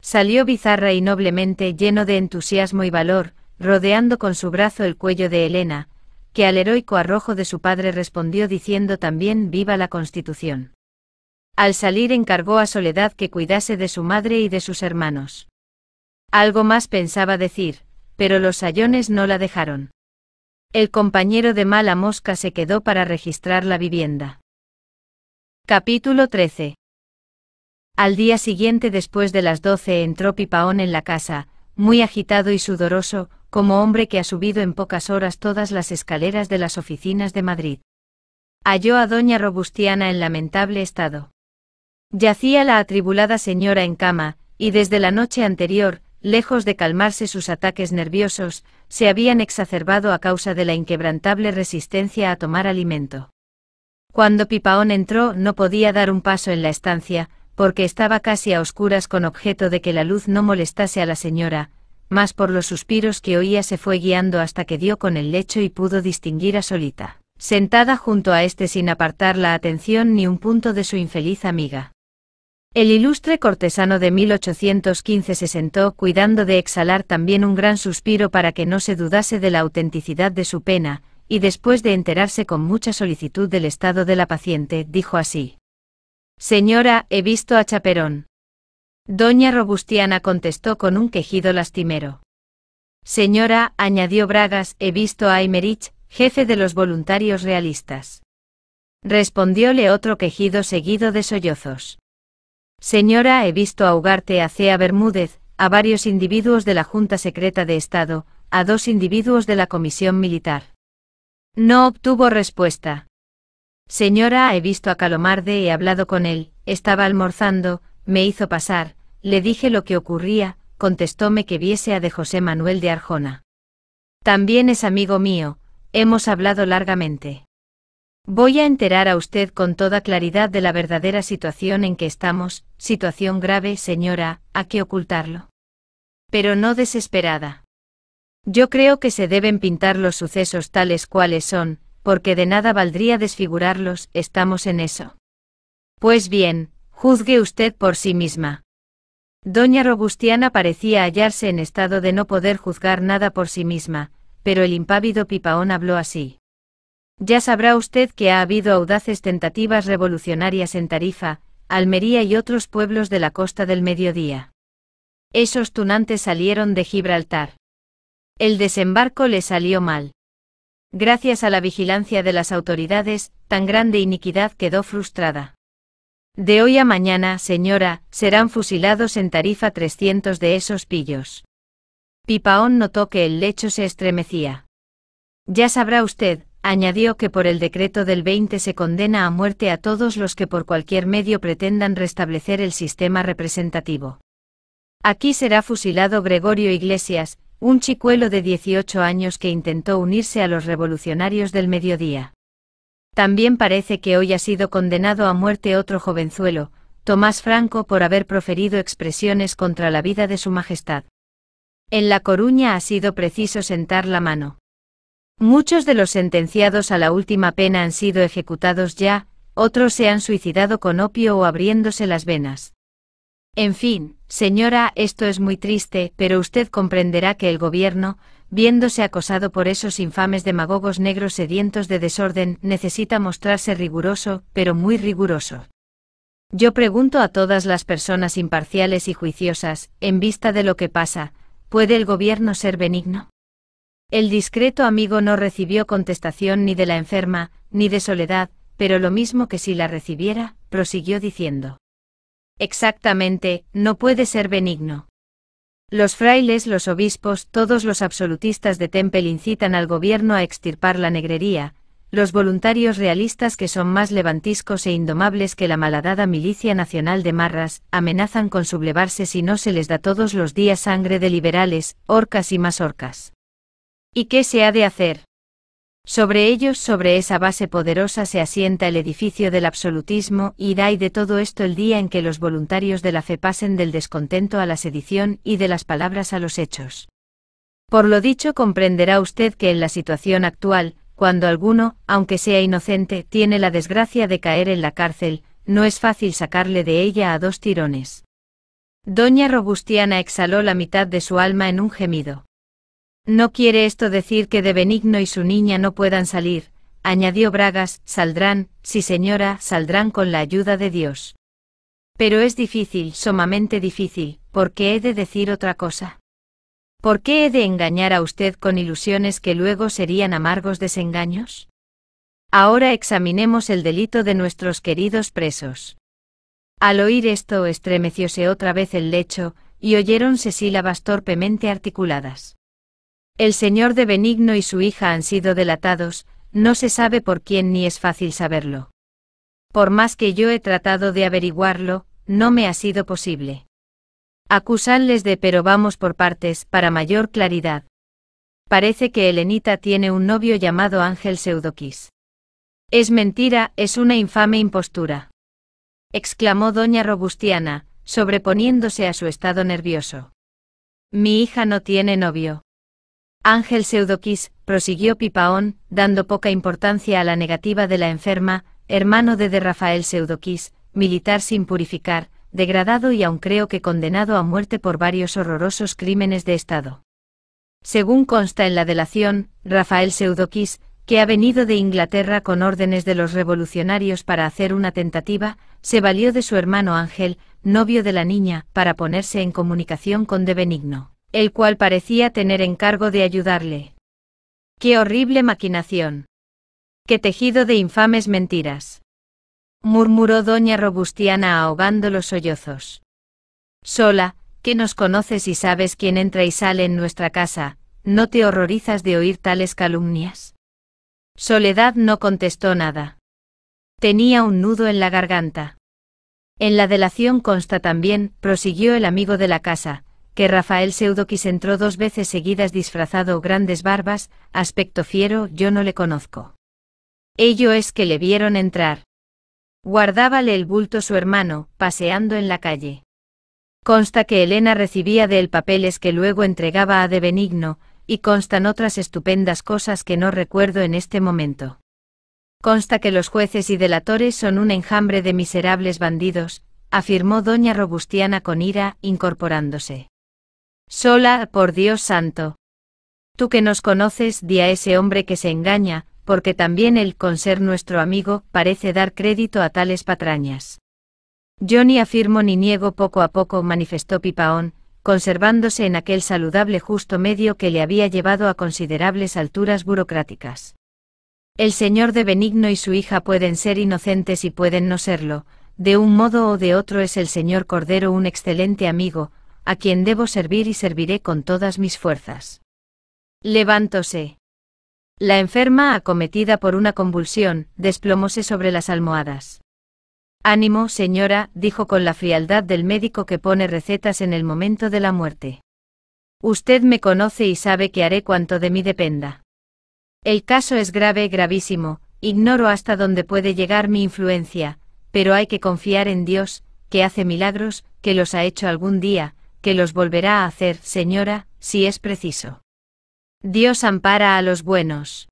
Salió bizarra y noblemente lleno de entusiasmo y valor, rodeando con su brazo el cuello de Elena, que al heroico arrojo de su padre respondió diciendo también viva la Constitución. Al salir encargó a Soledad que cuidase de su madre y de sus hermanos. Algo más pensaba decir, pero los sayones no la dejaron. El compañero de mala mosca se quedó para registrar la vivienda. Capítulo 13. Al día siguiente después de las doce entró Pipaón en la casa, muy agitado y sudoroso, como hombre que ha subido en pocas horas todas las escaleras de las oficinas de Madrid. Halló a doña Robustiana en lamentable estado. Yacía la atribulada señora en cama, y desde la noche anterior, lejos de calmarse sus ataques nerviosos, se habían exacerbado a causa de la inquebrantable resistencia a tomar alimento. Cuando Pipaón entró no podía dar un paso en la estancia, porque estaba casi a oscuras con objeto de que la luz no molestase a la señora, mas por los suspiros que oía se fue guiando hasta que dio con el lecho y pudo distinguir a Solita, sentada junto a éste sin apartar la atención ni un punto de su infeliz amiga. El ilustre cortesano de 1815 se sentó cuidando de exhalar también un gran suspiro para que no se dudase de la autenticidad de su pena, y después de enterarse con mucha solicitud del estado de la paciente, dijo así. Señora, he visto a Chaperón. Doña Robustiana contestó con un quejido lastimero. Señora, añadió Bragas, he visto a Aymerich, jefe de los voluntarios realistas. Respondióle otro quejido seguido de sollozos. Señora, he visto ahogarte a Cea Bermúdez, a varios individuos de la Junta Secreta de Estado, a dos individuos de la Comisión Militar. No obtuvo respuesta. Señora, he visto a Calomarde, he hablado con él, estaba almorzando, me hizo pasar, le dije lo que ocurría, contestóme que viese a de José Manuel de Arjona. También es amigo mío, hemos hablado largamente. Voy a enterar a usted con toda claridad de la verdadera situación en que estamos, situación grave, señora, a que ocultarlo. Pero no desesperada. Yo creo que se deben pintar los sucesos tales cuales son, porque de nada valdría desfigurarlos, estamos en eso. Pues bien, juzgue usted por sí misma. Doña Robustiana parecía hallarse en estado de no poder juzgar nada por sí misma, pero el impávido Pipaón habló así. Ya sabrá usted que ha habido audaces tentativas revolucionarias en Tarifa, Almería y otros pueblos de la costa del Mediodía. Esos tunantes salieron de Gibraltar. El desembarco le salió mal. Gracias a la vigilancia de las autoridades, tan grande iniquidad quedó frustrada. De hoy a mañana, señora, serán fusilados en Tarifa 300 de esos pillos. Pipaón notó que el lecho se estremecía. Ya sabrá usted, Añadió que por el decreto del 20 se condena a muerte a todos los que por cualquier medio pretendan restablecer el sistema representativo. Aquí será fusilado Gregorio Iglesias, un chicuelo de 18 años que intentó unirse a los revolucionarios del mediodía. También parece que hoy ha sido condenado a muerte otro jovenzuelo, Tomás Franco, por haber proferido expresiones contra la vida de Su Majestad. En La Coruña ha sido preciso sentar la mano. Muchos de los sentenciados a la última pena han sido ejecutados ya, otros se han suicidado con opio o abriéndose las venas. En fin, señora, esto es muy triste, pero usted comprenderá que el gobierno, viéndose acosado por esos infames demagogos negros sedientos de desorden, necesita mostrarse riguroso, pero muy riguroso. Yo pregunto a todas las personas imparciales y juiciosas, en vista de lo que pasa, ¿puede el gobierno ser benigno? El discreto amigo no recibió contestación ni de la enferma, ni de Soledad, pero lo mismo que si la recibiera, prosiguió diciendo. Exactamente, no puede ser benigno. Los frailes, los obispos, todos los absolutistas de Temple incitan al gobierno a extirpar la negrería, los voluntarios realistas que son más levantiscos e indomables que la malhadada milicia nacional de Marras, amenazan con sublevarse si no se les da todos los días sangre de liberales, orcas y más orcas. ¿Y qué se ha de hacer? Sobre ellos, sobre esa base poderosa se asienta el edificio del absolutismo, y irá y de todo esto el día en que los voluntarios de la fe pasen del descontento a la sedición y de las palabras a los hechos. Por lo dicho comprenderá usted que en la situación actual, cuando alguno, aunque sea inocente, tiene la desgracia de caer en la cárcel, no es fácil sacarle de ella a dos tirones. Doña Robustiana exhaló la mitad de su alma en un gemido. No quiere esto decir que de Benigno y su niña no puedan salir, añadió Bragas, saldrán, sí señora, saldrán con la ayuda de Dios. Pero es difícil, sumamente difícil, porque he de decir otra cosa. ¿Por qué he de engañar a usted con ilusiones que luego serían amargos desengaños? Ahora examinemos el delito de nuestros queridos presos. Al oír esto estremecióse otra vez el lecho, y oyéronse sílabas torpemente articuladas. El señor de Benigno y su hija han sido delatados, no se sabe por quién ni es fácil saberlo. Por más que yo he tratado de averiguarlo, no me ha sido posible. Acusanles de pero vamos por partes para mayor claridad. Parece que Elenita tiene un novio llamado Ángel Pseudoquis. Es mentira, es una infame impostura. exclamó doña Robustiana, sobreponiéndose a su estado nervioso. Mi hija no tiene novio. Ángel Seudoquis, prosiguió Pipaón, dando poca importancia a la negativa de la enferma, hermano de de Rafael Seudoquis, militar sin purificar, degradado y aun creo que condenado a muerte por varios horrorosos crímenes de Estado. Según consta en la delación, Rafael Seudoquis, que ha venido de Inglaterra con órdenes de los revolucionarios para hacer una tentativa, se valió de su hermano Ángel, novio de la niña, para ponerse en comunicación con De Benigno el cual parecía tener encargo de ayudarle. ¡Qué horrible maquinación! ¡Qué tejido de infames mentiras! murmuró doña Robustiana ahogando los sollozos. Sola, que nos conoces y sabes quién entra y sale en nuestra casa, ¿no te horrorizas de oír tales calumnias? Soledad no contestó nada. Tenía un nudo en la garganta. En la delación consta también, prosiguió el amigo de la casa, que Rafael Seudoquis entró dos veces seguidas disfrazado grandes barbas, aspecto fiero, yo no le conozco. Ello es que le vieron entrar. Guardábale el bulto su hermano, paseando en la calle. Consta que Elena recibía de él papeles que luego entregaba a De Benigno, y constan otras estupendas cosas que no recuerdo en este momento. Consta que los jueces y delatores son un enjambre de miserables bandidos, afirmó doña Robustiana con ira, incorporándose sola, por Dios santo. Tú que nos conoces, di a ese hombre que se engaña, porque también él, con ser nuestro amigo, parece dar crédito a tales patrañas. Yo ni afirmo ni niego poco a poco, manifestó Pipaón, conservándose en aquel saludable justo medio que le había llevado a considerables alturas burocráticas. El señor de Benigno y su hija pueden ser inocentes y pueden no serlo, de un modo o de otro es el señor Cordero un excelente amigo, a quien debo servir y serviré con todas mis fuerzas. Levántose. La enferma, acometida por una convulsión, desplomóse sobre las almohadas. Ánimo, señora, dijo con la frialdad del médico que pone recetas en el momento de la muerte. Usted me conoce y sabe que haré cuanto de mí dependa. El caso es grave, gravísimo, ignoro hasta dónde puede llegar mi influencia, pero hay que confiar en Dios, que hace milagros, que los ha hecho algún día, que los volverá a hacer, señora, si es preciso. Dios ampara a los buenos.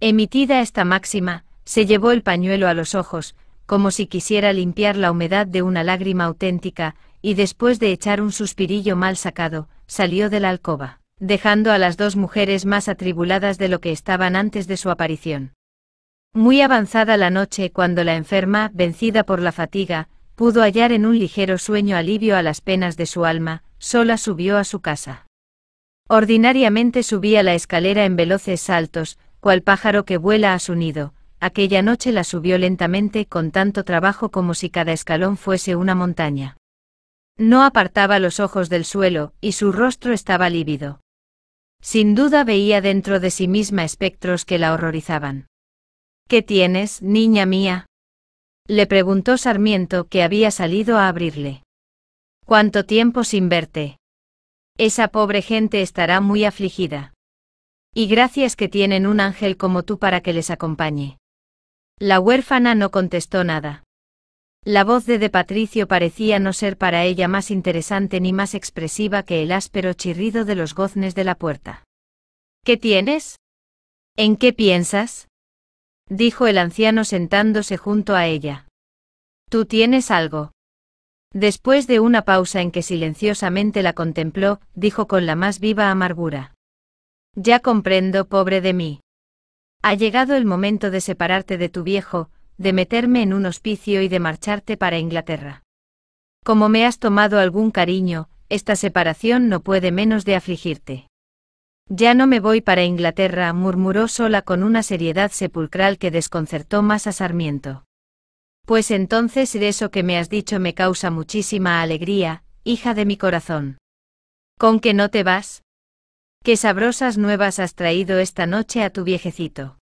Emitida esta máxima, se llevó el pañuelo a los ojos, como si quisiera limpiar la humedad de una lágrima auténtica, y después de echar un suspirillo mal sacado, salió de la alcoba, dejando a las dos mujeres más atribuladas de lo que estaban antes de su aparición. Muy avanzada la noche cuando la enferma, vencida por la fatiga, pudo hallar en un ligero sueño alivio a las penas de su alma, sola subió a su casa. Ordinariamente subía la escalera en veloces saltos, cual pájaro que vuela a su nido, aquella noche la subió lentamente con tanto trabajo como si cada escalón fuese una montaña. No apartaba los ojos del suelo, y su rostro estaba lívido. Sin duda veía dentro de sí misma espectros que la horrorizaban. ¿Qué tienes, niña mía? Le preguntó Sarmiento que había salido a abrirle. ¿Cuánto tiempo sin verte? Esa pobre gente estará muy afligida. Y gracias que tienen un ángel como tú para que les acompañe. La huérfana no contestó nada. La voz de De Patricio parecía no ser para ella más interesante ni más expresiva que el áspero chirrido de los goznes de la puerta. ¿Qué tienes? ¿En qué piensas? dijo el anciano sentándose junto a ella. Tú tienes algo. Después de una pausa en que silenciosamente la contempló, dijo con la más viva amargura. Ya comprendo, pobre de mí. Ha llegado el momento de separarte de tu viejo, de meterme en un hospicio y de marcharte para Inglaterra. Como me has tomado algún cariño, esta separación no puede menos de afligirte. Ya no me voy para Inglaterra, murmuró sola con una seriedad sepulcral que desconcertó más a Sarmiento. Pues entonces eso que me has dicho me causa muchísima alegría, hija de mi corazón. ¿Con qué no te vas? Qué sabrosas nuevas has traído esta noche a tu viejecito.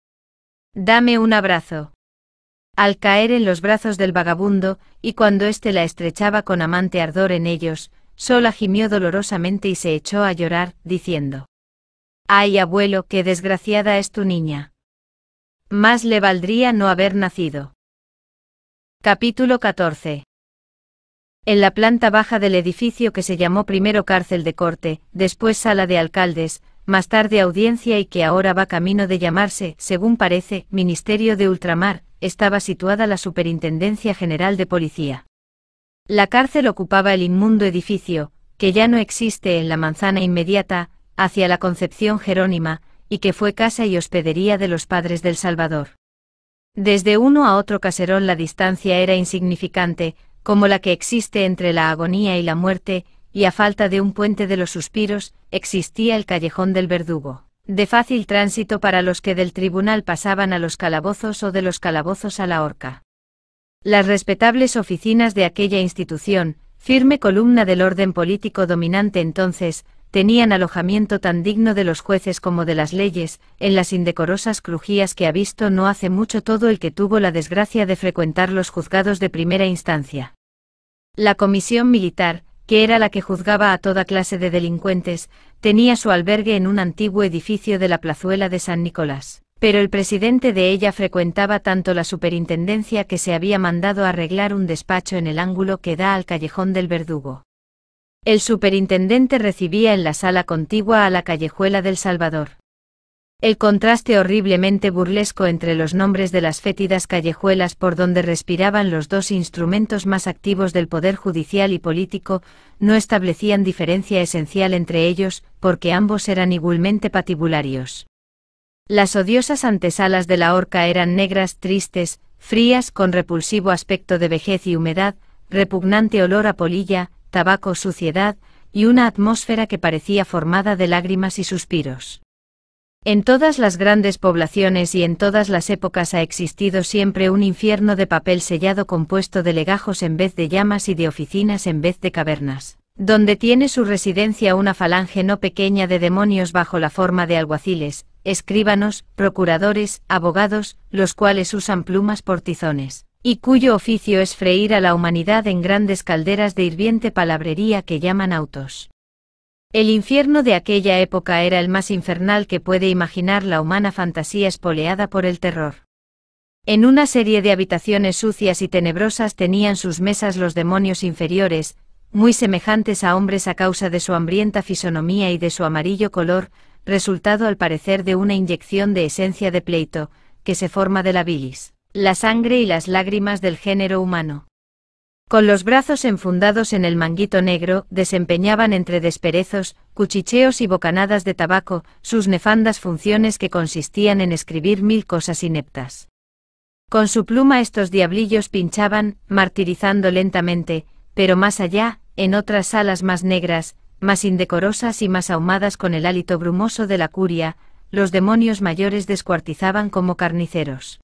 Dame un abrazo. Al caer en los brazos del vagabundo, y cuando éste la estrechaba con amante ardor en ellos, Sola gimió dolorosamente y se echó a llorar, diciendo, Ay abuelo, qué desgraciada es tu niña. Más le valdría no haber nacido. Capítulo 14. En la planta baja del edificio que se llamó primero cárcel de corte, después sala de alcaldes, más tarde audiencia y que ahora va camino de llamarse, según parece, Ministerio de Ultramar, estaba situada la Superintendencia General de Policía. La cárcel ocupaba el inmundo edificio, que ya no existe en la manzana inmediata, hacia la Concepción Jerónima, y que fue casa y hospedería de los padres del Salvador. Desde uno a otro caserón la distancia era insignificante, como la que existe entre la agonía y la muerte, y a falta de un puente de los suspiros, existía el callejón del verdugo, de fácil tránsito para los que del tribunal pasaban a los calabozos o de los calabozos a la horca. Las respetables oficinas de aquella institución, firme columna del orden político dominante entonces, tenían alojamiento tan digno de los jueces como de las leyes, en las indecorosas crujías que ha visto no hace mucho todo el que tuvo la desgracia de frecuentar los juzgados de primera instancia. La comisión militar, que era la que juzgaba a toda clase de delincuentes, tenía su albergue en un antiguo edificio de la plazuela de San Nicolás. Pero el presidente de ella frecuentaba tanto la superintendencia que se había mandado arreglar un despacho en el ángulo que da al callejón del verdugo. El superintendente recibía en la sala contigua a la callejuela del Salvador. El contraste horriblemente burlesco entre los nombres de las fétidas callejuelas por donde respiraban los dos instrumentos más activos del poder judicial y político, no establecían diferencia esencial entre ellos, porque ambos eran igualmente patibularios. Las odiosas antesalas de la horca eran negras, tristes, frías, con repulsivo aspecto de vejez y humedad, repugnante olor a polilla, tabaco, suciedad, y una atmósfera que parecía formada de lágrimas y suspiros. En todas las grandes poblaciones y en todas las épocas ha existido siempre un infierno de papel sellado compuesto de legajos en vez de llamas y de oficinas en vez de cavernas, donde tiene su residencia una falange no pequeña de demonios bajo la forma de alguaciles, escribanos, procuradores, abogados, los cuales usan plumas por tizones y cuyo oficio es freír a la humanidad en grandes calderas de hirviente palabrería que llaman autos. El infierno de aquella época era el más infernal que puede imaginar la humana fantasía espoleada por el terror. En una serie de habitaciones sucias y tenebrosas tenían sus mesas los demonios inferiores, muy semejantes a hombres a causa de su hambrienta fisonomía y de su amarillo color, resultado al parecer de una inyección de esencia de pleito, que se forma de la bilis la sangre y las lágrimas del género humano. Con los brazos enfundados en el manguito negro, desempeñaban entre desperezos, cuchicheos y bocanadas de tabaco, sus nefandas funciones que consistían en escribir mil cosas ineptas. Con su pluma estos diablillos pinchaban, martirizando lentamente, pero más allá, en otras salas más negras, más indecorosas y más ahumadas con el hálito brumoso de la curia, los demonios mayores descuartizaban como carniceros.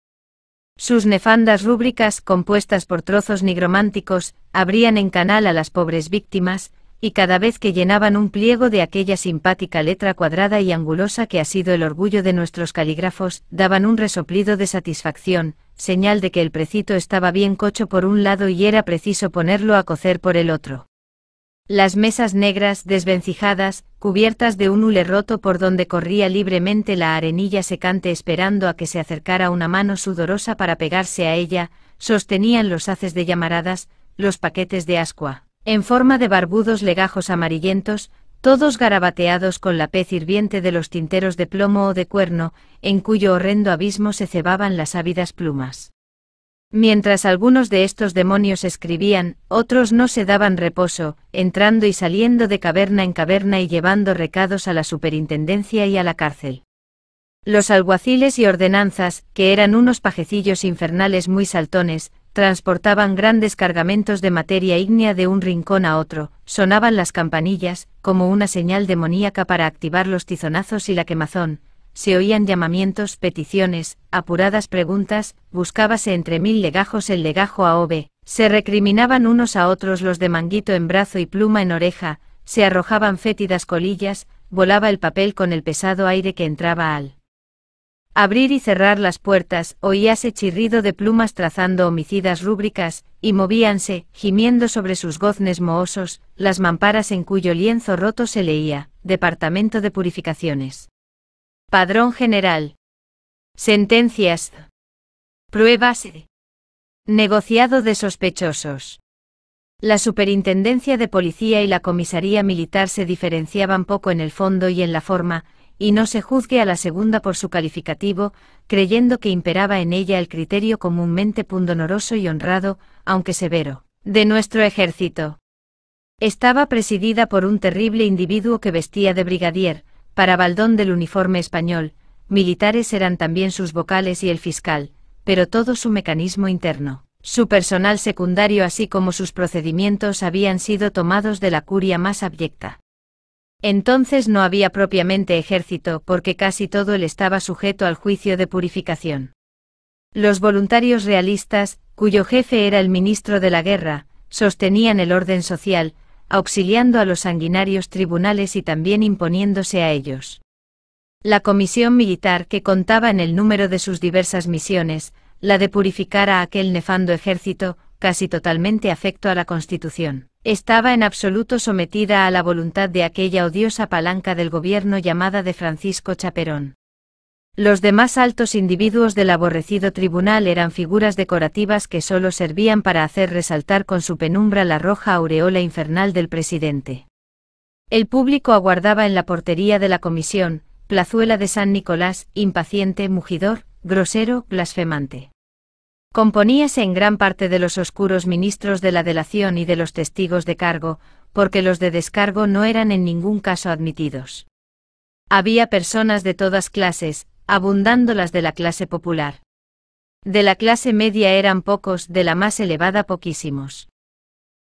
Sus nefandas rúbricas, compuestas por trozos nigrománticos, abrían en canal a las pobres víctimas, y cada vez que llenaban un pliego de aquella simpática letra cuadrada y angulosa que ha sido el orgullo de nuestros calígrafos, daban un resoplido de satisfacción, señal de que el precito estaba bien cocho por un lado y era preciso ponerlo a cocer por el otro. Las mesas negras, desvencijadas, cubiertas de un hule roto por donde corría libremente la arenilla secante esperando a que se acercara una mano sudorosa para pegarse a ella, sostenían los haces de llamaradas, los paquetes de ascua, en forma de barbudos legajos amarillentos, todos garabateados con la pez hirviente de los tinteros de plomo o de cuerno, en cuyo horrendo abismo se cebaban las ávidas plumas. Mientras algunos de estos demonios escribían, otros no se daban reposo, entrando y saliendo de caverna en caverna y llevando recados a la superintendencia y a la cárcel. Los alguaciles y ordenanzas, que eran unos pajecillos infernales muy saltones, transportaban grandes cargamentos de materia ígnea de un rincón a otro, sonaban las campanillas, como una señal demoníaca para activar los tizonazos y la quemazón, se oían llamamientos, peticiones, apuradas preguntas, buscábase entre mil legajos el legajo ove, se recriminaban unos a otros los de manguito en brazo y pluma en oreja, se arrojaban fétidas colillas, volaba el papel con el pesado aire que entraba al abrir y cerrar las puertas, oíase chirrido de plumas trazando homicidas rúbricas, y movíanse, gimiendo sobre sus goznes mohosos, las mamparas en cuyo lienzo roto se leía, Departamento de Purificaciones. Padrón general. Sentencias. Pruebas. Negociado de sospechosos. La superintendencia de policía y la comisaría militar se diferenciaban poco en el fondo y en la forma, y no se juzgue a la segunda por su calificativo, creyendo que imperaba en ella el criterio comúnmente pundonoroso y honrado, aunque severo, de nuestro ejército. Estaba presidida por un terrible individuo que vestía de brigadier, para baldón del uniforme español, militares eran también sus vocales y el fiscal, pero todo su mecanismo interno. Su personal secundario así como sus procedimientos habían sido tomados de la curia más abyecta. Entonces no había propiamente ejército porque casi todo él estaba sujeto al juicio de purificación. Los voluntarios realistas, cuyo jefe era el ministro de la guerra, sostenían el orden social, auxiliando a los sanguinarios tribunales y también imponiéndose a ellos. La comisión militar que contaba en el número de sus diversas misiones, la de purificar a aquel nefando ejército, casi totalmente afecto a la Constitución, estaba en absoluto sometida a la voluntad de aquella odiosa palanca del gobierno llamada de Francisco Chaperón. Los demás altos individuos del aborrecido tribunal eran figuras decorativas que solo servían para hacer resaltar con su penumbra la roja aureola infernal del presidente. El público aguardaba en la portería de la comisión, plazuela de San Nicolás, impaciente, mugidor, grosero, blasfemante. Componíase en gran parte de los oscuros ministros de la delación y de los testigos de cargo, porque los de descargo no eran en ningún caso admitidos. Había personas de todas clases, abundando las de la clase popular. De la clase media eran pocos, de la más elevada poquísimos.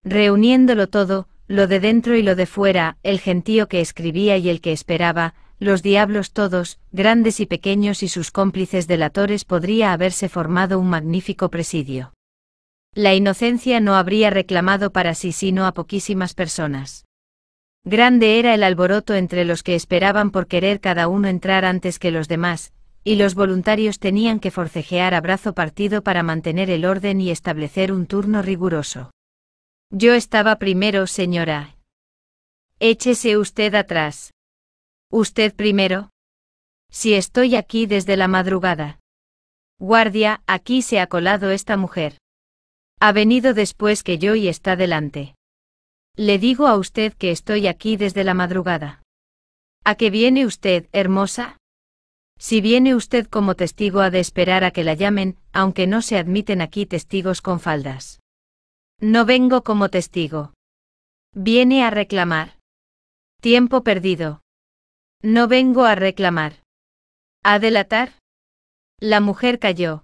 Reuniéndolo todo, lo de dentro y lo de fuera, el gentío que escribía y el que esperaba, los diablos todos, grandes y pequeños y sus cómplices delatores podría haberse formado un magnífico presidio. La inocencia no habría reclamado para sí sino a poquísimas personas. Grande era el alboroto entre los que esperaban por querer cada uno entrar antes que los demás, y los voluntarios tenían que forcejear a brazo partido para mantener el orden y establecer un turno riguroso. Yo estaba primero, señora. Échese usted atrás. ¿Usted primero? Si estoy aquí desde la madrugada. Guardia, aquí se ha colado esta mujer. Ha venido después que yo y está delante. Le digo a usted que estoy aquí desde la madrugada. ¿A qué viene usted, hermosa? Si viene usted como testigo ha de esperar a que la llamen, aunque no se admiten aquí testigos con faldas. No vengo como testigo. Viene a reclamar. Tiempo perdido. No vengo a reclamar. ¿A delatar? La mujer cayó.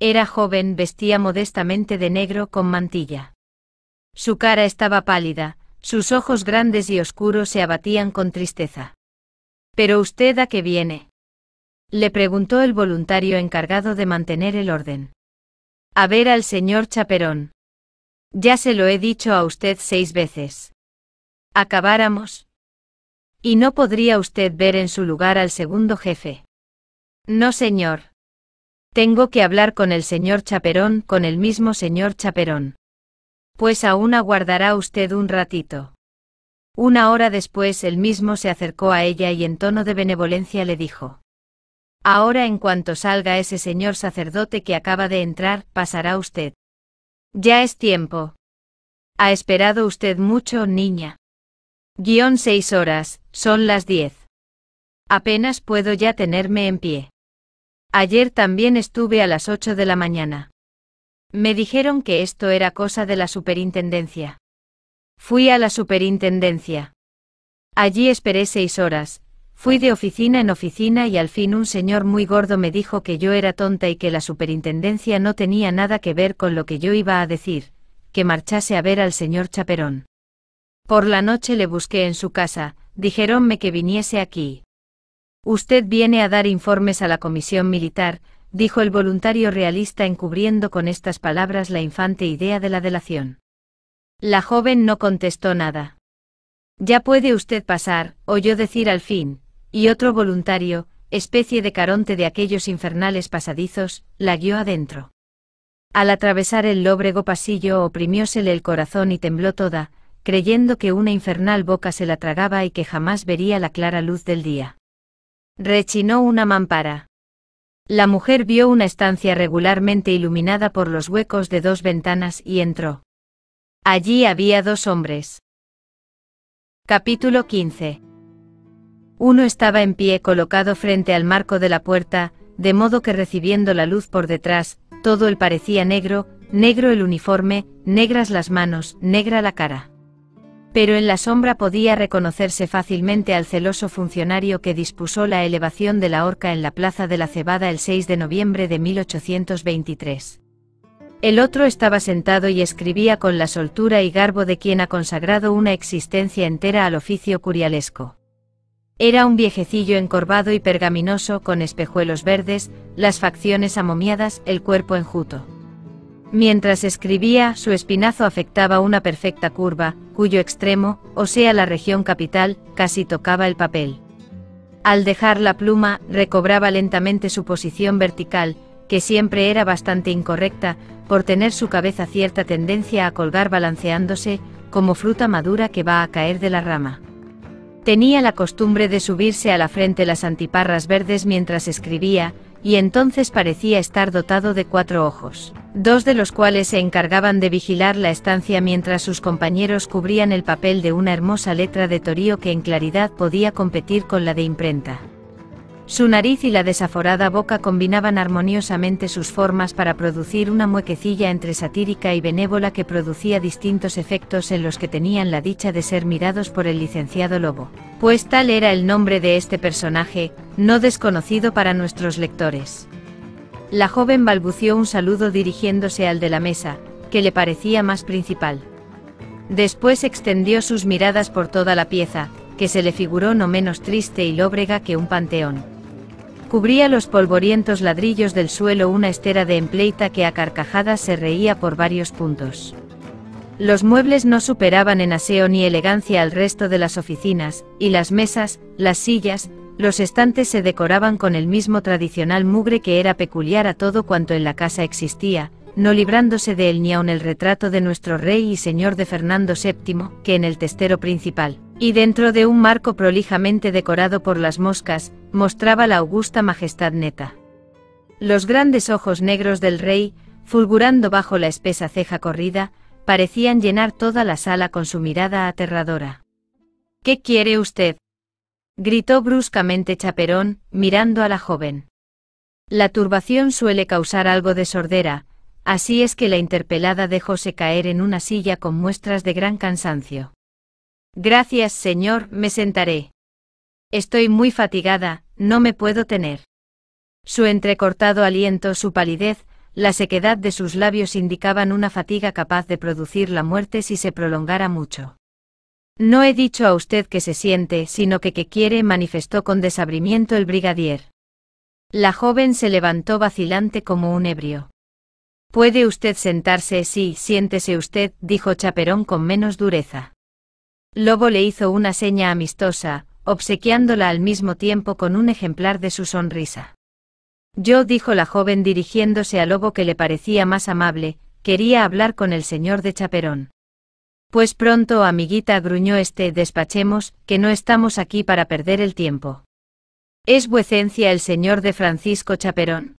Era joven, vestía modestamente de negro con mantilla. Su cara estaba pálida, sus ojos grandes y oscuros se abatían con tristeza. ¿Pero usted a qué viene? le preguntó el voluntario encargado de mantener el orden. A ver al señor Chaperón. Ya se lo he dicho a usted seis veces. Acabáramos. Y no podría usted ver en su lugar al segundo jefe. No, señor. Tengo que hablar con el señor Chaperón, con el mismo señor Chaperón. Pues aún aguardará usted un ratito. Una hora después él mismo se acercó a ella y en tono de benevolencia le dijo. Ahora en cuanto salga ese señor sacerdote que acaba de entrar, pasará usted. Ya es tiempo. Ha esperado usted mucho, niña. Guión seis horas, son las diez. Apenas puedo ya tenerme en pie. Ayer también estuve a las ocho de la mañana. Me dijeron que esto era cosa de la superintendencia. Fui a la superintendencia. Allí esperé seis horas, fui de oficina en oficina y al fin un señor muy gordo me dijo que yo era tonta y que la superintendencia no tenía nada que ver con lo que yo iba a decir, que marchase a ver al señor Chaperón. Por la noche le busqué en su casa, dijéronme que viniese aquí. Usted viene a dar informes a la comisión militar, dijo el voluntario realista encubriendo con estas palabras la infante idea de la delación. La joven no contestó nada. Ya puede usted pasar, oyó decir al fin, y otro voluntario, especie de caronte de aquellos infernales pasadizos, la guió adentro. Al atravesar el lóbrego pasillo oprimiósele el corazón y tembló toda, creyendo que una infernal boca se la tragaba y que jamás vería la clara luz del día. Rechinó una mampara. La mujer vio una estancia regularmente iluminada por los huecos de dos ventanas y entró. Allí había dos hombres. Capítulo 15. Uno estaba en pie colocado frente al marco de la puerta, de modo que recibiendo la luz por detrás, todo él parecía negro, negro el uniforme, negras las manos, negra la cara pero en la sombra podía reconocerse fácilmente al celoso funcionario que dispuso la elevación de la horca en la Plaza de la Cebada el 6 de noviembre de 1823. El otro estaba sentado y escribía con la soltura y garbo de quien ha consagrado una existencia entera al oficio curialesco. Era un viejecillo encorvado y pergaminoso con espejuelos verdes, las facciones amomiadas, el cuerpo enjuto. Mientras escribía, su espinazo afectaba una perfecta curva, cuyo extremo, o sea la región capital, casi tocaba el papel. Al dejar la pluma, recobraba lentamente su posición vertical, que siempre era bastante incorrecta, por tener su cabeza cierta tendencia a colgar balanceándose, como fruta madura que va a caer de la rama. Tenía la costumbre de subirse a la frente las antiparras verdes mientras escribía, y entonces parecía estar dotado de cuatro ojos, dos de los cuales se encargaban de vigilar la estancia mientras sus compañeros cubrían el papel de una hermosa letra de torío que en claridad podía competir con la de imprenta. Su nariz y la desaforada boca combinaban armoniosamente sus formas para producir una muequecilla entre satírica y benévola que producía distintos efectos en los que tenían la dicha de ser mirados por el licenciado Lobo. Pues tal era el nombre de este personaje, no desconocido para nuestros lectores. La joven balbució un saludo dirigiéndose al de la mesa, que le parecía más principal. Después extendió sus miradas por toda la pieza, que se le figuró no menos triste y lóbrega que un panteón. Cubría los polvorientos ladrillos del suelo una estera de empleita que a carcajadas se reía por varios puntos. Los muebles no superaban en aseo ni elegancia al resto de las oficinas, y las mesas, las sillas, los estantes se decoraban con el mismo tradicional mugre que era peculiar a todo cuanto en la casa existía, no librándose de él ni aun el retrato de nuestro rey y señor de Fernando VII, que en el testero principal, y dentro de un marco prolijamente decorado por las moscas, mostraba la augusta majestad neta. Los grandes ojos negros del rey, fulgurando bajo la espesa ceja corrida, parecían llenar toda la sala con su mirada aterradora. ¿Qué quiere usted? gritó bruscamente Chaperón, mirando a la joven. La turbación suele causar algo de sordera, Así es que la interpelada dejóse caer en una silla con muestras de gran cansancio. Gracias, señor, me sentaré. Estoy muy fatigada, no me puedo tener. Su entrecortado aliento, su palidez, la sequedad de sus labios indicaban una fatiga capaz de producir la muerte si se prolongara mucho. No he dicho a usted que se siente, sino que que quiere, manifestó con desabrimiento el brigadier. La joven se levantó vacilante como un ebrio. Puede usted sentarse, sí, siéntese usted, dijo Chaperón con menos dureza. Lobo le hizo una seña amistosa, obsequiándola al mismo tiempo con un ejemplar de su sonrisa. Yo, dijo la joven dirigiéndose a Lobo que le parecía más amable, quería hablar con el señor de Chaperón. Pues pronto, amiguita, gruñó este, despachemos, que no estamos aquí para perder el tiempo. ¿Es vuecencia el señor de Francisco Chaperón?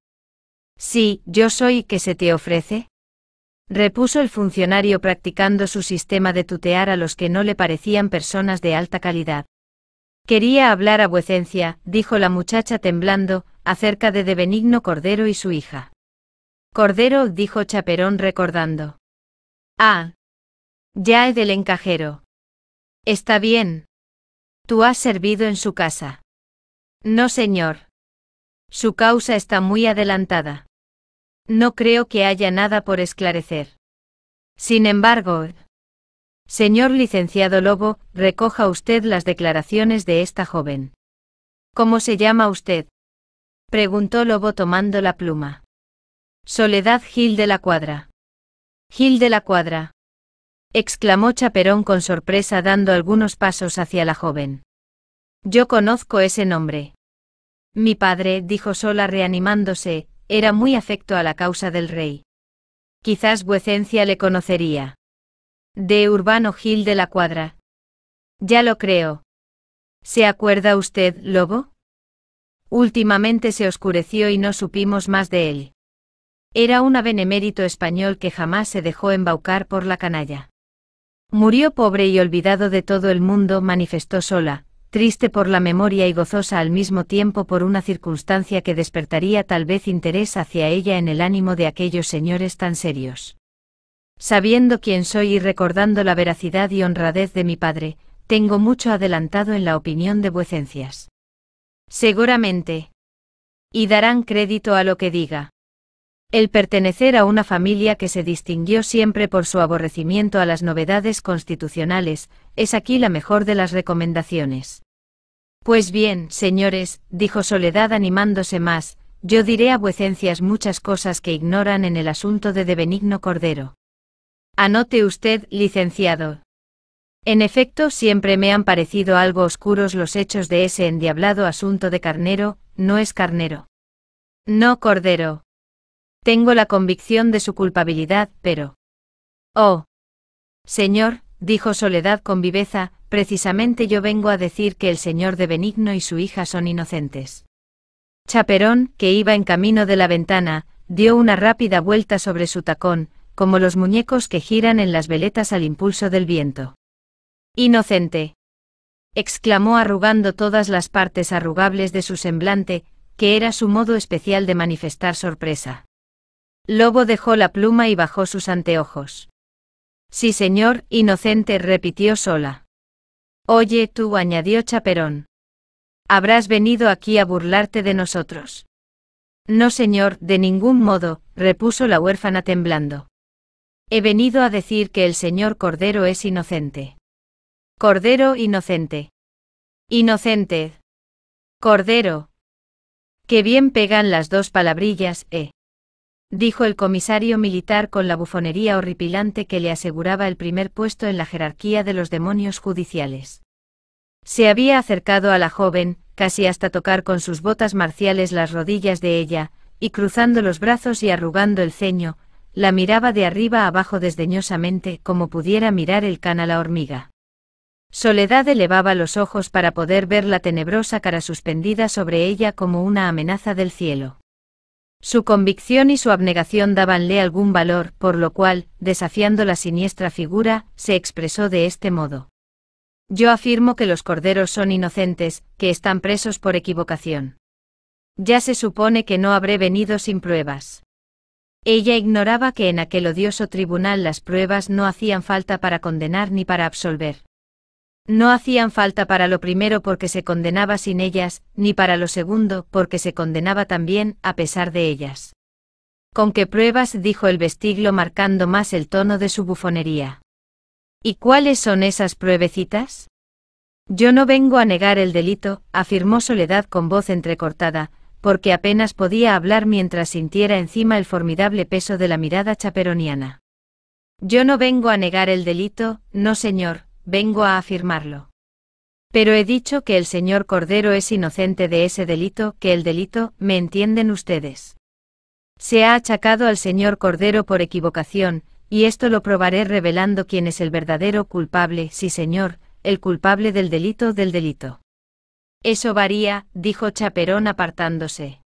Sí, yo soy que se te ofrece. Repuso el funcionario practicando su sistema de tutear a los que no le parecían personas de alta calidad. Quería hablar a vuecencia, dijo la muchacha temblando, acerca de de Benigno Cordero y su hija. Cordero, dijo Chaperón recordando. Ah. Ya he del encajero. Está bien. Tú has servido en su casa. No, señor. Su causa está muy adelantada. No creo que haya nada por esclarecer. Sin embargo, señor licenciado Lobo, recoja usted las declaraciones de esta joven. ¿Cómo se llama usted? preguntó Lobo tomando la pluma. Soledad Gil de la Cuadra. Gil de la Cuadra. exclamó Chaperón con sorpresa dando algunos pasos hacia la joven. Yo conozco ese nombre. Mi padre, dijo Sola reanimándose, era muy afecto a la causa del rey. Quizás vuecencia le conocería. De Urbano Gil de la Cuadra. Ya lo creo. ¿Se acuerda usted, Lobo? Últimamente se oscureció y no supimos más de él. Era un benemérito español que jamás se dejó embaucar por la canalla. Murió pobre y olvidado de todo el mundo, manifestó sola, triste por la memoria y gozosa al mismo tiempo por una circunstancia que despertaría tal vez interés hacia ella en el ánimo de aquellos señores tan serios. Sabiendo quién soy y recordando la veracidad y honradez de mi padre, tengo mucho adelantado en la opinión de vuecencias. Seguramente. Y darán crédito a lo que diga. El pertenecer a una familia que se distinguió siempre por su aborrecimiento a las novedades constitucionales, es aquí la mejor de las recomendaciones. Pues bien, señores, dijo Soledad animándose más, yo diré a vuecencias muchas cosas que ignoran en el asunto de, de Benigno Cordero. Anote usted, licenciado. En efecto, siempre me han parecido algo oscuros los hechos de ese endiablado asunto de Carnero, no es Carnero. No Cordero. Tengo la convicción de su culpabilidad, pero... Oh. Señor, dijo Soledad con viveza, precisamente yo vengo a decir que el señor de Benigno y su hija son inocentes. Chaperón, que iba en camino de la ventana, dio una rápida vuelta sobre su tacón, como los muñecos que giran en las veletas al impulso del viento. Inocente. exclamó arrugando todas las partes arrugables de su semblante, que era su modo especial de manifestar sorpresa. Lobo dejó la pluma y bajó sus anteojos. Sí señor, inocente, repitió sola. Oye tú, añadió Chaperón. Habrás venido aquí a burlarte de nosotros. No señor, de ningún modo, repuso la huérfana temblando. He venido a decir que el señor Cordero es inocente. Cordero inocente. Inocente. Cordero. «Qué bien pegan las dos palabrillas, eh dijo el comisario militar con la bufonería horripilante que le aseguraba el primer puesto en la jerarquía de los demonios judiciales. Se había acercado a la joven, casi hasta tocar con sus botas marciales las rodillas de ella, y cruzando los brazos y arrugando el ceño, la miraba de arriba abajo desdeñosamente como pudiera mirar el can a la hormiga. Soledad elevaba los ojos para poder ver la tenebrosa cara suspendida sobre ella como una amenaza del cielo. Su convicción y su abnegación dábanle algún valor, por lo cual, desafiando la siniestra figura, se expresó de este modo. Yo afirmo que los corderos son inocentes, que están presos por equivocación. Ya se supone que no habré venido sin pruebas. Ella ignoraba que en aquel odioso tribunal las pruebas no hacían falta para condenar ni para absolver. No hacían falta para lo primero porque se condenaba sin ellas, ni para lo segundo porque se condenaba también, a pesar de ellas. ¿Con qué pruebas? dijo el vestiglo marcando más el tono de su bufonería. ¿Y cuáles son esas pruebecitas? Yo no vengo a negar el delito, afirmó Soledad con voz entrecortada, porque apenas podía hablar mientras sintiera encima el formidable peso de la mirada chaperoniana. Yo no vengo a negar el delito, no señor, vengo a afirmarlo. Pero he dicho que el señor Cordero es inocente de ese delito, que el delito, me entienden ustedes. Se ha achacado al señor Cordero por equivocación, y esto lo probaré revelando quién es el verdadero culpable, sí señor, el culpable del delito del delito. Eso varía, dijo Chaperón apartándose.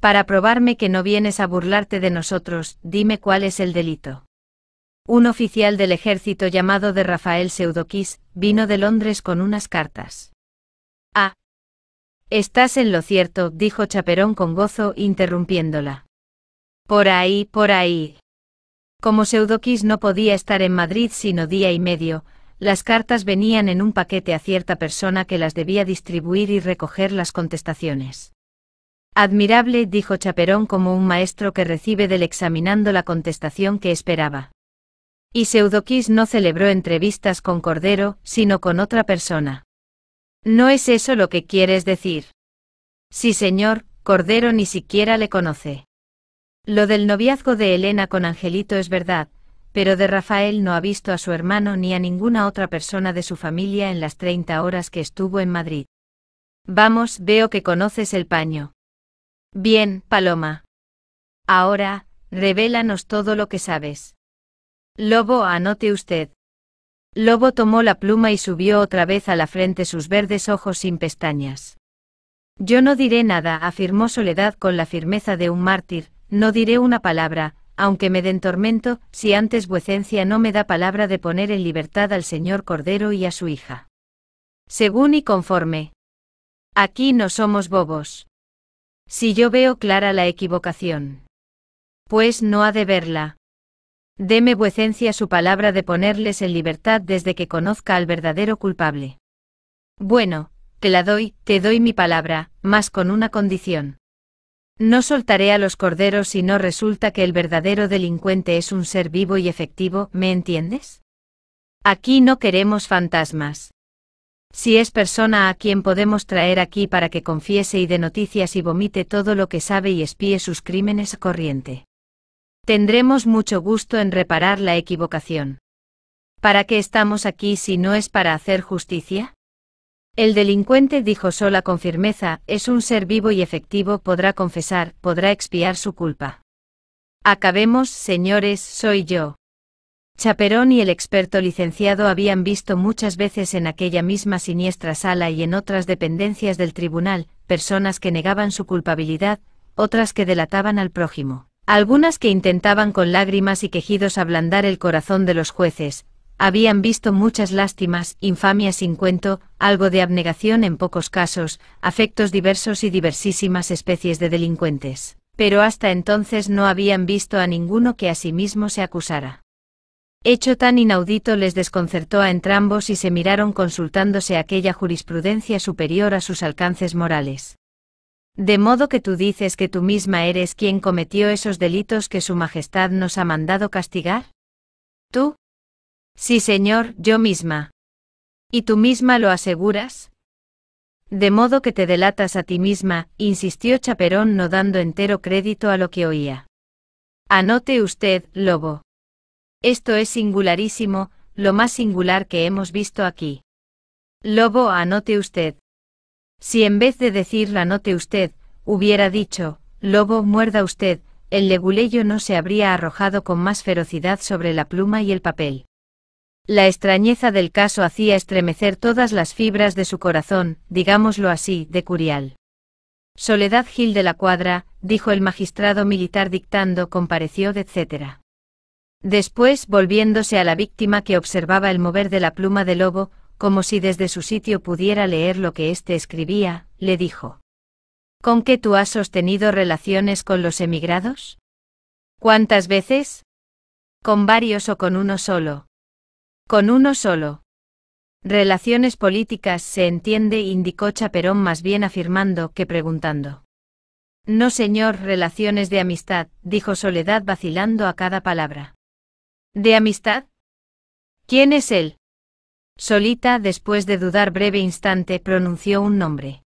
Para probarme que no vienes a burlarte de nosotros, dime cuál es el delito. Un oficial del ejército llamado de Rafael Seudoquis vino de Londres con unas cartas. Ah. Estás en lo cierto, dijo Chaperón con gozo, interrumpiéndola. Por ahí, por ahí. Como Seudoquis no podía estar en Madrid sino día y medio, las cartas venían en un paquete a cierta persona que las debía distribuir y recoger las contestaciones. Admirable, dijo Chaperón como un maestro que recibe del examinando la contestación que esperaba. Y Pseudoquis no celebró entrevistas con Cordero, sino con otra persona. ¿No es eso lo que quieres decir? Sí, señor, Cordero ni siquiera le conoce. Lo del noviazgo de Elena con Angelito es verdad, pero de Rafael no ha visto a su hermano ni a ninguna otra persona de su familia en las 30 horas que estuvo en Madrid. Vamos, veo que conoces el paño. Bien, Paloma. Ahora, revélanos todo lo que sabes. Lobo, anote usted. Lobo tomó la pluma y subió otra vez a la frente sus verdes ojos sin pestañas. Yo no diré nada, afirmó Soledad con la firmeza de un mártir, no diré una palabra, aunque me den tormento, si antes vuecencia no me da palabra de poner en libertad al señor Cordero y a su hija. Según y conforme. Aquí no somos bobos. Si yo veo clara la equivocación. Pues no ha de verla. Deme vuecencia su palabra de ponerles en libertad desde que conozca al verdadero culpable. Bueno, te la doy, te doy mi palabra, mas con una condición. No soltaré a los corderos si no resulta que el verdadero delincuente es un ser vivo y efectivo, ¿me entiendes? Aquí no queremos fantasmas. Si es persona a quien podemos traer aquí para que confiese y dé noticias y vomite todo lo que sabe y espíe sus crímenes corriente. Tendremos mucho gusto en reparar la equivocación. ¿Para qué estamos aquí si no es para hacer justicia? El delincuente dijo sola con firmeza, es un ser vivo y efectivo, podrá confesar, podrá expiar su culpa. Acabemos, señores, soy yo. Chaperón y el experto licenciado habían visto muchas veces en aquella misma siniestra sala y en otras dependencias del tribunal, personas que negaban su culpabilidad, otras que delataban al prójimo algunas que intentaban con lágrimas y quejidos ablandar el corazón de los jueces, habían visto muchas lástimas, infamias sin cuento, algo de abnegación en pocos casos, afectos diversos y diversísimas especies de delincuentes. Pero hasta entonces no habían visto a ninguno que a sí mismo se acusara. Hecho tan inaudito les desconcertó a entrambos y se miraron consultándose aquella jurisprudencia superior a sus alcances morales. De modo que tú dices que tú misma eres quien cometió esos delitos que Su Majestad nos ha mandado castigar? ¿Tú? Sí, señor, yo misma. ¿Y tú misma lo aseguras? De modo que te delatas a ti misma, insistió Chaperón no dando entero crédito a lo que oía. Anote usted, lobo. Esto es singularísimo, lo más singular que hemos visto aquí. Lobo, anote usted. Si en vez de decir la note usted, hubiera dicho, lobo, muerda usted, el leguleyo no se habría arrojado con más ferocidad sobre la pluma y el papel. La extrañeza del caso hacía estremecer todas las fibras de su corazón, digámoslo así, de curial. Soledad Gil de la Cuadra, dijo el magistrado militar dictando, compareció, etc. Después, volviéndose a la víctima que observaba el mover de la pluma de lobo, como si desde su sitio pudiera leer lo que éste escribía, le dijo. ¿Con qué tú has sostenido relaciones con los emigrados? ¿Cuántas veces? ¿Con varios o con uno solo? Con uno solo. Relaciones políticas se entiende, indicó Chaperón más bien afirmando que preguntando. No señor, relaciones de amistad, dijo Soledad vacilando a cada palabra. ¿De amistad? ¿Quién es él? Solita, después de dudar breve instante, pronunció un nombre.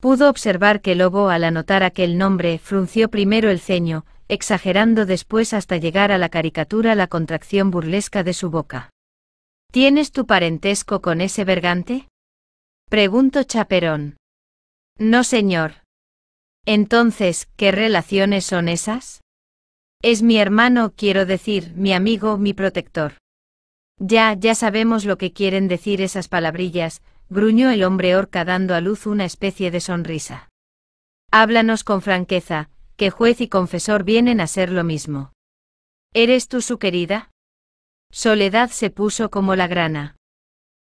Pudo observar que Lobo, al anotar aquel nombre, frunció primero el ceño, exagerando después hasta llegar a la caricatura la contracción burlesca de su boca. ¿Tienes tu parentesco con ese bergante? Preguntó Chaperón. No, señor. Entonces, ¿qué relaciones son esas? Es mi hermano, quiero decir, mi amigo, mi protector. Ya, ya sabemos lo que quieren decir esas palabrillas, gruñó el hombre horca dando a luz una especie de sonrisa. Háblanos con franqueza, que juez y confesor vienen a ser lo mismo. ¿Eres tú su querida? Soledad se puso como la grana.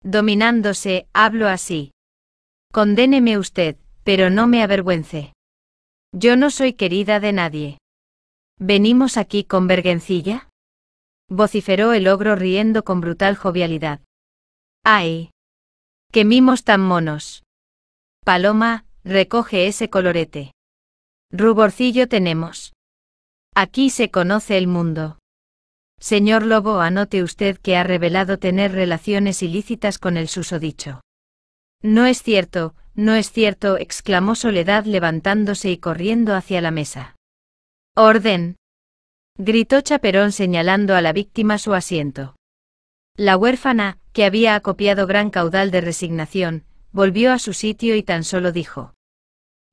Dominándose, hablo así. Condéneme usted, pero no me avergüence. Yo no soy querida de nadie. ¿Venimos aquí con vergencilla? vociferó el ogro riendo con brutal jovialidad. ¡Ay! ¡Qué mimos tan monos! Paloma, recoge ese colorete. Ruborcillo tenemos. Aquí se conoce el mundo. Señor Lobo, anote usted que ha revelado tener relaciones ilícitas con el susodicho. No es cierto, no es cierto, exclamó Soledad levantándose y corriendo hacia la mesa. Orden, gritó Chaperón señalando a la víctima su asiento. La huérfana, que había acopiado gran caudal de resignación, volvió a su sitio y tan solo dijo.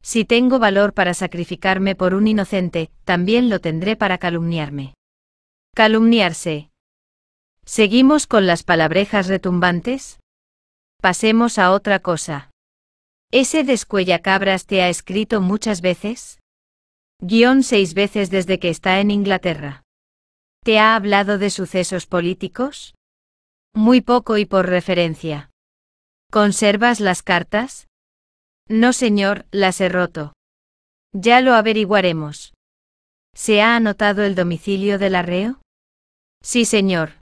Si tengo valor para sacrificarme por un inocente, también lo tendré para calumniarme. Calumniarse. ¿Seguimos con las palabrejas retumbantes? Pasemos a otra cosa. ¿Ese descuellacabras te ha escrito muchas veces? Guión seis veces desde que está en Inglaterra. ¿Te ha hablado de sucesos políticos? Muy poco y por referencia. ¿Conservas las cartas? No, señor, las he roto. Ya lo averiguaremos. ¿Se ha anotado el domicilio del arreo? Sí, señor.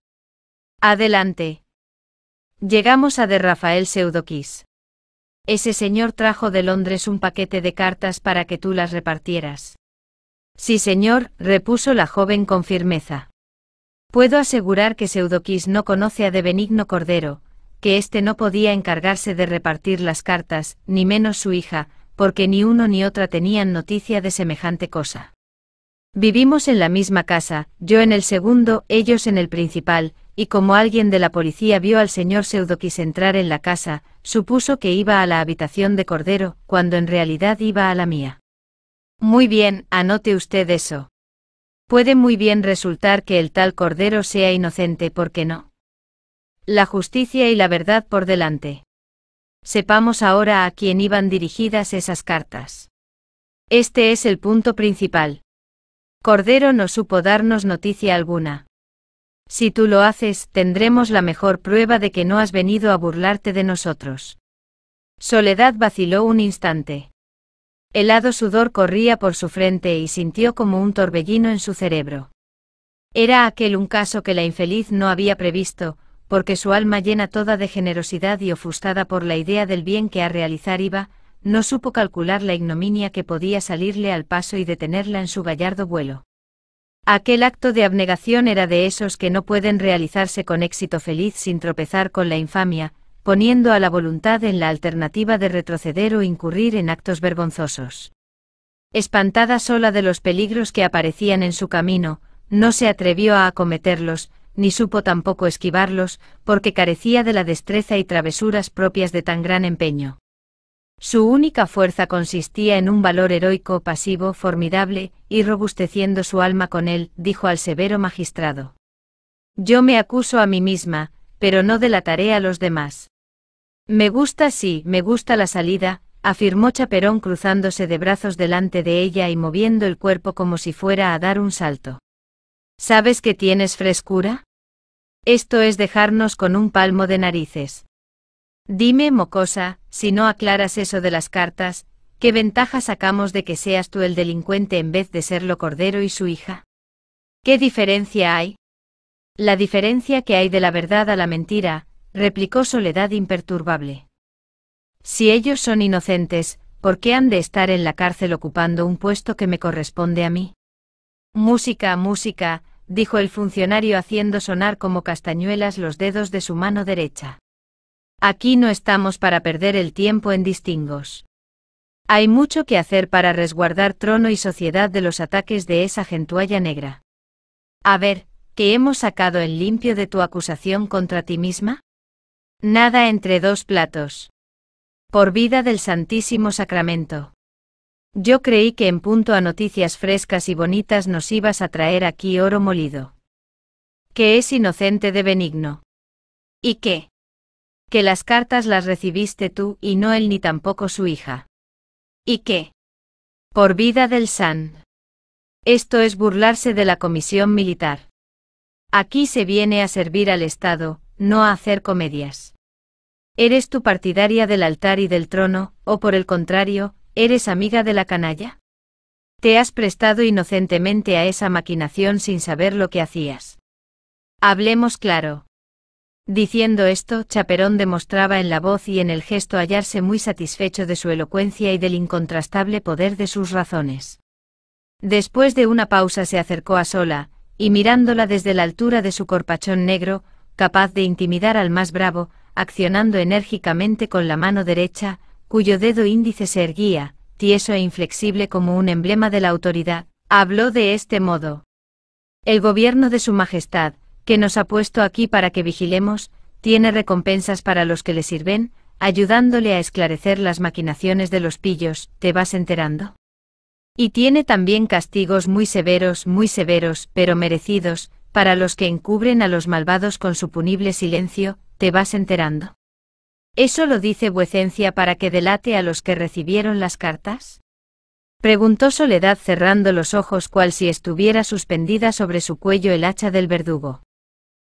Adelante. Llegamos a de Rafael Seudokis. Ese señor trajo de Londres un paquete de cartas para que tú las repartieras. Sí, señor, repuso la joven con firmeza. Puedo asegurar que Seudoquis no conoce a de Benigno Cordero, que éste no podía encargarse de repartir las cartas, ni menos su hija, porque ni uno ni otra tenían noticia de semejante cosa. Vivimos en la misma casa, yo en el segundo, ellos en el principal, y como alguien de la policía vio al señor Pseudoquis entrar en la casa, supuso que iba a la habitación de Cordero, cuando en realidad iba a la mía. Muy bien, anote usted eso. Puede muy bien resultar que el tal Cordero sea inocente, ¿por qué no? La justicia y la verdad por delante. Sepamos ahora a quién iban dirigidas esas cartas. Este es el punto principal. Cordero no supo darnos noticia alguna. Si tú lo haces, tendremos la mejor prueba de que no has venido a burlarte de nosotros. Soledad vaciló un instante. Helado sudor corría por su frente y sintió como un torbellino en su cerebro. Era aquel un caso que la infeliz no había previsto, porque su alma llena toda de generosidad y ofustada por la idea del bien que a realizar iba, no supo calcular la ignominia que podía salirle al paso y detenerla en su gallardo vuelo. Aquel acto de abnegación era de esos que no pueden realizarse con éxito feliz sin tropezar con la infamia, poniendo a la voluntad en la alternativa de retroceder o incurrir en actos vergonzosos. Espantada sola de los peligros que aparecían en su camino, no se atrevió a acometerlos, ni supo tampoco esquivarlos, porque carecía de la destreza y travesuras propias de tan gran empeño. Su única fuerza consistía en un valor heroico, pasivo, formidable, y robusteciendo su alma con él, dijo al severo magistrado. Yo me acuso a mí misma, pero no delataré a los demás. Me gusta sí, me gusta la salida, afirmó Chaperón cruzándose de brazos delante de ella y moviendo el cuerpo como si fuera a dar un salto. ¿Sabes que tienes frescura? Esto es dejarnos con un palmo de narices. Dime, mocosa, si no aclaras eso de las cartas, ¿qué ventaja sacamos de que seas tú el delincuente en vez de serlo Cordero y su hija? ¿Qué diferencia hay? La diferencia que hay de la verdad a la mentira, replicó Soledad imperturbable. Si ellos son inocentes, ¿por qué han de estar en la cárcel ocupando un puesto que me corresponde a mí? Música, música, dijo el funcionario haciendo sonar como castañuelas los dedos de su mano derecha. Aquí no estamos para perder el tiempo en distingos. Hay mucho que hacer para resguardar trono y sociedad de los ataques de esa gentualla negra. A ver, que hemos sacado en limpio de tu acusación contra ti misma? Nada entre dos platos. Por vida del Santísimo Sacramento. Yo creí que en punto a noticias frescas y bonitas nos ibas a traer aquí oro molido. Que es inocente de benigno. ¿Y qué? Que las cartas las recibiste tú y no él ni tampoco su hija. ¿Y qué? Por vida del San. Esto es burlarse de la comisión militar. Aquí se viene a servir al Estado, no a hacer comedias. ¿Eres tu partidaria del altar y del trono, o por el contrario, eres amiga de la canalla? Te has prestado inocentemente a esa maquinación sin saber lo que hacías. Hablemos claro. Diciendo esto, Chaperón demostraba en la voz y en el gesto hallarse muy satisfecho de su elocuencia y del incontrastable poder de sus razones. Después de una pausa se acercó a Sola, y mirándola desde la altura de su corpachón negro, capaz de intimidar al más bravo, accionando enérgicamente con la mano derecha, cuyo dedo índice se erguía, tieso e inflexible como un emblema de la autoridad, habló de este modo. El gobierno de Su Majestad, que nos ha puesto aquí para que vigilemos, tiene recompensas para los que le sirven, ayudándole a esclarecer las maquinaciones de los pillos, ¿te vas enterando? Y tiene también castigos muy severos, muy severos, pero merecidos, para los que encubren a los malvados con su punible silencio, te vas enterando. ¿Eso lo dice vuecencia para que delate a los que recibieron las cartas? Preguntó Soledad cerrando los ojos cual si estuviera suspendida sobre su cuello el hacha del verdugo.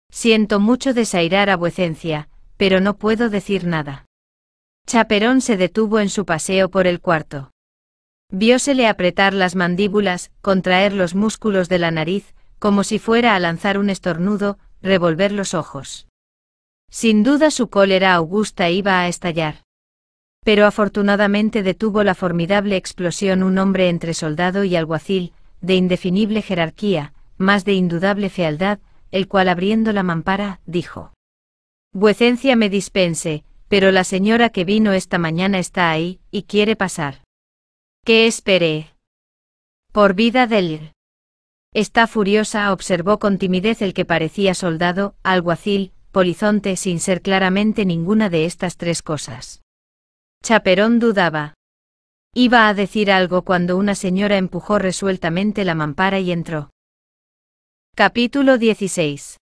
Siento mucho desairar a vuecencia, pero no puedo decir nada. Chaperón se detuvo en su paseo por el cuarto. Viósele apretar las mandíbulas, contraer los músculos de la nariz, como si fuera a lanzar un estornudo, revolver los ojos. Sin duda su cólera augusta iba a estallar. Pero afortunadamente detuvo la formidable explosión un hombre entre soldado y alguacil, de indefinible jerarquía, más de indudable fealdad, el cual abriendo la mampara, dijo. Vuecencia me dispense, pero la señora que vino esta mañana está ahí, y quiere pasar. ¿Qué esperé? Por vida del... Está furiosa, observó con timidez el que parecía soldado, alguacil, polizonte sin ser claramente ninguna de estas tres cosas. Chaperón dudaba. Iba a decir algo cuando una señora empujó resueltamente la mampara y entró. Capítulo 16.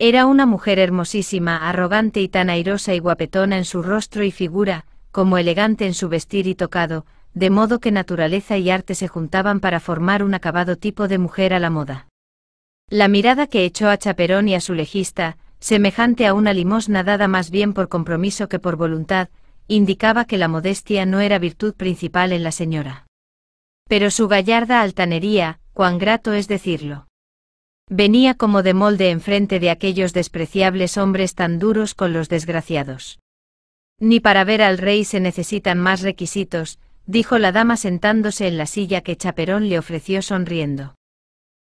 Era una mujer hermosísima, arrogante y tan airosa y guapetona en su rostro y figura, como elegante en su vestir y tocado, de modo que naturaleza y arte se juntaban para formar un acabado tipo de mujer a la moda. La mirada que echó a Chaperón y a su legista, semejante a una limosna dada más bien por compromiso que por voluntad, indicaba que la modestia no era virtud principal en la señora. Pero su gallarda altanería, cuán grato es decirlo. Venía como de molde enfrente de aquellos despreciables hombres tan duros con los desgraciados. Ni para ver al rey se necesitan más requisitos, dijo la dama sentándose en la silla que Chaperón le ofreció sonriendo.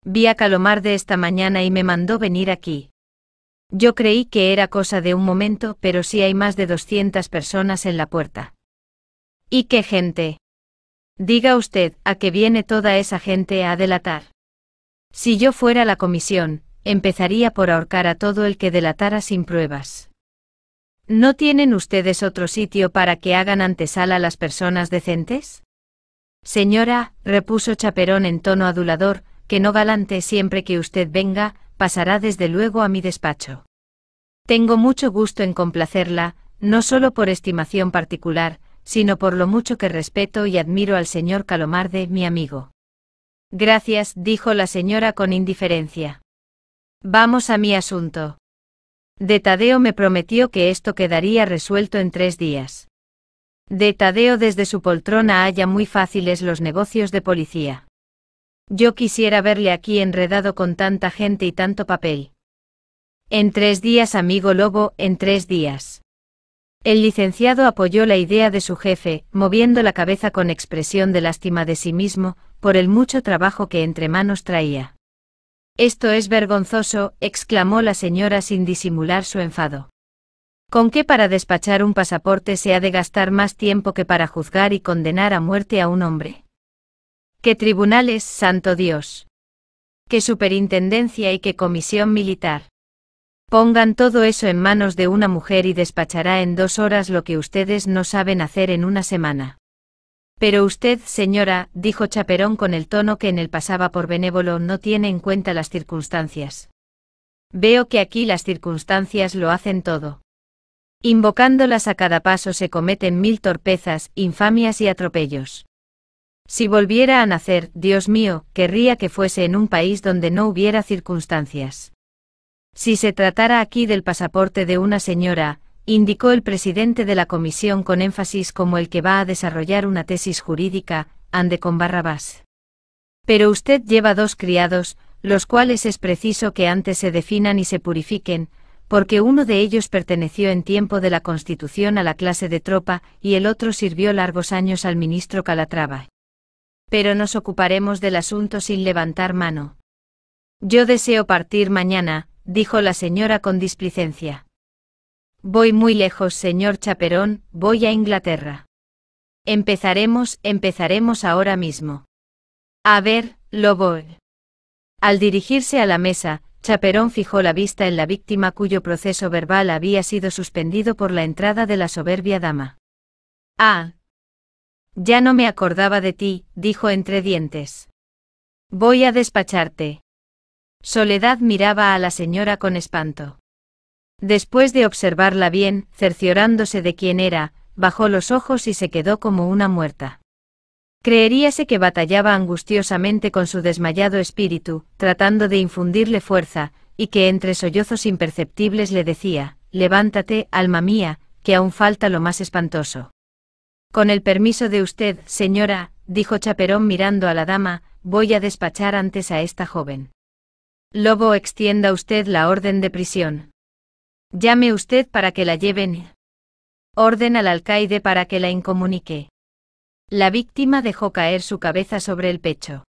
Vi a de esta mañana y me mandó venir aquí. Yo creí que era cosa de un momento, pero sí hay más de doscientas personas en la puerta. ¿Y qué gente? Diga usted, ¿a qué viene toda esa gente a delatar? Si yo fuera la comisión, empezaría por ahorcar a todo el que delatara sin pruebas. ¿No tienen ustedes otro sitio para que hagan antesala las personas decentes? Señora, repuso Chaperón en tono adulador, que no galante siempre que usted venga, pasará desde luego a mi despacho. Tengo mucho gusto en complacerla, no solo por estimación particular, sino por lo mucho que respeto y admiro al señor Calomarde, mi amigo. Gracias, dijo la señora con indiferencia. Vamos a mi asunto. De Tadeo me prometió que esto quedaría resuelto en tres días. De Tadeo desde su poltrona halla muy fáciles los negocios de policía. Yo quisiera verle aquí enredado con tanta gente y tanto papel. En tres días, amigo Lobo, en tres días. El licenciado apoyó la idea de su jefe, moviendo la cabeza con expresión de lástima de sí mismo, por el mucho trabajo que entre manos traía. Esto es vergonzoso, exclamó la señora sin disimular su enfado. ¿Con qué para despachar un pasaporte se ha de gastar más tiempo que para juzgar y condenar a muerte a un hombre? ¿Qué tribunales, santo Dios? ¿Qué superintendencia y qué comisión militar? Pongan todo eso en manos de una mujer y despachará en dos horas lo que ustedes no saben hacer en una semana. Pero usted, señora, dijo Chaperón con el tono que en él pasaba por benévolo, no tiene en cuenta las circunstancias. Veo que aquí las circunstancias lo hacen todo. Invocándolas a cada paso se cometen mil torpezas, infamias y atropellos. Si volviera a nacer, Dios mío, querría que fuese en un país donde no hubiera circunstancias. Si se tratara aquí del pasaporte de una señora, indicó el presidente de la comisión con énfasis como el que va a desarrollar una tesis jurídica, ande con Barrabás. Pero usted lleva dos criados, los cuales es preciso que antes se definan y se purifiquen, porque uno de ellos perteneció en tiempo de la Constitución a la clase de tropa y el otro sirvió largos años al ministro Calatrava. Pero nos ocuparemos del asunto sin levantar mano. Yo deseo partir mañana, dijo la señora con displicencia. Voy muy lejos, señor Chaperón, voy a Inglaterra. Empezaremos, empezaremos ahora mismo. A ver, lo voy. Al dirigirse a la mesa, Chaperón fijó la vista en la víctima cuyo proceso verbal había sido suspendido por la entrada de la soberbia dama. Ah. Ya no me acordaba de ti, dijo entre dientes. Voy a despacharte. Soledad miraba a la señora con espanto. Después de observarla bien, cerciorándose de quién era, bajó los ojos y se quedó como una muerta. Creeríase que batallaba angustiosamente con su desmayado espíritu, tratando de infundirle fuerza, y que entre sollozos imperceptibles le decía, Levántate, alma mía, que aún falta lo más espantoso. Con el permiso de usted, señora, dijo Chaperón mirando a la dama, voy a despachar antes a esta joven. Lobo extienda usted la orden de prisión. Llame usted para que la lleven. Orden al alcaide para que la incomunique. La víctima dejó caer su cabeza sobre el pecho.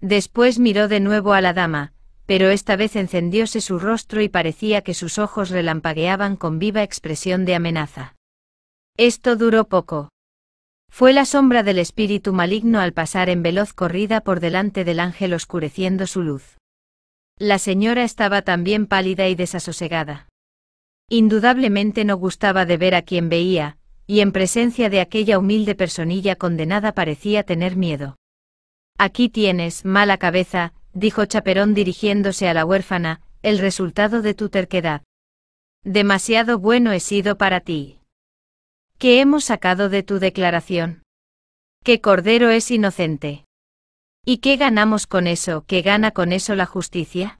Después miró de nuevo a la dama, pero esta vez encendióse su rostro y parecía que sus ojos relampagueaban con viva expresión de amenaza. Esto duró poco. Fue la sombra del espíritu maligno al pasar en veloz corrida por delante del ángel oscureciendo su luz. La señora estaba también pálida y desasosegada. Indudablemente no gustaba de ver a quien veía, y en presencia de aquella humilde personilla condenada parecía tener miedo. Aquí tienes, mala cabeza, dijo Chaperón dirigiéndose a la huérfana, el resultado de tu terquedad. Demasiado bueno he sido para ti. ¿Qué hemos sacado de tu declaración? Que Cordero es inocente. ¿Y qué ganamos con eso? que gana con eso la justicia?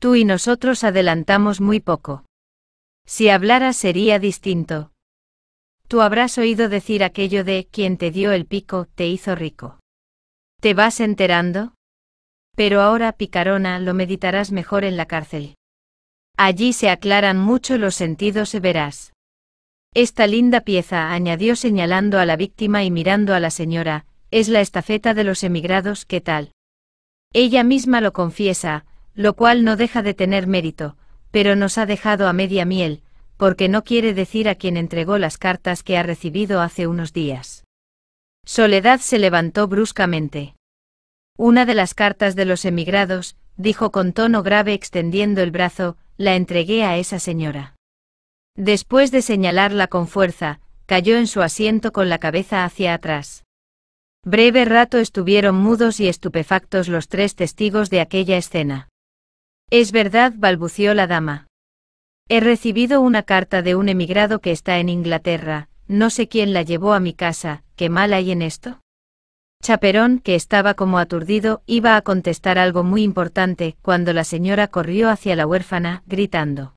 Tú y nosotros adelantamos muy poco. Si hablaras sería distinto. Tú habrás oído decir aquello de quien te dio el pico te hizo rico. ¿Te vas enterando? Pero ahora, picarona, lo meditarás mejor en la cárcel. Allí se aclaran mucho los sentidos y verás. Esta linda pieza, añadió señalando a la víctima y mirando a la señora, es la estafeta de los emigrados, ¿qué tal? Ella misma lo confiesa, lo cual no deja de tener mérito, pero nos ha dejado a media miel, porque no quiere decir a quien entregó las cartas que ha recibido hace unos días. Soledad se levantó bruscamente. Una de las cartas de los emigrados, dijo con tono grave extendiendo el brazo, la entregué a esa señora. Después de señalarla con fuerza, cayó en su asiento con la cabeza hacia atrás. Breve rato estuvieron mudos y estupefactos los tres testigos de aquella escena. Es verdad, balbució la dama. He recibido una carta de un emigrado que está en Inglaterra, no sé quién la llevó a mi casa, ¿qué mal hay en esto? Chaperón, que estaba como aturdido, iba a contestar algo muy importante, cuando la señora corrió hacia la huérfana, gritando.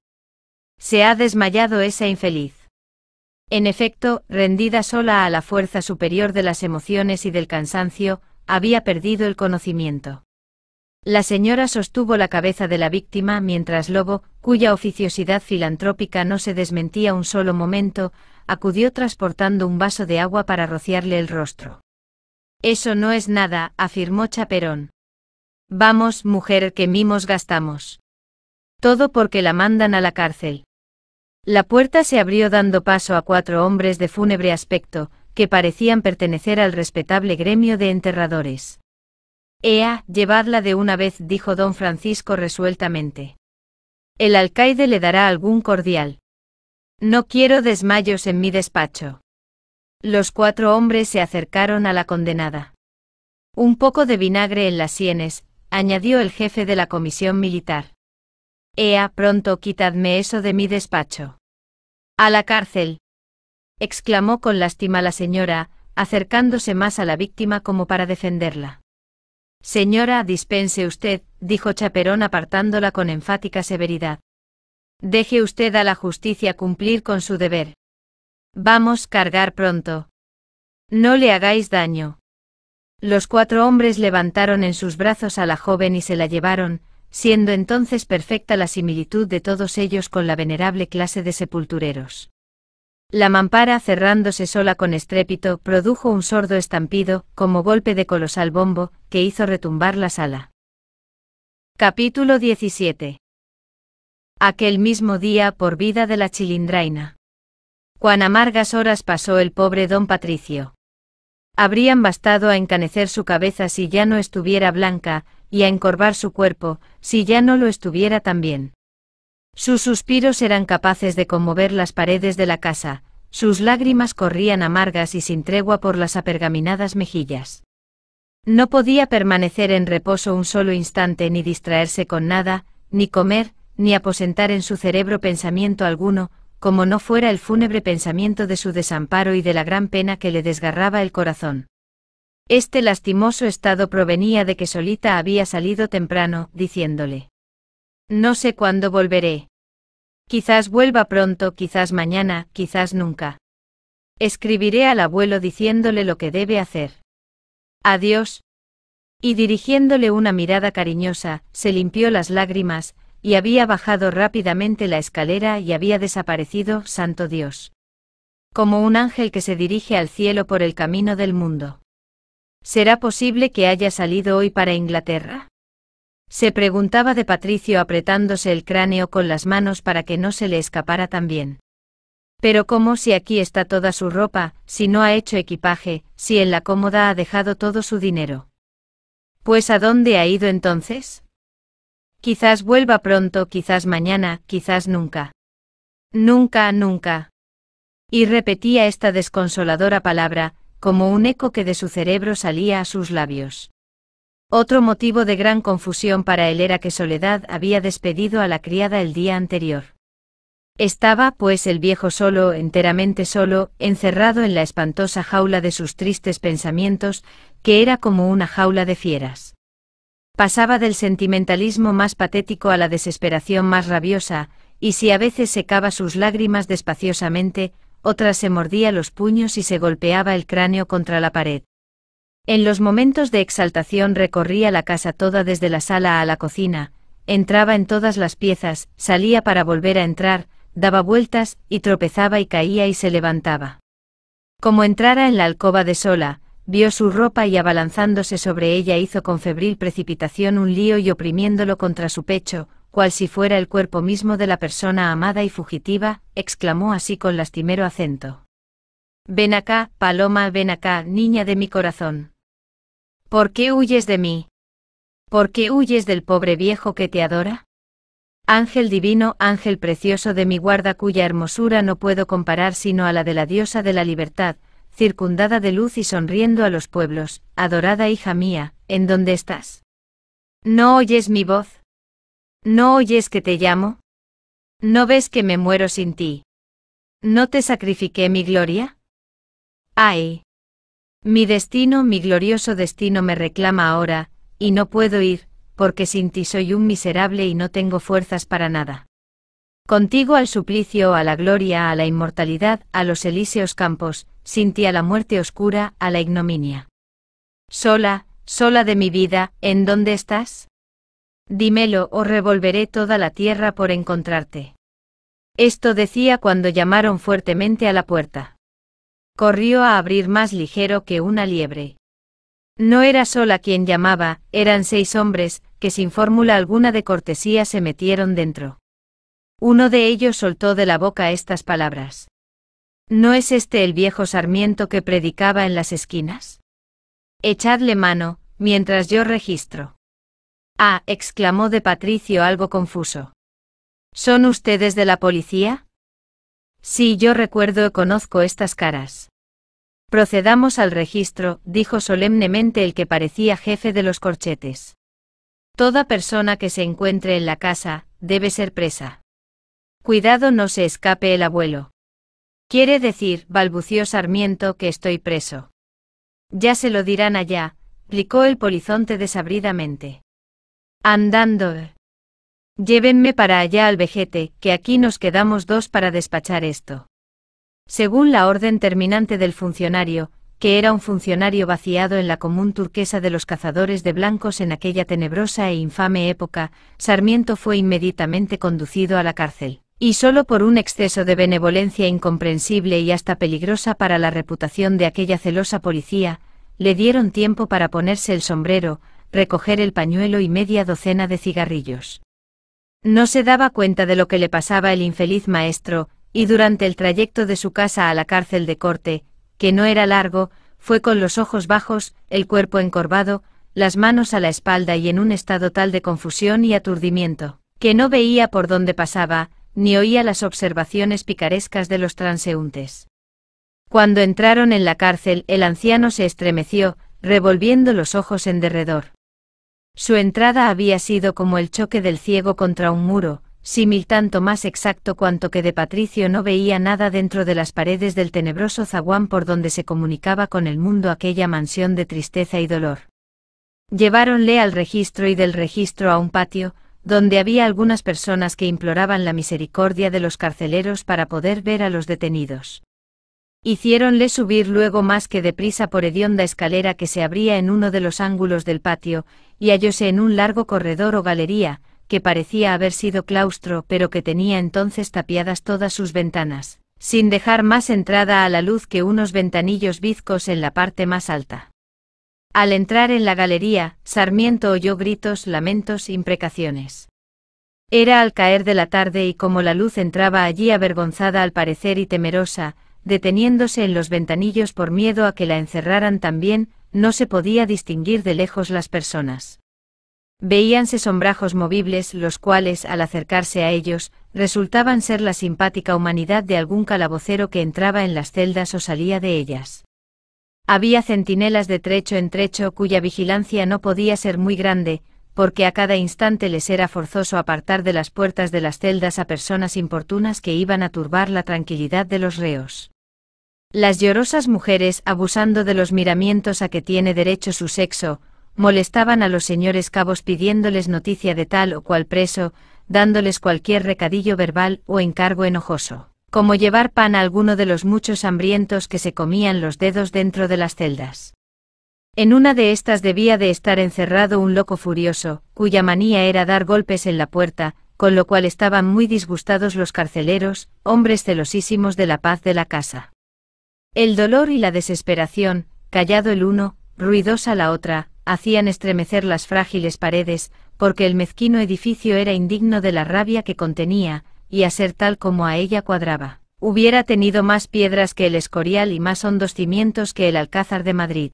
Se ha desmayado esa infeliz. En efecto, rendida sola a la fuerza superior de las emociones y del cansancio, había perdido el conocimiento. La señora sostuvo la cabeza de la víctima mientras Lobo, cuya oficiosidad filantrópica no se desmentía un solo momento, acudió transportando un vaso de agua para rociarle el rostro. Eso no es nada, afirmó Chaperón. Vamos, mujer, que mimos gastamos. Todo porque la mandan a la cárcel. La puerta se abrió dando paso a cuatro hombres de fúnebre aspecto, que parecían pertenecer al respetable gremio de enterradores. Ea, llevadla de una vez, dijo don Francisco resueltamente. El alcaide le dará algún cordial. No quiero desmayos en mi despacho. Los cuatro hombres se acercaron a la condenada. Un poco de vinagre en las sienes, añadió el jefe de la comisión militar. Ea, pronto quitadme eso de mi despacho. A la cárcel. exclamó con lástima la señora, acercándose más a la víctima como para defenderla. Señora, dispense usted, dijo Chaperón apartándola con enfática severidad. Deje usted a la justicia cumplir con su deber. Vamos cargar pronto. No le hagáis daño. Los cuatro hombres levantaron en sus brazos a la joven y se la llevaron, siendo entonces perfecta la similitud de todos ellos con la venerable clase de sepultureros. La mampara cerrándose sola con estrépito produjo un sordo estampido, como golpe de colosal bombo, que hizo retumbar la sala. Capítulo 17. Aquel mismo día por vida de la chilindraina. Cuán amargas horas pasó el pobre don Patricio. Habrían bastado a encanecer su cabeza si ya no estuviera blanca, y a encorvar su cuerpo, si ya no lo estuviera también. Sus suspiros eran capaces de conmover las paredes de la casa, sus lágrimas corrían amargas y sin tregua por las apergaminadas mejillas. No podía permanecer en reposo un solo instante ni distraerse con nada, ni comer, ni aposentar en su cerebro pensamiento alguno, como no fuera el fúnebre pensamiento de su desamparo y de la gran pena que le desgarraba el corazón. Este lastimoso estado provenía de que Solita había salido temprano, diciéndole, no sé cuándo volveré. Quizás vuelva pronto, quizás mañana, quizás nunca. Escribiré al abuelo diciéndole lo que debe hacer. Adiós. Y dirigiéndole una mirada cariñosa, se limpió las lágrimas, y había bajado rápidamente la escalera y había desaparecido, santo Dios. Como un ángel que se dirige al cielo por el camino del mundo. ¿Será posible que haya salido hoy para Inglaterra? Se preguntaba de Patricio apretándose el cráneo con las manos para que no se le escapara también. Pero ¿cómo si aquí está toda su ropa, si no ha hecho equipaje, si en la cómoda ha dejado todo su dinero? Pues ¿a dónde ha ido entonces? Quizás vuelva pronto, quizás mañana, quizás nunca. Nunca, nunca. Y repetía esta desconsoladora palabra, como un eco que de su cerebro salía a sus labios. Otro motivo de gran confusión para él era que Soledad había despedido a la criada el día anterior. Estaba, pues, el viejo solo, enteramente solo, encerrado en la espantosa jaula de sus tristes pensamientos, que era como una jaula de fieras. Pasaba del sentimentalismo más patético a la desesperación más rabiosa, y si a veces secaba sus lágrimas despaciosamente, otras se mordía los puños y se golpeaba el cráneo contra la pared. En los momentos de exaltación recorría la casa toda desde la sala a la cocina, entraba en todas las piezas, salía para volver a entrar, daba vueltas, y tropezaba y caía y se levantaba. Como entrara en la alcoba de sola, vio su ropa y abalanzándose sobre ella hizo con febril precipitación un lío y oprimiéndolo contra su pecho, cual si fuera el cuerpo mismo de la persona amada y fugitiva, exclamó así con lastimero acento. Ven acá, Paloma, ven acá, niña de mi corazón. ¿Por qué huyes de mí? ¿Por qué huyes del pobre viejo que te adora? Ángel divino, ángel precioso de mi guarda cuya hermosura no puedo comparar sino a la de la diosa de la libertad, circundada de luz y sonriendo a los pueblos, adorada hija mía, ¿en dónde estás? ¿No oyes mi voz? ¿No oyes que te llamo? ¿No ves que me muero sin ti? ¿No te sacrifiqué mi gloria? ¡Ay! Mi destino, mi glorioso destino me reclama ahora, y no puedo ir, porque sin ti soy un miserable y no tengo fuerzas para nada. Contigo al suplicio, a la gloria, a la inmortalidad, a los elíseos campos, sin ti a la muerte oscura, a la ignominia. Sola, sola de mi vida, ¿en dónde estás? Dímelo o oh revolveré toda la tierra por encontrarte. Esto decía cuando llamaron fuertemente a la puerta corrió a abrir más ligero que una liebre. No era sola quien llamaba, eran seis hombres, que sin fórmula alguna de cortesía se metieron dentro. Uno de ellos soltó de la boca estas palabras. ¿No es este el viejo Sarmiento que predicaba en las esquinas? Echadle mano, mientras yo registro. Ah, exclamó de Patricio algo confuso. ¿Son ustedes de la policía? Sí, yo recuerdo, y conozco estas caras. Procedamos al registro, dijo solemnemente el que parecía jefe de los corchetes. Toda persona que se encuentre en la casa, debe ser presa. Cuidado no se escape el abuelo. Quiere decir, balbució Sarmiento, que estoy preso. Ya se lo dirán allá, plicó el polizonte desabridamente. Andando. Llévenme para allá al vejete, que aquí nos quedamos dos para despachar esto. Según la orden terminante del funcionario, que era un funcionario vaciado en la común turquesa de los cazadores de blancos en aquella tenebrosa e infame época, Sarmiento fue inmediatamente conducido a la cárcel, y solo por un exceso de benevolencia incomprensible y hasta peligrosa para la reputación de aquella celosa policía, le dieron tiempo para ponerse el sombrero, recoger el pañuelo y media docena de cigarrillos. No se daba cuenta de lo que le pasaba el infeliz maestro, y durante el trayecto de su casa a la cárcel de corte, que no era largo, fue con los ojos bajos, el cuerpo encorvado, las manos a la espalda y en un estado tal de confusión y aturdimiento, que no veía por dónde pasaba, ni oía las observaciones picarescas de los transeúntes. Cuando entraron en la cárcel, el anciano se estremeció, revolviendo los ojos en derredor. Su entrada había sido como el choque del ciego contra un muro, símil tanto más exacto cuanto que de Patricio no veía nada dentro de las paredes del tenebroso zaguán por donde se comunicaba con el mundo aquella mansión de tristeza y dolor. Lleváronle al registro y del registro a un patio, donde había algunas personas que imploraban la misericordia de los carceleros para poder ver a los detenidos. Hiciéronle subir luego más que deprisa por hedionda escalera que se abría en uno de los ángulos del patio, y hallóse en un largo corredor o galería, que parecía haber sido claustro, pero que tenía entonces tapiadas todas sus ventanas, sin dejar más entrada a la luz que unos ventanillos bizcos en la parte más alta. Al entrar en la galería, Sarmiento oyó gritos, lamentos, imprecaciones. Era al caer de la tarde y como la luz entraba allí avergonzada al parecer y temerosa, deteniéndose en los ventanillos por miedo a que la encerraran también, no se podía distinguir de lejos las personas. Veíanse sombrajos movibles, los cuales, al acercarse a ellos, resultaban ser la simpática humanidad de algún calabocero que entraba en las celdas o salía de ellas. Había centinelas de trecho en trecho cuya vigilancia no podía ser muy grande, porque a cada instante les era forzoso apartar de las puertas de las celdas a personas importunas que iban a turbar la tranquilidad de los reos. Las llorosas mujeres, abusando de los miramientos a que tiene derecho su sexo, molestaban a los señores cabos pidiéndoles noticia de tal o cual preso, dándoles cualquier recadillo verbal o encargo enojoso, como llevar pan a alguno de los muchos hambrientos que se comían los dedos dentro de las celdas. En una de estas debía de estar encerrado un loco furioso, cuya manía era dar golpes en la puerta, con lo cual estaban muy disgustados los carceleros, hombres celosísimos de la paz de la casa. El dolor y la desesperación, callado el uno, ruidosa la otra, hacían estremecer las frágiles paredes, porque el mezquino edificio era indigno de la rabia que contenía, y a ser tal como a ella cuadraba. Hubiera tenido más piedras que el Escorial y más hondos cimientos que el Alcázar de Madrid.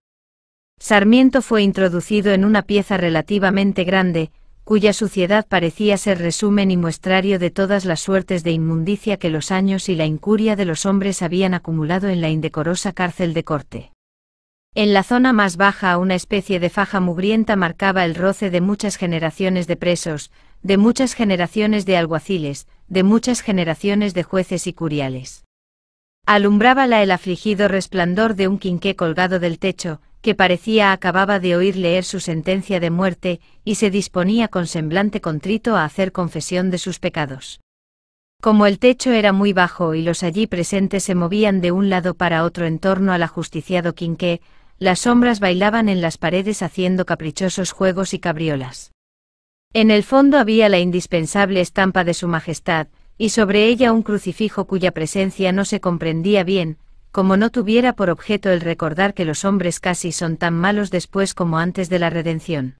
Sarmiento fue introducido en una pieza relativamente grande, cuya suciedad parecía ser resumen y muestrario de todas las suertes de inmundicia que los años y la incuria de los hombres habían acumulado en la indecorosa cárcel de corte. En la zona más baja una especie de faja mugrienta marcaba el roce de muchas generaciones de presos, de muchas generaciones de alguaciles, de muchas generaciones de jueces y curiales. Alumbrábala el afligido resplandor de un quinqué colgado del techo, que parecía acababa de oír leer su sentencia de muerte, y se disponía con semblante contrito a hacer confesión de sus pecados. Como el techo era muy bajo y los allí presentes se movían de un lado para otro en torno al ajusticiado quinqué, las sombras bailaban en las paredes haciendo caprichosos juegos y cabriolas. En el fondo había la indispensable estampa de su Majestad, y sobre ella un crucifijo cuya presencia no se comprendía bien, como no tuviera por objeto el recordar que los hombres casi son tan malos después como antes de la redención.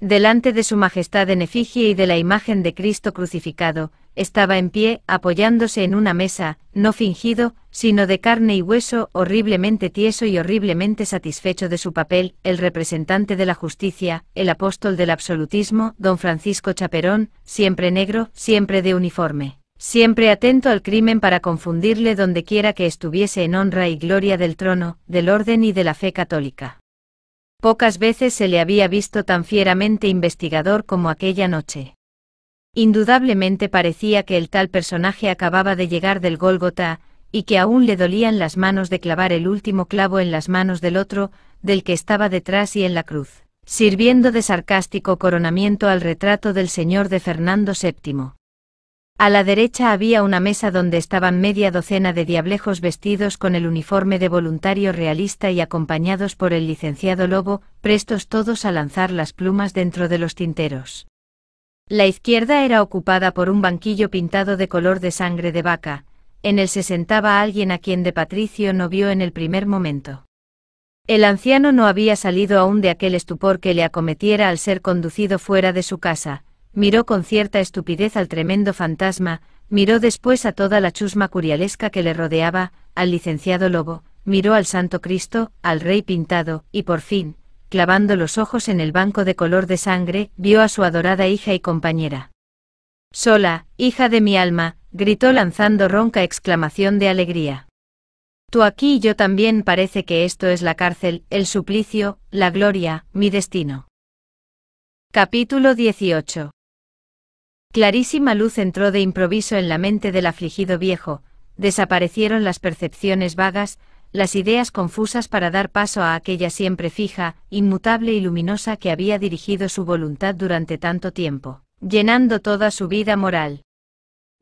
Delante de su majestad en efigie y de la imagen de Cristo crucificado, estaba en pie, apoyándose en una mesa, no fingido, sino de carne y hueso, horriblemente tieso y horriblemente satisfecho de su papel, el representante de la justicia, el apóstol del absolutismo, don Francisco Chaperón, siempre negro, siempre de uniforme siempre atento al crimen para confundirle dondequiera que estuviese en honra y gloria del trono, del orden y de la fe católica. Pocas veces se le había visto tan fieramente investigador como aquella noche. Indudablemente parecía que el tal personaje acababa de llegar del Gólgota, y que aún le dolían las manos de clavar el último clavo en las manos del otro, del que estaba detrás y en la cruz, sirviendo de sarcástico coronamiento al retrato del señor de Fernando VII. A la derecha había una mesa donde estaban media docena de diablejos vestidos con el uniforme de voluntario realista y acompañados por el licenciado Lobo, prestos todos a lanzar las plumas dentro de los tinteros. La izquierda era ocupada por un banquillo pintado de color de sangre de vaca, en el se sentaba alguien a quien de Patricio no vio en el primer momento. El anciano no había salido aún de aquel estupor que le acometiera al ser conducido fuera de su casa, miró con cierta estupidez al tremendo fantasma, miró después a toda la chusma curialesca que le rodeaba, al licenciado Lobo, miró al Santo Cristo, al Rey Pintado, y por fin, clavando los ojos en el banco de color de sangre, vio a su adorada hija y compañera. Sola, hija de mi alma, gritó lanzando ronca exclamación de alegría. Tú aquí y yo también parece que esto es la cárcel, el suplicio, la gloria, mi destino. Capítulo 18 Clarísima luz entró de improviso en la mente del afligido viejo, desaparecieron las percepciones vagas, las ideas confusas para dar paso a aquella siempre fija, inmutable y luminosa que había dirigido su voluntad durante tanto tiempo, llenando toda su vida moral.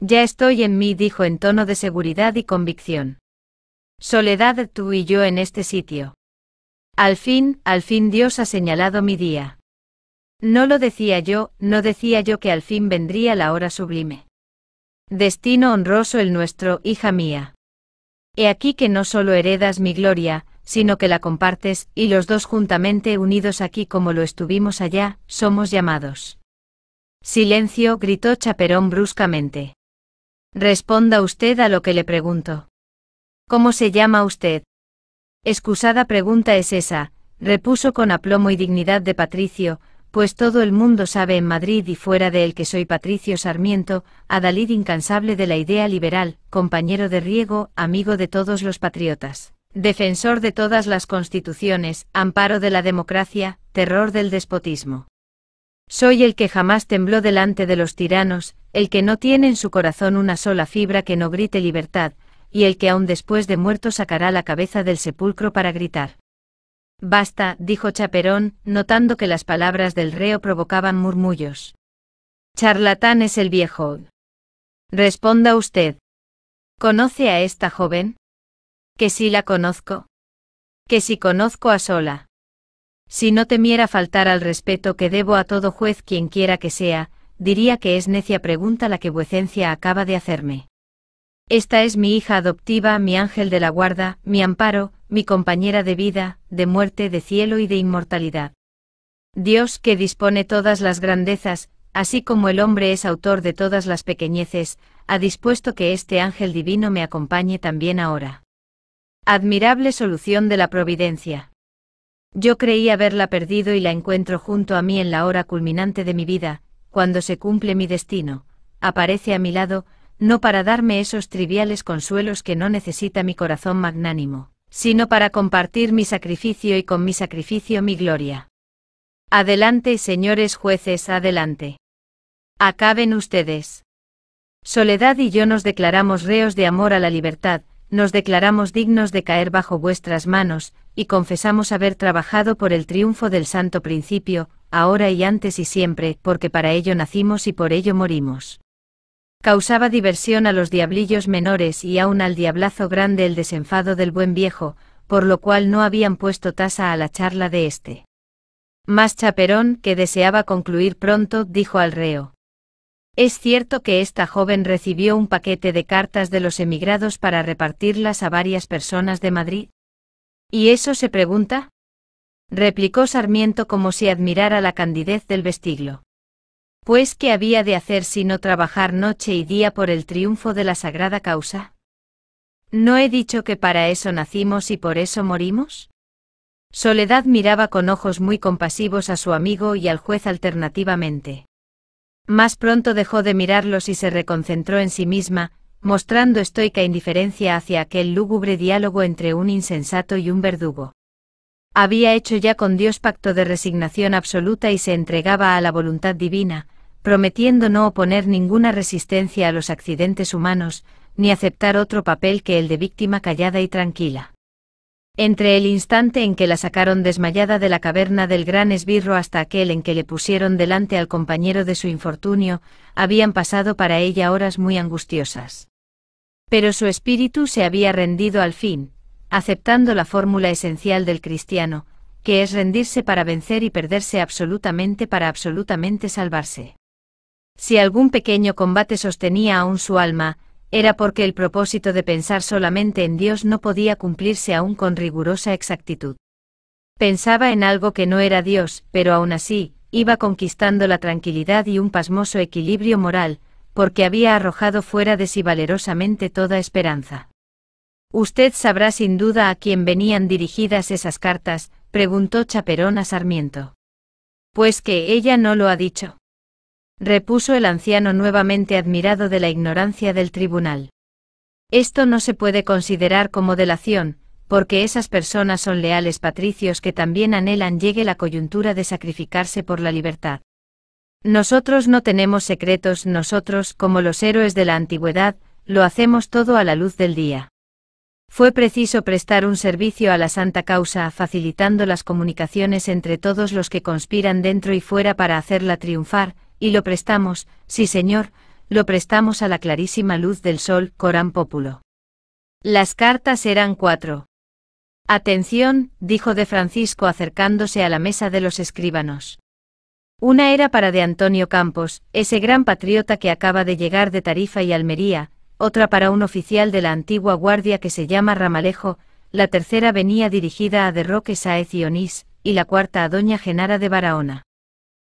Ya estoy en mí, dijo en tono de seguridad y convicción. Soledad tú y yo en este sitio. Al fin, al fin Dios ha señalado mi día. No lo decía yo, no decía yo que al fin vendría la hora sublime. Destino honroso el nuestro, hija mía. He aquí que no solo heredas mi gloria, sino que la compartes, y los dos juntamente unidos aquí como lo estuvimos allá, somos llamados. Silencio, gritó Chaperón bruscamente. Responda usted a lo que le pregunto. ¿Cómo se llama usted? Excusada pregunta es esa, repuso con aplomo y dignidad de Patricio, pues todo el mundo sabe en Madrid y fuera de él que soy Patricio Sarmiento, adalid incansable de la idea liberal, compañero de riego, amigo de todos los patriotas, defensor de todas las constituciones, amparo de la democracia, terror del despotismo. Soy el que jamás tembló delante de los tiranos, el que no tiene en su corazón una sola fibra que no grite libertad, y el que aun después de muerto sacará la cabeza del sepulcro para gritar Basta, dijo Chaperón, notando que las palabras del reo provocaban murmullos. Charlatán es el viejo. Responda usted. ¿Conoce a esta joven? Que si la conozco. Que si conozco a sola. Si no temiera faltar al respeto que debo a todo juez quien quiera que sea, diría que es necia pregunta la que vuecencia acaba de hacerme. Esta es mi hija adoptiva, mi ángel de la guarda, mi amparo, mi compañera de vida, de muerte, de cielo y de inmortalidad. Dios que dispone todas las grandezas, así como el hombre es autor de todas las pequeñeces, ha dispuesto que este ángel divino me acompañe también ahora. Admirable solución de la providencia. Yo creí haberla perdido y la encuentro junto a mí en la hora culminante de mi vida, cuando se cumple mi destino, aparece a mi lado, no para darme esos triviales consuelos que no necesita mi corazón magnánimo, sino para compartir mi sacrificio y con mi sacrificio mi gloria. Adelante, señores jueces, adelante. Acaben ustedes. Soledad y yo nos declaramos reos de amor a la libertad, nos declaramos dignos de caer bajo vuestras manos, y confesamos haber trabajado por el triunfo del santo principio, ahora y antes y siempre, porque para ello nacimos y por ello morimos. Causaba diversión a los diablillos menores y aun al diablazo grande el desenfado del buen viejo, por lo cual no habían puesto tasa a la charla de éste. Más Chaperón, que deseaba concluir pronto, dijo al reo. Es cierto que esta joven recibió un paquete de cartas de los emigrados para repartirlas a varias personas de Madrid. ¿Y eso se pregunta? replicó Sarmiento como si admirara la candidez del vestiglo. Pues ¿qué había de hacer sino trabajar noche y día por el triunfo de la sagrada causa? ¿No he dicho que para eso nacimos y por eso morimos? Soledad miraba con ojos muy compasivos a su amigo y al juez alternativamente. Más pronto dejó de mirarlos y se reconcentró en sí misma, mostrando estoica indiferencia hacia aquel lúgubre diálogo entre un insensato y un verdugo. Había hecho ya con Dios pacto de resignación absoluta y se entregaba a la voluntad divina, prometiendo no oponer ninguna resistencia a los accidentes humanos, ni aceptar otro papel que el de víctima callada y tranquila. Entre el instante en que la sacaron desmayada de la caverna del gran esbirro hasta aquel en que le pusieron delante al compañero de su infortunio, habían pasado para ella horas muy angustiosas. Pero su espíritu se había rendido al fin, aceptando la fórmula esencial del cristiano, que es rendirse para vencer y perderse absolutamente para absolutamente salvarse. Si algún pequeño combate sostenía aún su alma, era porque el propósito de pensar solamente en Dios no podía cumplirse aún con rigurosa exactitud. Pensaba en algo que no era Dios, pero aún así, iba conquistando la tranquilidad y un pasmoso equilibrio moral, porque había arrojado fuera de sí valerosamente toda esperanza. Usted sabrá sin duda a quién venían dirigidas esas cartas, preguntó Chaperón a Sarmiento. Pues que ella no lo ha dicho. Repuso el anciano nuevamente admirado de la ignorancia del tribunal. Esto no se puede considerar como delación, porque esas personas son leales patricios que también anhelan llegue la coyuntura de sacrificarse por la libertad. Nosotros no tenemos secretos, nosotros, como los héroes de la antigüedad, lo hacemos todo a la luz del día. Fue preciso prestar un servicio a la santa causa, facilitando las comunicaciones entre todos los que conspiran dentro y fuera para hacerla triunfar, y lo prestamos, sí señor, lo prestamos a la clarísima luz del sol, Corán Populo. Las cartas eran cuatro. Atención, dijo de Francisco acercándose a la mesa de los escribanos. Una era para de Antonio Campos, ese gran patriota que acaba de llegar de Tarifa y Almería, otra para un oficial de la antigua guardia que se llama Ramalejo, la tercera venía dirigida a Derroque Saez y Onís, y la cuarta a doña Genara de Barahona.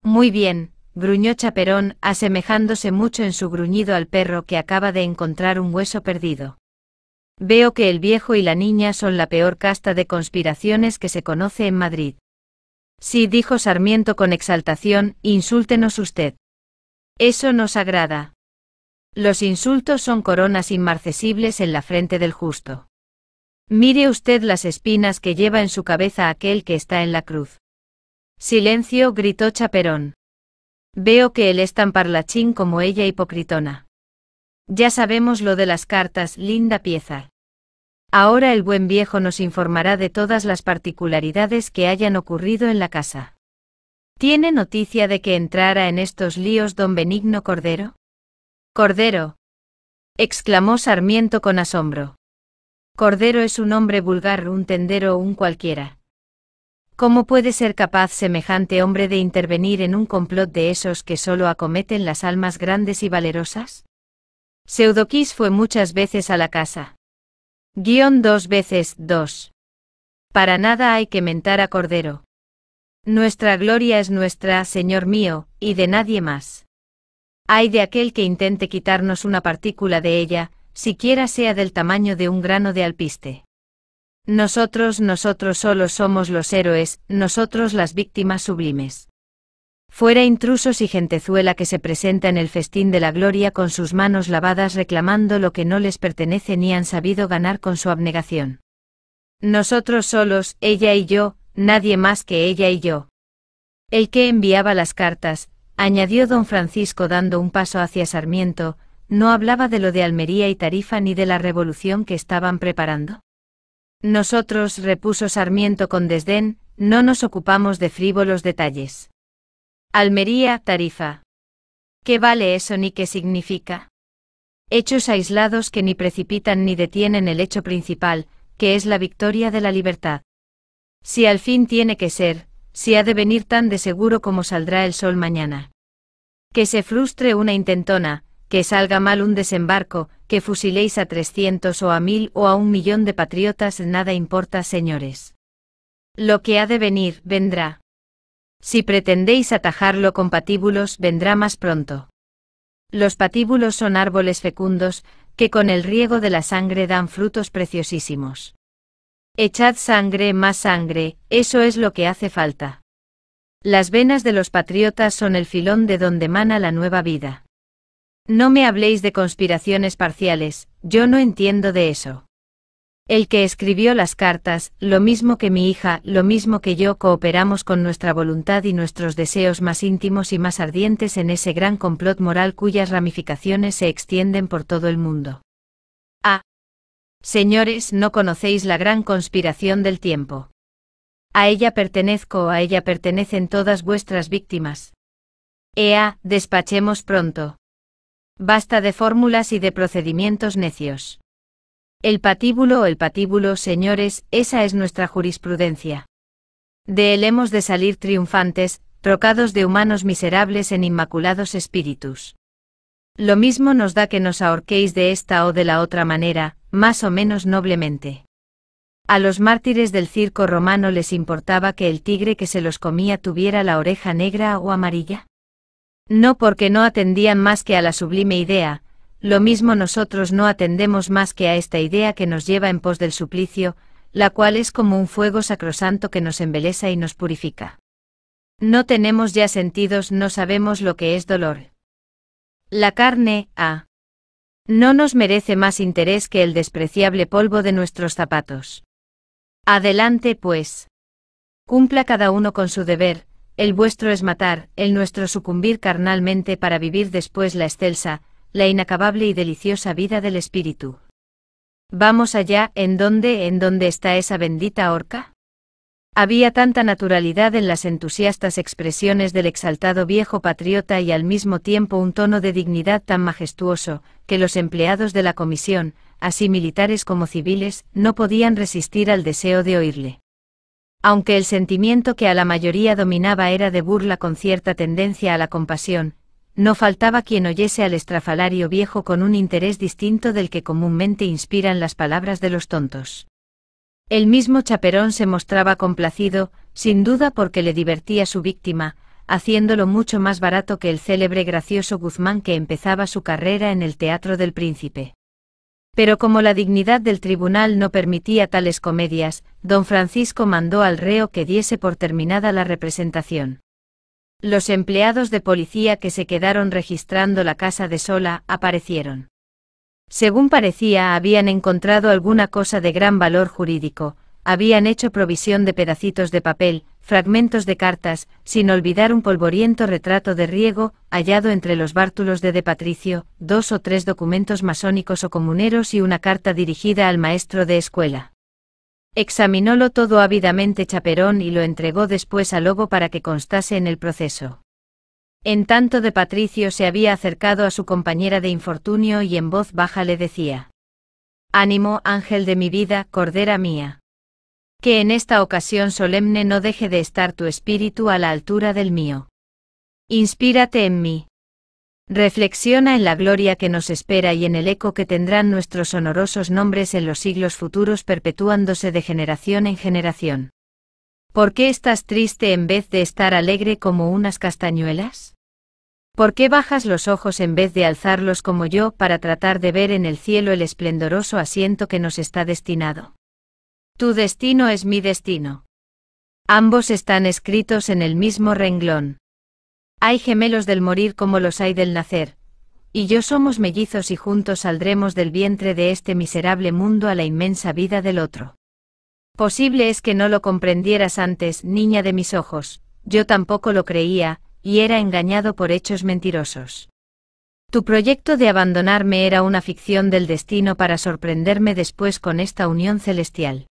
Muy bien, gruñó Chaperón, asemejándose mucho en su gruñido al perro que acaba de encontrar un hueso perdido. Veo que el viejo y la niña son la peor casta de conspiraciones que se conoce en Madrid. Sí, dijo Sarmiento con exaltación, insúltenos usted. Eso nos agrada. Los insultos son coronas inmarcesibles en la frente del justo. Mire usted las espinas que lleva en su cabeza aquel que está en la cruz. Silencio, gritó Chaperón. Veo que él es tan parlachín como ella hipocritona. Ya sabemos lo de las cartas, linda pieza. Ahora el buen viejo nos informará de todas las particularidades que hayan ocurrido en la casa. ¿Tiene noticia de que entrara en estos líos don Benigno Cordero? Cordero. exclamó Sarmiento con asombro. Cordero es un hombre vulgar, un tendero o un cualquiera. ¿Cómo puede ser capaz semejante hombre de intervenir en un complot de esos que solo acometen las almas grandes y valerosas? Pseudoquís fue muchas veces a la casa. Guión dos veces dos. Para nada hay que mentar a Cordero. Nuestra gloria es nuestra, Señor mío, y de nadie más. Hay de aquel que intente quitarnos una partícula de ella, siquiera sea del tamaño de un grano de alpiste. Nosotros, nosotros solos somos los héroes, nosotros las víctimas sublimes. Fuera intrusos y gentezuela que se presenta en el festín de la gloria con sus manos lavadas reclamando lo que no les pertenece ni han sabido ganar con su abnegación. Nosotros solos, ella y yo, nadie más que ella y yo. El que enviaba las cartas, añadió don Francisco dando un paso hacia Sarmiento, no hablaba de lo de Almería y Tarifa ni de la revolución que estaban preparando. Nosotros, repuso Sarmiento con desdén, no nos ocupamos de frívolos detalles. Almería, Tarifa. ¿Qué vale eso ni qué significa? Hechos aislados que ni precipitan ni detienen el hecho principal, que es la victoria de la libertad. Si al fin tiene que ser, si ha de venir tan de seguro como saldrá el sol mañana. Que se frustre una intentona, que salga mal un desembarco, que fusiléis a 300 o a mil o a un millón de patriotas, nada importa, señores. Lo que ha de venir, vendrá. Si pretendéis atajarlo con patíbulos, vendrá más pronto. Los patíbulos son árboles fecundos, que con el riego de la sangre dan frutos preciosísimos. Echad sangre, más sangre, eso es lo que hace falta. Las venas de los patriotas son el filón de donde mana la nueva vida. No me habléis de conspiraciones parciales, yo no entiendo de eso. El que escribió las cartas, lo mismo que mi hija, lo mismo que yo, cooperamos con nuestra voluntad y nuestros deseos más íntimos y más ardientes en ese gran complot moral cuyas ramificaciones se extienden por todo el mundo. Señores, no conocéis la gran conspiración del tiempo. A ella pertenezco, a ella pertenecen todas vuestras víctimas. Ea, despachemos pronto. Basta de fórmulas y de procedimientos necios. El patíbulo, el patíbulo, señores, esa es nuestra jurisprudencia. De él hemos de salir triunfantes, trocados de humanos miserables en inmaculados espíritus. Lo mismo nos da que nos ahorquéis de esta o de la otra manera, más o menos noblemente. A los mártires del circo romano les importaba que el tigre que se los comía tuviera la oreja negra o amarilla. No porque no atendían más que a la sublime idea, lo mismo nosotros no atendemos más que a esta idea que nos lleva en pos del suplicio, la cual es como un fuego sacrosanto que nos embeleza y nos purifica. No tenemos ya sentidos, no sabemos lo que es dolor. La carne, ah, no nos merece más interés que el despreciable polvo de nuestros zapatos. Adelante, pues. Cumpla cada uno con su deber, el vuestro es matar, el nuestro sucumbir carnalmente para vivir después la excelsa, la inacabable y deliciosa vida del espíritu. Vamos allá, ¿en dónde, en dónde está esa bendita horca? Había tanta naturalidad en las entusiastas expresiones del exaltado viejo patriota y al mismo tiempo un tono de dignidad tan majestuoso, que los empleados de la comisión, así militares como civiles, no podían resistir al deseo de oírle. Aunque el sentimiento que a la mayoría dominaba era de burla con cierta tendencia a la compasión, no faltaba quien oyese al estrafalario viejo con un interés distinto del que comúnmente inspiran las palabras de los tontos. El mismo Chaperón se mostraba complacido, sin duda porque le divertía su víctima, haciéndolo mucho más barato que el célebre gracioso Guzmán que empezaba su carrera en el Teatro del Príncipe. Pero como la dignidad del tribunal no permitía tales comedias, don Francisco mandó al reo que diese por terminada la representación. Los empleados de policía que se quedaron registrando la casa de Sola aparecieron. Según parecía, habían encontrado alguna cosa de gran valor jurídico, habían hecho provisión de pedacitos de papel, fragmentos de cartas, sin olvidar un polvoriento retrato de riego, hallado entre los bártulos de De Patricio, dos o tres documentos masónicos o comuneros y una carta dirigida al maestro de escuela. Examinólo todo ávidamente Chaperón y lo entregó después a Lobo para que constase en el proceso. En tanto de Patricio se había acercado a su compañera de infortunio y en voz baja le decía. Ánimo, ángel de mi vida, cordera mía. Que en esta ocasión solemne no deje de estar tu espíritu a la altura del mío. Inspírate en mí. Reflexiona en la gloria que nos espera y en el eco que tendrán nuestros honorosos nombres en los siglos futuros perpetuándose de generación en generación. ¿Por qué estás triste en vez de estar alegre como unas castañuelas? ¿Por qué bajas los ojos en vez de alzarlos como yo para tratar de ver en el cielo el esplendoroso asiento que nos está destinado? Tu destino es mi destino. Ambos están escritos en el mismo renglón. Hay gemelos del morir como los hay del nacer, y yo somos mellizos y juntos saldremos del vientre de este miserable mundo a la inmensa vida del otro. Posible es que no lo comprendieras antes, niña de mis ojos, yo tampoco lo creía, y era engañado por hechos mentirosos. Tu proyecto de abandonarme era una ficción del destino para sorprenderme después con esta unión celestial.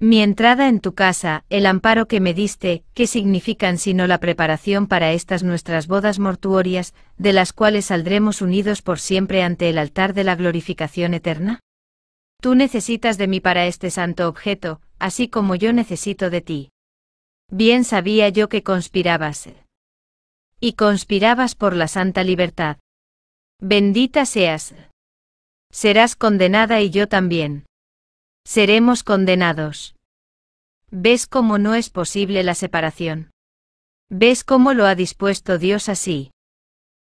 Mi entrada en tu casa, el amparo que me diste, ¿qué significan sino la preparación para estas nuestras bodas mortuorias, de las cuales saldremos unidos por siempre ante el altar de la glorificación eterna? Tú necesitas de mí para este santo objeto, así como yo necesito de ti. Bien sabía yo que conspirabas. Y conspirabas por la santa libertad. Bendita seas. Serás condenada y yo también. Seremos condenados. ¿Ves cómo no es posible la separación? ¿Ves cómo lo ha dispuesto Dios así?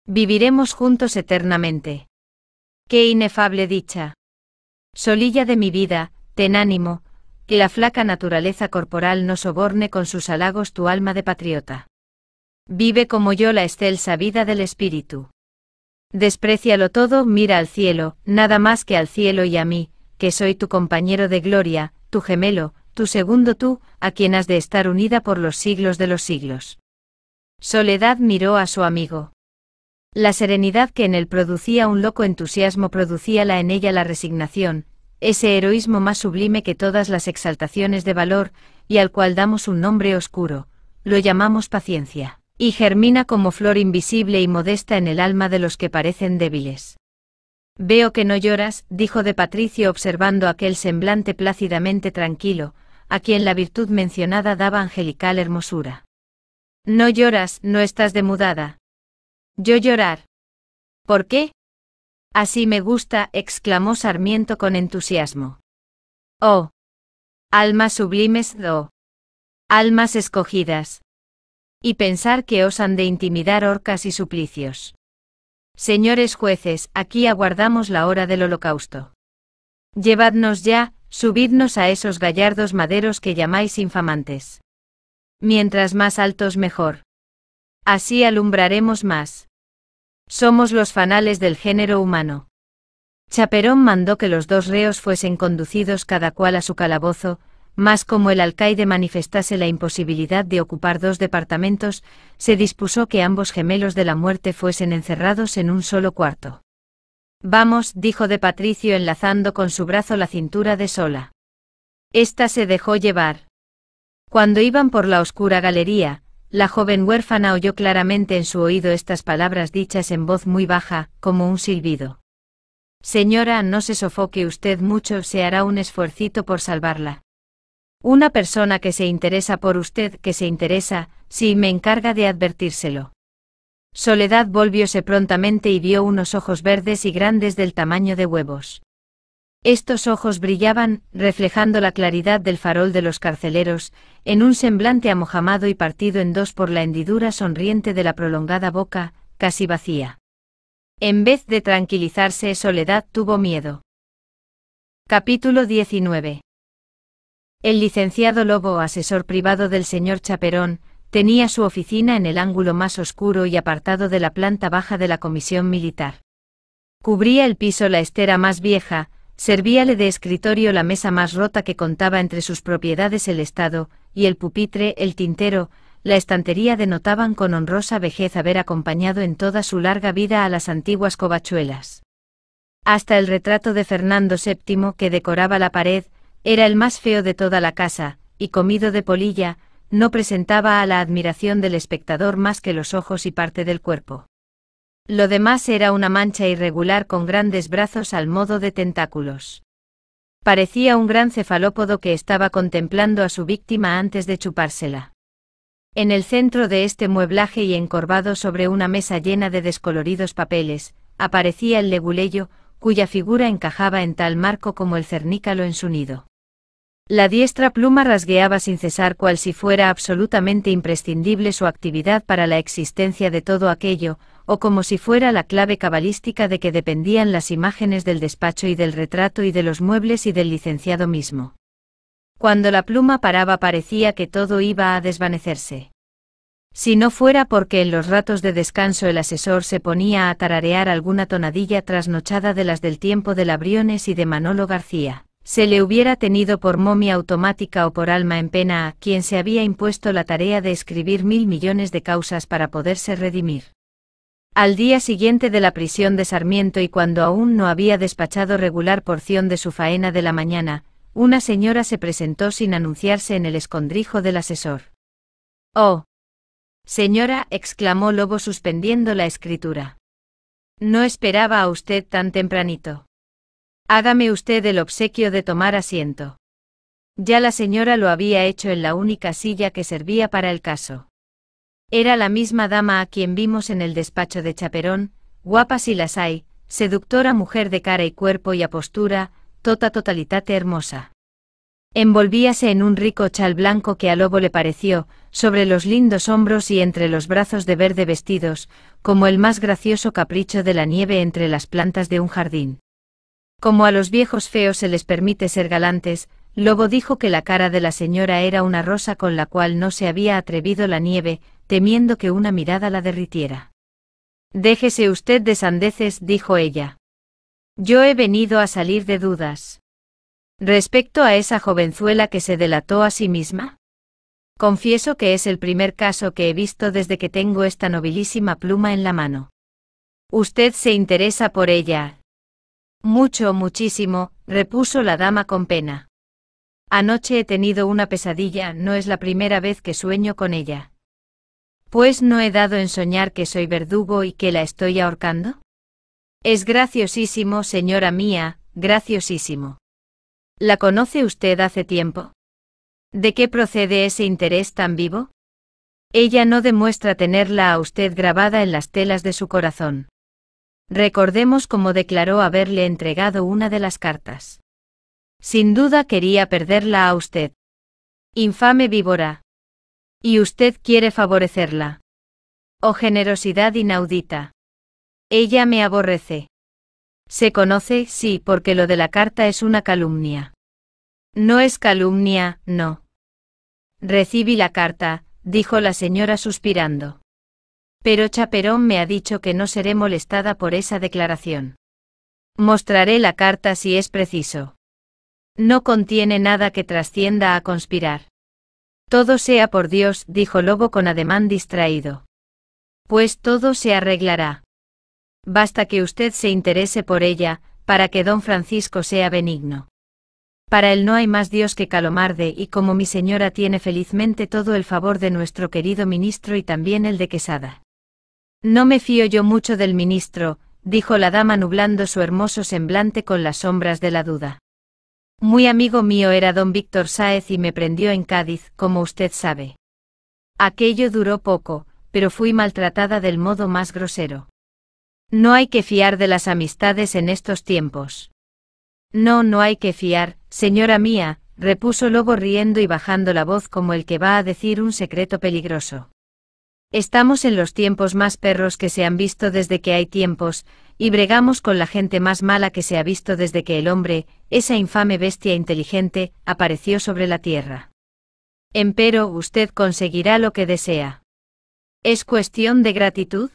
Viviremos juntos eternamente. ¡Qué inefable dicha! Solilla de mi vida, ten ánimo, que la flaca naturaleza corporal no soborne con sus halagos tu alma de patriota. Vive como yo la excelsa vida del espíritu. Desprecialo todo, mira al cielo, nada más que al cielo y a mí, que soy tu compañero de gloria, tu gemelo, tu segundo tú, a quien has de estar unida por los siglos de los siglos. Soledad miró a su amigo. La serenidad que en él producía un loco entusiasmo producía en ella la resignación, ese heroísmo más sublime que todas las exaltaciones de valor, y al cual damos un nombre oscuro, lo llamamos paciencia, y germina como flor invisible y modesta en el alma de los que parecen débiles. Veo que no lloras, dijo de Patricio observando aquel semblante plácidamente tranquilo, a quien la virtud mencionada daba angelical hermosura. No lloras, no estás demudada, yo llorar. ¿Por qué? Así me gusta, exclamó Sarmiento con entusiasmo. Oh. Almas sublimes, do. Almas escogidas. Y pensar que os han de intimidar horcas y suplicios. Señores jueces, aquí aguardamos la hora del holocausto. Llevadnos ya, subidnos a esos gallardos maderos que llamáis infamantes. Mientras más altos mejor. Así alumbraremos más. Somos los fanales del género humano. Chaperón mandó que los dos reos fuesen conducidos cada cual a su calabozo, más como el alcaide manifestase la imposibilidad de ocupar dos departamentos, se dispuso que ambos gemelos de la muerte fuesen encerrados en un solo cuarto. Vamos, dijo de Patricio enlazando con su brazo la cintura de Sola. Esta se dejó llevar. Cuando iban por la oscura galería, la joven huérfana oyó claramente en su oído estas palabras dichas en voz muy baja, como un silbido. Señora, no se sofoque usted mucho, se hará un esfuercito por salvarla. Una persona que se interesa por usted, que se interesa, sí me encarga de advertírselo. Soledad volvióse prontamente y vio unos ojos verdes y grandes del tamaño de huevos. Estos ojos brillaban, reflejando la claridad del farol de los carceleros, en un semblante amojamado y partido en dos por la hendidura sonriente de la prolongada boca, casi vacía. En vez de tranquilizarse, Soledad tuvo miedo. Capítulo 19. El licenciado Lobo, asesor privado del señor Chaperón, tenía su oficina en el ángulo más oscuro y apartado de la planta baja de la comisión militar. Cubría el piso la estera más vieja, Servíale de escritorio la mesa más rota que contaba entre sus propiedades el Estado, y el pupitre, el tintero, la estantería denotaban con honrosa vejez haber acompañado en toda su larga vida a las antiguas covachuelas. Hasta el retrato de Fernando VII que decoraba la pared, era el más feo de toda la casa, y comido de polilla, no presentaba a la admiración del espectador más que los ojos y parte del cuerpo. Lo demás era una mancha irregular con grandes brazos al modo de tentáculos. Parecía un gran cefalópodo que estaba contemplando a su víctima antes de chupársela. En el centro de este mueblaje y encorvado sobre una mesa llena de descoloridos papeles, aparecía el leguleyo, cuya figura encajaba en tal marco como el cernícalo en su nido. La diestra pluma rasgueaba sin cesar cual si fuera absolutamente imprescindible su actividad para la existencia de todo aquello, o como si fuera la clave cabalística de que dependían las imágenes del despacho y del retrato y de los muebles y del licenciado mismo. Cuando la pluma paraba parecía que todo iba a desvanecerse. Si no fuera porque en los ratos de descanso el asesor se ponía a tararear alguna tonadilla trasnochada de las del tiempo de Labriones y de Manolo García, se le hubiera tenido por momia automática o por alma en pena a quien se había impuesto la tarea de escribir mil millones de causas para poderse redimir. Al día siguiente de la prisión de Sarmiento y cuando aún no había despachado regular porción de su faena de la mañana, una señora se presentó sin anunciarse en el escondrijo del asesor. ¡Oh! Señora, exclamó Lobo suspendiendo la escritura. No esperaba a usted tan tempranito. Hágame usted el obsequio de tomar asiento. Ya la señora lo había hecho en la única silla que servía para el caso. Era la misma dama a quien vimos en el despacho de Chaperón, guapa si las hay, seductora mujer de cara y cuerpo y apostura, tota totalitate hermosa. Envolvíase en un rico chal blanco que a Lobo le pareció, sobre los lindos hombros y entre los brazos de verde vestidos, como el más gracioso capricho de la nieve entre las plantas de un jardín. Como a los viejos feos se les permite ser galantes, Lobo dijo que la cara de la señora era una rosa con la cual no se había atrevido la nieve, temiendo que una mirada la derritiera. Déjese usted de sandeces, dijo ella. Yo he venido a salir de dudas. Respecto a esa jovenzuela que se delató a sí misma. Confieso que es el primer caso que he visto desde que tengo esta nobilísima pluma en la mano. Usted se interesa por ella. Mucho, muchísimo, repuso la dama con pena. Anoche he tenido una pesadilla, no es la primera vez que sueño con ella. Pues no he dado en soñar que soy verdugo y que la estoy ahorcando. Es graciosísimo, señora mía, graciosísimo. ¿La conoce usted hace tiempo? ¿De qué procede ese interés tan vivo? Ella no demuestra tenerla a usted grabada en las telas de su corazón. Recordemos cómo declaró haberle entregado una de las cartas. Sin duda quería perderla a usted. Infame víbora. Y usted quiere favorecerla. Oh generosidad inaudita. Ella me aborrece. Se conoce, sí, porque lo de la carta es una calumnia. No es calumnia, no. Recibí la carta, dijo la señora suspirando. Pero Chaperón me ha dicho que no seré molestada por esa declaración. Mostraré la carta si es preciso. No contiene nada que trascienda a conspirar. Todo sea por Dios, dijo Lobo con ademán distraído. Pues todo se arreglará. Basta que usted se interese por ella, para que don Francisco sea benigno. Para él no hay más Dios que Calomarde y como mi señora tiene felizmente todo el favor de nuestro querido ministro y también el de Quesada. No me fío yo mucho del ministro, dijo la dama nublando su hermoso semblante con las sombras de la duda. Muy amigo mío era don Víctor Sáez y me prendió en Cádiz, como usted sabe. Aquello duró poco, pero fui maltratada del modo más grosero. No hay que fiar de las amistades en estos tiempos. No, no hay que fiar, señora mía, repuso Lobo riendo y bajando la voz como el que va a decir un secreto peligroso. Estamos en los tiempos más perros que se han visto desde que hay tiempos, y bregamos con la gente más mala que se ha visto desde que el hombre, esa infame bestia inteligente, apareció sobre la tierra. Empero usted conseguirá lo que desea. ¿Es cuestión de gratitud?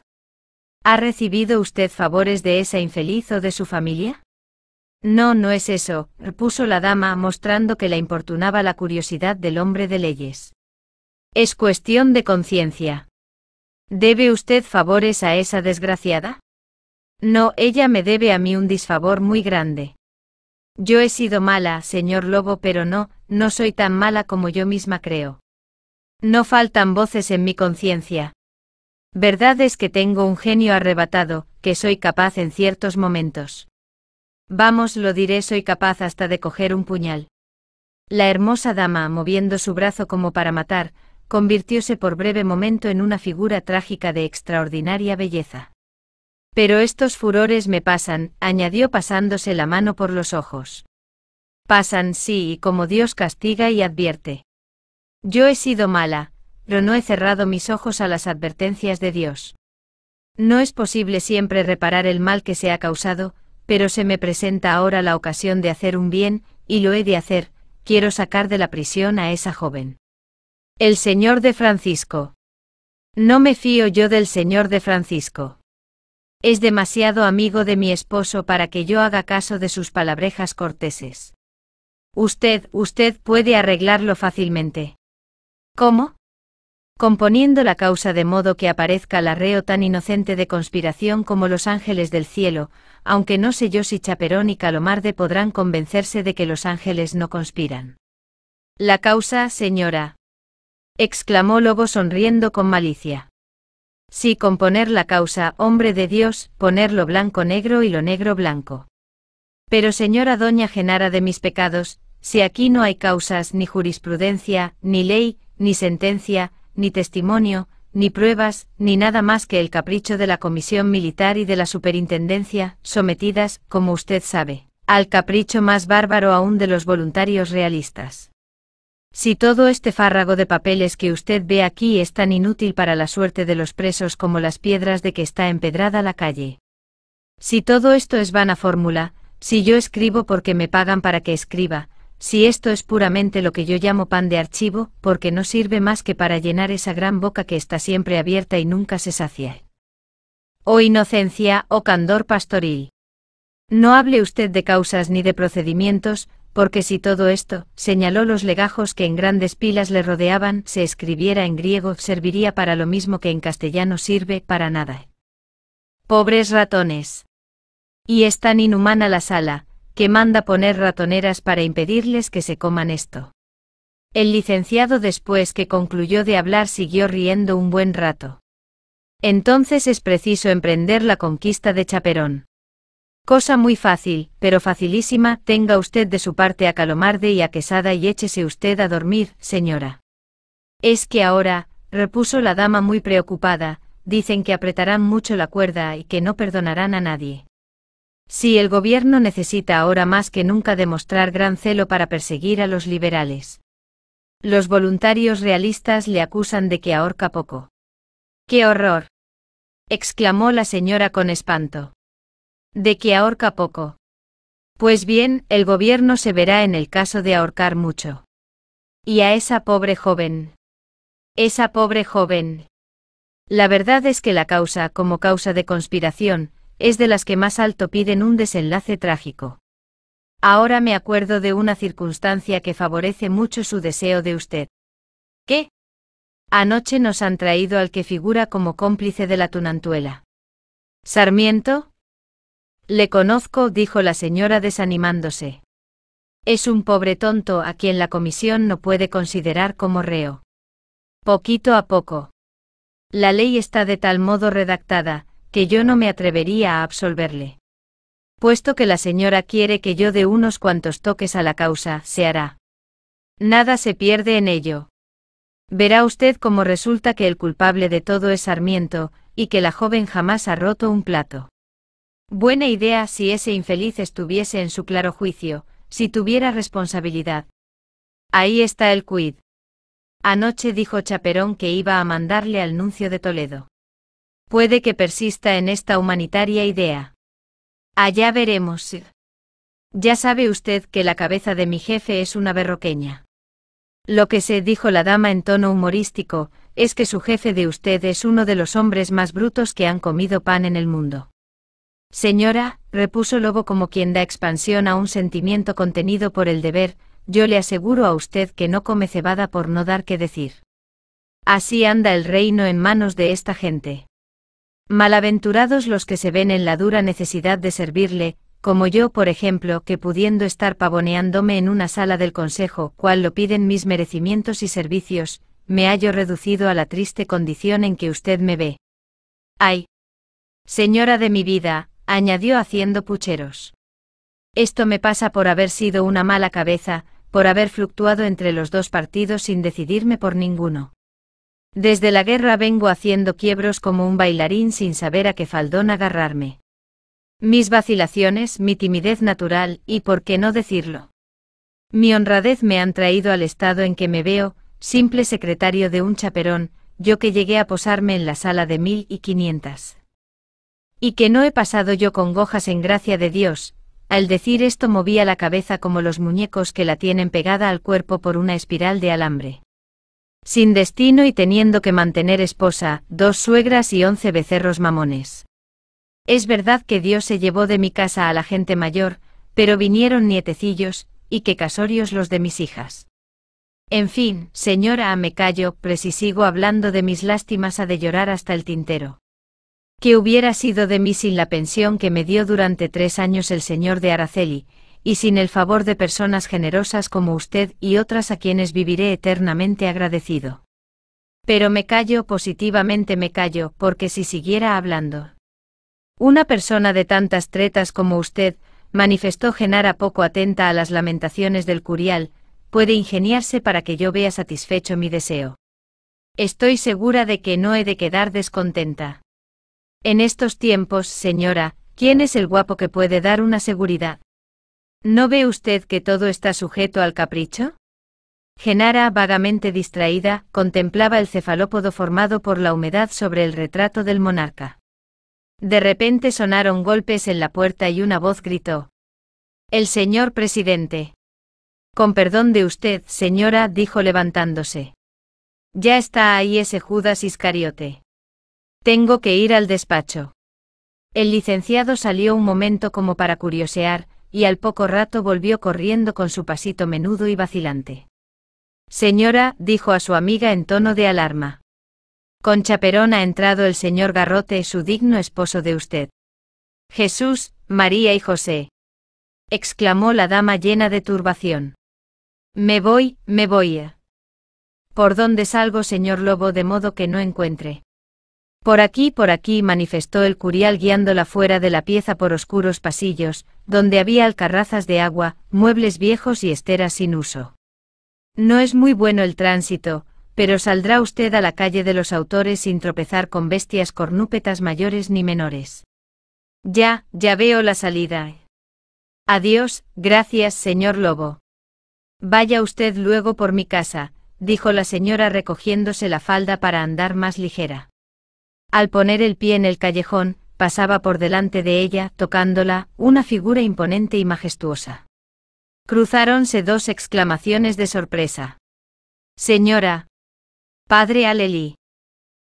¿Ha recibido usted favores de esa infeliz o de su familia? No, no es eso, repuso la dama mostrando que la importunaba la curiosidad del hombre de leyes. Es cuestión de conciencia. ¿Debe usted favores a esa desgraciada? No, ella me debe a mí un disfavor muy grande. Yo he sido mala, señor Lobo, pero no, no soy tan mala como yo misma creo. No faltan voces en mi conciencia. Verdad es que tengo un genio arrebatado, que soy capaz en ciertos momentos. Vamos, lo diré, soy capaz hasta de coger un puñal. La hermosa dama, moviendo su brazo como para matar, convirtióse por breve momento en una figura trágica de extraordinaria belleza. Pero estos furores me pasan, añadió pasándose la mano por los ojos. Pasan, sí, y como Dios castiga y advierte. Yo he sido mala, pero no he cerrado mis ojos a las advertencias de Dios. No es posible siempre reparar el mal que se ha causado, pero se me presenta ahora la ocasión de hacer un bien, y lo he de hacer, quiero sacar de la prisión a esa joven. El señor de Francisco. No me fío yo del señor de Francisco. Es demasiado amigo de mi esposo para que yo haga caso de sus palabrejas corteses. Usted, usted puede arreglarlo fácilmente. ¿Cómo? Componiendo la causa de modo que aparezca la reo tan inocente de conspiración como los ángeles del cielo, aunque no sé yo si Chaperón y Calomarde podrán convencerse de que los ángeles no conspiran. La causa, señora. exclamó Lobo sonriendo con malicia. Sí componer la causa, hombre de Dios, poner lo blanco negro y lo negro blanco. Pero señora doña Genara de mis pecados, si aquí no hay causas ni jurisprudencia, ni ley, ni sentencia, ni testimonio, ni pruebas, ni nada más que el capricho de la Comisión Militar y de la Superintendencia, sometidas, como usted sabe, al capricho más bárbaro aún de los voluntarios realistas. Si todo este fárrago de papeles que usted ve aquí es tan inútil para la suerte de los presos como las piedras de que está empedrada la calle. Si todo esto es vana fórmula, si yo escribo porque me pagan para que escriba, si esto es puramente lo que yo llamo pan de archivo, porque no sirve más que para llenar esa gran boca que está siempre abierta y nunca se sacia. Oh inocencia, oh candor pastoril. No hable usted de causas ni de procedimientos, porque si todo esto, señaló los legajos que en grandes pilas le rodeaban, se escribiera en griego, serviría para lo mismo que en castellano sirve para nada. Pobres ratones. Y es tan inhumana la sala, que manda poner ratoneras para impedirles que se coman esto. El licenciado después que concluyó de hablar siguió riendo un buen rato. Entonces es preciso emprender la conquista de Chaperón. Cosa muy fácil, pero facilísima, tenga usted de su parte a Calomarde y a Quesada y échese usted a dormir, señora. Es que ahora, repuso la dama muy preocupada, dicen que apretarán mucho la cuerda y que no perdonarán a nadie. Si el gobierno necesita ahora más que nunca demostrar gran celo para perseguir a los liberales. Los voluntarios realistas le acusan de que ahorca poco. ¡Qué horror! exclamó la señora con espanto de que ahorca poco. Pues bien, el gobierno se verá en el caso de ahorcar mucho. Y a esa pobre joven. Esa pobre joven. La verdad es que la causa, como causa de conspiración, es de las que más alto piden un desenlace trágico. Ahora me acuerdo de una circunstancia que favorece mucho su deseo de usted. ¿Qué? Anoche nos han traído al que figura como cómplice de la tunantuela. Sarmiento, le conozco, dijo la señora desanimándose. Es un pobre tonto a quien la comisión no puede considerar como reo. Poquito a poco. La ley está de tal modo redactada, que yo no me atrevería a absolverle. Puesto que la señora quiere que yo dé unos cuantos toques a la causa, se hará. Nada se pierde en ello. Verá usted cómo resulta que el culpable de todo es Sarmiento, y que la joven jamás ha roto un plato. Buena idea si ese infeliz estuviese en su claro juicio, si tuviera responsabilidad. Ahí está el quid. Anoche dijo Chaperón que iba a mandarle al nuncio de Toledo. Puede que persista en esta humanitaria idea. Allá veremos. Ya sabe usted que la cabeza de mi jefe es una berroqueña. Lo que se dijo la dama en tono humorístico, es que su jefe de usted es uno de los hombres más brutos que han comido pan en el mundo. Señora, repuso Lobo como quien da expansión a un sentimiento contenido por el deber, yo le aseguro a usted que no come cebada por no dar que decir. Así anda el reino en manos de esta gente. Malaventurados los que se ven en la dura necesidad de servirle, como yo, por ejemplo, que pudiendo estar pavoneándome en una sala del Consejo, cual lo piden mis merecimientos y servicios, me hallo reducido a la triste condición en que usted me ve. Ay. Señora de mi vida, añadió haciendo pucheros. Esto me pasa por haber sido una mala cabeza, por haber fluctuado entre los dos partidos sin decidirme por ninguno. Desde la guerra vengo haciendo quiebros como un bailarín sin saber a qué faldón agarrarme. Mis vacilaciones, mi timidez natural, y por qué no decirlo. Mi honradez me han traído al estado en que me veo, simple secretario de un chaperón, yo que llegué a posarme en la sala de mil y quinientas y que no he pasado yo congojas en gracia de Dios. Al decir esto movía la cabeza como los muñecos que la tienen pegada al cuerpo por una espiral de alambre. Sin destino y teniendo que mantener esposa, dos suegras y once becerros mamones. Es verdad que Dios se llevó de mi casa a la gente mayor, pero vinieron nietecillos, y que casorios los de mis hijas. En fin, señora, me callo, pues hablando de mis lástimas ha de llorar hasta el tintero que hubiera sido de mí sin la pensión que me dio durante tres años el señor de Araceli, y sin el favor de personas generosas como usted y otras a quienes viviré eternamente agradecido? Pero me callo, positivamente me callo, porque si siguiera hablando. Una persona de tantas tretas como usted, manifestó Genara poco atenta a las lamentaciones del curial, puede ingeniarse para que yo vea satisfecho mi deseo. Estoy segura de que no he de quedar descontenta. En estos tiempos, señora, ¿quién es el guapo que puede dar una seguridad? ¿No ve usted que todo está sujeto al capricho? Genara, vagamente distraída, contemplaba el cefalópodo formado por la humedad sobre el retrato del monarca. De repente sonaron golpes en la puerta y una voz gritó. El señor presidente. Con perdón de usted, señora, dijo levantándose. Ya está ahí ese Judas Iscariote. Tengo que ir al despacho. El licenciado salió un momento como para curiosear, y al poco rato volvió corriendo con su pasito menudo y vacilante. Señora, dijo a su amiga en tono de alarma. Con chaperón ha entrado el señor Garrote, su digno esposo de usted. Jesús, María y José. exclamó la dama llena de turbación. Me voy, me voy. Eh. ¿Por dónde salgo, señor Lobo, de modo que no encuentre? Por aquí, por aquí, manifestó el curial guiándola fuera de la pieza por oscuros pasillos, donde había alcarrazas de agua, muebles viejos y esteras sin uso. No es muy bueno el tránsito, pero saldrá usted a la calle de los autores sin tropezar con bestias cornúpetas mayores ni menores. Ya, ya veo la salida. Adiós, gracias, señor Lobo. Vaya usted luego por mi casa, dijo la señora recogiéndose la falda para andar más ligera. Al poner el pie en el callejón, pasaba por delante de ella, tocándola, una figura imponente y majestuosa. Cruzáronse dos exclamaciones de sorpresa. Señora. Padre Alelí.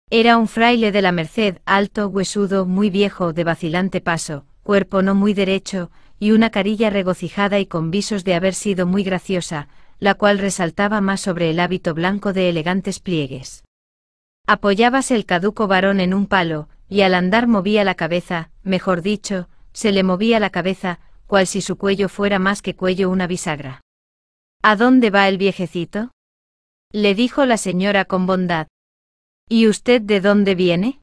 Era un fraile de la Merced, alto, huesudo, muy viejo, de vacilante paso, cuerpo no muy derecho, y una carilla regocijada y con visos de haber sido muy graciosa, la cual resaltaba más sobre el hábito blanco de elegantes pliegues. Apoyábase el caduco varón en un palo, y al andar movía la cabeza, mejor dicho, se le movía la cabeza, cual si su cuello fuera más que cuello una bisagra. ¿A dónde va el viejecito? le dijo la señora con bondad. ¿Y usted de dónde viene?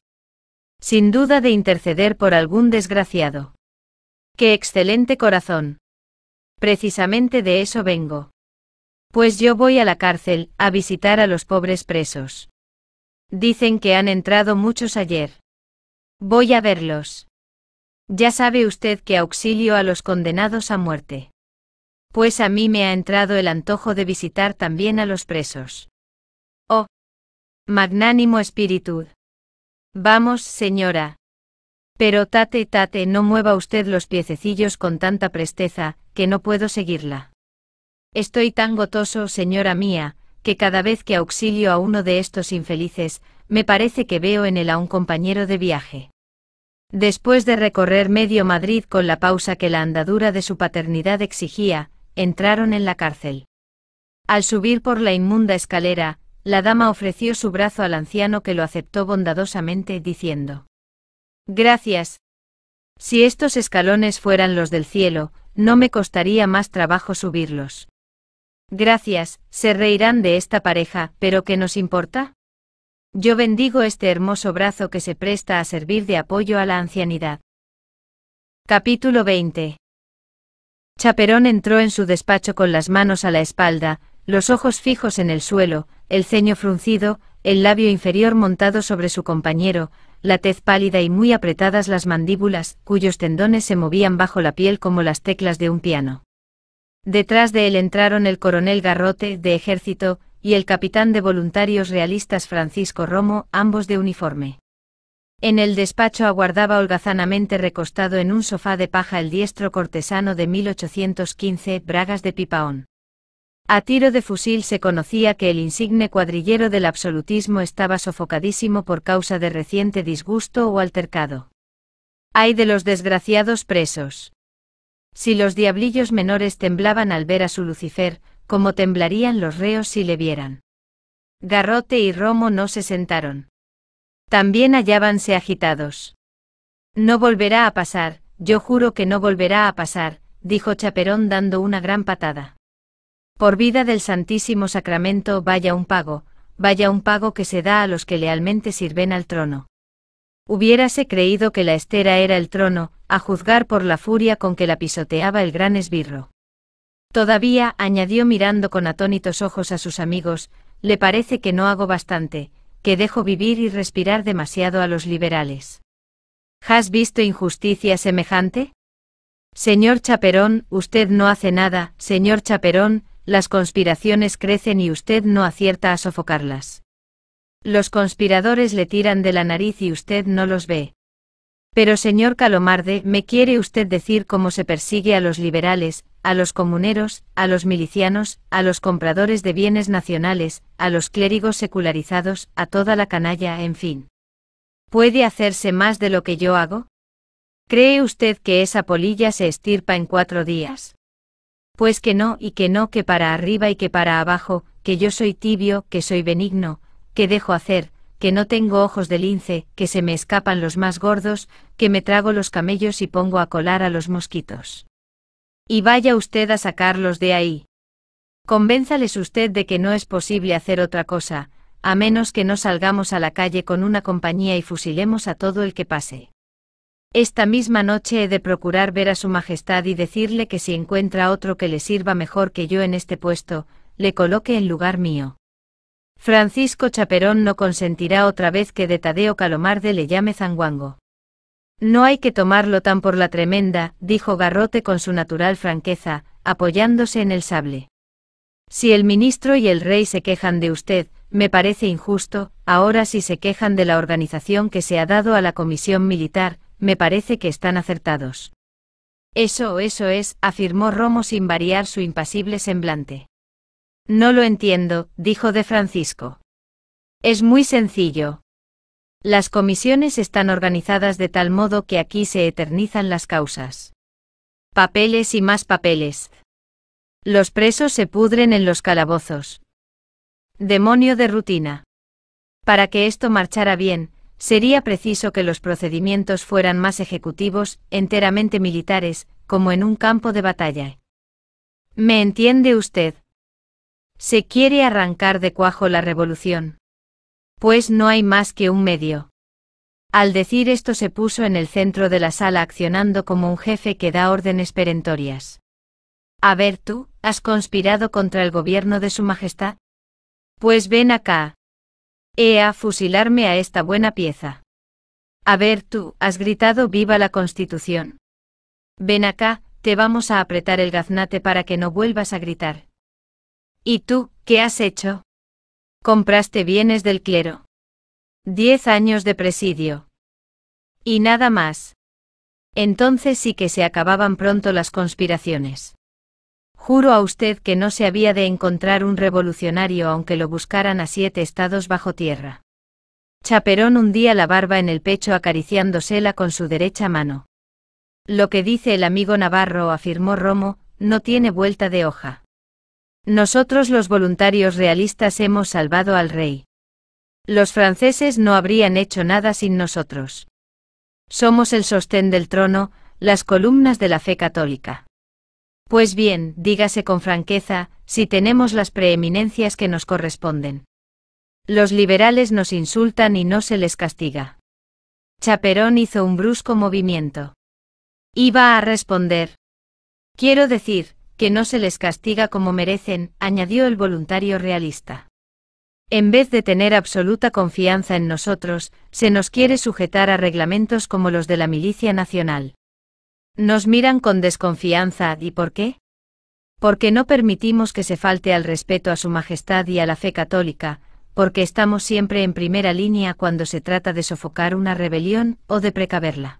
Sin duda de interceder por algún desgraciado. ¡Qué excelente corazón! Precisamente de eso vengo. Pues yo voy a la cárcel, a visitar a los pobres presos. Dicen que han entrado muchos ayer. Voy a verlos. Ya sabe usted que auxilio a los condenados a muerte. Pues a mí me ha entrado el antojo de visitar también a los presos. Oh. Magnánimo espíritu. Vamos, señora. Pero tate tate no mueva usted los piececillos con tanta presteza, que no puedo seguirla. Estoy tan gotoso, señora mía, que cada vez que auxilio a uno de estos infelices, me parece que veo en él a un compañero de viaje. Después de recorrer medio Madrid con la pausa que la andadura de su paternidad exigía, entraron en la cárcel. Al subir por la inmunda escalera, la dama ofreció su brazo al anciano que lo aceptó bondadosamente, diciendo, Gracias. Si estos escalones fueran los del cielo, no me costaría más trabajo subirlos. Gracias, se reirán de esta pareja, pero ¿qué nos importa? Yo bendigo este hermoso brazo que se presta a servir de apoyo a la ancianidad. Capítulo 20. Chaperón entró en su despacho con las manos a la espalda, los ojos fijos en el suelo, el ceño fruncido, el labio inferior montado sobre su compañero, la tez pálida y muy apretadas las mandíbulas, cuyos tendones se movían bajo la piel como las teclas de un piano. Detrás de él entraron el coronel Garrote, de ejército, y el capitán de voluntarios realistas Francisco Romo, ambos de uniforme. En el despacho aguardaba holgazanamente recostado en un sofá de paja el diestro cortesano de 1815, Bragas de Pipaón. A tiro de fusil se conocía que el insigne cuadrillero del absolutismo estaba sofocadísimo por causa de reciente disgusto o altercado. ¡Ay de los desgraciados presos! Si los diablillos menores temblaban al ver a su Lucifer, como temblarían los reos si le vieran. Garrote y Romo no se sentaron. También hallábanse agitados. No volverá a pasar, yo juro que no volverá a pasar, dijo Chaperón dando una gran patada. Por vida del Santísimo Sacramento vaya un pago, vaya un pago que se da a los que lealmente sirven al trono. Hubiérase creído que la estera era el trono, a juzgar por la furia con que la pisoteaba el gran esbirro. Todavía, añadió mirando con atónitos ojos a sus amigos, le parece que no hago bastante, que dejo vivir y respirar demasiado a los liberales. ¿Has visto injusticia semejante? Señor Chaperón, usted no hace nada, señor Chaperón, las conspiraciones crecen y usted no acierta a sofocarlas. Los conspiradores le tiran de la nariz y usted no los ve. Pero señor Calomarde, ¿me quiere usted decir cómo se persigue a los liberales, a los comuneros, a los milicianos, a los compradores de bienes nacionales, a los clérigos secularizados, a toda la canalla, en fin? ¿Puede hacerse más de lo que yo hago? ¿Cree usted que esa polilla se estirpa en cuatro días? Pues que no, y que no, que para arriba y que para abajo, que yo soy tibio, que soy benigno, qué dejo hacer, que no tengo ojos de lince, que se me escapan los más gordos, que me trago los camellos y pongo a colar a los mosquitos. Y vaya usted a sacarlos de ahí. Convénzales usted de que no es posible hacer otra cosa, a menos que no salgamos a la calle con una compañía y fusilemos a todo el que pase. Esta misma noche he de procurar ver a Su Majestad y decirle que si encuentra otro que le sirva mejor que yo en este puesto, le coloque en lugar mío. Francisco Chaperón no consentirá otra vez que de Tadeo Calomarde le llame zanguango. No hay que tomarlo tan por la tremenda, dijo Garrote con su natural franqueza, apoyándose en el sable. Si el ministro y el rey se quejan de usted, me parece injusto, ahora si se quejan de la organización que se ha dado a la comisión militar, me parece que están acertados. Eso, eso es, afirmó Romo sin variar su impasible semblante. No lo entiendo, dijo de Francisco. Es muy sencillo. Las comisiones están organizadas de tal modo que aquí se eternizan las causas. Papeles y más papeles. Los presos se pudren en los calabozos. Demonio de rutina. Para que esto marchara bien, sería preciso que los procedimientos fueran más ejecutivos, enteramente militares, como en un campo de batalla. ¿Me entiende usted? Se quiere arrancar de cuajo la revolución. Pues no hay más que un medio. Al decir esto se puso en el centro de la sala accionando como un jefe que da órdenes perentorias. A ver tú, ¿has conspirado contra el gobierno de su majestad? Pues ven acá. He a fusilarme a esta buena pieza. A ver tú, has gritado viva la constitución. Ven acá, te vamos a apretar el gaznate para que no vuelvas a gritar. ¿Y tú, qué has hecho? Compraste bienes del clero. Diez años de presidio. Y nada más. Entonces sí que se acababan pronto las conspiraciones. Juro a usted que no se había de encontrar un revolucionario aunque lo buscaran a siete estados bajo tierra. Chaperón hundía la barba en el pecho acariciándosela con su derecha mano. Lo que dice el amigo Navarro, afirmó Romo, no tiene vuelta de hoja. Nosotros los voluntarios realistas hemos salvado al rey. Los franceses no habrían hecho nada sin nosotros. Somos el sostén del trono, las columnas de la fe católica. Pues bien, dígase con franqueza, si tenemos las preeminencias que nos corresponden. Los liberales nos insultan y no se les castiga. Chaperón hizo un brusco movimiento. Iba a responder. Quiero decir, que no se les castiga como merecen, añadió el voluntario realista. En vez de tener absoluta confianza en nosotros, se nos quiere sujetar a reglamentos como los de la Milicia Nacional. Nos miran con desconfianza, ¿y por qué? Porque no permitimos que se falte al respeto a Su Majestad y a la fe católica, porque estamos siempre en primera línea cuando se trata de sofocar una rebelión o de precaverla.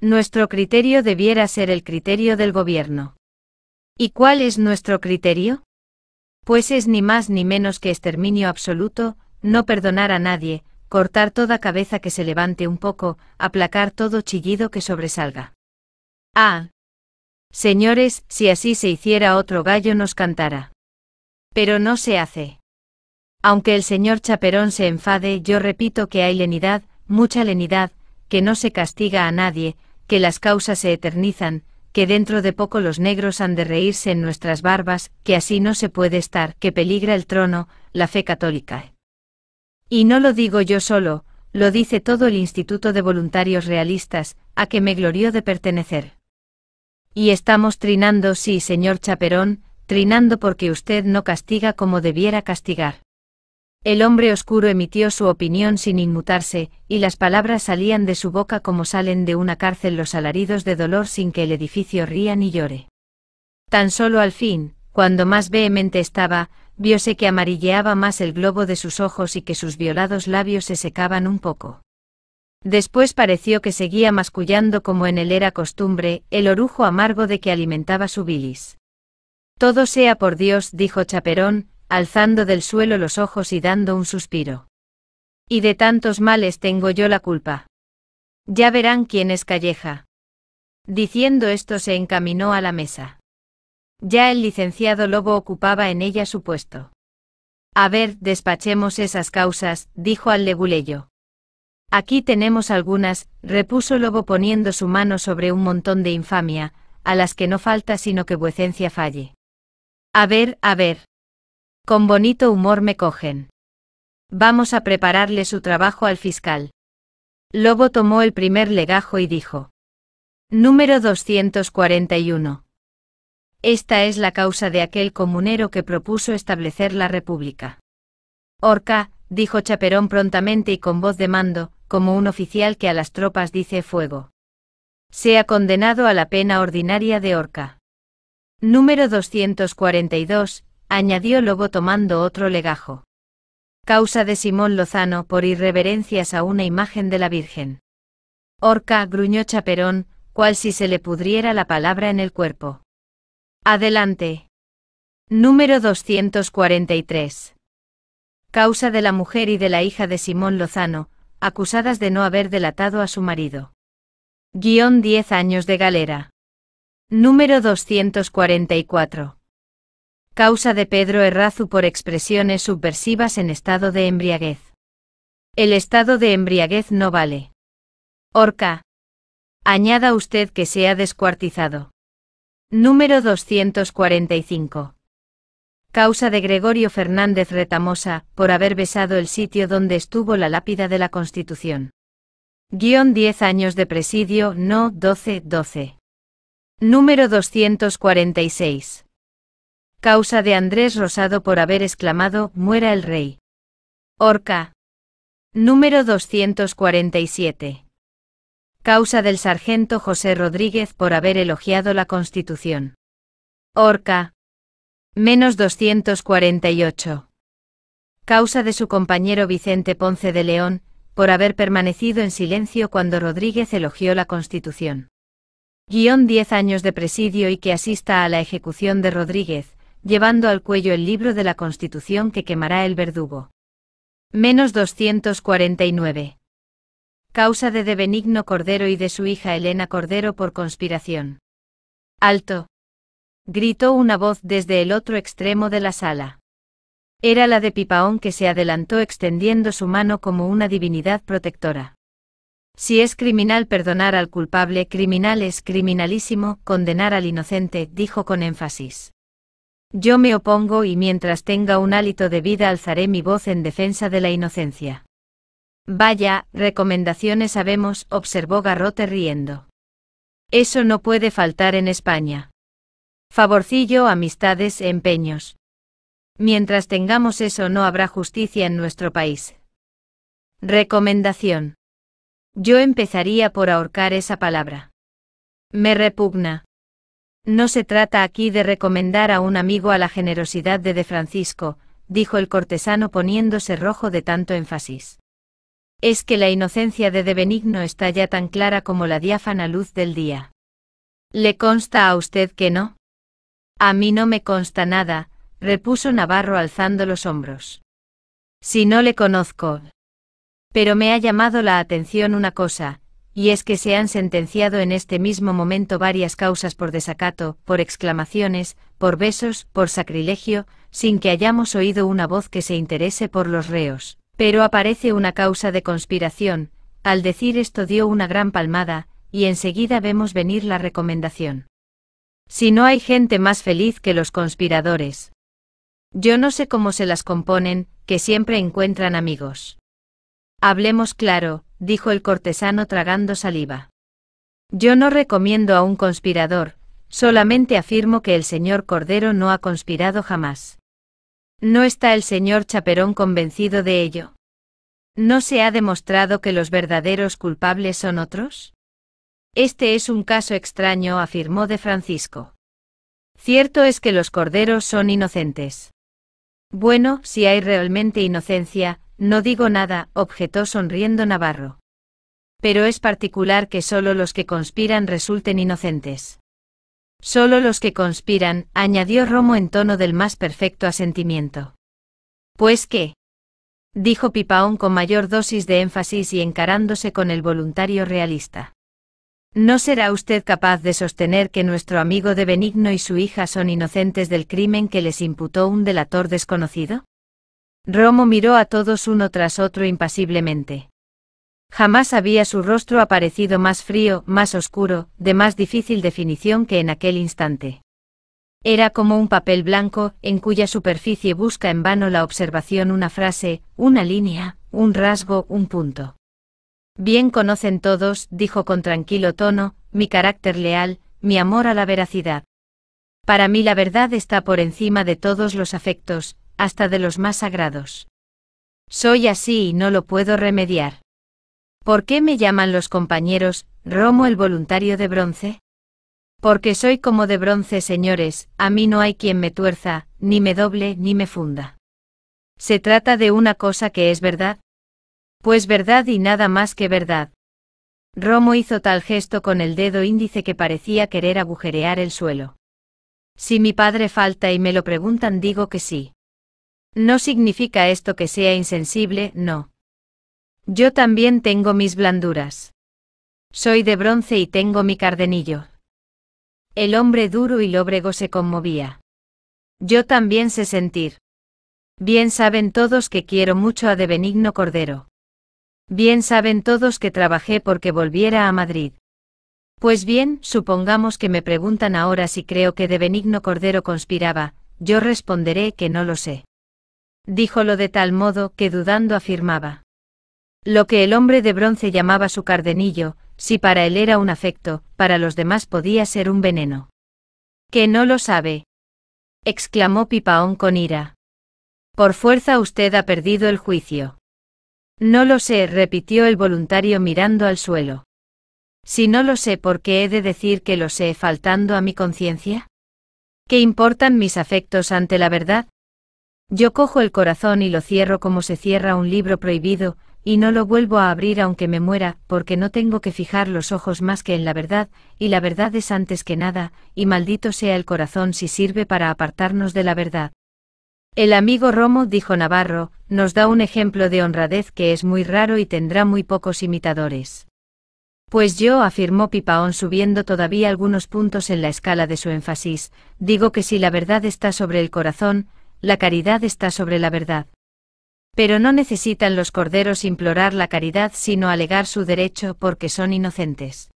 Nuestro criterio debiera ser el criterio del Gobierno. ¿Y cuál es nuestro criterio? Pues es ni más ni menos que exterminio absoluto, no perdonar a nadie, cortar toda cabeza que se levante un poco, aplacar todo chillido que sobresalga. Ah. Señores, si así se hiciera otro gallo nos cantara. Pero no se hace. Aunque el señor Chaperón se enfade, yo repito que hay lenidad, mucha lenidad, que no se castiga a nadie, que las causas se eternizan, que dentro de poco los negros han de reírse en nuestras barbas, que así no se puede estar, que peligra el trono, la fe católica. Y no lo digo yo solo, lo dice todo el Instituto de Voluntarios Realistas, a que me glorió de pertenecer. Y estamos trinando, sí, señor Chaperón, trinando porque usted no castiga como debiera castigar. El hombre oscuro emitió su opinión sin inmutarse, y las palabras salían de su boca como salen de una cárcel los alaridos de dolor sin que el edificio ría ni llore. Tan solo al fin, cuando más vehemente estaba, viose que amarilleaba más el globo de sus ojos y que sus violados labios se secaban un poco. Después pareció que seguía mascullando como en él era costumbre, el orujo amargo de que alimentaba su bilis. Todo sea por Dios, dijo Chaperón, alzando del suelo los ojos y dando un suspiro. Y de tantos males tengo yo la culpa. Ya verán quién es Calleja. Diciendo esto se encaminó a la mesa. Ya el licenciado Lobo ocupaba en ella su puesto. A ver, despachemos esas causas, dijo al leguleyo. Aquí tenemos algunas, repuso Lobo poniendo su mano sobre un montón de infamia, a las que no falta sino que vuecencia falle. A ver, a ver. Con bonito humor me cogen. Vamos a prepararle su trabajo al fiscal. Lobo tomó el primer legajo y dijo. Número 241. Esta es la causa de aquel comunero que propuso establecer la República. Orca, dijo Chaperón prontamente y con voz de mando, como un oficial que a las tropas dice fuego. Sea condenado a la pena ordinaria de Orca. Número 242, añadió Lobo tomando otro legajo. Causa de Simón Lozano por irreverencias a una imagen de la Virgen. Orca gruñó Chaperón, cual si se le pudriera la palabra en el cuerpo. Adelante. Número 243. Causa de la mujer y de la hija de Simón Lozano, acusadas de no haber delatado a su marido. Guión 10 años de galera. Número 244. Causa de Pedro Errazu por expresiones subversivas en estado de embriaguez. El estado de embriaguez no vale. Orca. Añada usted que se ha descuartizado. Número 245. Causa de Gregorio Fernández Retamosa, por haber besado el sitio donde estuvo la lápida de la Constitución. Guión 10 años de presidio, no 12-12. Número 246. Causa de Andrés Rosado por haber exclamado, muera el rey. Orca. Número 247. Causa del sargento José Rodríguez por haber elogiado la Constitución. Orca. Menos 248. Causa de su compañero Vicente Ponce de León, por haber permanecido en silencio cuando Rodríguez elogió la Constitución. Guión 10 años de presidio y que asista a la ejecución de Rodríguez, llevando al cuello el libro de la Constitución que quemará el verdugo. Menos 249. Causa de De Benigno Cordero y de su hija Elena Cordero por conspiración. Alto. Gritó una voz desde el otro extremo de la sala. Era la de Pipaón que se adelantó extendiendo su mano como una divinidad protectora. Si es criminal perdonar al culpable, criminal es criminalísimo condenar al inocente, dijo con énfasis. Yo me opongo y mientras tenga un hálito de vida alzaré mi voz en defensa de la inocencia. Vaya, recomendaciones sabemos, observó Garrote riendo. Eso no puede faltar en España. Favorcillo, amistades, empeños. Mientras tengamos eso no habrá justicia en nuestro país. Recomendación. Yo empezaría por ahorcar esa palabra. Me repugna. No se trata aquí de recomendar a un amigo a la generosidad de De Francisco, dijo el cortesano poniéndose rojo de tanto énfasis. Es que la inocencia de De Benigno está ya tan clara como la diáfana luz del día. ¿Le consta a usted que no? A mí no me consta nada, repuso Navarro alzando los hombros. Si no le conozco. Pero me ha llamado la atención una cosa, y es que se han sentenciado en este mismo momento varias causas por desacato, por exclamaciones, por besos, por sacrilegio, sin que hayamos oído una voz que se interese por los reos. Pero aparece una causa de conspiración, al decir esto dio una gran palmada, y enseguida vemos venir la recomendación. Si no hay gente más feliz que los conspiradores. Yo no sé cómo se las componen, que siempre encuentran amigos. Hablemos claro, dijo el cortesano tragando saliva. Yo no recomiendo a un conspirador, solamente afirmo que el señor Cordero no ha conspirado jamás. No está el señor Chaperón convencido de ello. ¿No se ha demostrado que los verdaderos culpables son otros? Este es un caso extraño, afirmó de Francisco. Cierto es que los corderos son inocentes. Bueno, si hay realmente inocencia, no digo nada, objetó sonriendo Navarro. Pero es particular que solo los que conspiran resulten inocentes. Solo los que conspiran, añadió Romo en tono del más perfecto asentimiento. Pues qué? dijo Pipaón con mayor dosis de énfasis y encarándose con el voluntario realista. ¿No será usted capaz de sostener que nuestro amigo de Benigno y su hija son inocentes del crimen que les imputó un delator desconocido? Romo miró a todos uno tras otro impasiblemente. Jamás había su rostro aparecido más frío, más oscuro, de más difícil definición que en aquel instante. Era como un papel blanco, en cuya superficie busca en vano la observación una frase, una línea, un rasgo, un punto. Bien conocen todos, dijo con tranquilo tono, mi carácter leal, mi amor a la veracidad. Para mí la verdad está por encima de todos los afectos, hasta de los más sagrados. Soy así y no lo puedo remediar. ¿Por qué me llaman los compañeros, Romo el voluntario de bronce? Porque soy como de bronce, señores, a mí no hay quien me tuerza, ni me doble, ni me funda. Se trata de una cosa que es verdad. Pues verdad y nada más que verdad. Romo hizo tal gesto con el dedo índice que parecía querer agujerear el suelo. Si mi padre falta y me lo preguntan digo que sí. No significa esto que sea insensible, no. Yo también tengo mis blanduras. Soy de bronce y tengo mi cardenillo. El hombre duro y lóbrego se conmovía. Yo también sé sentir. Bien saben todos que quiero mucho a de Benigno Cordero. Bien saben todos que trabajé porque volviera a Madrid. Pues bien, supongamos que me preguntan ahora si creo que de Benigno Cordero conspiraba, yo responderé que no lo sé. Díjolo de tal modo que dudando afirmaba. Lo que el hombre de bronce llamaba su cardenillo, si para él era un afecto, para los demás podía ser un veneno. Que no lo sabe. exclamó Pipaón con ira. Por fuerza usted ha perdido el juicio. No lo sé, repitió el voluntario mirando al suelo. Si no lo sé, ¿por qué he de decir que lo sé faltando a mi conciencia? ¿Qué importan mis afectos ante la verdad? Yo cojo el corazón y lo cierro como se cierra un libro prohibido, y no lo vuelvo a abrir aunque me muera, porque no tengo que fijar los ojos más que en la verdad, y la verdad es antes que nada, y maldito sea el corazón si sirve para apartarnos de la verdad. El amigo Romo, dijo Navarro, nos da un ejemplo de honradez que es muy raro y tendrá muy pocos imitadores. Pues yo, afirmó Pipaón subiendo todavía algunos puntos en la escala de su énfasis, digo que si la verdad está sobre el corazón, la caridad está sobre la verdad. Pero no necesitan los corderos implorar la caridad sino alegar su derecho porque son inocentes.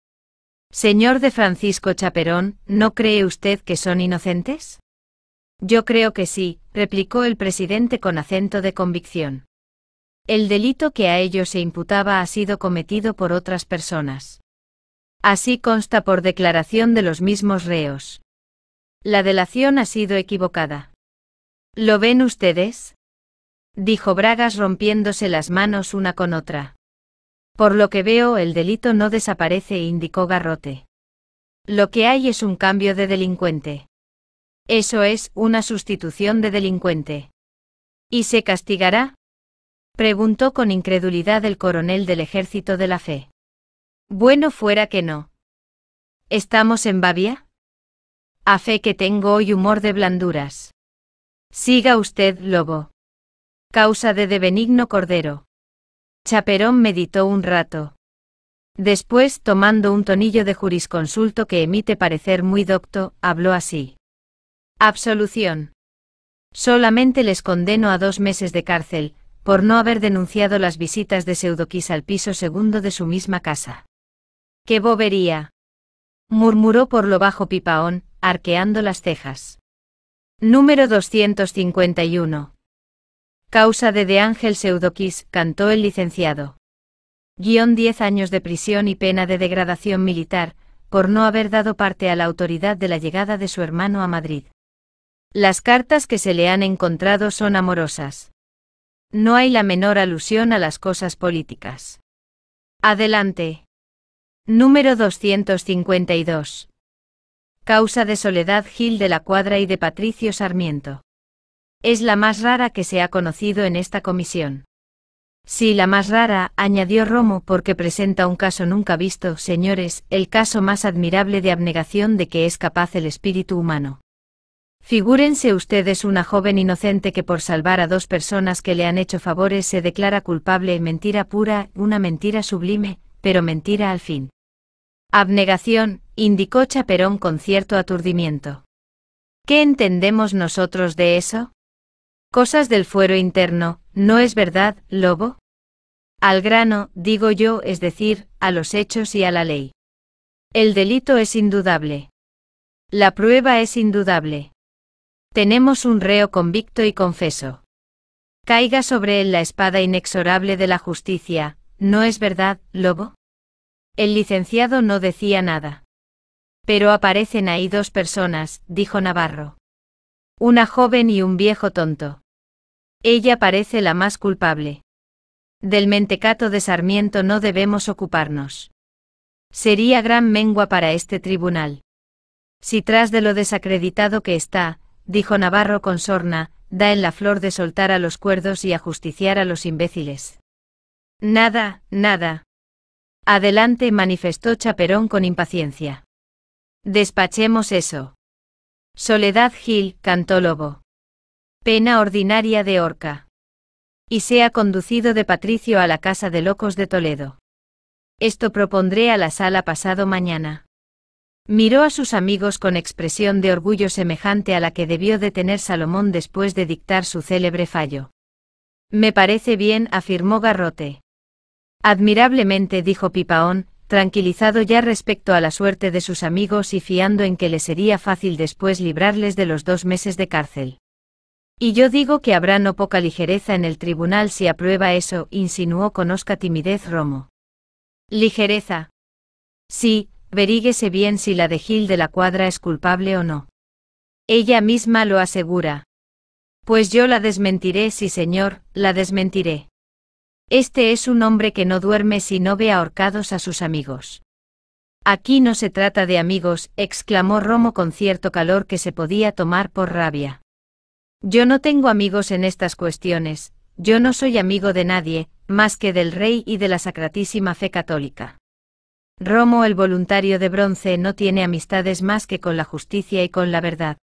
Señor de Francisco Chaperón, ¿no cree usted que son inocentes? Yo creo que sí, replicó el presidente con acento de convicción. El delito que a ellos se imputaba ha sido cometido por otras personas. Así consta por declaración de los mismos reos. La delación ha sido equivocada. ¿Lo ven ustedes? dijo Bragas rompiéndose las manos una con otra. Por lo que veo, el delito no desaparece, indicó Garrote. Lo que hay es un cambio de delincuente. Eso es, una sustitución de delincuente. ¿Y se castigará? preguntó con incredulidad el coronel del Ejército de la Fe. Bueno fuera que no. ¿Estamos en Babia? A fe que tengo hoy humor de blanduras. Siga usted, lobo. Causa de, de Benigno Cordero. Chaperón meditó un rato. Después, tomando un tonillo de jurisconsulto que emite parecer muy docto, habló así. Absolución. Solamente les condeno a dos meses de cárcel, por no haber denunciado las visitas de Pseudoquis al piso segundo de su misma casa. ¡Qué bobería! murmuró por lo bajo Pipaón, arqueando las cejas. Número 251. Causa de De Ángel Seudoquis», cantó el licenciado. Guión 10 años de prisión y pena de degradación militar, por no haber dado parte a la autoridad de la llegada de su hermano a Madrid. Las cartas que se le han encontrado son amorosas. No hay la menor alusión a las cosas políticas. Adelante. Número 252 causa de Soledad Gil de la Cuadra y de Patricio Sarmiento. Es la más rara que se ha conocido en esta comisión. Sí, la más rara, añadió Romo, porque presenta un caso nunca visto, señores, el caso más admirable de abnegación de que es capaz el espíritu humano. Figúrense ustedes una joven inocente que por salvar a dos personas que le han hecho favores se declara culpable, mentira pura, una mentira sublime, pero mentira al fin. Abnegación, indicó Chaperón con cierto aturdimiento. ¿Qué entendemos nosotros de eso? Cosas del fuero interno, ¿no es verdad, Lobo? Al grano, digo yo, es decir, a los hechos y a la ley. El delito es indudable. La prueba es indudable. Tenemos un reo convicto y confeso. Caiga sobre él la espada inexorable de la justicia, ¿no es verdad, Lobo? El licenciado no decía nada. Pero aparecen ahí dos personas, dijo Navarro. Una joven y un viejo tonto. Ella parece la más culpable. Del mentecato de Sarmiento no debemos ocuparnos. Sería gran mengua para este tribunal. Si tras de lo desacreditado que está, dijo Navarro con sorna, da en la flor de soltar a los cuerdos y ajusticiar a los imbéciles. Nada, nada, Adelante, manifestó Chaperón con impaciencia. Despachemos eso. Soledad Gil, cantó Lobo. Pena ordinaria de horca. Y sea conducido de Patricio a la Casa de Locos de Toledo. Esto propondré a la sala pasado mañana. Miró a sus amigos con expresión de orgullo semejante a la que debió de tener Salomón después de dictar su célebre fallo. Me parece bien, afirmó Garrote. Admirablemente dijo Pipaón, tranquilizado ya respecto a la suerte de sus amigos y fiando en que le sería fácil después librarles de los dos meses de cárcel. Y yo digo que habrá no poca ligereza en el tribunal si aprueba eso, insinuó con osca timidez Romo. Ligereza. Sí, veríguese bien si la de Gil de la Cuadra es culpable o no. Ella misma lo asegura. Pues yo la desmentiré, sí señor, la desmentiré. Este es un hombre que no duerme si no ve ahorcados a sus amigos. Aquí no se trata de amigos, exclamó Romo con cierto calor que se podía tomar por rabia. Yo no tengo amigos en estas cuestiones, yo no soy amigo de nadie, más que del rey y de la sacratísima fe católica. Romo el voluntario de bronce no tiene amistades más que con la justicia y con la verdad.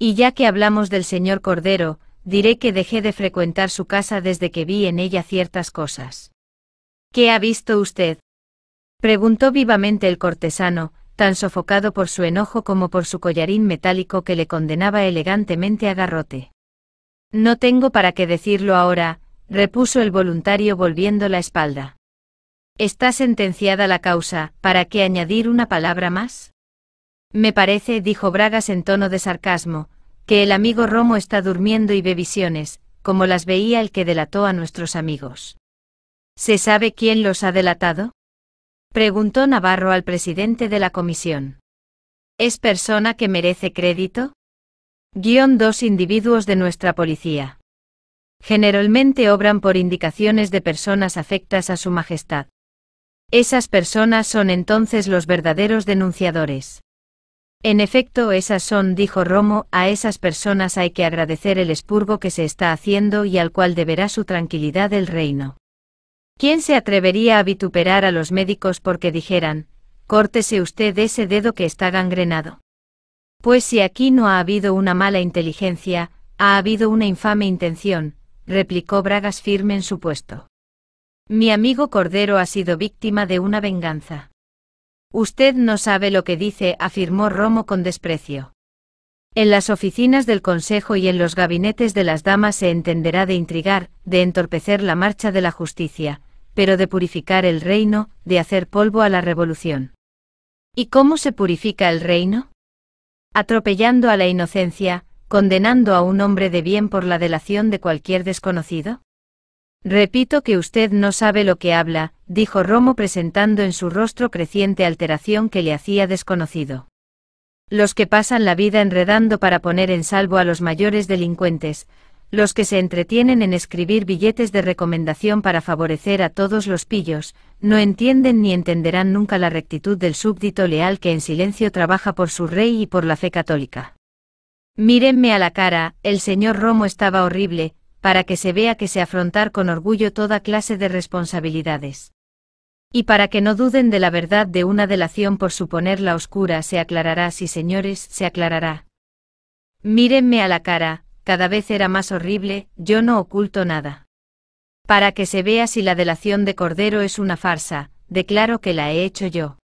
Y ya que hablamos del señor Cordero, diré que dejé de frecuentar su casa desde que vi en ella ciertas cosas. ¿Qué ha visto usted? preguntó vivamente el cortesano, tan sofocado por su enojo como por su collarín metálico que le condenaba elegantemente a garrote. No tengo para qué decirlo ahora, repuso el voluntario volviendo la espalda. Está sentenciada la causa, ¿para qué añadir una palabra más? Me parece, dijo Bragas en tono de sarcasmo, que el amigo Romo está durmiendo y ve visiones, como las veía el que delató a nuestros amigos. ¿Se sabe quién los ha delatado? Preguntó Navarro al presidente de la comisión. ¿Es persona que merece crédito? Guión dos individuos de nuestra policía. Generalmente obran por indicaciones de personas afectas a su majestad. Esas personas son entonces los verdaderos denunciadores. En efecto, esas son, dijo Romo, a esas personas hay que agradecer el espurgo que se está haciendo y al cual deberá su tranquilidad el reino. ¿Quién se atrevería a vituperar a los médicos porque dijeran, córtese usted ese dedo que está gangrenado? Pues si aquí no ha habido una mala inteligencia, ha habido una infame intención, replicó Bragas firme en su puesto. Mi amigo Cordero ha sido víctima de una venganza. Usted no sabe lo que dice, afirmó Romo con desprecio. En las oficinas del Consejo y en los gabinetes de las damas se entenderá de intrigar, de entorpecer la marcha de la justicia, pero de purificar el reino, de hacer polvo a la revolución. ¿Y cómo se purifica el reino? Atropellando a la inocencia, condenando a un hombre de bien por la delación de cualquier desconocido? Repito que usted no sabe lo que habla, dijo Romo presentando en su rostro creciente alteración que le hacía desconocido. Los que pasan la vida enredando para poner en salvo a los mayores delincuentes, los que se entretienen en escribir billetes de recomendación para favorecer a todos los pillos, no entienden ni entenderán nunca la rectitud del súbdito leal que en silencio trabaja por su rey y por la fe católica. Mírenme a la cara, el señor Romo estaba horrible, para que se vea que se afrontar con orgullo toda clase de responsabilidades. Y para que no duden de la verdad de una delación por suponerla oscura se aclarará, si señores, se aclarará. Mírenme a la cara, cada vez era más horrible, yo no oculto nada. Para que se vea si la delación de Cordero es una farsa, declaro que la he hecho yo.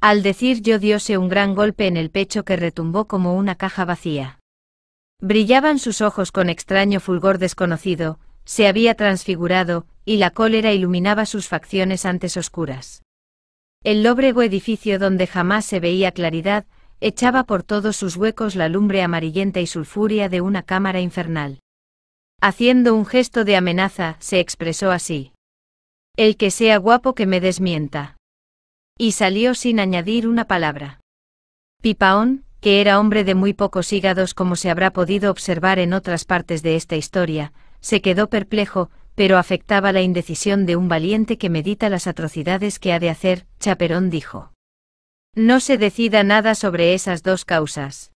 Al decir yo diose un gran golpe en el pecho que retumbó como una caja vacía. Brillaban sus ojos con extraño fulgor desconocido, se había transfigurado, y la cólera iluminaba sus facciones antes oscuras. El lóbrego edificio donde jamás se veía claridad, echaba por todos sus huecos la lumbre amarillenta y sulfúrea de una cámara infernal. Haciendo un gesto de amenaza, se expresó así. El que sea guapo que me desmienta. Y salió sin añadir una palabra. Pipaón, que era hombre de muy pocos hígados como se habrá podido observar en otras partes de esta historia, se quedó perplejo, pero afectaba la indecisión de un valiente que medita las atrocidades que ha de hacer, Chaperón dijo. No se decida nada sobre esas dos causas.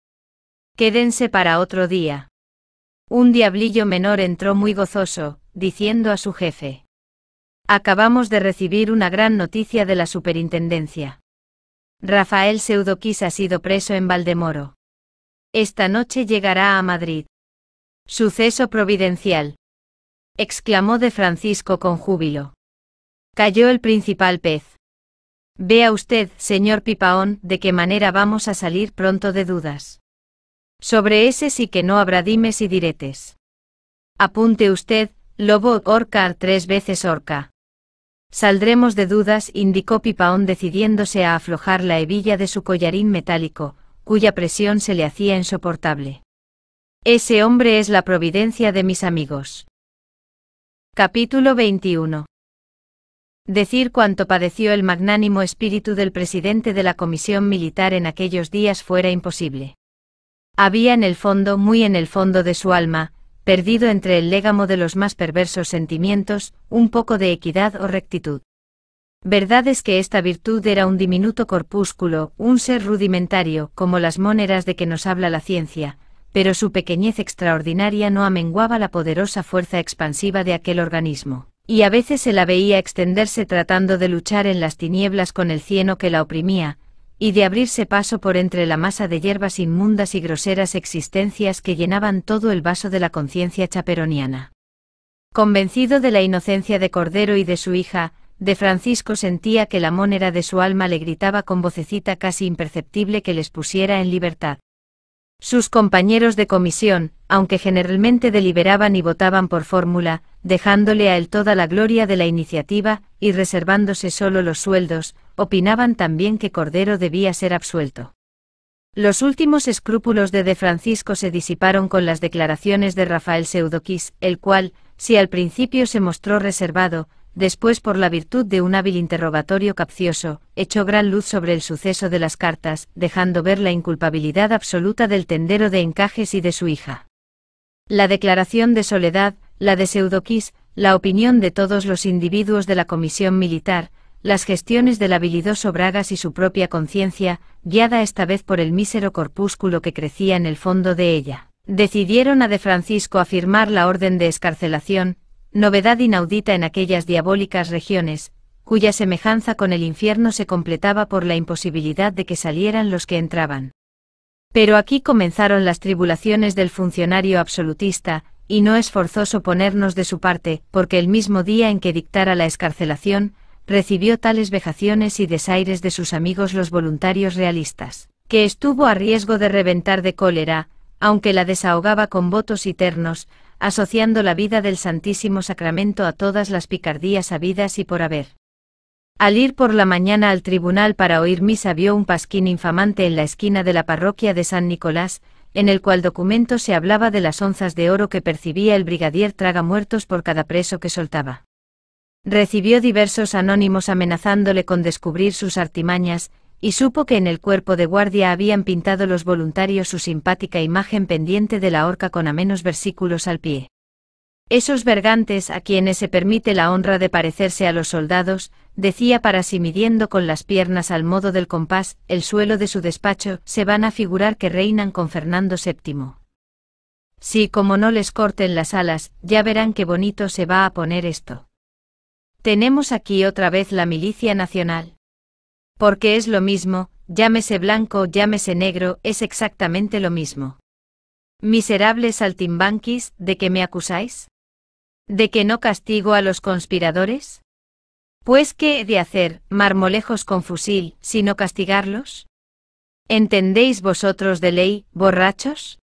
Quédense para otro día. Un diablillo menor entró muy gozoso, diciendo a su jefe. Acabamos de recibir una gran noticia de la superintendencia. Rafael Seudoquis ha sido preso en Valdemoro. Esta noche llegará a Madrid. Suceso providencial. Exclamó de Francisco con júbilo. Cayó el principal pez. Vea usted, señor Pipaón, de qué manera vamos a salir pronto de dudas. Sobre ese sí que no habrá dimes y diretes. Apunte usted, lobo orca tres veces orca. Saldremos de dudas, indicó Pipaón decidiéndose a aflojar la hebilla de su collarín metálico, cuya presión se le hacía insoportable. Ese hombre es la providencia de mis amigos. Capítulo 21. Decir cuánto padeció el magnánimo espíritu del presidente de la Comisión Militar en aquellos días fuera imposible. Había en el fondo, muy en el fondo de su alma, perdido entre el légamo de los más perversos sentimientos, un poco de equidad o rectitud. Verdad es que esta virtud era un diminuto corpúsculo, un ser rudimentario, como las moneras de que nos habla la ciencia, pero su pequeñez extraordinaria no amenguaba la poderosa fuerza expansiva de aquel organismo, y a veces se la veía extenderse tratando de luchar en las tinieblas con el cieno que la oprimía, y de abrirse paso por entre la masa de hierbas inmundas y groseras existencias que llenaban todo el vaso de la conciencia chaperoniana. Convencido de la inocencia de Cordero y de su hija, de Francisco sentía que la monera de su alma le gritaba con vocecita casi imperceptible que les pusiera en libertad. Sus compañeros de comisión, aunque generalmente deliberaban y votaban por fórmula, dejándole a él toda la gloria de la iniciativa, y reservándose solo los sueldos, opinaban también que Cordero debía ser absuelto. Los últimos escrúpulos de De Francisco se disiparon con las declaraciones de Rafael Seudoquis, el cual, si al principio se mostró reservado, Después, por la virtud de un hábil interrogatorio capcioso, echó gran luz sobre el suceso de las cartas, dejando ver la inculpabilidad absoluta del tendero de encajes y de su hija. La declaración de Soledad, la de Pseudoquis, la opinión de todos los individuos de la comisión militar, las gestiones del habilidoso Bragas y su propia conciencia, guiada esta vez por el mísero corpúsculo que crecía en el fondo de ella decidieron a de Francisco afirmar la orden de escarcelación, novedad inaudita en aquellas diabólicas regiones, cuya semejanza con el infierno se completaba por la imposibilidad de que salieran los que entraban. Pero aquí comenzaron las tribulaciones del funcionario absolutista, y no es forzoso ponernos de su parte, porque el mismo día en que dictara la escarcelación, recibió tales vejaciones y desaires de sus amigos los voluntarios realistas, que estuvo a riesgo de reventar de cólera, aunque la desahogaba con votos y ternos, asociando la vida del Santísimo Sacramento a todas las picardías habidas y por haber. Al ir por la mañana al tribunal para oír misa vio un pasquín infamante en la esquina de la parroquia de San Nicolás, en el cual documento se hablaba de las onzas de oro que percibía el brigadier traga muertos por cada preso que soltaba. Recibió diversos anónimos amenazándole con descubrir sus artimañas, y supo que en el cuerpo de guardia habían pintado los voluntarios su simpática imagen pendiente de la horca con amenos versículos al pie. Esos vergantes a quienes se permite la honra de parecerse a los soldados, decía para sí midiendo con las piernas al modo del compás el suelo de su despacho, se van a figurar que reinan con Fernando VII. Si como no les corten las alas, ya verán qué bonito se va a poner esto. Tenemos aquí otra vez la milicia nacional. Porque es lo mismo, llámese blanco llámese negro, es exactamente lo mismo. Miserables saltimbanquis, ¿de qué me acusáis? ¿De que no castigo a los conspiradores? Pues qué he de hacer, marmolejos con fusil, sino castigarlos? ¿Entendéis vosotros de ley, borrachos?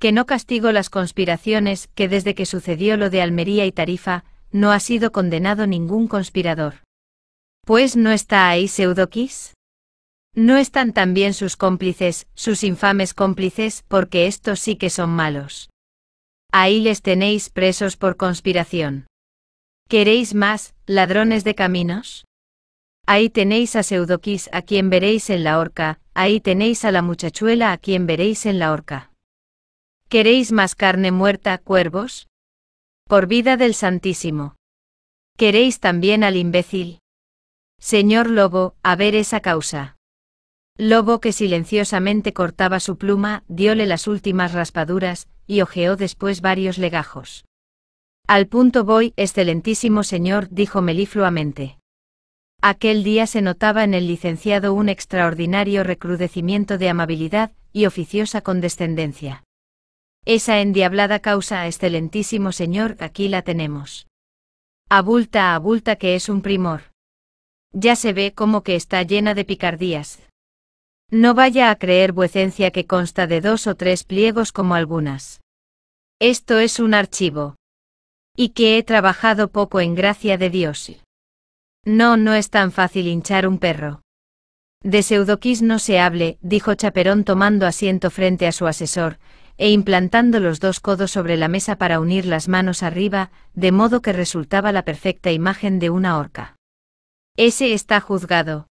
Que no castigo las conspiraciones, que desde que sucedió lo de Almería y Tarifa, no ha sido condenado ningún conspirador. Pues no está ahí Pseudoquis. No están también sus cómplices, sus infames cómplices, porque estos sí que son malos. Ahí les tenéis presos por conspiración. ¿Queréis más, ladrones de caminos? Ahí tenéis a Seudoquis, a quien veréis en la horca, ahí tenéis a la muchachuela a quien veréis en la horca. ¿Queréis más carne muerta, cuervos? Por vida del Santísimo. ¿Queréis también al imbécil? Señor Lobo, a ver esa causa. Lobo que silenciosamente cortaba su pluma, diole las últimas raspaduras, y ojeó después varios legajos. Al punto voy, excelentísimo señor, dijo melifluamente. Aquel día se notaba en el licenciado un extraordinario recrudecimiento de amabilidad y oficiosa condescendencia. Esa endiablada causa, excelentísimo señor, aquí la tenemos. Abulta, abulta que es un primor. Ya se ve como que está llena de picardías. No vaya a creer vuecencia que consta de dos o tres pliegos como algunas. Esto es un archivo. Y que he trabajado poco en gracia de Dios. No, no es tan fácil hinchar un perro. De pseudoquis no se hable, dijo Chaperón tomando asiento frente a su asesor, e implantando los dos codos sobre la mesa para unir las manos arriba, de modo que resultaba la perfecta imagen de una horca. Ese está juzgado.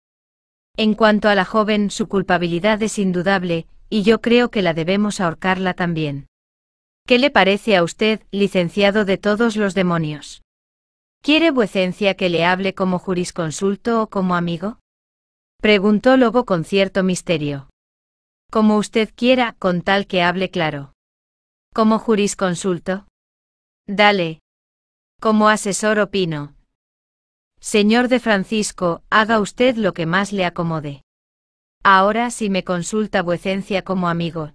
En cuanto a la joven, su culpabilidad es indudable, y yo creo que la debemos ahorcarla también. ¿Qué le parece a usted, licenciado de todos los demonios? ¿Quiere vuecencia que le hable como jurisconsulto o como amigo? Preguntó Lobo con cierto misterio. Como usted quiera, con tal que hable claro. ¿Como jurisconsulto? Dale. Como asesor opino, Señor de Francisco, haga usted lo que más le acomode. Ahora si me consulta vuecencia como amigo.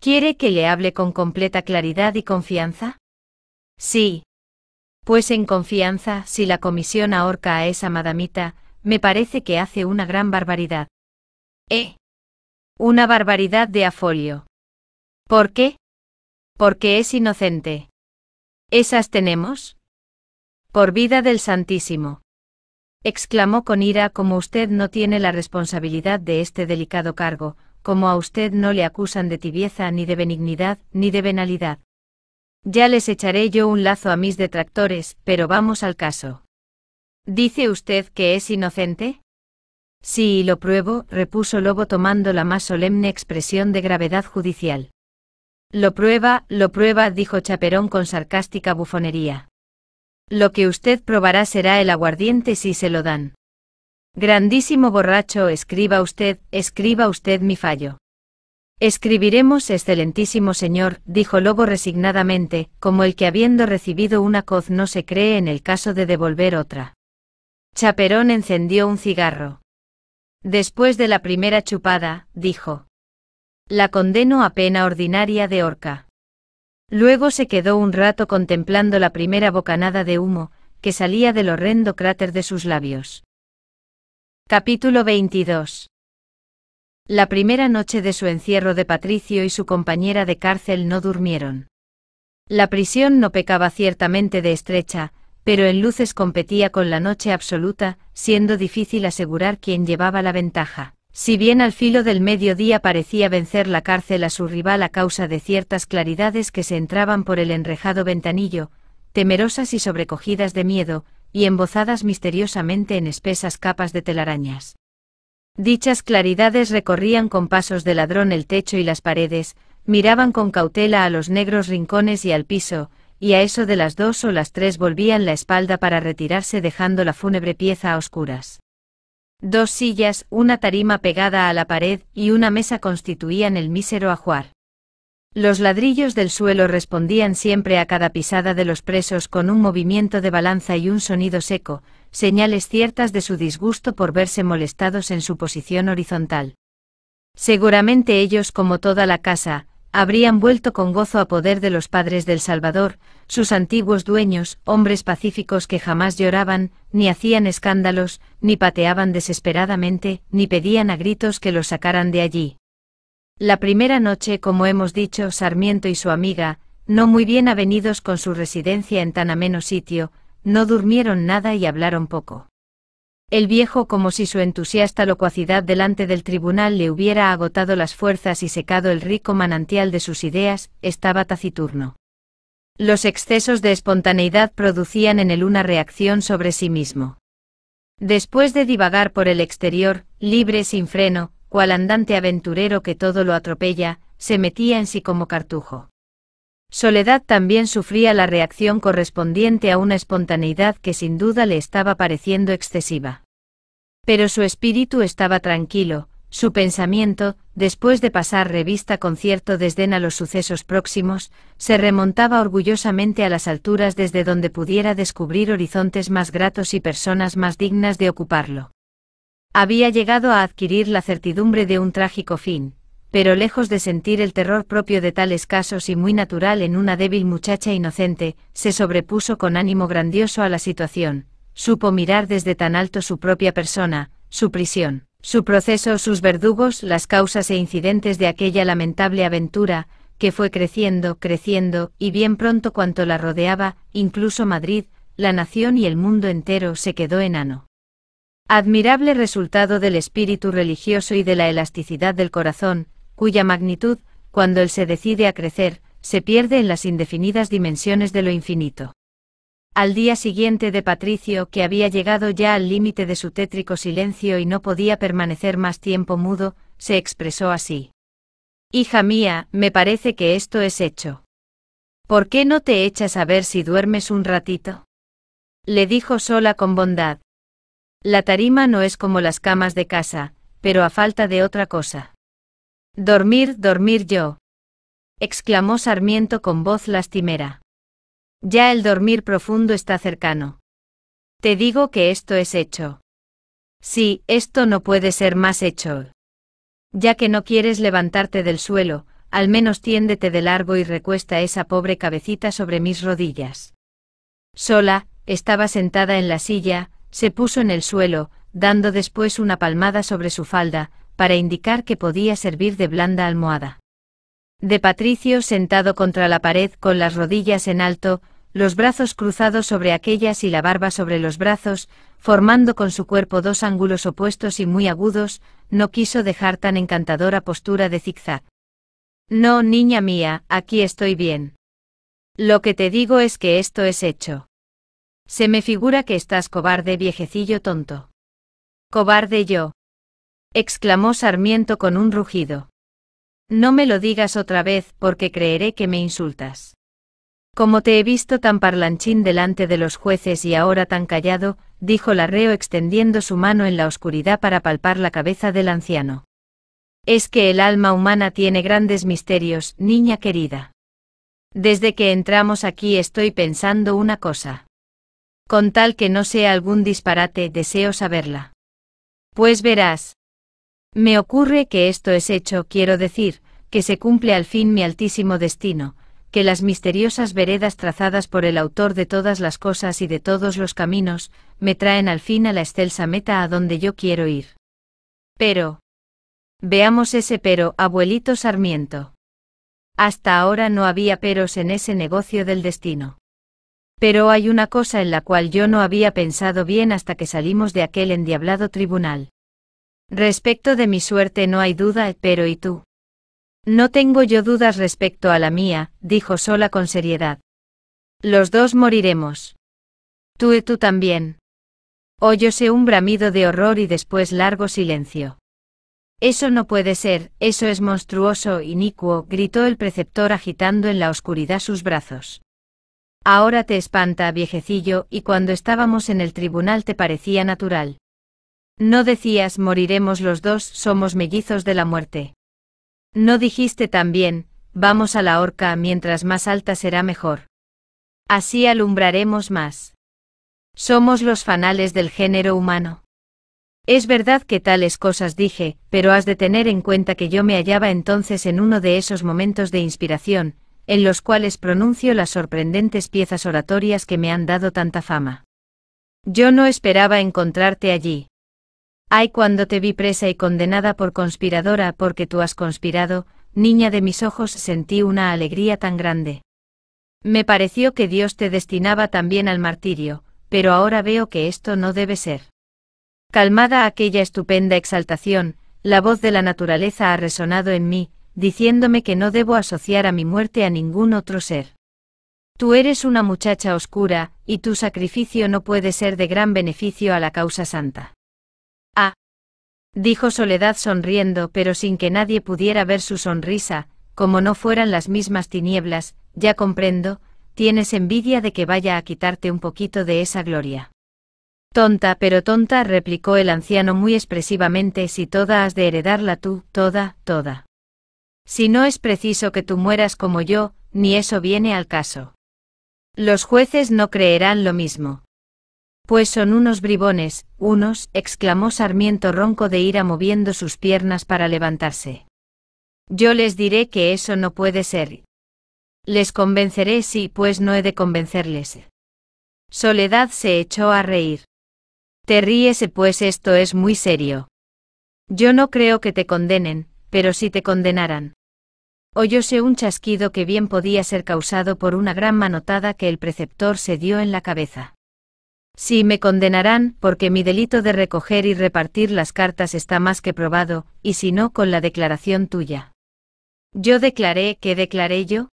¿Quiere que le hable con completa claridad y confianza? Sí. Pues en confianza, si la comisión ahorca a esa madamita, me parece que hace una gran barbaridad. ¿Eh? Una barbaridad de afolio. ¿Por qué? Porque es inocente. ¿Esas tenemos? Por vida del Santísimo. Exclamó con ira como usted no tiene la responsabilidad de este delicado cargo, como a usted no le acusan de tibieza ni de benignidad, ni de venalidad. Ya les echaré yo un lazo a mis detractores, pero vamos al caso. ¿Dice usted que es inocente? Sí, lo pruebo, repuso Lobo tomando la más solemne expresión de gravedad judicial. Lo prueba, lo prueba, dijo Chaperón con sarcástica bufonería. Lo que usted probará será el aguardiente si se lo dan. Grandísimo borracho, escriba usted, escriba usted mi fallo. Escribiremos, excelentísimo señor, dijo Lobo resignadamente, como el que habiendo recibido una coz no se cree en el caso de devolver otra. Chaperón encendió un cigarro. Después de la primera chupada, dijo. La condeno a pena ordinaria de horca. Luego se quedó un rato contemplando la primera bocanada de humo, que salía del horrendo cráter de sus labios. Capítulo 22 La primera noche de su encierro de Patricio y su compañera de cárcel no durmieron. La prisión no pecaba ciertamente de estrecha, pero en luces competía con la noche absoluta, siendo difícil asegurar quién llevaba la ventaja. Si bien al filo del mediodía parecía vencer la cárcel a su rival a causa de ciertas claridades que se entraban por el enrejado ventanillo, temerosas y sobrecogidas de miedo, y embozadas misteriosamente en espesas capas de telarañas. Dichas claridades recorrían con pasos de ladrón el techo y las paredes, miraban con cautela a los negros rincones y al piso, y a eso de las dos o las tres volvían la espalda para retirarse dejando la fúnebre pieza a oscuras. Dos sillas, una tarima pegada a la pared y una mesa constituían el mísero ajuar. Los ladrillos del suelo respondían siempre a cada pisada de los presos con un movimiento de balanza y un sonido seco, señales ciertas de su disgusto por verse molestados en su posición horizontal. Seguramente ellos, como toda la casa, habrían vuelto con gozo a poder de los padres del Salvador, sus antiguos dueños, hombres pacíficos que jamás lloraban, ni hacían escándalos, ni pateaban desesperadamente, ni pedían a gritos que los sacaran de allí. La primera noche, como hemos dicho, Sarmiento y su amiga, no muy bien avenidos con su residencia en tan ameno sitio, no durmieron nada y hablaron poco. El viejo como si su entusiasta locuacidad delante del tribunal le hubiera agotado las fuerzas y secado el rico manantial de sus ideas, estaba taciturno. Los excesos de espontaneidad producían en él una reacción sobre sí mismo. Después de divagar por el exterior, libre sin freno, cual andante aventurero que todo lo atropella, se metía en sí como cartujo. Soledad también sufría la reacción correspondiente a una espontaneidad que sin duda le estaba pareciendo excesiva. Pero su espíritu estaba tranquilo, su pensamiento, después de pasar revista con cierto desdén a los sucesos próximos, se remontaba orgullosamente a las alturas desde donde pudiera descubrir horizontes más gratos y personas más dignas de ocuparlo. Había llegado a adquirir la certidumbre de un trágico fin, pero lejos de sentir el terror propio de tales casos y muy natural en una débil muchacha inocente, se sobrepuso con ánimo grandioso a la situación, supo mirar desde tan alto su propia persona, su prisión, su proceso, sus verdugos, las causas e incidentes de aquella lamentable aventura, que fue creciendo, creciendo, y bien pronto cuanto la rodeaba, incluso Madrid, la nación y el mundo entero se quedó enano. Admirable resultado del espíritu religioso y de la elasticidad del corazón, cuya magnitud, cuando él se decide a crecer, se pierde en las indefinidas dimensiones de lo infinito. Al día siguiente de Patricio, que había llegado ya al límite de su tétrico silencio y no podía permanecer más tiempo mudo, se expresó así. Hija mía, me parece que esto es hecho. ¿Por qué no te echas a ver si duermes un ratito? Le dijo sola con bondad. La tarima no es como las camas de casa, pero a falta de otra cosa. Dormir, dormir yo. exclamó Sarmiento con voz lastimera. Ya el dormir profundo está cercano. Te digo que esto es hecho. Sí, esto no puede ser más hecho. Ya que no quieres levantarte del suelo, al menos tiéndete de largo y recuesta esa pobre cabecita sobre mis rodillas. Sola, estaba sentada en la silla, se puso en el suelo, dando después una palmada sobre su falda, para indicar que podía servir de blanda almohada. De Patricio sentado contra la pared con las rodillas en alto, los brazos cruzados sobre aquellas y la barba sobre los brazos, formando con su cuerpo dos ángulos opuestos y muy agudos, no quiso dejar tan encantadora postura de zigzag. No, niña mía, aquí estoy bien. Lo que te digo es que esto es hecho. Se me figura que estás cobarde, viejecillo tonto. Cobarde yo exclamó Sarmiento con un rugido. No me lo digas otra vez, porque creeré que me insultas. Como te he visto tan parlanchín delante de los jueces y ahora tan callado, dijo Larreo extendiendo su mano en la oscuridad para palpar la cabeza del anciano. Es que el alma humana tiene grandes misterios, niña querida. Desde que entramos aquí estoy pensando una cosa. Con tal que no sea algún disparate, deseo saberla. Pues verás, me ocurre que esto es hecho, quiero decir, que se cumple al fin mi altísimo destino, que las misteriosas veredas trazadas por el autor de todas las cosas y de todos los caminos, me traen al fin a la excelsa meta a donde yo quiero ir. Pero. Veamos ese pero, abuelito Sarmiento. Hasta ahora no había peros en ese negocio del destino. Pero hay una cosa en la cual yo no había pensado bien hasta que salimos de aquel endiablado tribunal. Respecto de mi suerte no hay duda, pero ¿y tú? No tengo yo dudas respecto a la mía, dijo Sola con seriedad. Los dos moriremos. Tú y tú también. Oyóse un bramido de horror y después largo silencio. Eso no puede ser, eso es monstruoso, inicuo, gritó el preceptor agitando en la oscuridad sus brazos. Ahora te espanta, viejecillo, y cuando estábamos en el tribunal te parecía natural. No decías moriremos los dos, somos mellizos de la muerte. No dijiste también, vamos a la horca mientras más alta será mejor. Así alumbraremos más. Somos los fanales del género humano. Es verdad que tales cosas dije, pero has de tener en cuenta que yo me hallaba entonces en uno de esos momentos de inspiración, en los cuales pronuncio las sorprendentes piezas oratorias que me han dado tanta fama. Yo no esperaba encontrarte allí. Ay cuando te vi presa y condenada por conspiradora porque tú has conspirado, niña de mis ojos sentí una alegría tan grande. Me pareció que Dios te destinaba también al martirio, pero ahora veo que esto no debe ser. Calmada aquella estupenda exaltación, la voz de la naturaleza ha resonado en mí, diciéndome que no debo asociar a mi muerte a ningún otro ser. Tú eres una muchacha oscura, y tu sacrificio no puede ser de gran beneficio a la causa santa. Ah. Dijo Soledad sonriendo, pero sin que nadie pudiera ver su sonrisa, como no fueran las mismas tinieblas, ya comprendo, tienes envidia de que vaya a quitarte un poquito de esa gloria. Tonta, pero tonta, replicó el anciano muy expresivamente, si toda has de heredarla tú, toda, toda. Si no es preciso que tú mueras como yo, ni eso viene al caso. Los jueces no creerán lo mismo. Pues son unos bribones, unos, exclamó Sarmiento ronco de ira moviendo sus piernas para levantarse. Yo les diré que eso no puede ser. Les convenceré sí, pues no he de convencerles. Soledad se echó a reír. Te ríese pues esto es muy serio. Yo no creo que te condenen, pero si te condenaran. Oyóse un chasquido que bien podía ser causado por una gran manotada que el preceptor se dio en la cabeza. Si me condenarán, porque mi delito de recoger y repartir las cartas está más que probado, y si no con la declaración tuya. Yo declaré, ¿qué declaré yo?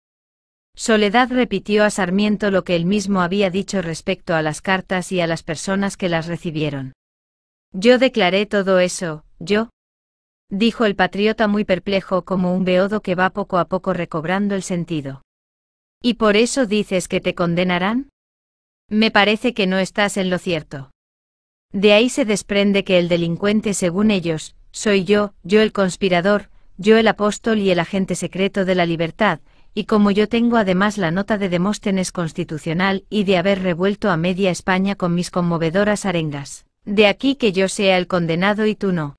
Soledad repitió a Sarmiento lo que él mismo había dicho respecto a las cartas y a las personas que las recibieron. Yo declaré todo eso, yo. Dijo el patriota muy perplejo como un beodo que va poco a poco recobrando el sentido. ¿Y por eso dices que te condenarán? Me parece que no estás en lo cierto. De ahí se desprende que el delincuente, según ellos, soy yo, yo el conspirador, yo el apóstol y el agente secreto de la libertad, y como yo tengo además la nota de Demóstenes constitucional y de haber revuelto a media España con mis conmovedoras arengas. De aquí que yo sea el condenado y tú no.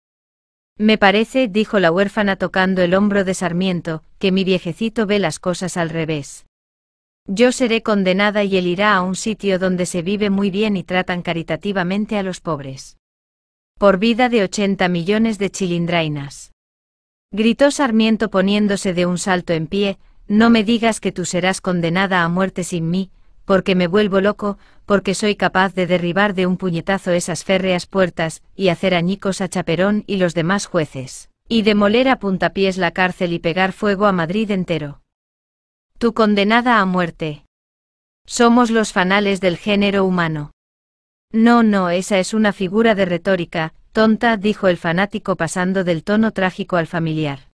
Me parece, dijo la huérfana tocando el hombro de Sarmiento, que mi viejecito ve las cosas al revés. Yo seré condenada y él irá a un sitio donde se vive muy bien y tratan caritativamente a los pobres. Por vida de ochenta millones de chilindrainas. Gritó Sarmiento poniéndose de un salto en pie, no me digas que tú serás condenada a muerte sin mí, porque me vuelvo loco, porque soy capaz de derribar de un puñetazo esas férreas puertas, y hacer añicos a Chaperón y los demás jueces, y demoler a puntapiés la cárcel y pegar fuego a Madrid entero. Tú condenada a muerte. Somos los fanales del género humano. No, no, esa es una figura de retórica, tonta, dijo el fanático pasando del tono trágico al familiar.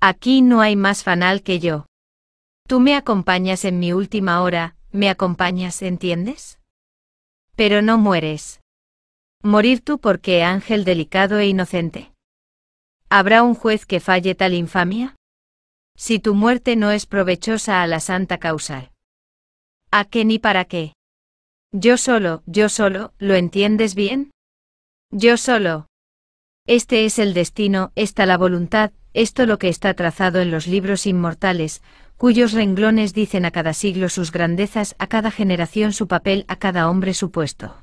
Aquí no hay más fanal que yo. Tú me acompañas en mi última hora, me acompañas, ¿entiendes? Pero no mueres. Morir tú porque ángel delicado e inocente. ¿Habrá un juez que falle tal infamia? si tu muerte no es provechosa a la santa causa. ¿A qué ni para qué? Yo solo, yo solo, ¿lo entiendes bien? Yo solo. Este es el destino, esta la voluntad, esto lo que está trazado en los libros inmortales, cuyos renglones dicen a cada siglo sus grandezas, a cada generación su papel, a cada hombre su puesto.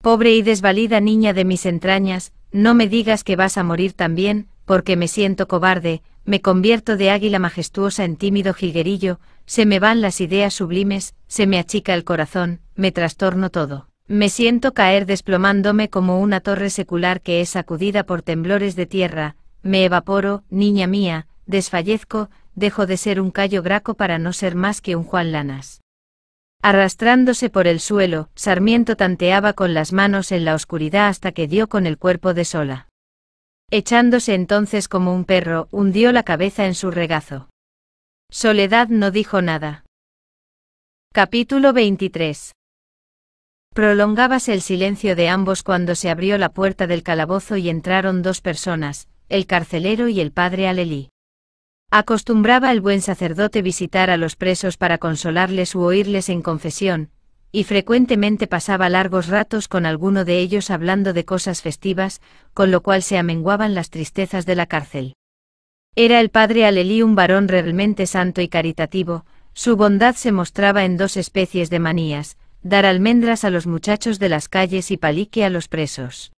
Pobre y desvalida niña de mis entrañas, no me digas que vas a morir también, porque me siento cobarde, me convierto de águila majestuosa en tímido jilguerillo, se me van las ideas sublimes, se me achica el corazón, me trastorno todo. Me siento caer desplomándome como una torre secular que es sacudida por temblores de tierra, me evaporo, niña mía, desfallezco, dejo de ser un callo graco para no ser más que un Juan Lanas. Arrastrándose por el suelo, Sarmiento tanteaba con las manos en la oscuridad hasta que dio con el cuerpo de Sola. Echándose entonces como un perro, hundió la cabeza en su regazo. Soledad no dijo nada. Capítulo 23. Prolongábase el silencio de ambos cuando se abrió la puerta del calabozo y entraron dos personas, el carcelero y el padre Alelí. Acostumbraba el buen sacerdote visitar a los presos para consolarles u oírles en confesión, y frecuentemente pasaba largos ratos con alguno de ellos hablando de cosas festivas, con lo cual se amenguaban las tristezas de la cárcel. Era el padre Alelí un varón realmente santo y caritativo, su bondad se mostraba en dos especies de manías, dar almendras a los muchachos de las calles y palique a los presos.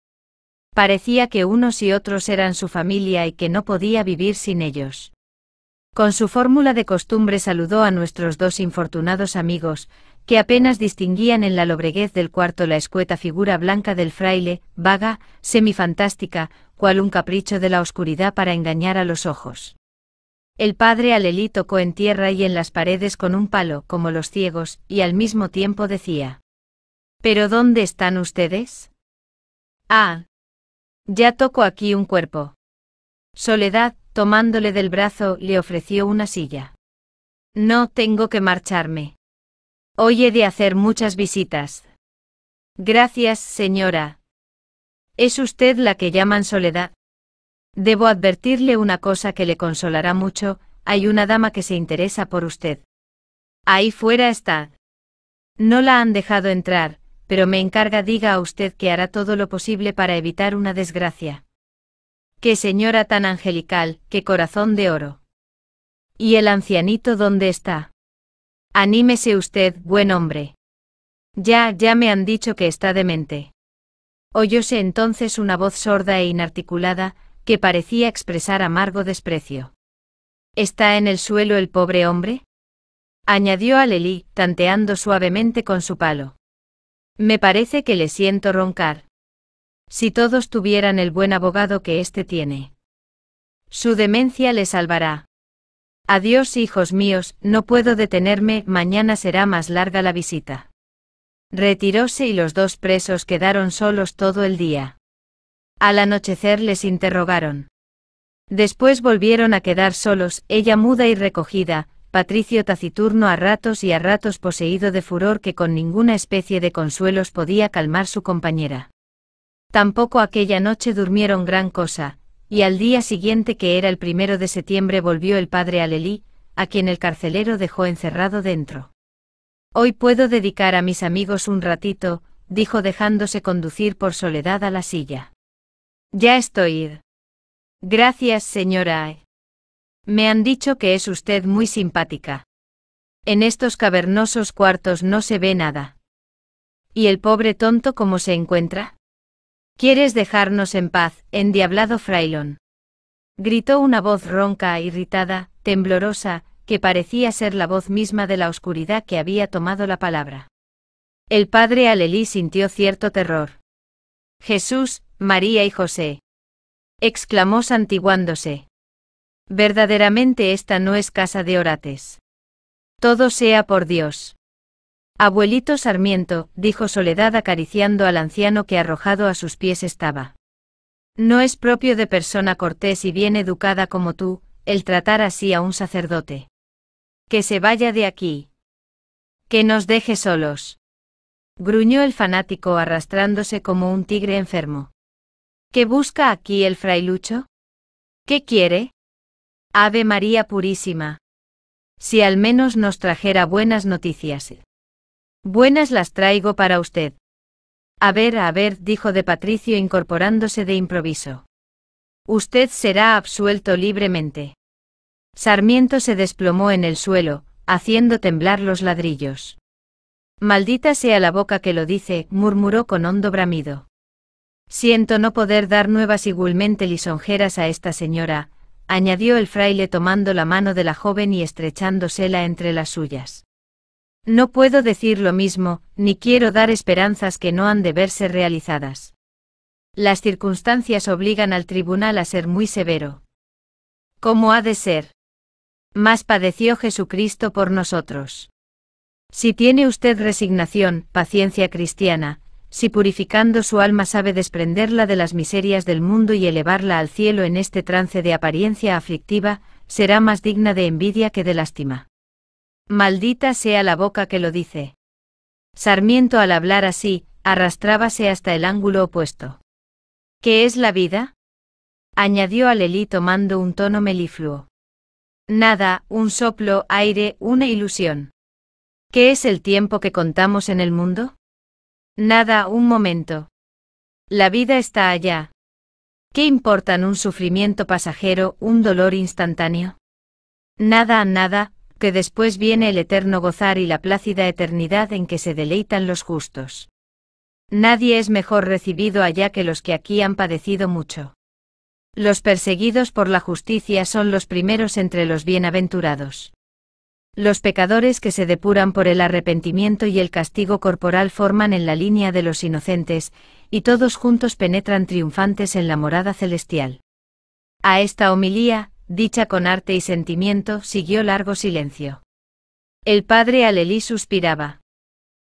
Parecía que unos y otros eran su familia y que no podía vivir sin ellos. Con su fórmula de costumbre saludó a nuestros dos infortunados amigos, que apenas distinguían en la lobreguez del cuarto la escueta figura blanca del fraile, vaga, semifantástica, cual un capricho de la oscuridad para engañar a los ojos. El padre Alelí tocó en tierra y en las paredes con un palo, como los ciegos, y al mismo tiempo decía. ¿Pero dónde están ustedes? Ah. Ya toco aquí un cuerpo. Soledad, tomándole del brazo, le ofreció una silla. No tengo que marcharme. Hoy he de hacer muchas visitas. Gracias, señora. Es usted la que llaman Soledad. Debo advertirle una cosa que le consolará mucho, hay una dama que se interesa por usted. Ahí fuera está. No la han dejado entrar, pero me encarga diga a usted que hará todo lo posible para evitar una desgracia. Qué señora tan angelical, qué corazón de oro. ¿Y el ancianito dónde está? Anímese usted, buen hombre. Ya, ya me han dicho que está demente. Oyóse entonces una voz sorda e inarticulada, que parecía expresar amargo desprecio. ¿Está en el suelo el pobre hombre? añadió Alelí, tanteando suavemente con su palo. Me parece que le siento roncar. Si todos tuvieran el buen abogado que éste tiene. Su demencia le salvará, Adiós hijos míos, no puedo detenerme, mañana será más larga la visita. Retiróse y los dos presos quedaron solos todo el día. Al anochecer les interrogaron. Después volvieron a quedar solos, ella muda y recogida, Patricio taciturno a ratos y a ratos poseído de furor que con ninguna especie de consuelos podía calmar su compañera. Tampoco aquella noche durmieron gran cosa, y al día siguiente que era el primero de septiembre volvió el padre Alelí, a quien el carcelero dejó encerrado dentro. Hoy puedo dedicar a mis amigos un ratito, dijo dejándose conducir por soledad a la silla. Ya estoy. Gracias, señora. Me han dicho que es usted muy simpática. En estos cavernosos cuartos no se ve nada. ¿Y el pobre tonto cómo se encuentra? ¿Quieres dejarnos en paz, endiablado frailón? gritó una voz ronca, irritada, temblorosa, que parecía ser la voz misma de la oscuridad que había tomado la palabra. El padre Alelí sintió cierto terror. Jesús, María y José. exclamó santiguándose. Verdaderamente esta no es casa de orates. Todo sea por Dios. Abuelito Sarmiento, dijo Soledad acariciando al anciano que arrojado a sus pies estaba. No es propio de persona cortés y bien educada como tú, el tratar así a un sacerdote. Que se vaya de aquí. Que nos deje solos. Gruñó el fanático arrastrándose como un tigre enfermo. ¿Qué busca aquí el frailucho? ¿Qué quiere? Ave María Purísima. Si al menos nos trajera buenas noticias. Buenas las traigo para usted. A ver, a ver, dijo de Patricio incorporándose de improviso. Usted será absuelto libremente. Sarmiento se desplomó en el suelo, haciendo temblar los ladrillos. Maldita sea la boca que lo dice, murmuró con hondo bramido. Siento no poder dar nuevas igualmente lisonjeras a esta señora, añadió el fraile tomando la mano de la joven y estrechándosela entre las suyas. No puedo decir lo mismo, ni quiero dar esperanzas que no han de verse realizadas. Las circunstancias obligan al tribunal a ser muy severo. ¿Cómo ha de ser? Más padeció Jesucristo por nosotros. Si tiene usted resignación, paciencia cristiana, si purificando su alma sabe desprenderla de las miserias del mundo y elevarla al cielo en este trance de apariencia aflictiva, será más digna de envidia que de lástima. Maldita sea la boca que lo dice. Sarmiento al hablar así, arrastrábase hasta el ángulo opuesto. ¿Qué es la vida? añadió Alelí tomando un tono melifluo. Nada, un soplo, aire, una ilusión. ¿Qué es el tiempo que contamos en el mundo? Nada, un momento. La vida está allá. ¿Qué importan un sufrimiento pasajero, un dolor instantáneo? Nada, nada, que después viene el eterno gozar y la plácida eternidad en que se deleitan los justos. Nadie es mejor recibido allá que los que aquí han padecido mucho. Los perseguidos por la justicia son los primeros entre los bienaventurados. Los pecadores que se depuran por el arrepentimiento y el castigo corporal forman en la línea de los inocentes, y todos juntos penetran triunfantes en la morada celestial. A esta homilía, dicha con arte y sentimiento, siguió largo silencio. El padre Alelí suspiraba.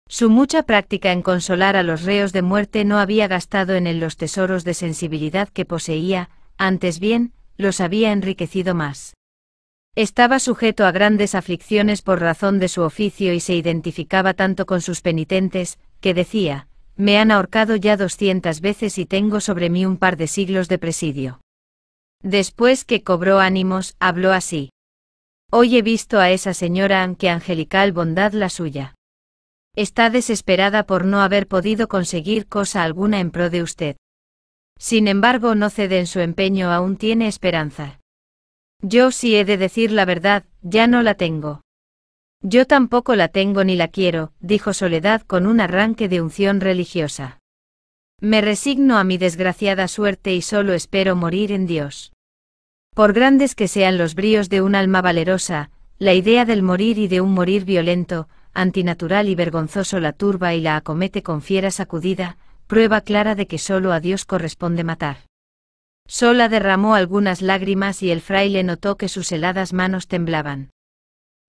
Su mucha práctica en consolar a los reos de muerte no había gastado en él los tesoros de sensibilidad que poseía, antes bien, los había enriquecido más. Estaba sujeto a grandes aflicciones por razón de su oficio y se identificaba tanto con sus penitentes, que decía, me han ahorcado ya doscientas veces y tengo sobre mí un par de siglos de presidio. Después que cobró ánimos, habló así. Hoy he visto a esa señora, aunque angelical bondad la suya. Está desesperada por no haber podido conseguir cosa alguna en pro de usted. Sin embargo, no cede en su empeño, aún tiene esperanza. Yo si he de decir la verdad, ya no la tengo. Yo tampoco la tengo ni la quiero, dijo Soledad con un arranque de unción religiosa. Me resigno a mi desgraciada suerte y solo espero morir en Dios. Por grandes que sean los bríos de un alma valerosa, la idea del morir y de un morir violento, antinatural y vergonzoso la turba y la acomete con fiera sacudida, prueba clara de que solo a Dios corresponde matar. Sola derramó algunas lágrimas y el fraile notó que sus heladas manos temblaban.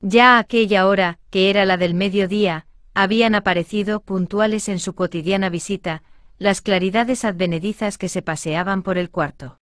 Ya a aquella hora, que era la del mediodía, habían aparecido, puntuales en su cotidiana visita, las claridades advenedizas que se paseaban por el cuarto.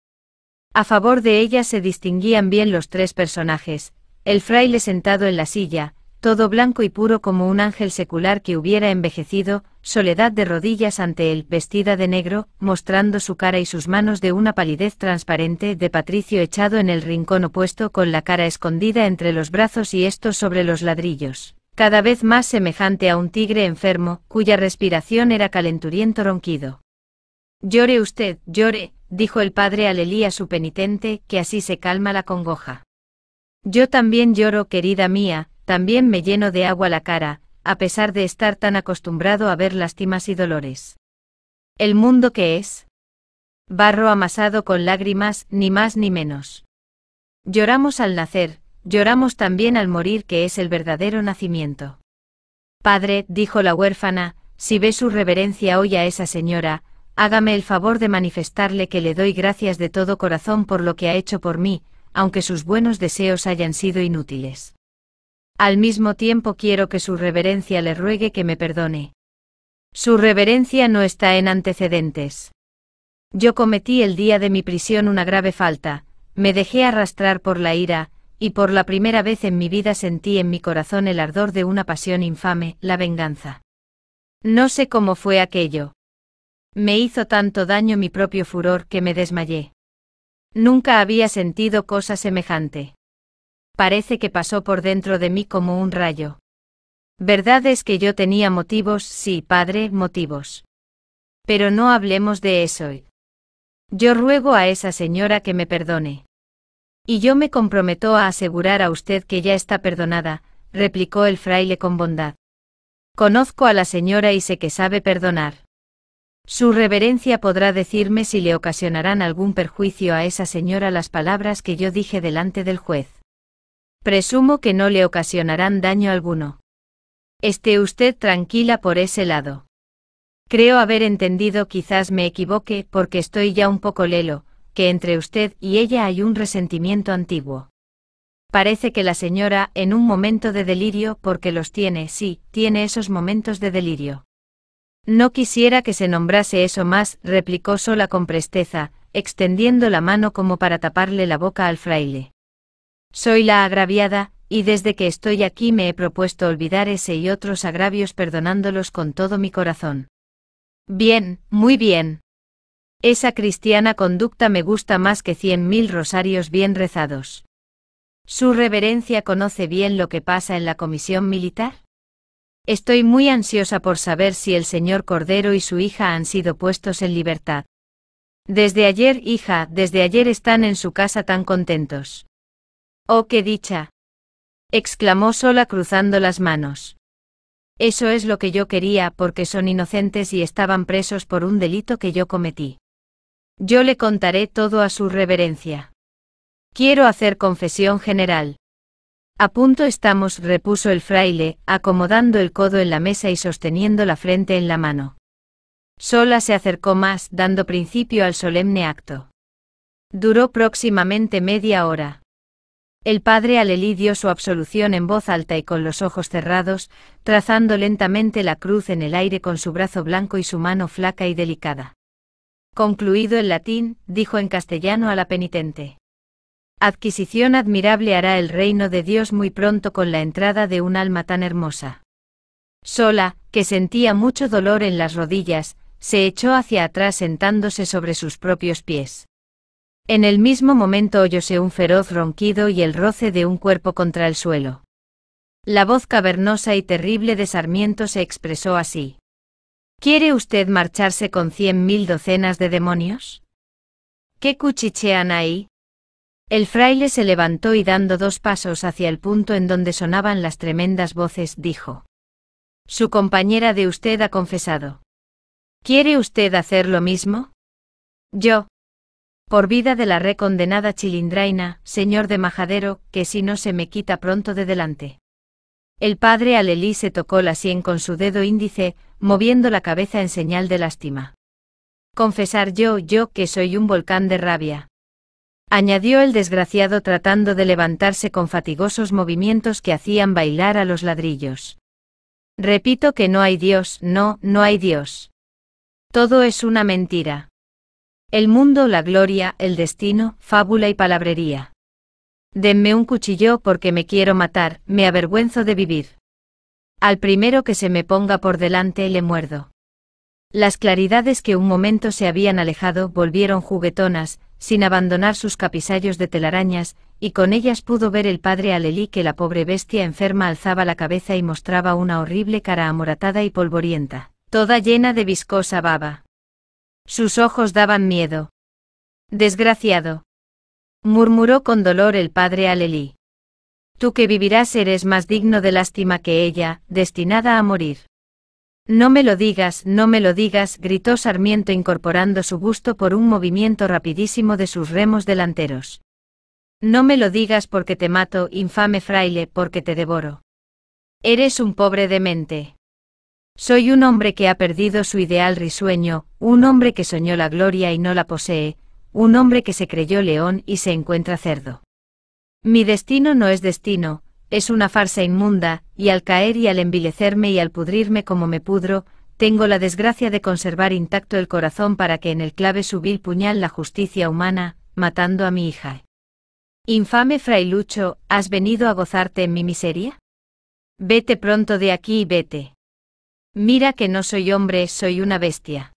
A favor de ella se distinguían bien los tres personajes, el fraile sentado en la silla, todo blanco y puro como un ángel secular que hubiera envejecido, Soledad de rodillas ante él, vestida de negro, mostrando su cara y sus manos de una palidez transparente, de Patricio echado en el rincón opuesto con la cara escondida entre los brazos y estos sobre los ladrillos, cada vez más semejante a un tigre enfermo, cuya respiración era calenturiento ronquido. Llore usted, llore, dijo el padre a a su penitente, que así se calma la congoja. Yo también lloro, querida mía, también me lleno de agua la cara, a pesar de estar tan acostumbrado a ver lástimas y dolores. ¿El mundo qué es? Barro amasado con lágrimas, ni más ni menos. Lloramos al nacer, lloramos también al morir que es el verdadero nacimiento. Padre, dijo la huérfana, si ve su reverencia hoy a esa señora, hágame el favor de manifestarle que le doy gracias de todo corazón por lo que ha hecho por mí, aunque sus buenos deseos hayan sido inútiles. Al mismo tiempo quiero que su reverencia le ruegue que me perdone. Su reverencia no está en antecedentes. Yo cometí el día de mi prisión una grave falta, me dejé arrastrar por la ira, y por la primera vez en mi vida sentí en mi corazón el ardor de una pasión infame, la venganza. No sé cómo fue aquello. Me hizo tanto daño mi propio furor que me desmayé. Nunca había sentido cosa semejante. Parece que pasó por dentro de mí como un rayo. Verdad es que yo tenía motivos, sí, padre, motivos. Pero no hablemos de eso. Yo ruego a esa señora que me perdone. Y yo me comprometo a asegurar a usted que ya está perdonada, replicó el fraile con bondad. Conozco a la señora y sé que sabe perdonar. Su reverencia podrá decirme si le ocasionarán algún perjuicio a esa señora las palabras que yo dije delante del juez. Presumo que no le ocasionarán daño alguno. Esté usted tranquila por ese lado. Creo haber entendido, quizás me equivoque, porque estoy ya un poco lelo, que entre usted y ella hay un resentimiento antiguo. Parece que la señora, en un momento de delirio, porque los tiene, sí, tiene esos momentos de delirio no quisiera que se nombrase eso más, replicó Sola con presteza, extendiendo la mano como para taparle la boca al fraile. Soy la agraviada, y desde que estoy aquí me he propuesto olvidar ese y otros agravios perdonándolos con todo mi corazón. Bien, muy bien. Esa cristiana conducta me gusta más que cien mil rosarios bien rezados. ¿Su reverencia conoce bien lo que pasa en la comisión militar? Estoy muy ansiosa por saber si el señor Cordero y su hija han sido puestos en libertad. Desde ayer, hija, desde ayer están en su casa tan contentos. ¡Oh, qué dicha! exclamó sola cruzando las manos. Eso es lo que yo quería porque son inocentes y estaban presos por un delito que yo cometí. Yo le contaré todo a su reverencia. Quiero hacer confesión general. A punto estamos, repuso el fraile, acomodando el codo en la mesa y sosteniendo la frente en la mano. Sola se acercó más, dando principio al solemne acto. Duró próximamente media hora. El padre Alelí dio su absolución en voz alta y con los ojos cerrados, trazando lentamente la cruz en el aire con su brazo blanco y su mano flaca y delicada. Concluido el latín, dijo en castellano a la penitente. Adquisición admirable hará el reino de Dios muy pronto con la entrada de un alma tan hermosa. Sola, que sentía mucho dolor en las rodillas, se echó hacia atrás sentándose sobre sus propios pies. En el mismo momento oyóse un feroz ronquido y el roce de un cuerpo contra el suelo. La voz cavernosa y terrible de Sarmiento se expresó así. ¿Quiere usted marcharse con cien mil docenas de demonios? ¿Qué cuchichean ahí? El fraile se levantó y dando dos pasos hacia el punto en donde sonaban las tremendas voces, dijo. Su compañera de usted ha confesado. ¿Quiere usted hacer lo mismo? Yo. Por vida de la recondenada Chilindraina, señor de Majadero, que si no se me quita pronto de delante. El padre Alelí se tocó la sien con su dedo índice, moviendo la cabeza en señal de lástima. Confesar yo, yo que soy un volcán de rabia, añadió el desgraciado tratando de levantarse con fatigosos movimientos que hacían bailar a los ladrillos. Repito que no hay Dios, no, no hay Dios. Todo es una mentira. El mundo, la gloria, el destino, fábula y palabrería. Denme un cuchillo porque me quiero matar, me avergüenzo de vivir. Al primero que se me ponga por delante le muerdo. Las claridades que un momento se habían alejado volvieron juguetonas, sin abandonar sus capisallos de telarañas, y con ellas pudo ver el padre Alelí que la pobre bestia enferma alzaba la cabeza y mostraba una horrible cara amoratada y polvorienta, toda llena de viscosa baba. Sus ojos daban miedo. Desgraciado. murmuró con dolor el padre Alelí. Tú que vivirás eres más digno de lástima que ella, destinada a morir. No me lo digas, no me lo digas, gritó Sarmiento incorporando su busto por un movimiento rapidísimo de sus remos delanteros. No me lo digas porque te mato, infame fraile, porque te devoro. Eres un pobre demente. Soy un hombre que ha perdido su ideal risueño, un hombre que soñó la gloria y no la posee, un hombre que se creyó león y se encuentra cerdo. Mi destino no es destino, es una farsa inmunda, y al caer y al envilecerme y al pudrirme como me pudro, tengo la desgracia de conservar intacto el corazón para que en el clave su puñal la justicia humana, matando a mi hija. Infame frailucho, ¿has venido a gozarte en mi miseria? Vete pronto de aquí y vete. Mira que no soy hombre, soy una bestia.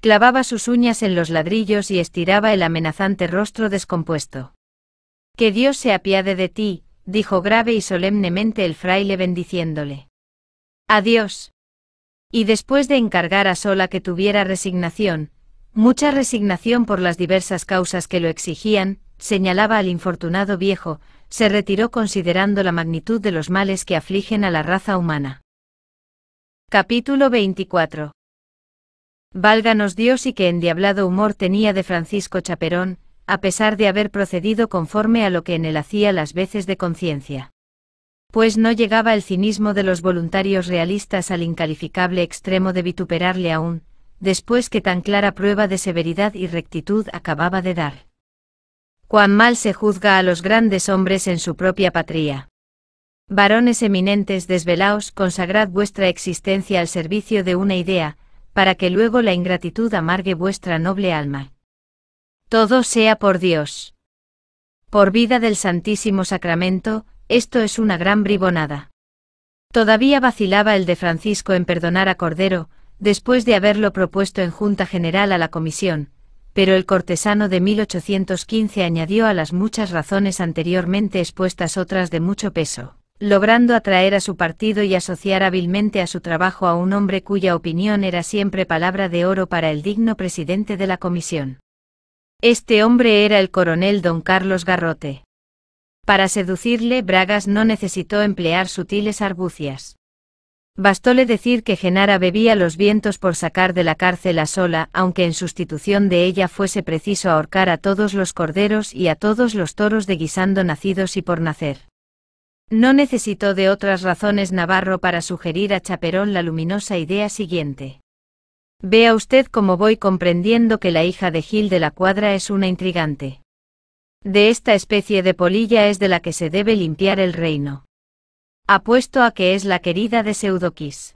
Clavaba sus uñas en los ladrillos y estiraba el amenazante rostro descompuesto. Que Dios se apiade de ti, dijo grave y solemnemente el fraile bendiciéndole. Adiós. Y después de encargar a Sola que tuviera resignación, mucha resignación por las diversas causas que lo exigían, señalaba al infortunado viejo, se retiró considerando la magnitud de los males que afligen a la raza humana. Capítulo 24. Válganos Dios y qué endiablado humor tenía de Francisco Chaperón, a pesar de haber procedido conforme a lo que en él hacía las veces de conciencia. Pues no llegaba el cinismo de los voluntarios realistas al incalificable extremo de vituperarle aún, después que tan clara prueba de severidad y rectitud acababa de dar. Cuán mal se juzga a los grandes hombres en su propia patria. Varones eminentes, desvelaos, consagrad vuestra existencia al servicio de una idea, para que luego la ingratitud amargue vuestra noble alma. Todo sea por Dios. Por vida del Santísimo Sacramento, esto es una gran bribonada. Todavía vacilaba el de Francisco en perdonar a Cordero, después de haberlo propuesto en Junta General a la Comisión, pero el cortesano de 1815 añadió a las muchas razones anteriormente expuestas otras de mucho peso, logrando atraer a su partido y asociar hábilmente a su trabajo a un hombre cuya opinión era siempre palabra de oro para el digno presidente de la Comisión. Este hombre era el coronel don Carlos Garrote. Para seducirle, Bragas no necesitó emplear sutiles argucias. Bastóle decir que Genara bebía los vientos por sacar de la cárcel a sola, aunque en sustitución de ella fuese preciso ahorcar a todos los corderos y a todos los toros de guisando nacidos y por nacer. No necesitó de otras razones Navarro para sugerir a Chaperón la luminosa idea siguiente. Vea usted cómo voy comprendiendo que la hija de Gil de la Cuadra es una intrigante. De esta especie de polilla es de la que se debe limpiar el reino. Apuesto a que es la querida de Pseudoquis.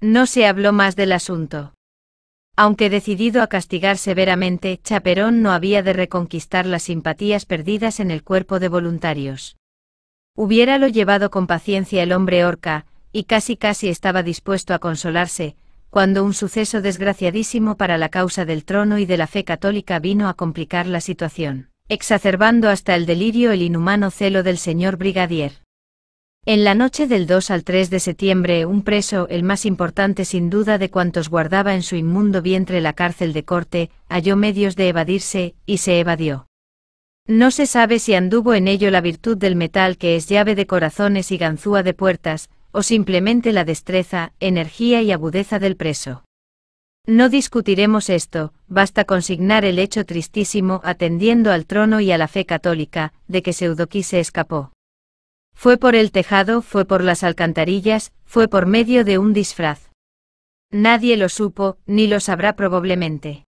No se habló más del asunto. Aunque decidido a castigar severamente, Chaperón no había de reconquistar las simpatías perdidas en el cuerpo de voluntarios. Hubiéralo llevado con paciencia el hombre orca, y casi casi estaba dispuesto a consolarse, cuando un suceso desgraciadísimo para la causa del trono y de la fe católica vino a complicar la situación, exacerbando hasta el delirio el inhumano celo del señor brigadier. En la noche del 2 al 3 de septiembre, un preso, el más importante sin duda de cuantos guardaba en su inmundo vientre la cárcel de corte, halló medios de evadirse, y se evadió. No se sabe si anduvo en ello la virtud del metal que es llave de corazones y ganzúa de puertas, o simplemente la destreza, energía y agudeza del preso. No discutiremos esto, basta consignar el hecho tristísimo atendiendo al trono y a la fe católica, de que Seudoquí se escapó. Fue por el tejado, fue por las alcantarillas, fue por medio de un disfraz. Nadie lo supo, ni lo sabrá probablemente.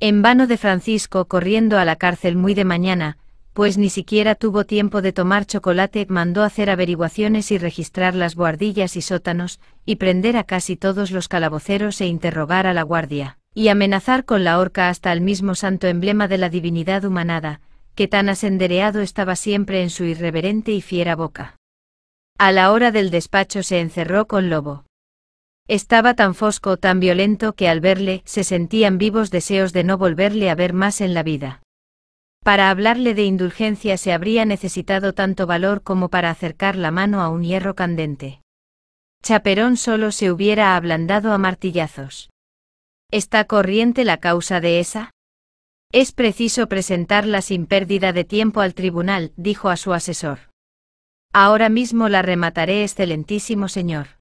En vano de Francisco corriendo a la cárcel muy de mañana, pues ni siquiera tuvo tiempo de tomar chocolate, mandó hacer averiguaciones y registrar las guardillas y sótanos, y prender a casi todos los calaboceros e interrogar a la guardia, y amenazar con la horca hasta el mismo santo emblema de la divinidad humanada, que tan asendereado estaba siempre en su irreverente y fiera boca. A la hora del despacho se encerró con Lobo. Estaba tan fosco, tan violento, que al verle se sentían vivos deseos de no volverle a ver más en la vida. Para hablarle de indulgencia se habría necesitado tanto valor como para acercar la mano a un hierro candente. Chaperón solo se hubiera ablandado a martillazos. ¿Está corriente la causa de esa? Es preciso presentarla sin pérdida de tiempo al tribunal, dijo a su asesor. Ahora mismo la remataré, excelentísimo señor.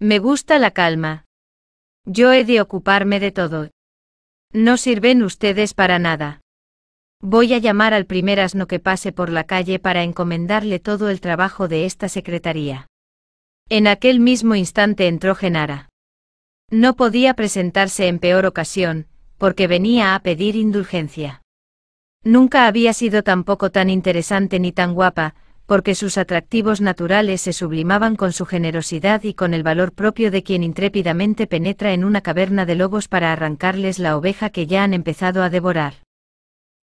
Me gusta la calma. Yo he de ocuparme de todo. No sirven ustedes para nada. Voy a llamar al primer asno que pase por la calle para encomendarle todo el trabajo de esta secretaría. En aquel mismo instante entró Genara. No podía presentarse en peor ocasión, porque venía a pedir indulgencia. Nunca había sido tampoco tan interesante ni tan guapa, porque sus atractivos naturales se sublimaban con su generosidad y con el valor propio de quien intrépidamente penetra en una caverna de lobos para arrancarles la oveja que ya han empezado a devorar.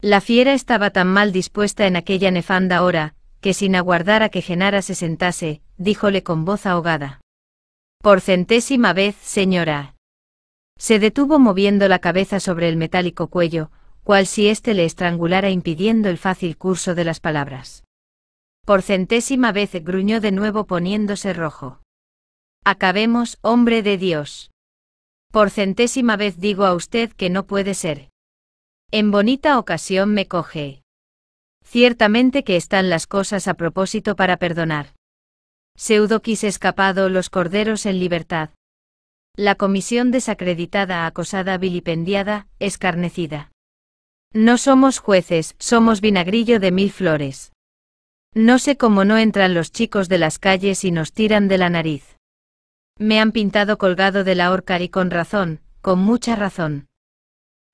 La fiera estaba tan mal dispuesta en aquella nefanda hora, que sin aguardar a que Genara se sentase, díjole con voz ahogada. Por centésima vez, señora. Se detuvo moviendo la cabeza sobre el metálico cuello, cual si éste le estrangulara impidiendo el fácil curso de las palabras. Por centésima vez gruñó de nuevo poniéndose rojo. Acabemos, hombre de Dios. Por centésima vez digo a usted que no puede ser. En bonita ocasión me coge. Ciertamente que están las cosas a propósito para perdonar. Pseudoquis escapado, los corderos en libertad. La comisión desacreditada, acosada, vilipendiada, escarnecida. No somos jueces, somos vinagrillo de mil flores. No sé cómo no entran los chicos de las calles y nos tiran de la nariz. Me han pintado colgado de la horca y con razón, con mucha razón.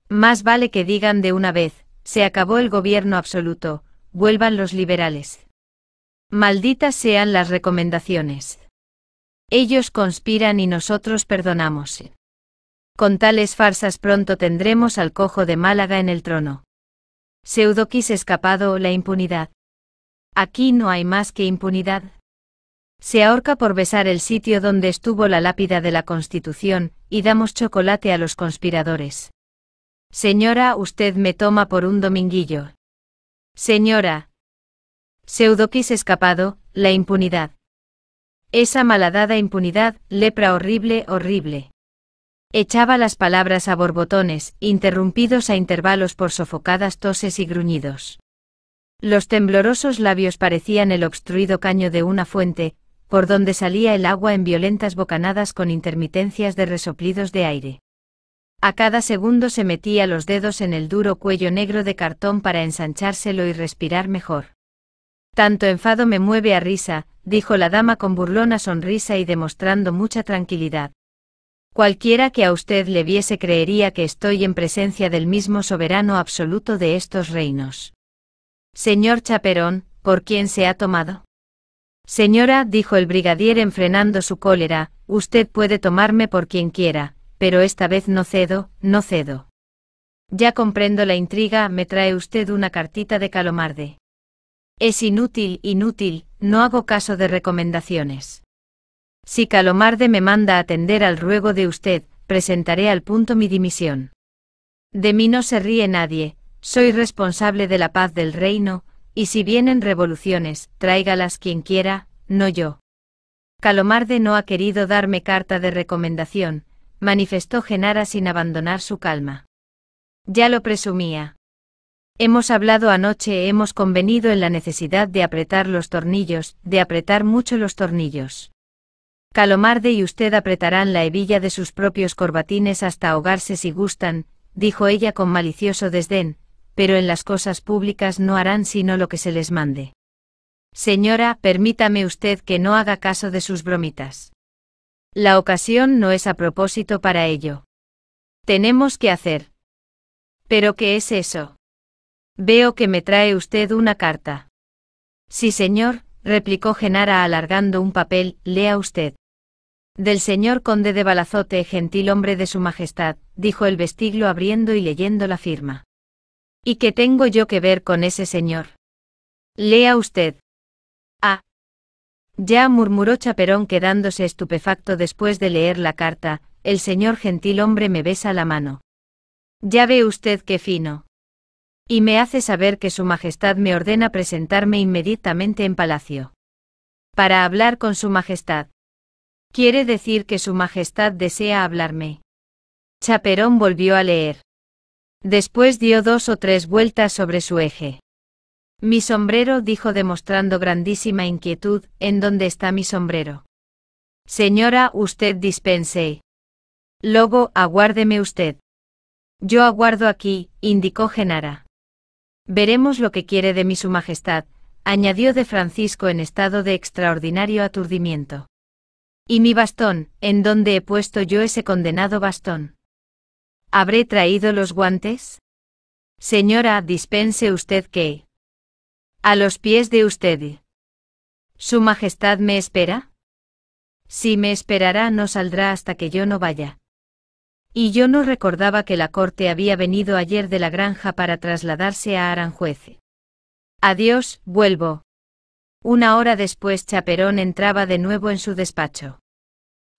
Más vale que digan de una vez, se acabó el gobierno absoluto, vuelvan los liberales. Malditas sean las recomendaciones. Ellos conspiran y nosotros perdonamos. Con tales farsas pronto tendremos al cojo de Málaga en el trono. Pseudoquis escapado, la impunidad. Aquí no hay más que impunidad. Se ahorca por besar el sitio donde estuvo la lápida de la Constitución, y damos chocolate a los conspiradores. Señora, usted me toma por un dominguillo. Señora. Pseudoquis escapado, la impunidad. Esa malhadada impunidad, lepra horrible, horrible. Echaba las palabras a borbotones, interrumpidos a intervalos por sofocadas toses y gruñidos. Los temblorosos labios parecían el obstruido caño de una fuente, por donde salía el agua en violentas bocanadas con intermitencias de resoplidos de aire. A cada segundo se metía los dedos en el duro cuello negro de cartón para ensanchárselo y respirar mejor. Tanto enfado me mueve a risa, dijo la dama con burlona sonrisa y demostrando mucha tranquilidad. Cualquiera que a usted le viese creería que estoy en presencia del mismo soberano absoluto de estos reinos. Señor Chaperón, ¿por quién se ha tomado? Señora, dijo el brigadier enfrenando su cólera, usted puede tomarme por quien quiera, pero esta vez no cedo, no cedo. Ya comprendo la intriga, me trae usted una cartita de calomarde. Es inútil, inútil, no hago caso de recomendaciones. Si Calomarde me manda atender al ruego de usted, presentaré al punto mi dimisión. De mí no se ríe nadie, soy responsable de la paz del reino, y si vienen revoluciones, tráigalas quien quiera, no yo. Calomarde no ha querido darme carta de recomendación, manifestó Genara sin abandonar su calma. Ya lo presumía. Hemos hablado anoche, hemos convenido en la necesidad de apretar los tornillos, de apretar mucho los tornillos. Calomarde y usted apretarán la hebilla de sus propios corbatines hasta ahogarse si gustan, dijo ella con malicioso desdén, pero en las cosas públicas no harán sino lo que se les mande. Señora, permítame usted que no haga caso de sus bromitas. La ocasión no es a propósito para ello. Tenemos que hacer. ¿Pero qué es eso? Veo que me trae usted una carta. Sí, señor, replicó Genara alargando un papel, lea usted. Del señor conde de Balazote, gentil hombre de su majestad, dijo el vestiglo abriendo y leyendo la firma. ¿Y qué tengo yo que ver con ese señor? Lea usted. Ya murmuró Chaperón quedándose estupefacto después de leer la carta, el señor gentil hombre me besa la mano. Ya ve usted qué fino. Y me hace saber que Su Majestad me ordena presentarme inmediatamente en palacio. Para hablar con Su Majestad. Quiere decir que Su Majestad desea hablarme. Chaperón volvió a leer. Después dio dos o tres vueltas sobre su eje. Mi sombrero, dijo demostrando grandísima inquietud, ¿en dónde está mi sombrero? Señora, usted dispense. Luego, aguárdeme usted. Yo aguardo aquí, indicó Genara. Veremos lo que quiere de mí su majestad, añadió de Francisco en estado de extraordinario aturdimiento. ¿Y mi bastón? ¿En dónde he puesto yo ese condenado bastón? ¿Habré traído los guantes? Señora, dispense usted que... A los pies de usted. ¿Su Majestad me espera? Si me esperará no saldrá hasta que yo no vaya. Y yo no recordaba que la corte había venido ayer de la granja para trasladarse a Aranjuez. Adiós, vuelvo. Una hora después Chaperón entraba de nuevo en su despacho.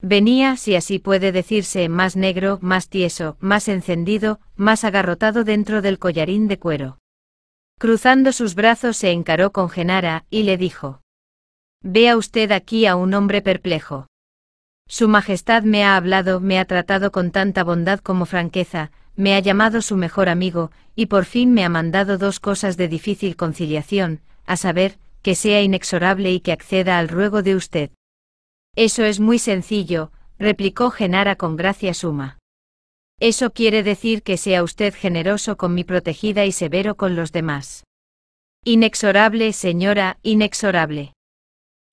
Venía, si así puede decirse, más negro, más tieso, más encendido, más agarrotado dentro del collarín de cuero. Cruzando sus brazos se encaró con Genara, y le dijo. Vea usted aquí a un hombre perplejo. Su Majestad me ha hablado, me ha tratado con tanta bondad como franqueza, me ha llamado su mejor amigo, y por fin me ha mandado dos cosas de difícil conciliación, a saber, que sea inexorable y que acceda al ruego de usted. Eso es muy sencillo, replicó Genara con gracia suma. Eso quiere decir que sea usted generoso con mi protegida y severo con los demás. Inexorable, señora, inexorable.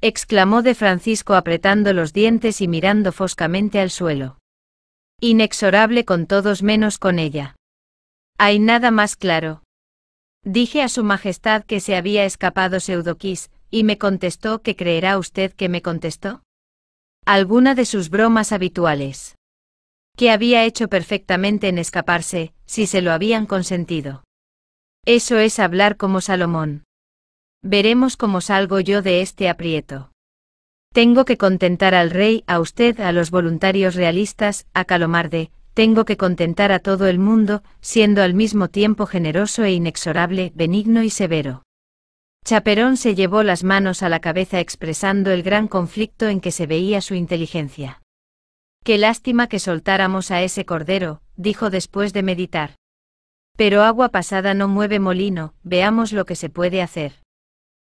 exclamó de Francisco apretando los dientes y mirando foscamente al suelo. Inexorable con todos menos con ella. Hay nada más claro. Dije a su Majestad que se había escapado Pseudoquis, y me contestó que creerá usted que me contestó. Alguna de sus bromas habituales que había hecho perfectamente en escaparse, si se lo habían consentido. Eso es hablar como Salomón. Veremos cómo salgo yo de este aprieto. Tengo que contentar al rey, a usted, a los voluntarios realistas, a Calomarde, tengo que contentar a todo el mundo, siendo al mismo tiempo generoso e inexorable, benigno y severo. Chaperón se llevó las manos a la cabeza expresando el gran conflicto en que se veía su inteligencia. Qué lástima que soltáramos a ese cordero, dijo después de meditar. Pero agua pasada no mueve molino, veamos lo que se puede hacer.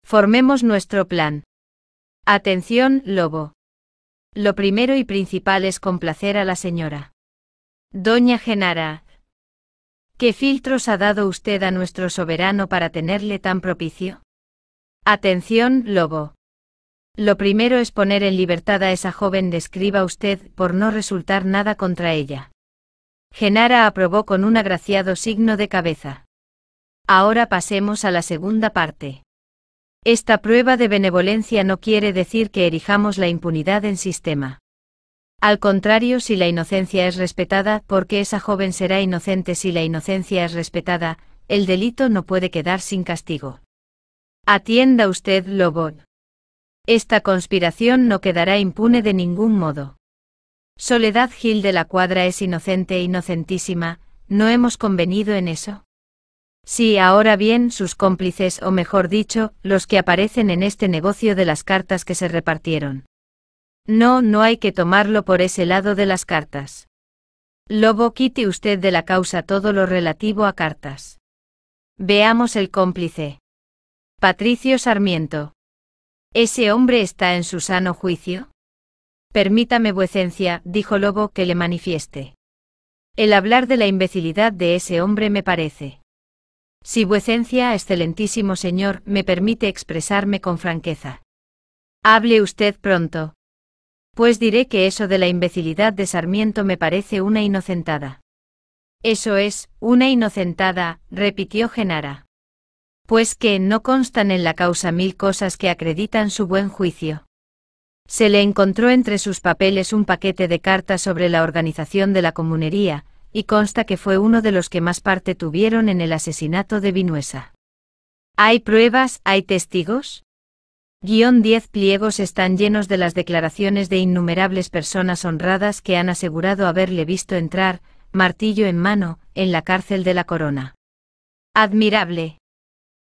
Formemos nuestro plan. Atención, lobo. Lo primero y principal es complacer a la señora. Doña Genara. ¿Qué filtros ha dado usted a nuestro soberano para tenerle tan propicio? Atención, lobo. Lo primero es poner en libertad a esa joven describa usted por no resultar nada contra ella. Genara aprobó con un agraciado signo de cabeza. Ahora pasemos a la segunda parte. Esta prueba de benevolencia no quiere decir que erijamos la impunidad en sistema. Al contrario, si la inocencia es respetada, porque esa joven será inocente si la inocencia es respetada, el delito no puede quedar sin castigo. Atienda usted, Lobo. Esta conspiración no quedará impune de ningún modo. Soledad Gil de la Cuadra es inocente e inocentísima, ¿no hemos convenido en eso? Sí, ahora bien, sus cómplices, o mejor dicho, los que aparecen en este negocio de las cartas que se repartieron. No, no hay que tomarlo por ese lado de las cartas. Lobo, quite usted de la causa todo lo relativo a cartas. Veamos el cómplice. Patricio Sarmiento. ¿Ese hombre está en su sano juicio? Permítame vuecencia, dijo Lobo, que le manifieste. El hablar de la imbecilidad de ese hombre me parece. Si vuecencia, excelentísimo señor, me permite expresarme con franqueza. Hable usted pronto. Pues diré que eso de la imbecilidad de Sarmiento me parece una inocentada. Eso es, una inocentada, repitió Genara pues que no constan en la causa mil cosas que acreditan su buen juicio. Se le encontró entre sus papeles un paquete de cartas sobre la organización de la comunería, y consta que fue uno de los que más parte tuvieron en el asesinato de Vinuesa. ¿Hay pruebas? ¿Hay testigos? Guión 10 pliegos están llenos de las declaraciones de innumerables personas honradas que han asegurado haberle visto entrar, martillo en mano, en la cárcel de la corona. Admirable.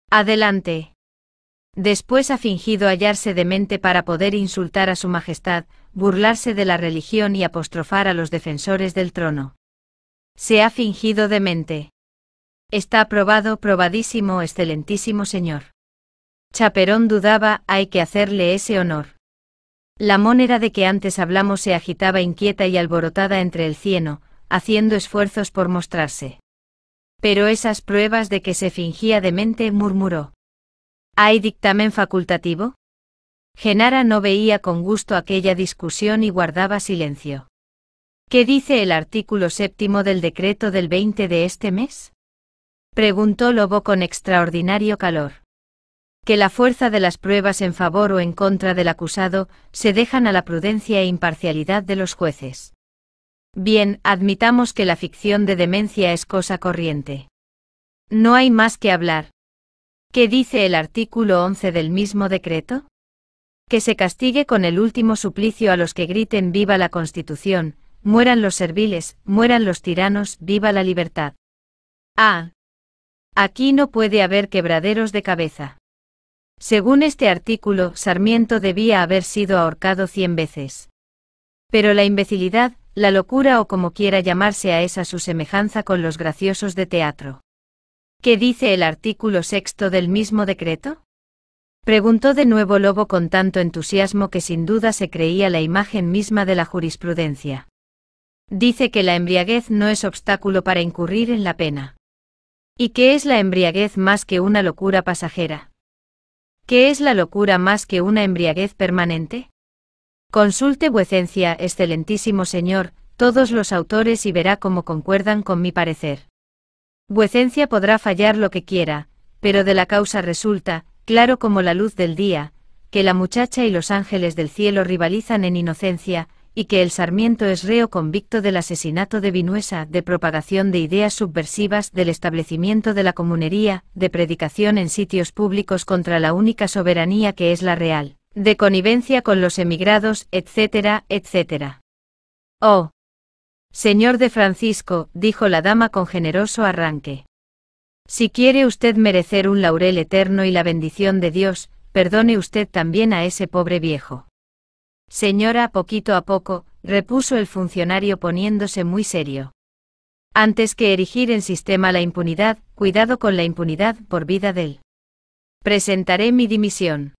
Adelante. Después ha fingido hallarse demente para poder insultar a su Majestad, burlarse de la religión y apostrofar a los defensores del trono. Se ha fingido demente. Está aprobado, probadísimo, excelentísimo señor. Chaperón dudaba, hay que hacerle ese honor. La monera de que antes hablamos se agitaba inquieta y alborotada entre el cieno, haciendo esfuerzos por mostrarse. Pero esas pruebas de que se fingía demente murmuró. ¿Hay dictamen facultativo? Genara no veía con gusto aquella discusión y guardaba silencio. ¿Qué dice el artículo séptimo del decreto del 20 de este mes? Preguntó Lobo con extraordinario calor. Que la fuerza de las pruebas en favor o en contra del acusado se dejan a la prudencia e imparcialidad de los jueces. Bien, admitamos que la ficción de demencia es cosa corriente. No hay más que hablar. ¿Qué dice el artículo 11 del mismo decreto? Que se castigue con el último suplicio a los que griten viva la Constitución, mueran los serviles, mueran los tiranos, viva la libertad. Ah. Aquí no puede haber quebraderos de cabeza. Según este artículo, Sarmiento debía haber sido ahorcado cien veces. Pero la imbecilidad, la locura o como quiera llamarse a esa su semejanza con los graciosos de teatro. ¿Qué dice el artículo sexto del mismo decreto? Preguntó de nuevo Lobo con tanto entusiasmo que sin duda se creía la imagen misma de la jurisprudencia. Dice que la embriaguez no es obstáculo para incurrir en la pena. ¿Y qué es la embriaguez más que una locura pasajera? ¿Qué es la locura más que una embriaguez permanente? Consulte vuecencia, excelentísimo señor, todos los autores y verá cómo concuerdan con mi parecer. Vuecencia podrá fallar lo que quiera, pero de la causa resulta, claro como la luz del día, que la muchacha y los ángeles del cielo rivalizan en inocencia, y que el Sarmiento es reo convicto del asesinato de Vinuesa, de propagación de ideas subversivas, del establecimiento de la comunería, de predicación en sitios públicos contra la única soberanía que es la real de connivencia con los emigrados, etcétera, etcétera. Oh. Señor de Francisco, dijo la dama con generoso arranque. Si quiere usted merecer un laurel eterno y la bendición de Dios, perdone usted también a ese pobre viejo. Señora, poquito a poco, repuso el funcionario poniéndose muy serio. Antes que erigir en sistema la impunidad, cuidado con la impunidad por vida de él. Presentaré mi dimisión.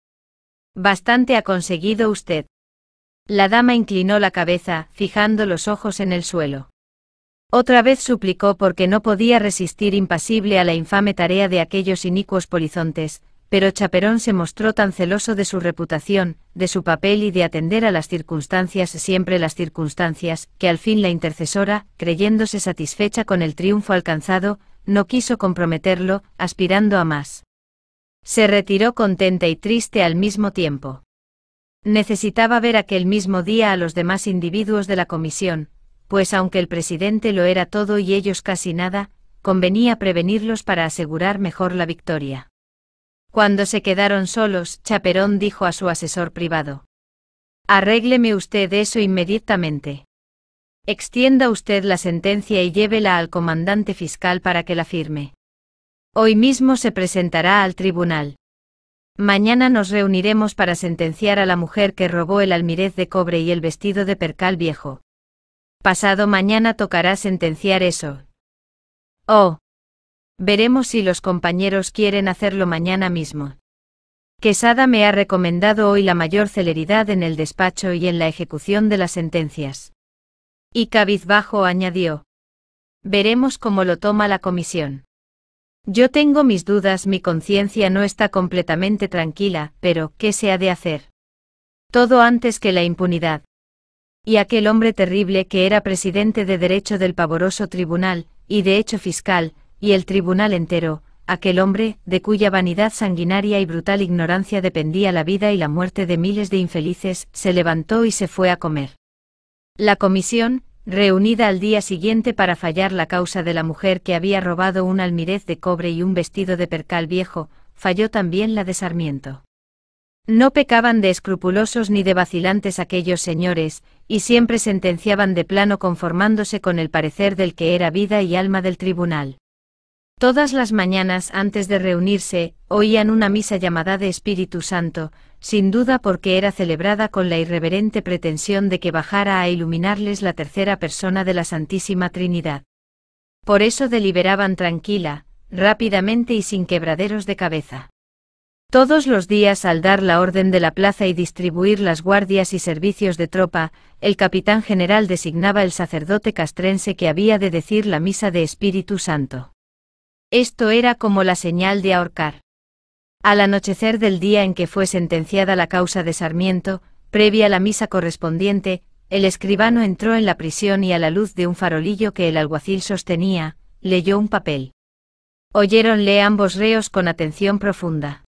Bastante ha conseguido usted. La dama inclinó la cabeza, fijando los ojos en el suelo. Otra vez suplicó porque no podía resistir impasible a la infame tarea de aquellos inicuos polizontes, pero Chaperón se mostró tan celoso de su reputación, de su papel y de atender a las circunstancias siempre las circunstancias, que al fin la intercesora, creyéndose satisfecha con el triunfo alcanzado, no quiso comprometerlo, aspirando a más. Se retiró contenta y triste al mismo tiempo. Necesitaba ver aquel mismo día a los demás individuos de la comisión, pues aunque el presidente lo era todo y ellos casi nada, convenía prevenirlos para asegurar mejor la victoria. Cuando se quedaron solos, Chaperón dijo a su asesor privado. Arrégleme usted eso inmediatamente. Extienda usted la sentencia y llévela al comandante fiscal para que la firme. Hoy mismo se presentará al tribunal. Mañana nos reuniremos para sentenciar a la mujer que robó el almirez de cobre y el vestido de percal viejo. Pasado mañana tocará sentenciar eso. Oh. Veremos si los compañeros quieren hacerlo mañana mismo. Quesada me ha recomendado hoy la mayor celeridad en el despacho y en la ejecución de las sentencias. Y cabizbajo añadió. Veremos cómo lo toma la comisión. Yo tengo mis dudas, mi conciencia no está completamente tranquila, pero, ¿qué se ha de hacer? Todo antes que la impunidad. Y aquel hombre terrible que era presidente de derecho del pavoroso tribunal, y de hecho fiscal, y el tribunal entero, aquel hombre, de cuya vanidad sanguinaria y brutal ignorancia dependía la vida y la muerte de miles de infelices, se levantó y se fue a comer. La comisión, reunida al día siguiente para fallar la causa de la mujer que había robado un almirez de cobre y un vestido de percal viejo, falló también la de Sarmiento. No pecaban de escrupulosos ni de vacilantes aquellos señores, y siempre sentenciaban de plano conformándose con el parecer del que era vida y alma del tribunal. Todas las mañanas antes de reunirse, oían una misa llamada de Espíritu Santo, sin duda porque era celebrada con la irreverente pretensión de que bajara a iluminarles la tercera persona de la Santísima Trinidad. Por eso deliberaban tranquila, rápidamente y sin quebraderos de cabeza. Todos los días al dar la orden de la plaza y distribuir las guardias y servicios de tropa, el capitán general designaba el sacerdote castrense que había de decir la misa de Espíritu Santo. Esto era como la señal de ahorcar. Al anochecer del día en que fue sentenciada la causa de Sarmiento, previa la misa correspondiente, el escribano entró en la prisión y a la luz de un farolillo que el alguacil sostenía, leyó un papel. Oyéronle ambos reos con atención profunda.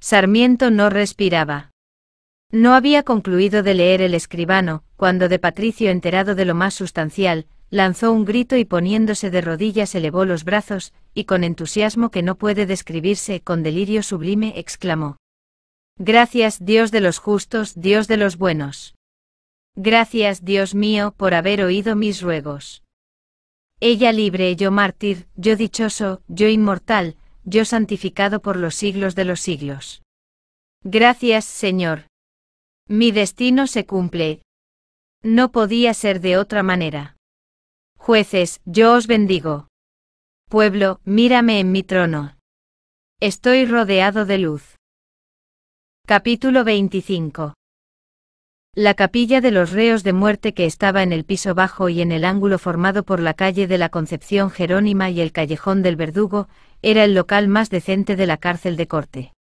Sarmiento no respiraba. No había concluido de leer el escribano, cuando de Patricio enterado de lo más sustancial, lanzó un grito y poniéndose de rodillas elevó los brazos, y con entusiasmo que no puede describirse, con delirio sublime, exclamó. Gracias Dios de los justos, Dios de los buenos. Gracias Dios mío por haber oído mis ruegos. Ella libre, yo mártir, yo dichoso, yo inmortal, yo santificado por los siglos de los siglos. Gracias Señor. Mi destino se cumple. No podía ser de otra manera. Jueces, yo os bendigo. Pueblo, mírame en mi trono. Estoy rodeado de luz. Capítulo 25. La capilla de los reos de muerte que estaba en el piso bajo y en el ángulo formado por la calle de la Concepción Jerónima y el callejón del Verdugo, era el local más decente de la cárcel de corte.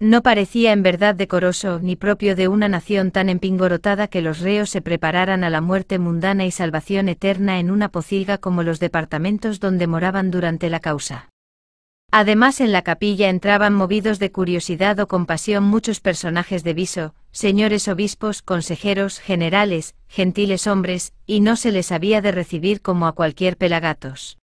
No parecía en verdad decoroso ni propio de una nación tan empingorotada que los reos se prepararan a la muerte mundana y salvación eterna en una pocilga como los departamentos donde moraban durante la causa. Además en la capilla entraban movidos de curiosidad o compasión muchos personajes de viso, señores obispos, consejeros, generales, gentiles hombres, y no se les había de recibir como a cualquier pelagatos.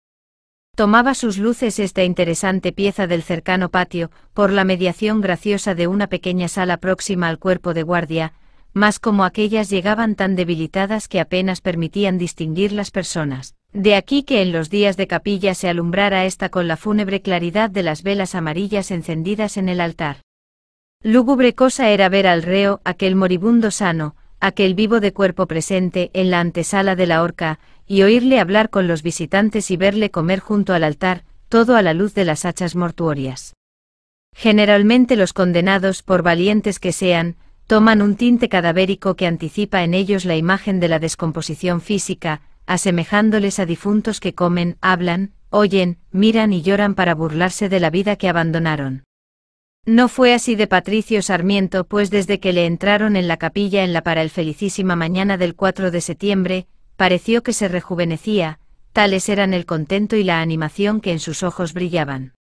Tomaba sus luces esta interesante pieza del cercano patio, por la mediación graciosa de una pequeña sala próxima al cuerpo de guardia, mas como aquellas llegaban tan debilitadas que apenas permitían distinguir las personas. De aquí que en los días de capilla se alumbrara esta con la fúnebre claridad de las velas amarillas encendidas en el altar. Lúgubre cosa era ver al reo, aquel moribundo sano, aquel vivo de cuerpo presente en la antesala de la horca, y oírle hablar con los visitantes y verle comer junto al altar, todo a la luz de las hachas mortuorias. Generalmente los condenados, por valientes que sean, toman un tinte cadavérico que anticipa en ellos la imagen de la descomposición física, asemejándoles a difuntos que comen, hablan, oyen, miran y lloran para burlarse de la vida que abandonaron. No fue así de Patricio Sarmiento, pues desde que le entraron en la capilla en la para el felicísima mañana del 4 de septiembre, pareció que se rejuvenecía, tales eran el contento y la animación que en sus ojos brillaban.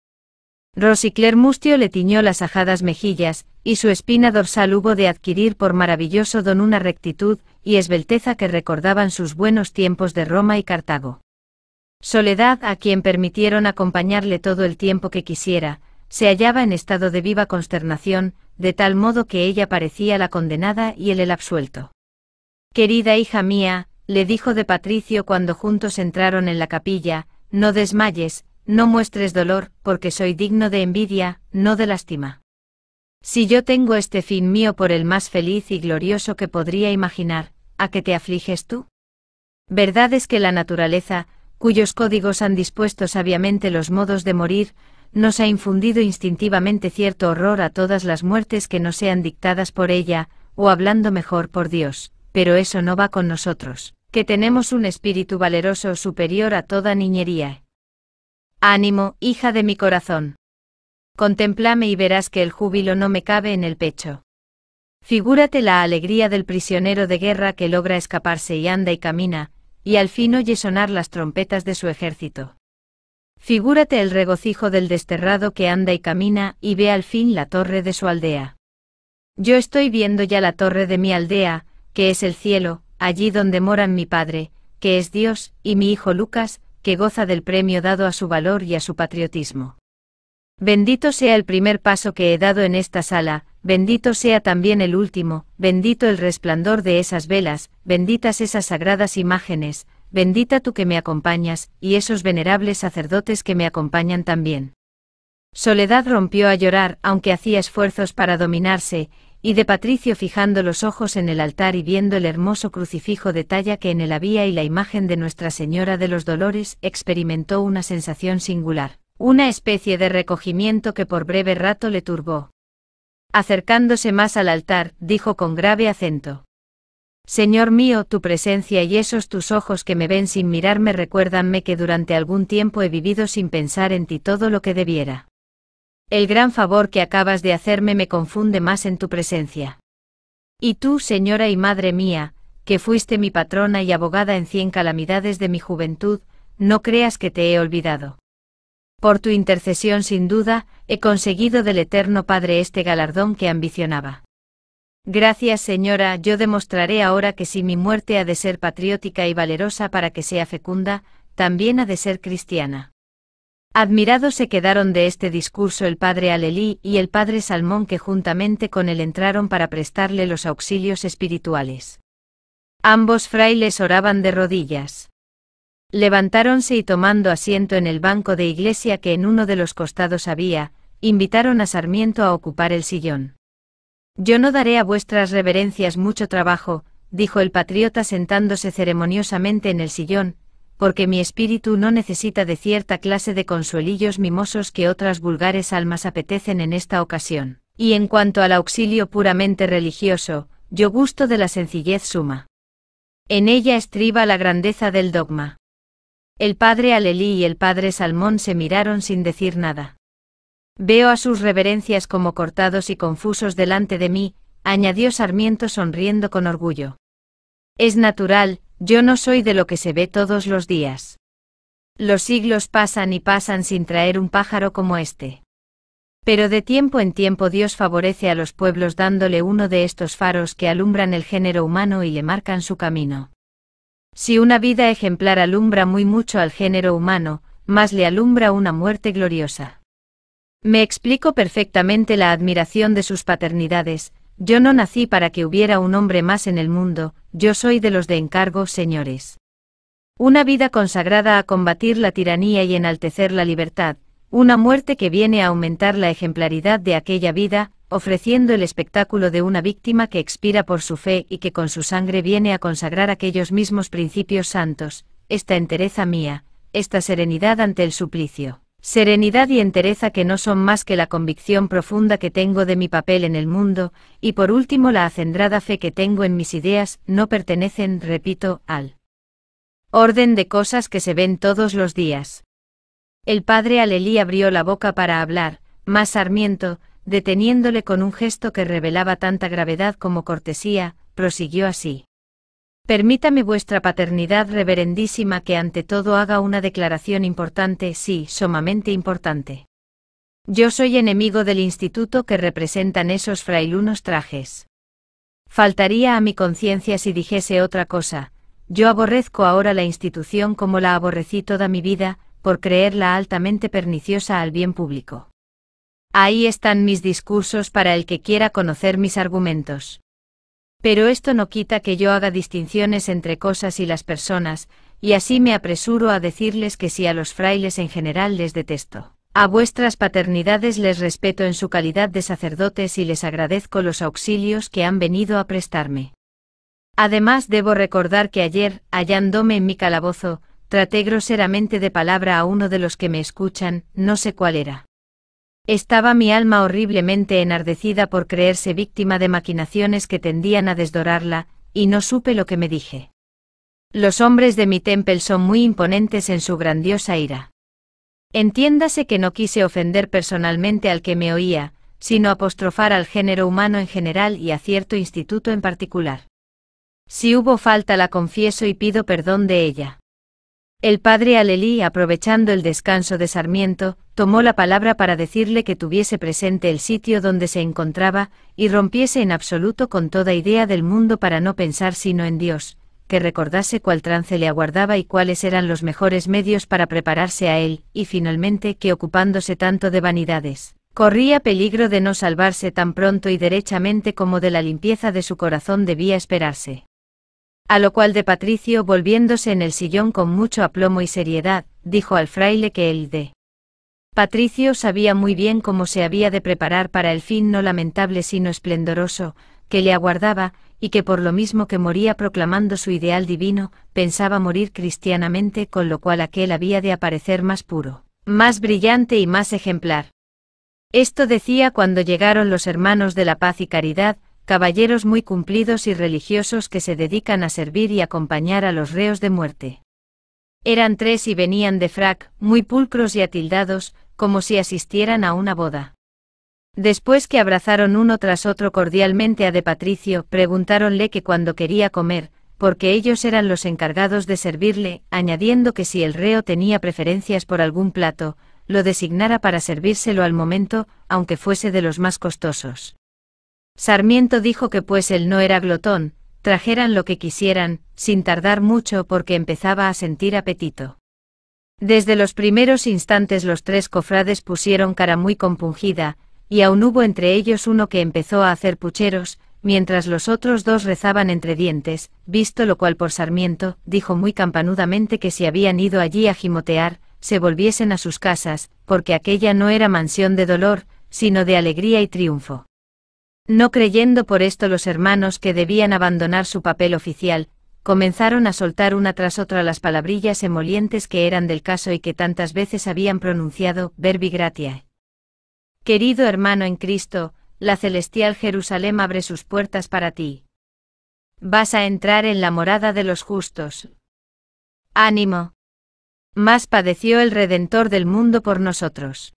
Rosicler Mustio le tiñó las ajadas mejillas, y su espina dorsal hubo de adquirir por maravilloso don una rectitud y esbelteza que recordaban sus buenos tiempos de Roma y Cartago. Soledad, a quien permitieron acompañarle todo el tiempo que quisiera, se hallaba en estado de viva consternación, de tal modo que ella parecía la condenada y él el absuelto. Querida hija mía, le dijo de Patricio cuando juntos entraron en la capilla, no desmayes, no muestres dolor, porque soy digno de envidia, no de lástima. Si yo tengo este fin mío por el más feliz y glorioso que podría imaginar, ¿a qué te afliges tú? Verdad es que la naturaleza, cuyos códigos han dispuesto sabiamente los modos de morir, nos ha infundido instintivamente cierto horror a todas las muertes que no sean dictadas por ella, o hablando mejor por Dios, pero eso no va con nosotros que tenemos un espíritu valeroso superior a toda niñería. Ánimo, hija de mi corazón. Contemplame y verás que el júbilo no me cabe en el pecho. Figúrate la alegría del prisionero de guerra que logra escaparse y anda y camina, y al fin oye sonar las trompetas de su ejército. Figúrate el regocijo del desterrado que anda y camina y ve al fin la torre de su aldea. Yo estoy viendo ya la torre de mi aldea, que es el cielo, allí donde moran mi Padre, que es Dios, y mi hijo Lucas, que goza del premio dado a su valor y a su patriotismo. Bendito sea el primer paso que he dado en esta sala, bendito sea también el último, bendito el resplandor de esas velas, benditas esas sagradas imágenes, bendita tú que me acompañas, y esos venerables sacerdotes que me acompañan también. Soledad rompió a llorar, aunque hacía esfuerzos para dominarse, y de Patricio fijando los ojos en el altar y viendo el hermoso crucifijo de talla que en él había y la imagen de Nuestra Señora de los Dolores, experimentó una sensación singular, una especie de recogimiento que por breve rato le turbó. Acercándose más al altar, dijo con grave acento. Señor mío, tu presencia y esos tus ojos que me ven sin mirarme recuérdanme que durante algún tiempo he vivido sin pensar en ti todo lo que debiera. El gran favor que acabas de hacerme me confunde más en tu presencia. Y tú, señora y madre mía, que fuiste mi patrona y abogada en cien calamidades de mi juventud, no creas que te he olvidado. Por tu intercesión sin duda, he conseguido del Eterno Padre este galardón que ambicionaba. Gracias señora, yo demostraré ahora que si mi muerte ha de ser patriótica y valerosa para que sea fecunda, también ha de ser cristiana. Admirados se quedaron de este discurso el padre Alelí y el padre Salmón que juntamente con él entraron para prestarle los auxilios espirituales. Ambos frailes oraban de rodillas. Levantáronse y tomando asiento en el banco de iglesia que en uno de los costados había, invitaron a Sarmiento a ocupar el sillón. Yo no daré a vuestras reverencias mucho trabajo, dijo el patriota sentándose ceremoniosamente en el sillón, porque mi espíritu no necesita de cierta clase de consuelillos mimosos que otras vulgares almas apetecen en esta ocasión. Y en cuanto al auxilio puramente religioso, yo gusto de la sencillez suma. En ella estriba la grandeza del dogma. El padre Alelí y el padre Salmón se miraron sin decir nada. Veo a sus reverencias como cortados y confusos delante de mí, añadió Sarmiento sonriendo con orgullo. Es natural, yo no soy de lo que se ve todos los días. Los siglos pasan y pasan sin traer un pájaro como este. Pero de tiempo en tiempo Dios favorece a los pueblos dándole uno de estos faros que alumbran el género humano y le marcan su camino. Si una vida ejemplar alumbra muy mucho al género humano, más le alumbra una muerte gloriosa. Me explico perfectamente la admiración de sus paternidades, yo no nací para que hubiera un hombre más en el mundo, yo soy de los de encargo, señores. Una vida consagrada a combatir la tiranía y enaltecer la libertad, una muerte que viene a aumentar la ejemplaridad de aquella vida, ofreciendo el espectáculo de una víctima que expira por su fe y que con su sangre viene a consagrar aquellos mismos principios santos, esta entereza mía, esta serenidad ante el suplicio. Serenidad y entereza que no son más que la convicción profunda que tengo de mi papel en el mundo, y por último la acendrada fe que tengo en mis ideas, no pertenecen, repito, al orden de cosas que se ven todos los días. El padre Alelí abrió la boca para hablar, mas Sarmiento, deteniéndole con un gesto que revelaba tanta gravedad como cortesía, prosiguió así. Permítame vuestra paternidad reverendísima que ante todo haga una declaración importante, sí, sumamente importante. Yo soy enemigo del instituto que representan esos frailunos trajes. Faltaría a mi conciencia si dijese otra cosa, yo aborrezco ahora la institución como la aborrecí toda mi vida, por creerla altamente perniciosa al bien público. Ahí están mis discursos para el que quiera conocer mis argumentos. Pero esto no quita que yo haga distinciones entre cosas y las personas, y así me apresuro a decirles que si a los frailes en general les detesto. A vuestras paternidades les respeto en su calidad de sacerdotes y les agradezco los auxilios que han venido a prestarme. Además debo recordar que ayer, hallándome en mi calabozo, traté groseramente de palabra a uno de los que me escuchan, no sé cuál era. Estaba mi alma horriblemente enardecida por creerse víctima de maquinaciones que tendían a desdorarla, y no supe lo que me dije. Los hombres de mi temple son muy imponentes en su grandiosa ira. Entiéndase que no quise ofender personalmente al que me oía, sino apostrofar al género humano en general y a cierto instituto en particular. Si hubo falta la confieso y pido perdón de ella. El padre Alelí, aprovechando el descanso de Sarmiento, tomó la palabra para decirle que tuviese presente el sitio donde se encontraba, y rompiese en absoluto con toda idea del mundo para no pensar sino en Dios, que recordase cuál trance le aguardaba y cuáles eran los mejores medios para prepararse a él, y finalmente que ocupándose tanto de vanidades, corría peligro de no salvarse tan pronto y derechamente como de la limpieza de su corazón debía esperarse. A lo cual de Patricio, volviéndose en el sillón con mucho aplomo y seriedad, dijo al fraile que él de Patricio sabía muy bien cómo se había de preparar para el fin no lamentable sino esplendoroso, que le aguardaba, y que por lo mismo que moría proclamando su ideal divino, pensaba morir cristianamente, con lo cual aquel había de aparecer más puro, más brillante y más ejemplar. Esto decía cuando llegaron los hermanos de la paz y caridad, caballeros muy cumplidos y religiosos que se dedican a servir y acompañar a los reos de muerte. Eran tres y venían de frac, muy pulcros y atildados, como si asistieran a una boda. Después que abrazaron uno tras otro cordialmente a de Patricio, preguntáronle que cuando quería comer, porque ellos eran los encargados de servirle, añadiendo que si el reo tenía preferencias por algún plato, lo designara para servírselo al momento, aunque fuese de los más costosos. Sarmiento dijo que pues él no era glotón, trajeran lo que quisieran, sin tardar mucho porque empezaba a sentir apetito. Desde los primeros instantes los tres cofrades pusieron cara muy compungida, y aún hubo entre ellos uno que empezó a hacer pucheros, mientras los otros dos rezaban entre dientes, visto lo cual por Sarmiento, dijo muy campanudamente que si habían ido allí a gimotear, se volviesen a sus casas, porque aquella no era mansión de dolor, sino de alegría y triunfo. No creyendo por esto los hermanos que debían abandonar su papel oficial, comenzaron a soltar una tras otra las palabrillas emolientes que eran del caso y que tantas veces habían pronunciado, verbi gratiae. Querido hermano en Cristo, la celestial Jerusalén abre sus puertas para ti. Vas a entrar en la morada de los justos. Ánimo. Más padeció el Redentor del mundo por nosotros.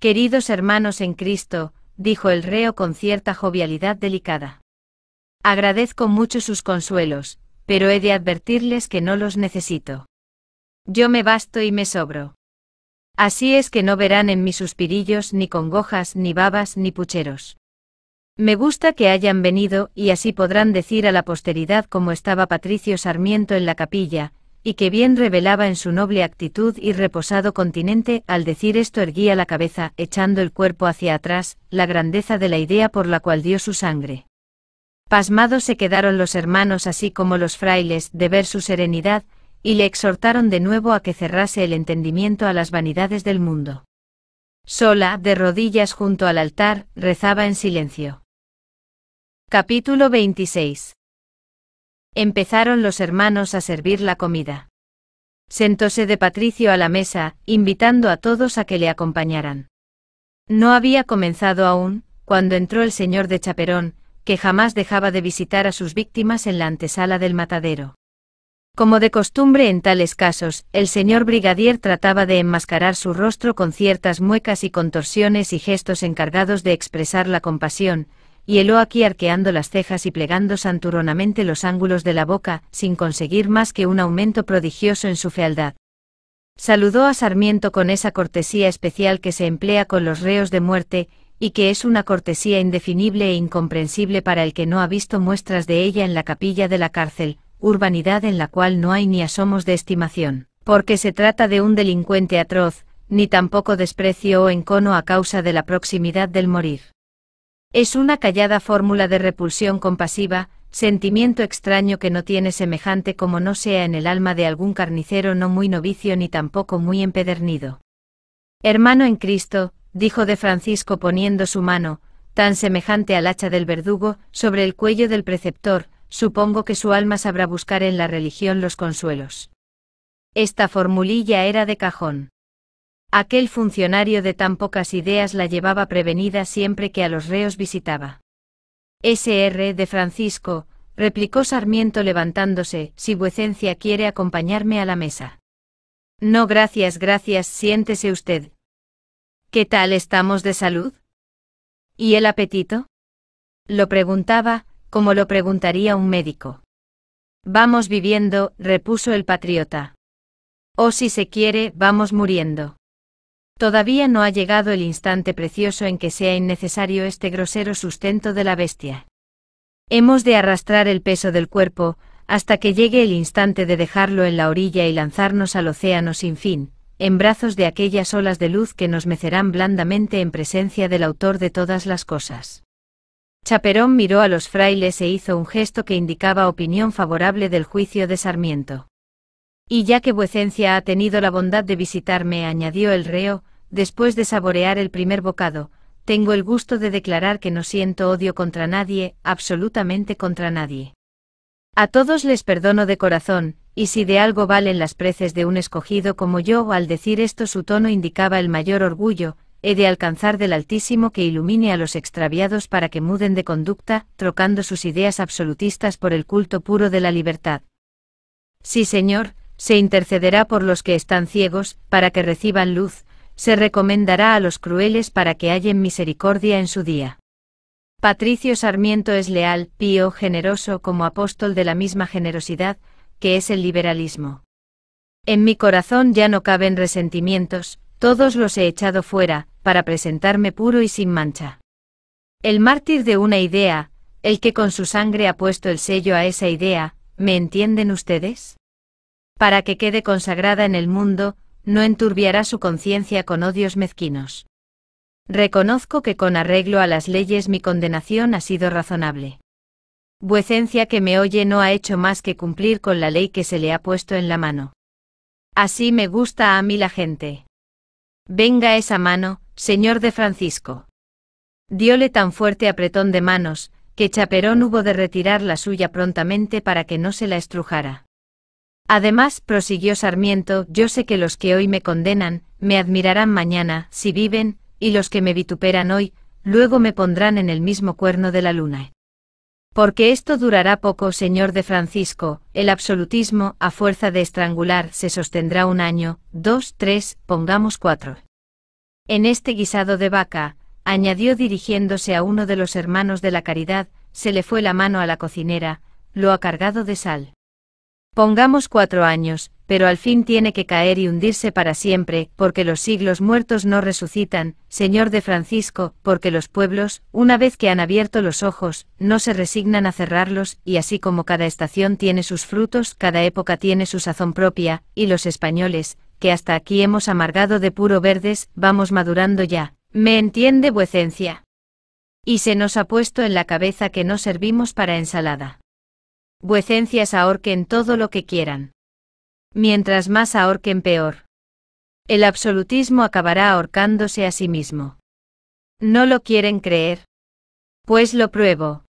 Queridos hermanos en Cristo, dijo el reo con cierta jovialidad delicada. Agradezco mucho sus consuelos, pero he de advertirles que no los necesito. Yo me basto y me sobro. Así es que no verán en mis suspirillos ni congojas, ni babas, ni pucheros. Me gusta que hayan venido, y así podrán decir a la posteridad cómo estaba Patricio Sarmiento en la capilla, y que bien revelaba en su noble actitud y reposado continente, al decir esto erguía la cabeza, echando el cuerpo hacia atrás, la grandeza de la idea por la cual dio su sangre. Pasmados se quedaron los hermanos así como los frailes de ver su serenidad, y le exhortaron de nuevo a que cerrase el entendimiento a las vanidades del mundo. Sola, de rodillas junto al altar, rezaba en silencio. Capítulo 26 Empezaron los hermanos a servir la comida. Sentóse de Patricio a la mesa, invitando a todos a que le acompañaran. No había comenzado aún, cuando entró el señor de Chaperón, que jamás dejaba de visitar a sus víctimas en la antesala del matadero. Como de costumbre en tales casos, el señor brigadier trataba de enmascarar su rostro con ciertas muecas y contorsiones y gestos encargados de expresar la compasión, y heló aquí arqueando las cejas y plegando santuronamente los ángulos de la boca, sin conseguir más que un aumento prodigioso en su fealdad. Saludó a Sarmiento con esa cortesía especial que se emplea con los reos de muerte, y que es una cortesía indefinible e incomprensible para el que no ha visto muestras de ella en la capilla de la cárcel, urbanidad en la cual no hay ni asomos de estimación, porque se trata de un delincuente atroz, ni tampoco desprecio o encono a causa de la proximidad del morir. Es una callada fórmula de repulsión compasiva, sentimiento extraño que no tiene semejante como no sea en el alma de algún carnicero no muy novicio ni tampoco muy empedernido. Hermano en Cristo, dijo de Francisco poniendo su mano, tan semejante al hacha del verdugo, sobre el cuello del preceptor, supongo que su alma sabrá buscar en la religión los consuelos. Esta formulilla era de cajón. Aquel funcionario de tan pocas ideas la llevaba prevenida siempre que a los reos visitaba. SR de Francisco, replicó Sarmiento levantándose, si vuecencia quiere acompañarme a la mesa. No gracias, gracias, siéntese usted. ¿Qué tal estamos de salud? ¿Y el apetito? Lo preguntaba, como lo preguntaría un médico. Vamos viviendo, repuso el patriota. O oh, si se quiere, vamos muriendo. Todavía no ha llegado el instante precioso en que sea innecesario este grosero sustento de la bestia. Hemos de arrastrar el peso del cuerpo, hasta que llegue el instante de dejarlo en la orilla y lanzarnos al océano sin fin, en brazos de aquellas olas de luz que nos mecerán blandamente en presencia del autor de todas las cosas. Chaperón miró a los frailes e hizo un gesto que indicaba opinión favorable del juicio de Sarmiento. Y ya que vuecencia ha tenido la bondad de visitarme, añadió el reo, después de saborear el primer bocado, tengo el gusto de declarar que no siento odio contra nadie, absolutamente contra nadie. A todos les perdono de corazón, y si de algo valen las preces de un escogido como yo, al decir esto su tono indicaba el mayor orgullo, he de alcanzar del Altísimo que ilumine a los extraviados para que muden de conducta, trocando sus ideas absolutistas por el culto puro de la libertad. Sí, señor, se intercederá por los que están ciegos, para que reciban luz, se recomendará a los crueles para que hallen misericordia en su día. Patricio Sarmiento es leal, pío, generoso como apóstol de la misma generosidad, que es el liberalismo. En mi corazón ya no caben resentimientos, todos los he echado fuera, para presentarme puro y sin mancha. El mártir de una idea, el que con su sangre ha puesto el sello a esa idea, ¿me entienden ustedes? para que quede consagrada en el mundo, no enturbiará su conciencia con odios mezquinos. Reconozco que con arreglo a las leyes mi condenación ha sido razonable. Vuecencia que me oye no ha hecho más que cumplir con la ley que se le ha puesto en la mano. Así me gusta a mí la gente. Venga esa mano, señor de Francisco. Diole tan fuerte apretón de manos, que Chaperón hubo de retirar la suya prontamente para que no se la estrujara. Además, prosiguió Sarmiento, yo sé que los que hoy me condenan, me admirarán mañana, si viven, y los que me vituperan hoy, luego me pondrán en el mismo cuerno de la luna. Porque esto durará poco, señor de Francisco, el absolutismo, a fuerza de estrangular, se sostendrá un año, dos, tres, pongamos cuatro. En este guisado de vaca, añadió dirigiéndose a uno de los hermanos de la caridad, se le fue la mano a la cocinera, lo ha cargado de sal. Pongamos cuatro años, pero al fin tiene que caer y hundirse para siempre, porque los siglos muertos no resucitan, Señor de Francisco, porque los pueblos, una vez que han abierto los ojos, no se resignan a cerrarlos, y así como cada estación tiene sus frutos, cada época tiene su sazón propia, y los españoles, que hasta aquí hemos amargado de puro verdes, vamos madurando ya. ¿Me entiende vuecencia? Y se nos ha puesto en la cabeza que no servimos para ensalada. Vuecencias ahorquen todo lo que quieran. Mientras más ahorquen peor. El absolutismo acabará ahorcándose a sí mismo. No lo quieren creer. Pues lo pruebo.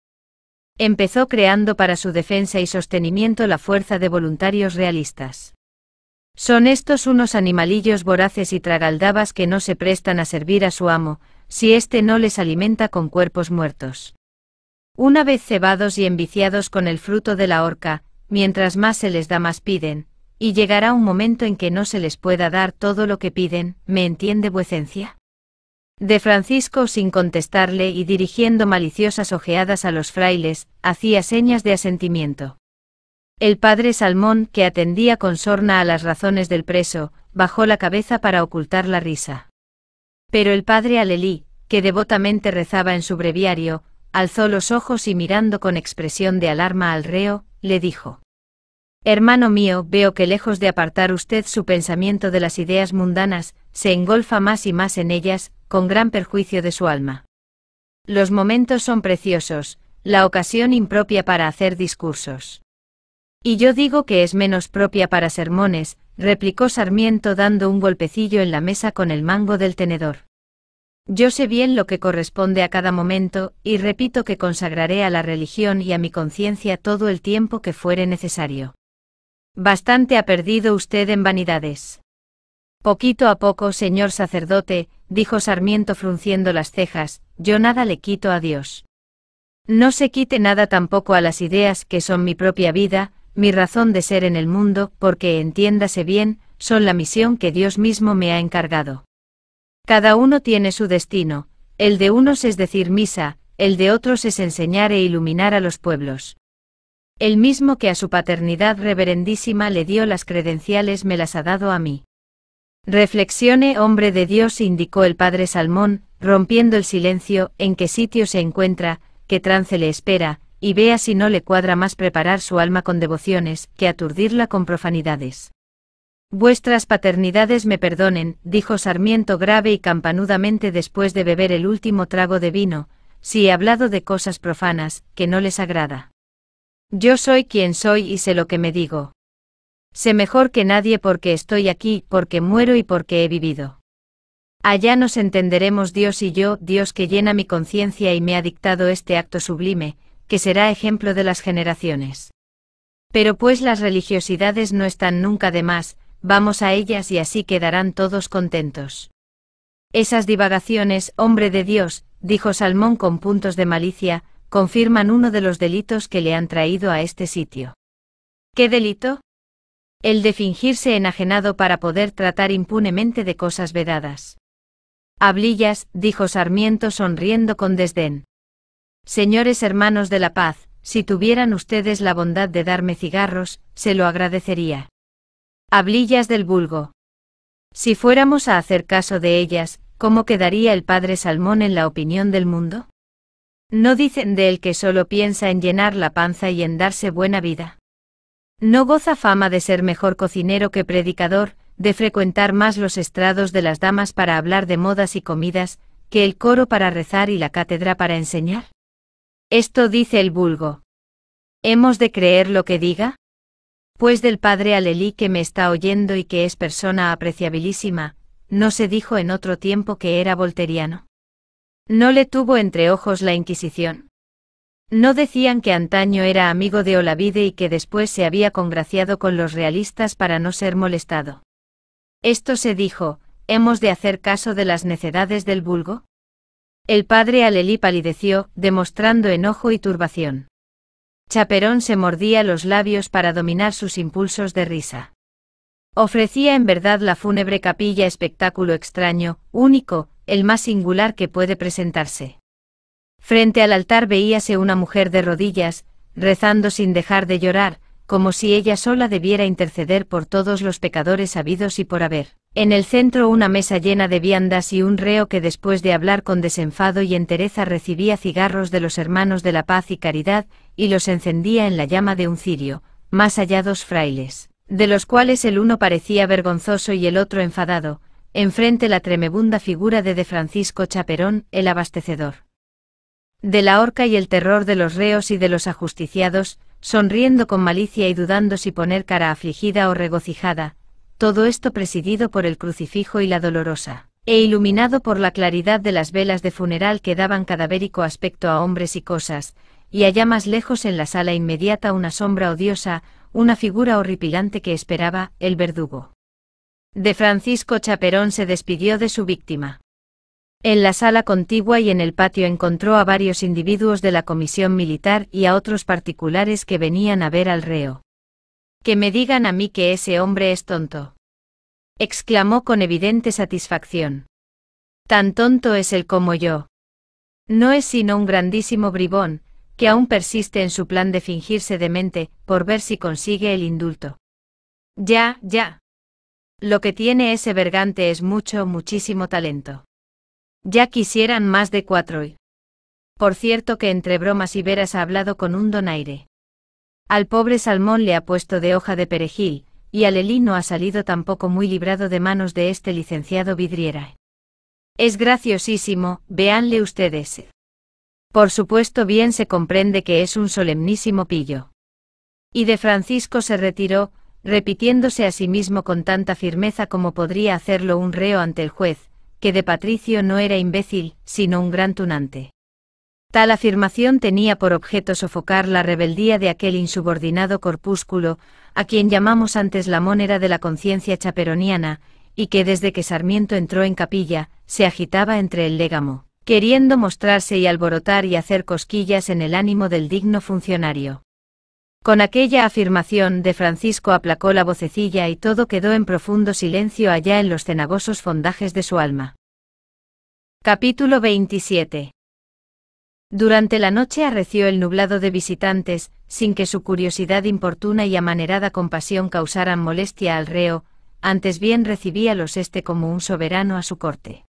Empezó creando para su defensa y sostenimiento la fuerza de voluntarios realistas. Son estos unos animalillos voraces y tragaldabas que no se prestan a servir a su amo, si éste no les alimenta con cuerpos muertos. Una vez cebados y enviciados con el fruto de la horca, mientras más se les da más piden, y llegará un momento en que no se les pueda dar todo lo que piden, ¿me entiende vuecencia? De Francisco, sin contestarle y dirigiendo maliciosas ojeadas a los frailes, hacía señas de asentimiento. El padre Salmón, que atendía con sorna a las razones del preso, bajó la cabeza para ocultar la risa. Pero el padre Alelí, que devotamente rezaba en su breviario, alzó los ojos y mirando con expresión de alarma al reo, le dijo. Hermano mío, veo que lejos de apartar usted su pensamiento de las ideas mundanas, se engolfa más y más en ellas, con gran perjuicio de su alma. Los momentos son preciosos, la ocasión impropia para hacer discursos. Y yo digo que es menos propia para sermones, replicó Sarmiento dando un golpecillo en la mesa con el mango del tenedor. Yo sé bien lo que corresponde a cada momento, y repito que consagraré a la religión y a mi conciencia todo el tiempo que fuere necesario. Bastante ha perdido usted en vanidades. Poquito a poco, señor sacerdote, dijo Sarmiento frunciendo las cejas, yo nada le quito a Dios. No se quite nada tampoco a las ideas que son mi propia vida, mi razón de ser en el mundo, porque, entiéndase bien, son la misión que Dios mismo me ha encargado. Cada uno tiene su destino, el de unos es decir misa, el de otros es enseñar e iluminar a los pueblos. El mismo que a su paternidad reverendísima le dio las credenciales me las ha dado a mí. Reflexione, hombre de Dios, indicó el padre Salmón, rompiendo el silencio, en qué sitio se encuentra, qué trance le espera, y vea si no le cuadra más preparar su alma con devociones, que aturdirla con profanidades. Vuestras paternidades me perdonen, dijo Sarmiento grave y campanudamente después de beber el último trago de vino, si he hablado de cosas profanas, que no les agrada. Yo soy quien soy y sé lo que me digo. Sé mejor que nadie porque estoy aquí, porque muero y porque he vivido. Allá nos entenderemos Dios y yo, Dios que llena mi conciencia y me ha dictado este acto sublime, que será ejemplo de las generaciones. Pero pues las religiosidades no están nunca de más, vamos a ellas y así quedarán todos contentos. Esas divagaciones, hombre de Dios, dijo Salmón con puntos de malicia, confirman uno de los delitos que le han traído a este sitio. ¿Qué delito? El de fingirse enajenado para poder tratar impunemente de cosas vedadas. Hablillas, dijo Sarmiento sonriendo con desdén. Señores hermanos de la paz, si tuvieran ustedes la bondad de darme cigarros, se lo agradecería. Hablillas del vulgo. Si fuéramos a hacer caso de ellas, ¿cómo quedaría el padre Salmón en la opinión del mundo? No dicen de él que solo piensa en llenar la panza y en darse buena vida. No goza fama de ser mejor cocinero que predicador, de frecuentar más los estrados de las damas para hablar de modas y comidas, que el coro para rezar y la cátedra para enseñar. Esto dice el vulgo. ¿Hemos de creer lo que diga? Pues del padre Alelí que me está oyendo y que es persona apreciabilísima, no se dijo en otro tiempo que era volteriano. No le tuvo entre ojos la Inquisición. No decían que antaño era amigo de Olavide y que después se había congraciado con los realistas para no ser molestado. Esto se dijo, ¿hemos de hacer caso de las necedades del vulgo? El padre Alelí palideció, demostrando enojo y turbación. Chaperón se mordía los labios para dominar sus impulsos de risa. Ofrecía en verdad la fúnebre capilla espectáculo extraño, único, el más singular que puede presentarse. Frente al altar veíase una mujer de rodillas, rezando sin dejar de llorar, como si ella sola debiera interceder por todos los pecadores habidos y por haber. En el centro una mesa llena de viandas y un reo que después de hablar con desenfado y entereza recibía cigarros de los hermanos de la paz y caridad, y los encendía en la llama de un cirio, más allá dos frailes, de los cuales el uno parecía vergonzoso y el otro enfadado, enfrente la tremebunda figura de de Francisco Chaperón, el abastecedor. De la horca y el terror de los reos y de los ajusticiados, sonriendo con malicia y dudando si poner cara afligida o regocijada, todo esto presidido por el crucifijo y la dolorosa, e iluminado por la claridad de las velas de funeral que daban cadavérico aspecto a hombres y cosas, y allá más lejos en la sala inmediata una sombra odiosa, una figura horripilante que esperaba, el verdugo. De Francisco Chaperón se despidió de su víctima. En la sala contigua y en el patio encontró a varios individuos de la comisión militar y a otros particulares que venían a ver al reo. Que me digan a mí que ese hombre es tonto. exclamó con evidente satisfacción. Tan tonto es él como yo. No es sino un grandísimo bribón, que aún persiste en su plan de fingirse demente, por ver si consigue el indulto. Ya, ya. Lo que tiene ese bergante es mucho, muchísimo talento. Ya quisieran más de cuatro. hoy. Por cierto que entre bromas y veras ha hablado con un donaire. Al pobre salmón le ha puesto de hoja de perejil, y al Elino no ha salido tampoco muy librado de manos de este licenciado vidriera. Es graciosísimo, véanle ustedes. Por supuesto bien se comprende que es un solemnísimo pillo. Y de Francisco se retiró, repitiéndose a sí mismo con tanta firmeza como podría hacerlo un reo ante el juez, que de Patricio no era imbécil, sino un gran tunante. Tal afirmación tenía por objeto sofocar la rebeldía de aquel insubordinado corpúsculo, a quien llamamos antes la monera de la conciencia chaperoniana, y que desde que Sarmiento entró en capilla, se agitaba entre el légamo, queriendo mostrarse y alborotar y hacer cosquillas en el ánimo del digno funcionario. Con aquella afirmación de Francisco aplacó la vocecilla y todo quedó en profundo silencio allá en los cenagosos fondajes de su alma. Capítulo 27 Durante la noche arreció el nublado de visitantes, sin que su curiosidad importuna y amanerada compasión causaran molestia al reo, antes bien recibía los este como un soberano a su corte.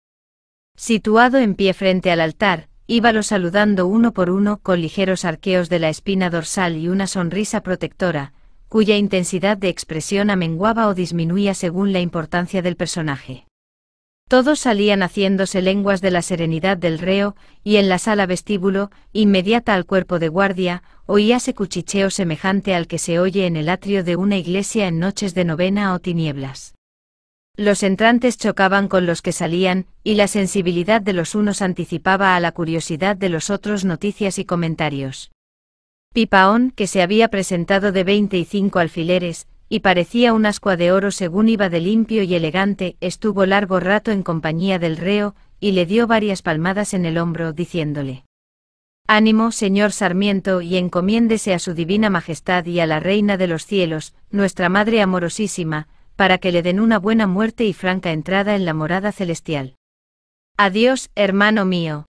Situado en pie frente al altar, íbalo saludando uno por uno con ligeros arqueos de la espina dorsal y una sonrisa protectora, cuya intensidad de expresión amenguaba o disminuía según la importancia del personaje. Todos salían haciéndose lenguas de la serenidad del reo, y en la sala vestíbulo, inmediata al cuerpo de guardia, oíase cuchicheo semejante al que se oye en el atrio de una iglesia en noches de novena o tinieblas. Los entrantes chocaban con los que salían, y la sensibilidad de los unos anticipaba a la curiosidad de los otros noticias y comentarios. Pipaón, que se había presentado de veinte y cinco alfileres, y parecía un ascua de oro según iba de limpio y elegante, estuvo largo rato en compañía del reo, y le dio varias palmadas en el hombro, diciéndole. Ánimo, señor Sarmiento, y encomiéndese a su divina majestad y a la reina de los cielos, nuestra madre amorosísima, para que le den una buena muerte y franca entrada en la morada celestial. Adiós, hermano mío.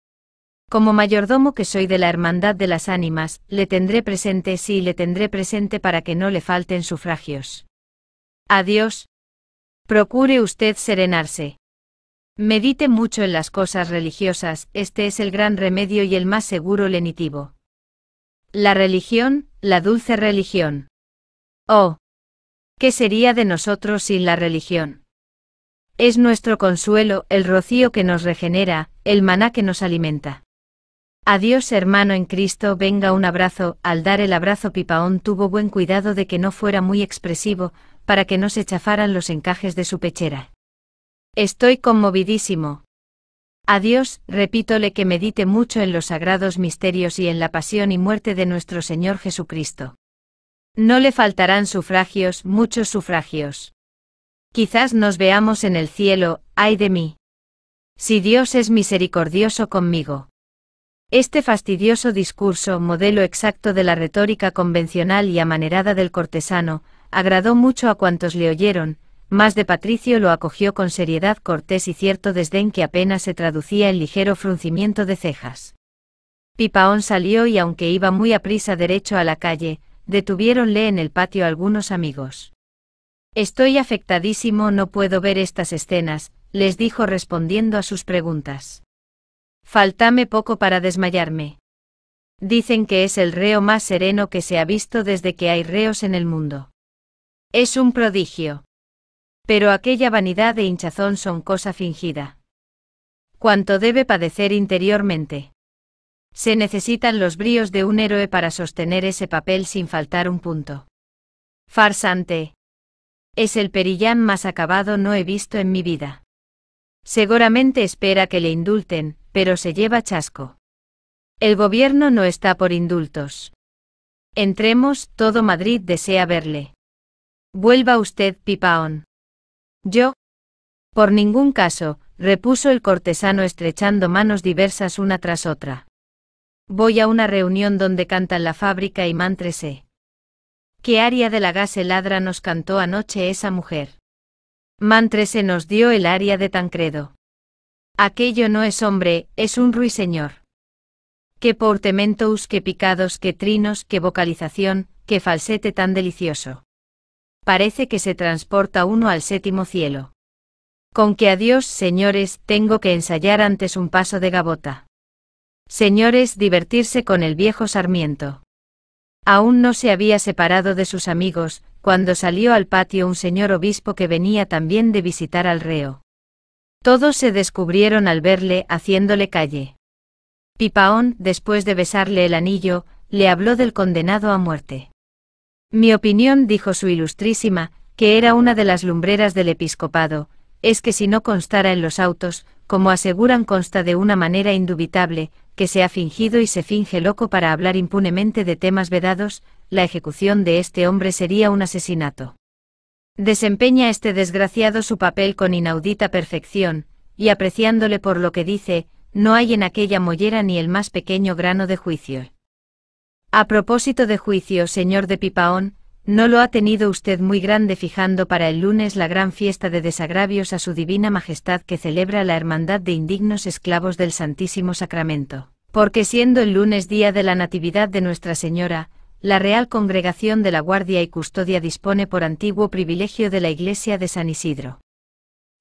Como mayordomo que soy de la Hermandad de las Ánimas, le tendré presente, sí, le tendré presente para que no le falten sufragios. Adiós. Procure usted serenarse. Medite mucho en las cosas religiosas, este es el gran remedio y el más seguro lenitivo. La religión, la dulce religión. Oh, ¿Qué sería de nosotros sin la religión? Es nuestro consuelo, el rocío que nos regenera, el maná que nos alimenta. Adiós hermano en Cristo, venga un abrazo, al dar el abrazo Pipaón tuvo buen cuidado de que no fuera muy expresivo, para que no se chafaran los encajes de su pechera. Estoy conmovidísimo. Adiós, repítole que medite mucho en los sagrados misterios y en la pasión y muerte de nuestro Señor Jesucristo. No le faltarán sufragios, muchos sufragios. Quizás nos veamos en el cielo, ay de mí. Si Dios es misericordioso conmigo. Este fastidioso discurso, modelo exacto de la retórica convencional y amanerada del cortesano, agradó mucho a cuantos le oyeron, más de Patricio lo acogió con seriedad cortés y cierto desdén que apenas se traducía en ligero fruncimiento de cejas. Pipaón salió y aunque iba muy aprisa derecho a la calle, Detuviéronle en el patio algunos amigos. Estoy afectadísimo, no puedo ver estas escenas, les dijo respondiendo a sus preguntas. Faltame poco para desmayarme. Dicen que es el reo más sereno que se ha visto desde que hay reos en el mundo. Es un prodigio. Pero aquella vanidad e hinchazón son cosa fingida. ¿Cuánto debe padecer interiormente. Se necesitan los bríos de un héroe para sostener ese papel sin faltar un punto. Farsante. Es el perillán más acabado no he visto en mi vida. Seguramente espera que le indulten, pero se lleva chasco. El gobierno no está por indultos. Entremos, todo Madrid desea verle. Vuelva usted, Pipaón. Yo. Por ningún caso, repuso el cortesano estrechando manos diversas una tras otra. Voy a una reunión donde cantan La Fábrica y mantrese. ¿Qué aria de la gase ladra nos cantó anoche esa mujer? Mantrese nos dio el aria de Tancredo. Aquello no es hombre, es un ruiseñor. Qué portementos, qué picados, qué trinos, qué vocalización, qué falsete tan delicioso. Parece que se transporta uno al séptimo cielo. Con que adiós, señores, tengo que ensayar antes un paso de gabota. Señores, divertirse con el viejo Sarmiento. Aún no se había separado de sus amigos, cuando salió al patio un señor obispo que venía también de visitar al reo. Todos se descubrieron al verle, haciéndole calle. Pipaón, después de besarle el anillo, le habló del condenado a muerte. Mi opinión, dijo su ilustrísima, que era una de las lumbreras del episcopado, es que si no constara en los autos, como aseguran consta de una manera indubitable, que se ha fingido y se finge loco para hablar impunemente de temas vedados, la ejecución de este hombre sería un asesinato. Desempeña este desgraciado su papel con inaudita perfección, y apreciándole por lo que dice, no hay en aquella mollera ni el más pequeño grano de juicio. A propósito de juicio, señor de Pipaón, ¿No lo ha tenido usted muy grande fijando para el lunes la gran fiesta de desagravios a su Divina Majestad que celebra la Hermandad de Indignos Esclavos del Santísimo Sacramento? Porque siendo el lunes día de la Natividad de Nuestra Señora, la Real Congregación de la Guardia y Custodia dispone por antiguo privilegio de la Iglesia de San Isidro.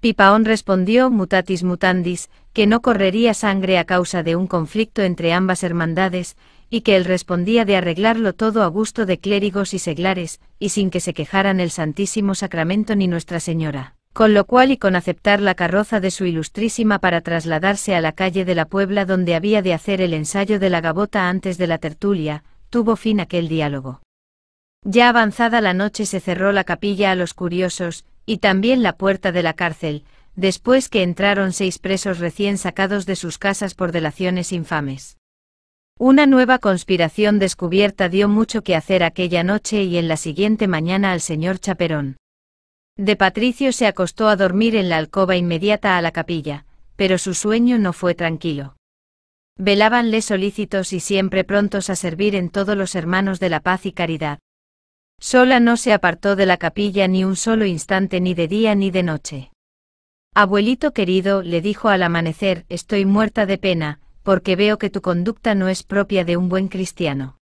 Pipaón respondió mutatis mutandis, que no correría sangre a causa de un conflicto entre ambas hermandades, y que él respondía de arreglarlo todo a gusto de clérigos y seglares, y sin que se quejaran el Santísimo Sacramento ni Nuestra Señora. Con lo cual y con aceptar la carroza de su ilustrísima para trasladarse a la calle de la Puebla donde había de hacer el ensayo de la gabota antes de la tertulia, tuvo fin aquel diálogo. Ya avanzada la noche se cerró la capilla a los curiosos, y también la puerta de la cárcel, después que entraron seis presos recién sacados de sus casas por delaciones infames. Una nueva conspiración descubierta dio mucho que hacer aquella noche y en la siguiente mañana al señor Chaperón. De Patricio se acostó a dormir en la alcoba inmediata a la capilla, pero su sueño no fue tranquilo. Velábanle solícitos y siempre prontos a servir en todos los hermanos de la paz y caridad. Sola no se apartó de la capilla ni un solo instante ni de día ni de noche. Abuelito querido, le dijo al amanecer, estoy muerta de pena, porque veo que tu conducta no es propia de un buen cristiano.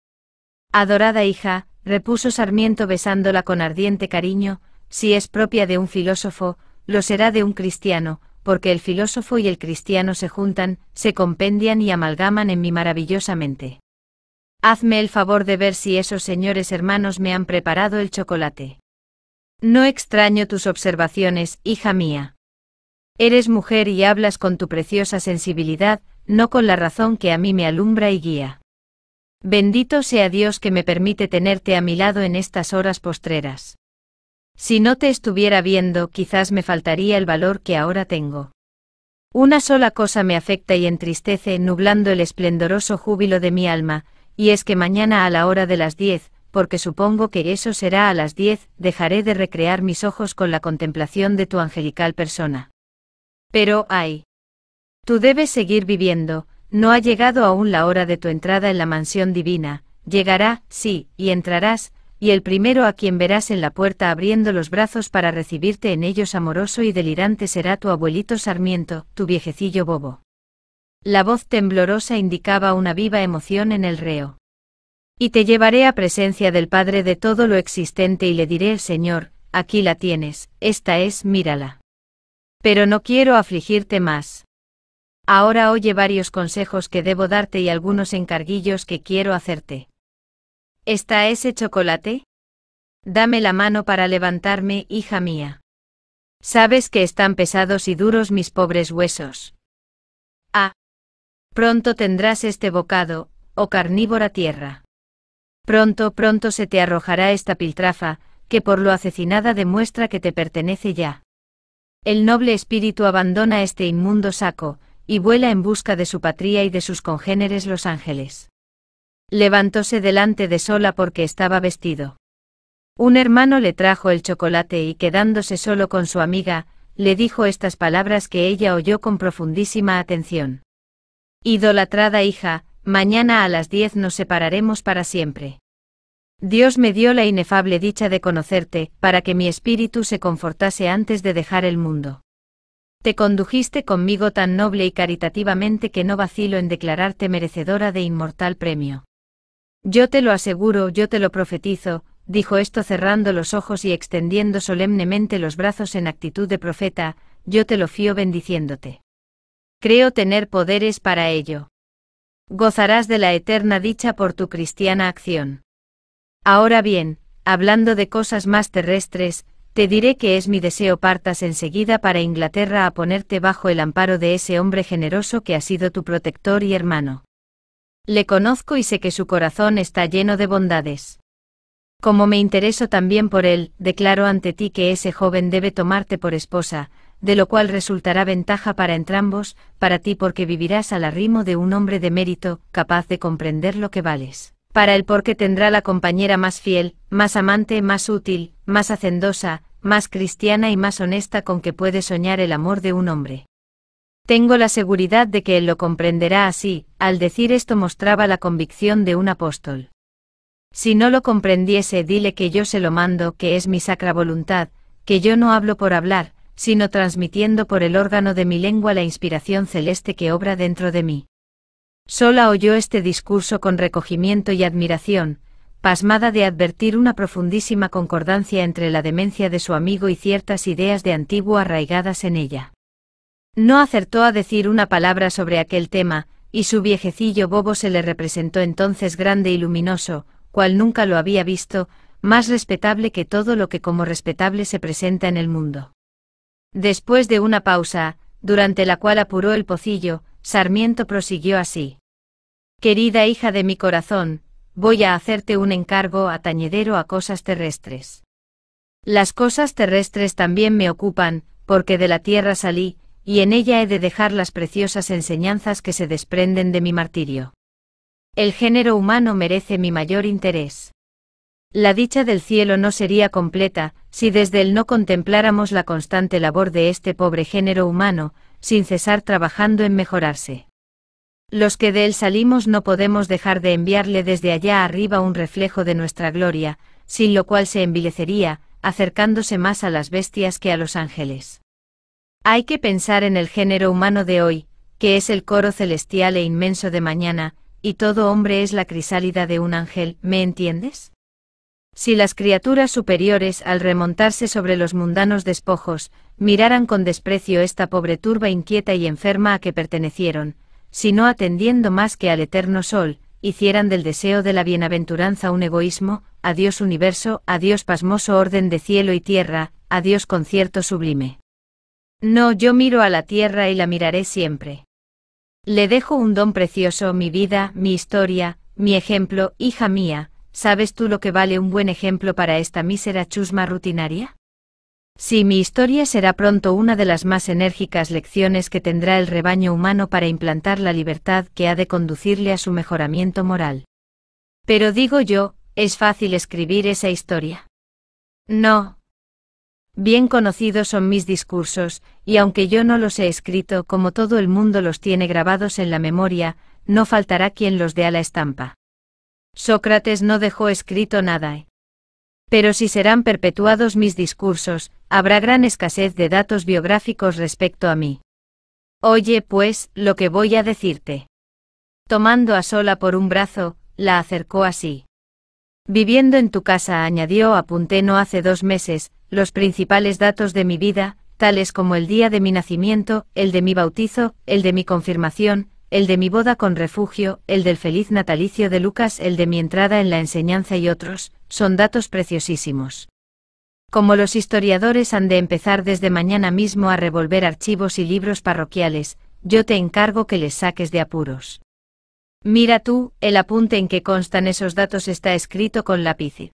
Adorada hija, repuso Sarmiento besándola con ardiente cariño, si es propia de un filósofo, lo será de un cristiano, porque el filósofo y el cristiano se juntan, se compendian y amalgaman en mí maravillosamente. Hazme el favor de ver si esos señores hermanos me han preparado el chocolate. No extraño tus observaciones, hija mía. Eres mujer y hablas con tu preciosa sensibilidad, no con la razón que a mí me alumbra y guía. Bendito sea Dios que me permite tenerte a mi lado en estas horas postreras. Si no te estuviera viendo, quizás me faltaría el valor que ahora tengo. Una sola cosa me afecta y entristece, nublando el esplendoroso júbilo de mi alma, y es que mañana a la hora de las diez, porque supongo que eso será a las diez, dejaré de recrear mis ojos con la contemplación de tu angelical persona. Pero, ay, Tú debes seguir viviendo, no ha llegado aún la hora de tu entrada en la mansión divina, llegará, sí, y entrarás, y el primero a quien verás en la puerta abriendo los brazos para recibirte en ellos amoroso y delirante será tu abuelito Sarmiento, tu viejecillo bobo. La voz temblorosa indicaba una viva emoción en el reo. Y te llevaré a presencia del Padre de todo lo existente y le diré, Señor, aquí la tienes, esta es, mírala. Pero no quiero afligirte más. Ahora oye varios consejos que debo darte y algunos encarguillos que quiero hacerte. ¿Está ese chocolate? Dame la mano para levantarme, hija mía. Sabes que están pesados y duros mis pobres huesos. Ah. Pronto tendrás este bocado, oh carnívora tierra. Pronto, pronto se te arrojará esta piltrafa, que por lo asesinada demuestra que te pertenece ya. El noble espíritu abandona este inmundo saco, y vuela en busca de su patria y de sus congéneres los ángeles. Levantóse delante de Sola porque estaba vestido. Un hermano le trajo el chocolate y quedándose solo con su amiga, le dijo estas palabras que ella oyó con profundísima atención. Idolatrada hija, mañana a las diez nos separaremos para siempre. Dios me dio la inefable dicha de conocerte, para que mi espíritu se confortase antes de dejar el mundo. Te condujiste conmigo tan noble y caritativamente que no vacilo en declararte merecedora de inmortal premio. Yo te lo aseguro, yo te lo profetizo, dijo esto cerrando los ojos y extendiendo solemnemente los brazos en actitud de profeta, yo te lo fío bendiciéndote. Creo tener poderes para ello. Gozarás de la eterna dicha por tu cristiana acción. Ahora bien, hablando de cosas más terrestres, te diré que es mi deseo partas enseguida para Inglaterra a ponerte bajo el amparo de ese hombre generoso que ha sido tu protector y hermano. Le conozco y sé que su corazón está lleno de bondades. Como me intereso también por él, declaro ante ti que ese joven debe tomarte por esposa, de lo cual resultará ventaja para entrambos, para ti porque vivirás al arrimo de un hombre de mérito, capaz de comprender lo que vales. Para él porque tendrá la compañera más fiel, más amante, más útil, más hacendosa, más cristiana y más honesta con que puede soñar el amor de un hombre. Tengo la seguridad de que él lo comprenderá así, al decir esto mostraba la convicción de un apóstol. Si no lo comprendiese, dile que yo se lo mando, que es mi sacra voluntad, que yo no hablo por hablar, sino transmitiendo por el órgano de mi lengua la inspiración celeste que obra dentro de mí. Sola oyó este discurso con recogimiento y admiración, pasmada de advertir una profundísima concordancia entre la demencia de su amigo y ciertas ideas de antiguo arraigadas en ella. No acertó a decir una palabra sobre aquel tema, y su viejecillo bobo se le representó entonces grande y luminoso, cual nunca lo había visto, más respetable que todo lo que como respetable se presenta en el mundo. Después de una pausa, durante la cual apuró el pocillo, Sarmiento prosiguió así. Querida hija de mi corazón, voy a hacerte un encargo atañedero a cosas terrestres. Las cosas terrestres también me ocupan, porque de la tierra salí, y en ella he de dejar las preciosas enseñanzas que se desprenden de mi martirio. El género humano merece mi mayor interés. La dicha del cielo no sería completa, si desde él no contempláramos la constante labor de este pobre género humano, sin cesar trabajando en mejorarse. Los que de él salimos no podemos dejar de enviarle desde allá arriba un reflejo de nuestra gloria, sin lo cual se envilecería, acercándose más a las bestias que a los ángeles. Hay que pensar en el género humano de hoy, que es el coro celestial e inmenso de mañana, y todo hombre es la crisálida de un ángel, ¿me entiendes? Si las criaturas superiores, al remontarse sobre los mundanos despojos, miraran con desprecio esta pobre turba inquieta y enferma a que pertenecieron, sino atendiendo más que al eterno sol, hicieran del deseo de la bienaventuranza un egoísmo, adiós universo, adiós pasmoso orden de cielo y tierra, adiós concierto sublime. No, yo miro a la tierra y la miraré siempre. Le dejo un don precioso, mi vida, mi historia, mi ejemplo, hija mía, ¿sabes tú lo que vale un buen ejemplo para esta mísera chusma rutinaria? Si mi historia será pronto una de las más enérgicas lecciones que tendrá el rebaño humano para implantar la libertad que ha de conducirle a su mejoramiento moral. Pero digo yo, es fácil escribir esa historia. No. Bien conocidos son mis discursos, y aunque yo no los he escrito como todo el mundo los tiene grabados en la memoria, no faltará quien los dé a la estampa. Sócrates no dejó escrito nada. Eh. Pero si serán perpetuados mis discursos, habrá gran escasez de datos biográficos respecto a mí. Oye, pues, lo que voy a decirte. Tomando a Sola por un brazo, la acercó así. Viviendo en tu casa, añadió, apunté no hace dos meses, los principales datos de mi vida, tales como el día de mi nacimiento, el de mi bautizo, el de mi confirmación, el de mi boda con refugio, el del feliz natalicio de Lucas, el de mi entrada en la enseñanza y otros, son datos preciosísimos. Como los historiadores han de empezar desde mañana mismo a revolver archivos y libros parroquiales, yo te encargo que les saques de apuros. Mira tú, el apunte en que constan esos datos está escrito con lápiz.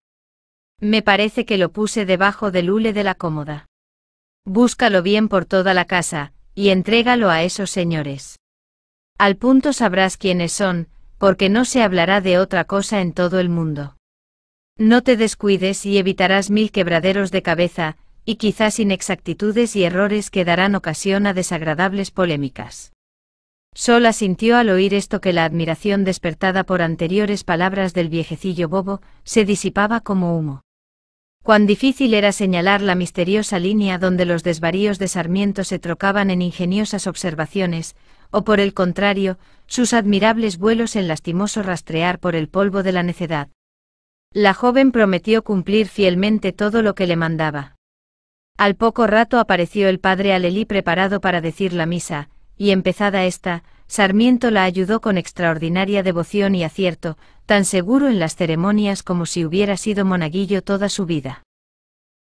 Me parece que lo puse debajo del hule de la cómoda. Búscalo bien por toda la casa, y entrégalo a esos señores. Al punto sabrás quiénes son, porque no se hablará de otra cosa en todo el mundo. No te descuides y evitarás mil quebraderos de cabeza, y quizás inexactitudes y errores que darán ocasión a desagradables polémicas. Sola asintió al oír esto que la admiración despertada por anteriores palabras del viejecillo bobo, se disipaba como humo. Cuán difícil era señalar la misteriosa línea donde los desvaríos de Sarmiento se trocaban en ingeniosas observaciones, o por el contrario, sus admirables vuelos en lastimoso rastrear por el polvo de la necedad, la joven prometió cumplir fielmente todo lo que le mandaba. Al poco rato apareció el padre Alelí preparado para decir la misa, y empezada esta, Sarmiento la ayudó con extraordinaria devoción y acierto, tan seguro en las ceremonias como si hubiera sido monaguillo toda su vida.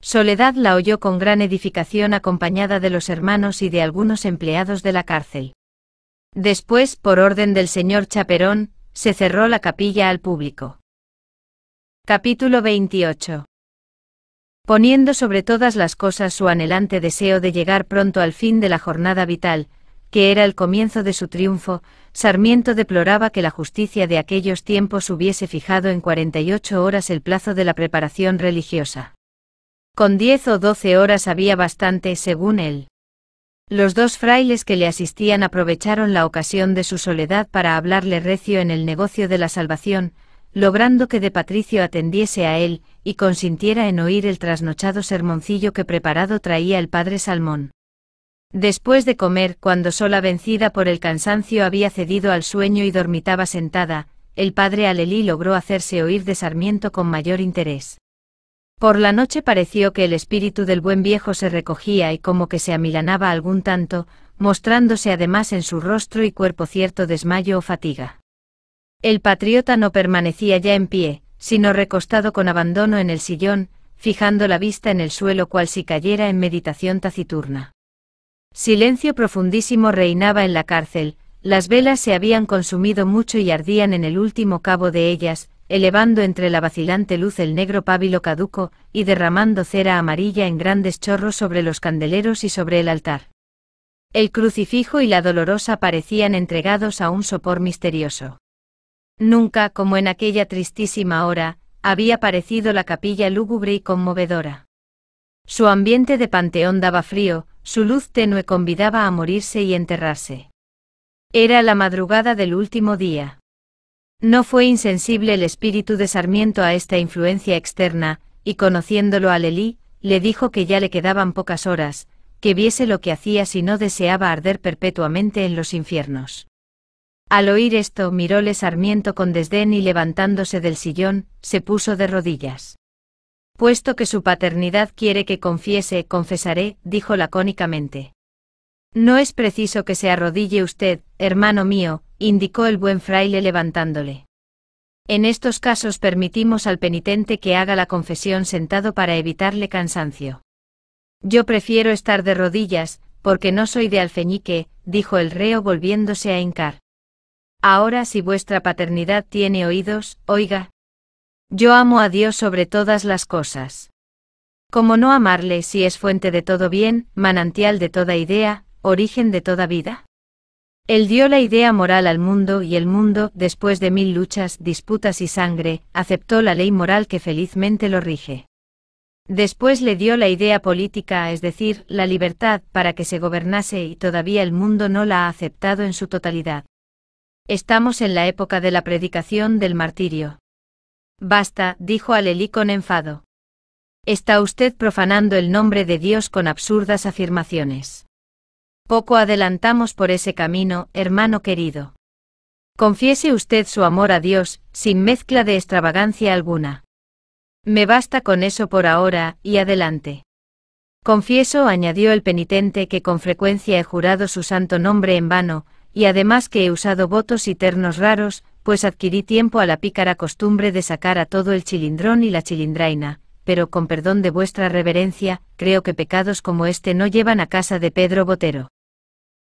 Soledad la oyó con gran edificación acompañada de los hermanos y de algunos empleados de la cárcel. Después, por orden del señor Chaperón, se cerró la capilla al público. Capítulo 28. Poniendo sobre todas las cosas su anhelante deseo de llegar pronto al fin de la jornada vital, que era el comienzo de su triunfo, Sarmiento deploraba que la justicia de aquellos tiempos hubiese fijado en 48 horas el plazo de la preparación religiosa. Con 10 o 12 horas había bastante, según él. Los dos frailes que le asistían aprovecharon la ocasión de su soledad para hablarle recio en el negocio de la salvación, logrando que de Patricio atendiese a él, y consintiera en oír el trasnochado sermoncillo que preparado traía el padre Salmón. Después de comer, cuando sola vencida por el cansancio había cedido al sueño y dormitaba sentada, el padre Alelí logró hacerse oír de Sarmiento con mayor interés. Por la noche pareció que el espíritu del buen viejo se recogía y como que se amilanaba algún tanto, mostrándose además en su rostro y cuerpo cierto desmayo o fatiga. El patriota no permanecía ya en pie, sino recostado con abandono en el sillón, fijando la vista en el suelo cual si cayera en meditación taciturna. Silencio profundísimo reinaba en la cárcel, las velas se habían consumido mucho y ardían en el último cabo de ellas, elevando entre la vacilante luz el negro pábilo caduco, y derramando cera amarilla en grandes chorros sobre los candeleros y sobre el altar. El crucifijo y la dolorosa parecían entregados a un sopor misterioso. Nunca, como en aquella tristísima hora, había parecido la capilla lúgubre y conmovedora. Su ambiente de panteón daba frío, su luz tenue convidaba a morirse y enterrarse. Era la madrugada del último día. No fue insensible el espíritu de Sarmiento a esta influencia externa, y conociéndolo a Lelí, le dijo que ya le quedaban pocas horas, que viese lo que hacía si no deseaba arder perpetuamente en los infiernos. Al oír esto, miróle Sarmiento con desdén y levantándose del sillón, se puso de rodillas. Puesto que su paternidad quiere que confiese, confesaré, dijo lacónicamente. No es preciso que se arrodille usted, hermano mío, indicó el buen fraile levantándole. En estos casos permitimos al penitente que haga la confesión sentado para evitarle cansancio. Yo prefiero estar de rodillas, porque no soy de alfeñique, dijo el reo volviéndose a hincar. Ahora si vuestra paternidad tiene oídos, oiga. Yo amo a Dios sobre todas las cosas. ¿Cómo no amarle si es fuente de todo bien, manantial de toda idea, origen de toda vida? Él dio la idea moral al mundo y el mundo, después de mil luchas, disputas y sangre, aceptó la ley moral que felizmente lo rige. Después le dio la idea política, es decir, la libertad, para que se gobernase y todavía el mundo no la ha aceptado en su totalidad. Estamos en la época de la predicación del martirio. Basta, dijo Alelí con enfado. Está usted profanando el nombre de Dios con absurdas afirmaciones. Poco adelantamos por ese camino, hermano querido. Confiese usted su amor a Dios, sin mezcla de extravagancia alguna. Me basta con eso por ahora, y adelante. Confieso, añadió el penitente que con frecuencia he jurado su santo nombre en vano, y además que he usado votos y ternos raros, pues adquirí tiempo a la pícara costumbre de sacar a todo el chilindrón y la chilindraina, pero con perdón de vuestra reverencia, creo que pecados como este no llevan a casa de Pedro Botero.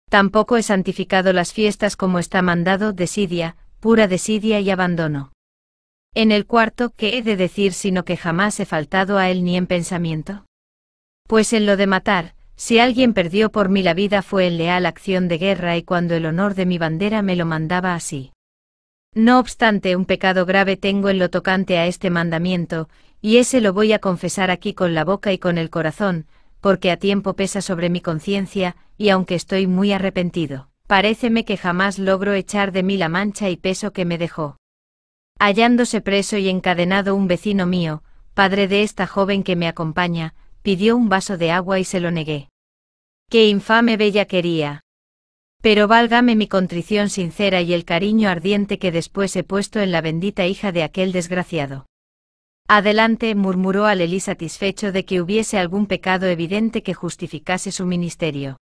Tampoco he santificado las fiestas como está mandado, desidia, pura desidia y abandono. En el cuarto, ¿qué he de decir sino que jamás he faltado a él ni en pensamiento? Pues en lo de matar, si alguien perdió por mí la vida fue en leal acción de guerra y cuando el honor de mi bandera me lo mandaba así. No obstante, un pecado grave tengo en lo tocante a este mandamiento, y ese lo voy a confesar aquí con la boca y con el corazón, porque a tiempo pesa sobre mi conciencia, y aunque estoy muy arrepentido, paréceme que jamás logro echar de mí la mancha y peso que me dejó. Hallándose preso y encadenado un vecino mío, padre de esta joven que me acompaña, pidió un vaso de agua y se lo negué. Qué infame quería. Pero válgame mi contrición sincera y el cariño ardiente que después he puesto en la bendita hija de aquel desgraciado. Adelante, murmuró Alelí satisfecho de que hubiese algún pecado evidente que justificase su ministerio.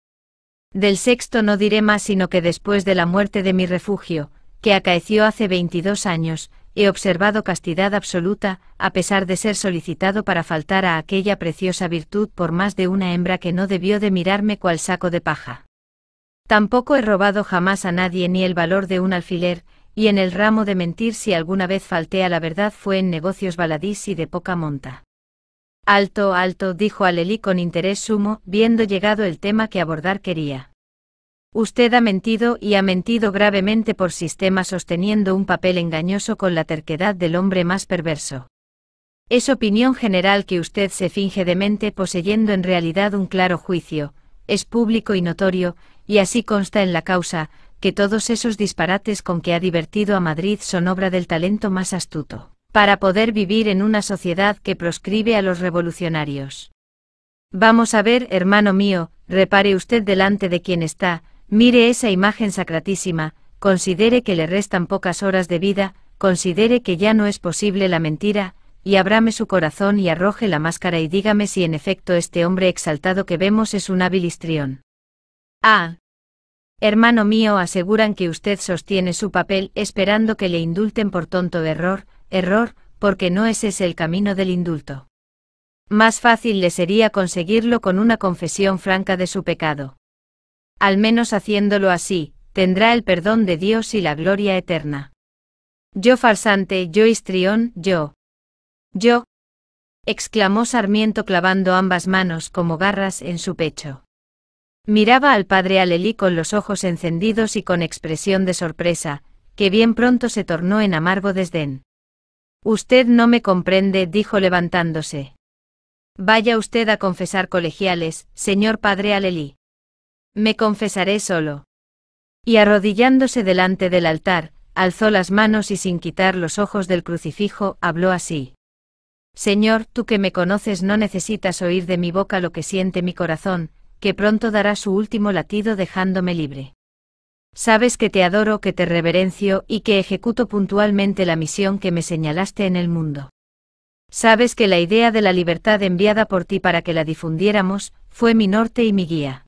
Del sexto no diré más sino que después de la muerte de mi refugio, que acaeció hace veintidós años, he observado castidad absoluta, a pesar de ser solicitado para faltar a aquella preciosa virtud por más de una hembra que no debió de mirarme cual saco de paja. Tampoco he robado jamás a nadie ni el valor de un alfiler, y en el ramo de mentir si alguna vez falté a la verdad fue en negocios baladís y de poca monta. Alto, alto, dijo Alelí con interés sumo, viendo llegado el tema que abordar quería. Usted ha mentido y ha mentido gravemente por sistema sosteniendo un papel engañoso con la terquedad del hombre más perverso. Es opinión general que usted se finge demente poseyendo en realidad un claro juicio, es público y notorio, y así consta en la causa, que todos esos disparates con que ha divertido a Madrid son obra del talento más astuto, para poder vivir en una sociedad que proscribe a los revolucionarios. Vamos a ver, hermano mío, repare usted delante de quien está, Mire esa imagen sacratísima, considere que le restan pocas horas de vida, considere que ya no es posible la mentira, y abrame su corazón y arroje la máscara y dígame si en efecto este hombre exaltado que vemos es un hábil Ah. Hermano mío, aseguran que usted sostiene su papel esperando que le indulten por tonto error, error, porque no ese es el camino del indulto. Más fácil le sería conseguirlo con una confesión franca de su pecado. Al menos haciéndolo así, tendrá el perdón de Dios y la gloria eterna. Yo farsante, yo histrión, yo. Yo. exclamó Sarmiento clavando ambas manos como garras en su pecho. Miraba al padre Alelí con los ojos encendidos y con expresión de sorpresa, que bien pronto se tornó en amargo desdén. Usted no me comprende, dijo levantándose. Vaya usted a confesar colegiales, señor padre Alelí. Me confesaré solo. Y arrodillándose delante del altar, alzó las manos y sin quitar los ojos del crucifijo, habló así. Señor, tú que me conoces no necesitas oír de mi boca lo que siente mi corazón, que pronto dará su último latido dejándome libre. Sabes que te adoro, que te reverencio y que ejecuto puntualmente la misión que me señalaste en el mundo. Sabes que la idea de la libertad enviada por ti para que la difundiéramos, fue mi norte y mi guía.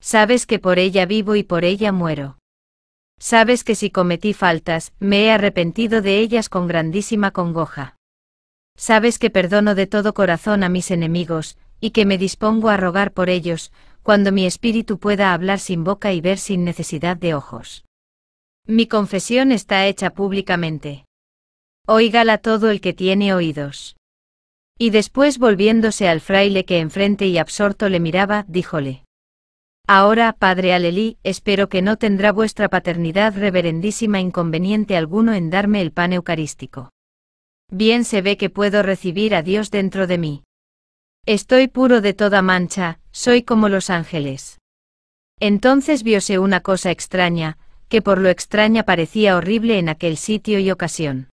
Sabes que por ella vivo y por ella muero. Sabes que si cometí faltas, me he arrepentido de ellas con grandísima congoja. Sabes que perdono de todo corazón a mis enemigos, y que me dispongo a rogar por ellos, cuando mi espíritu pueda hablar sin boca y ver sin necesidad de ojos. Mi confesión está hecha públicamente. Oígala todo el que tiene oídos. Y después volviéndose al fraile que enfrente y absorto le miraba, díjole. Ahora, padre Alelí, espero que no tendrá vuestra paternidad reverendísima inconveniente alguno en darme el pan eucarístico. Bien se ve que puedo recibir a Dios dentro de mí. Estoy puro de toda mancha, soy como los ángeles. Entonces viose una cosa extraña, que por lo extraña parecía horrible en aquel sitio y ocasión.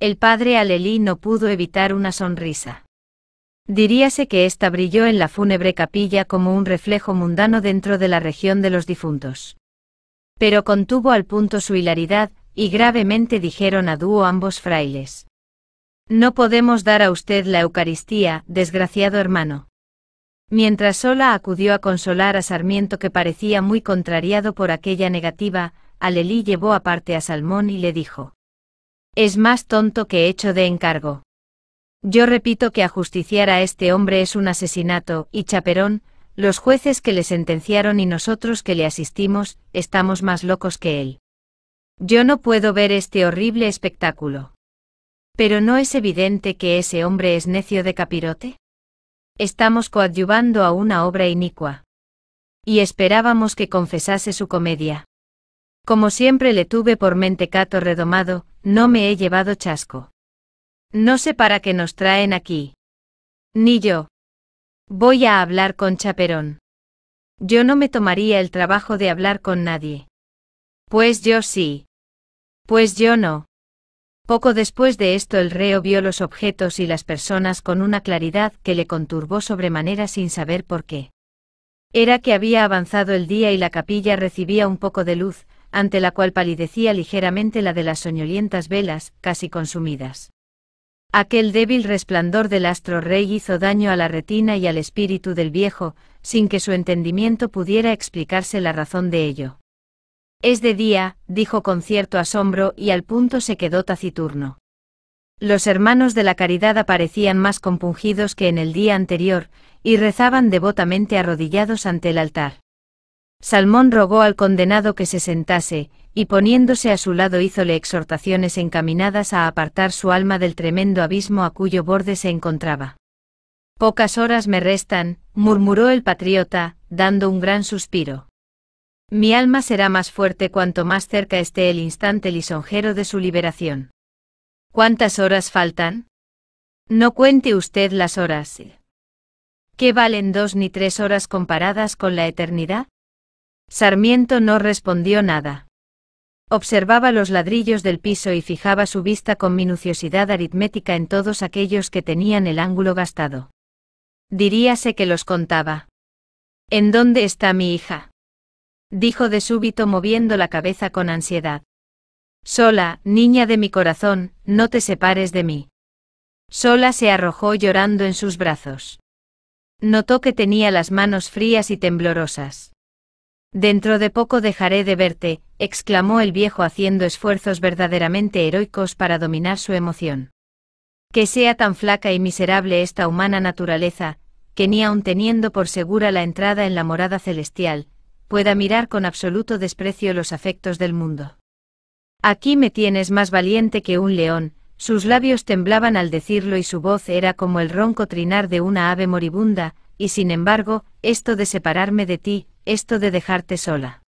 El padre Alelí no pudo evitar una sonrisa. Diríase que ésta brilló en la fúnebre capilla como un reflejo mundano dentro de la región de los difuntos. Pero contuvo al punto su hilaridad, y gravemente dijeron a dúo ambos frailes. No podemos dar a usted la Eucaristía, desgraciado hermano. Mientras sola acudió a consolar a Sarmiento que parecía muy contrariado por aquella negativa, Alelí llevó aparte a Salmón y le dijo. Es más tonto que hecho de encargo. Yo repito que ajusticiar a este hombre es un asesinato, y Chaperón, los jueces que le sentenciaron y nosotros que le asistimos, estamos más locos que él. Yo no puedo ver este horrible espectáculo. Pero ¿no es evidente que ese hombre es necio de capirote? Estamos coadyuvando a una obra inicua. Y esperábamos que confesase su comedia. Como siempre le tuve por mentecato redomado, no me he llevado chasco. No sé para qué nos traen aquí. Ni yo. Voy a hablar con Chaperón. Yo no me tomaría el trabajo de hablar con nadie. Pues yo sí. Pues yo no. Poco después de esto el reo vio los objetos y las personas con una claridad que le conturbó sobremanera sin saber por qué. Era que había avanzado el día y la capilla recibía un poco de luz, ante la cual palidecía ligeramente la de las soñolientas velas, casi consumidas. Aquel débil resplandor del astro rey hizo daño a la retina y al espíritu del viejo, sin que su entendimiento pudiera explicarse la razón de ello. Es de día, dijo con cierto asombro y al punto se quedó taciturno. Los hermanos de la caridad aparecían más compungidos que en el día anterior, y rezaban devotamente arrodillados ante el altar. Salmón rogó al condenado que se sentase, y poniéndose a su lado hízole exhortaciones encaminadas a apartar su alma del tremendo abismo a cuyo borde se encontraba. Pocas horas me restan, murmuró el patriota, dando un gran suspiro. Mi alma será más fuerte cuanto más cerca esté el instante lisonjero de su liberación. ¿Cuántas horas faltan? No cuente usted las horas. ¿Qué valen dos ni tres horas comparadas con la eternidad? Sarmiento no respondió nada. Observaba los ladrillos del piso y fijaba su vista con minuciosidad aritmética en todos aquellos que tenían el ángulo gastado. Diríase que los contaba. ¿En dónde está mi hija? dijo de súbito moviendo la cabeza con ansiedad. Sola, niña de mi corazón, no te separes de mí. Sola se arrojó llorando en sus brazos. Notó que tenía las manos frías y temblorosas. Dentro de poco dejaré de verte, exclamó el viejo haciendo esfuerzos verdaderamente heroicos para dominar su emoción. Que sea tan flaca y miserable esta humana naturaleza, que ni aun teniendo por segura la entrada en la morada celestial, pueda mirar con absoluto desprecio los afectos del mundo. Aquí me tienes más valiente que un león, sus labios temblaban al decirlo y su voz era como el ronco trinar de una ave moribunda, y sin embargo, esto de separarme de ti, esto de dejarte sola.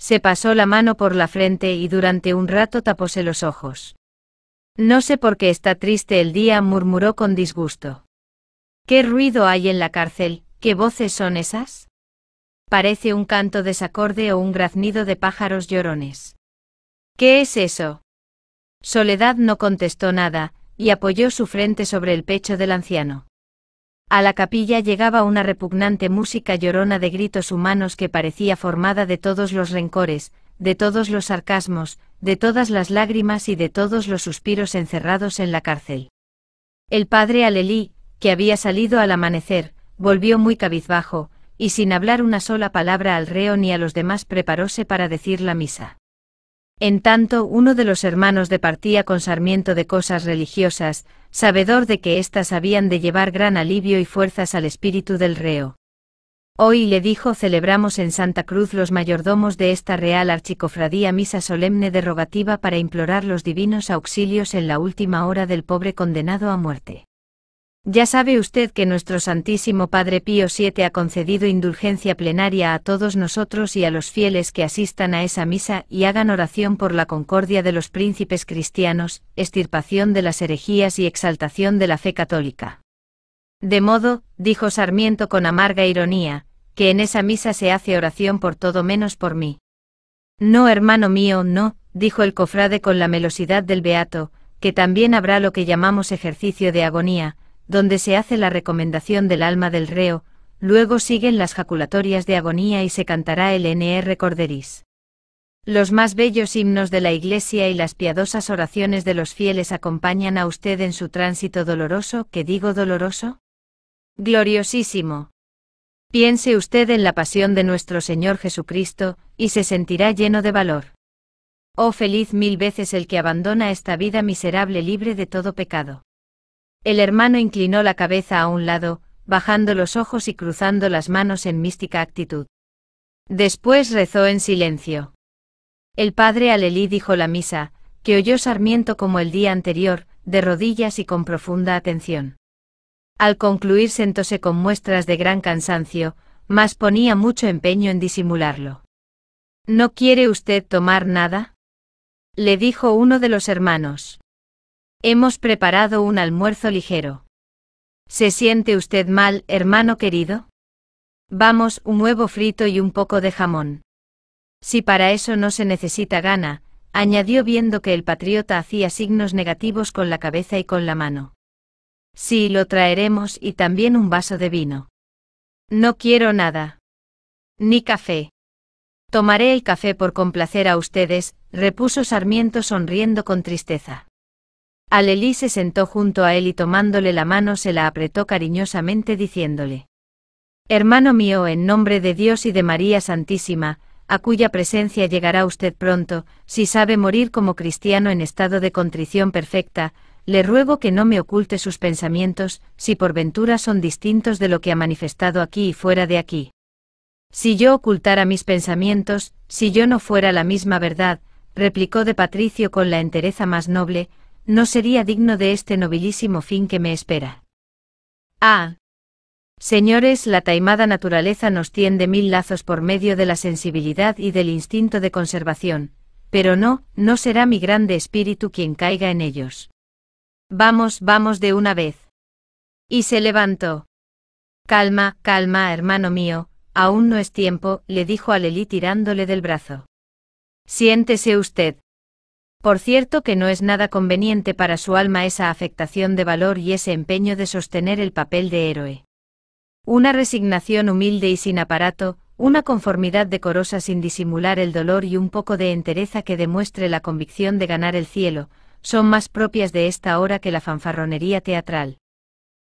Se pasó la mano por la frente y durante un rato tapóse los ojos. No sé por qué está triste el día, murmuró con disgusto. ¿Qué ruido hay en la cárcel? ¿Qué voces son esas? Parece un canto desacorde o un graznido de pájaros llorones. ¿Qué es eso? Soledad no contestó nada, y apoyó su frente sobre el pecho del anciano. A la capilla llegaba una repugnante música llorona de gritos humanos que parecía formada de todos los rencores, de todos los sarcasmos, de todas las lágrimas y de todos los suspiros encerrados en la cárcel. El padre Alelí, que había salido al amanecer, volvió muy cabizbajo, y sin hablar una sola palabra al reo ni a los demás preparóse para decir la misa. En tanto, uno de los hermanos departía con Sarmiento de cosas religiosas, sabedor de que éstas habían de llevar gran alivio y fuerzas al espíritu del reo. Hoy le dijo celebramos en Santa Cruz los mayordomos de esta Real Archicofradía misa solemne derogativa para implorar los divinos auxilios en la última hora del pobre condenado a muerte. Ya sabe usted que nuestro Santísimo Padre Pío VII ha concedido indulgencia plenaria a todos nosotros y a los fieles que asistan a esa misa y hagan oración por la concordia de los príncipes cristianos, extirpación de las herejías y exaltación de la fe católica. De modo, dijo Sarmiento con amarga ironía, que en esa misa se hace oración por todo menos por mí. No, hermano mío, no, dijo el cofrade con la melosidad del beato, que también habrá lo que llamamos ejercicio de agonía, donde se hace la recomendación del alma del reo, luego siguen las jaculatorias de agonía y se cantará el NR Corderis. Los más bellos himnos de la Iglesia y las piadosas oraciones de los fieles acompañan a usted en su tránsito doloroso, que digo doloroso? Gloriosísimo. Piense usted en la pasión de nuestro Señor Jesucristo, y se sentirá lleno de valor. Oh feliz mil veces el que abandona esta vida miserable libre de todo pecado. El hermano inclinó la cabeza a un lado, bajando los ojos y cruzando las manos en mística actitud. Después rezó en silencio. El padre Alelí dijo la misa, que oyó Sarmiento como el día anterior, de rodillas y con profunda atención. Al concluir sentóse con muestras de gran cansancio, mas ponía mucho empeño en disimularlo. ¿No quiere usted tomar nada? le dijo uno de los hermanos. Hemos preparado un almuerzo ligero. ¿Se siente usted mal, hermano querido? Vamos, un huevo frito y un poco de jamón. Si para eso no se necesita gana, añadió viendo que el patriota hacía signos negativos con la cabeza y con la mano. Sí, lo traeremos y también un vaso de vino. No quiero nada. Ni café. Tomaré el café por complacer a ustedes, repuso Sarmiento sonriendo con tristeza. Alelí se sentó junto a él y tomándole la mano se la apretó cariñosamente diciéndole, Hermano mío, en nombre de Dios y de María Santísima, a cuya presencia llegará usted pronto, si sabe morir como cristiano en estado de contrición perfecta, le ruego que no me oculte sus pensamientos, si por ventura son distintos de lo que ha manifestado aquí y fuera de aquí. Si yo ocultara mis pensamientos, si yo no fuera la misma verdad, replicó de Patricio con la entereza más noble, no sería digno de este nobilísimo fin que me espera. Ah. Señores, la taimada naturaleza nos tiende mil lazos por medio de la sensibilidad y del instinto de conservación, pero no, no será mi grande espíritu quien caiga en ellos. Vamos, vamos de una vez. Y se levantó. Calma, calma, hermano mío, aún no es tiempo, le dijo a Lely tirándole del brazo. Siéntese usted. Por cierto que no es nada conveniente para su alma esa afectación de valor y ese empeño de sostener el papel de héroe. Una resignación humilde y sin aparato, una conformidad decorosa sin disimular el dolor y un poco de entereza que demuestre la convicción de ganar el cielo, son más propias de esta hora que la fanfarronería teatral.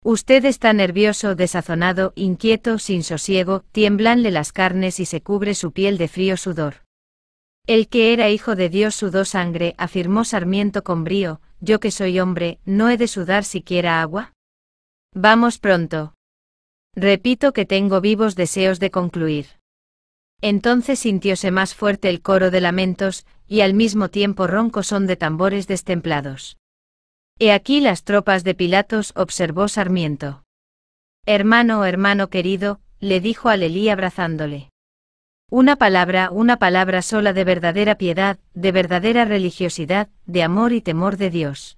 Usted está nervioso, desazonado, inquieto, sin sosiego, tiemblanle las carnes y se cubre su piel de frío sudor. El que era hijo de Dios sudó sangre, afirmó Sarmiento con brío, yo que soy hombre, ¿no he de sudar siquiera agua? Vamos pronto. Repito que tengo vivos deseos de concluir. Entonces sintióse más fuerte el coro de lamentos, y al mismo tiempo ronco son de tambores destemplados. He aquí las tropas de Pilatos, observó Sarmiento. Hermano, hermano querido, le dijo a Lelí abrazándole. Una palabra, una palabra sola de verdadera piedad, de verdadera religiosidad, de amor y temor de Dios.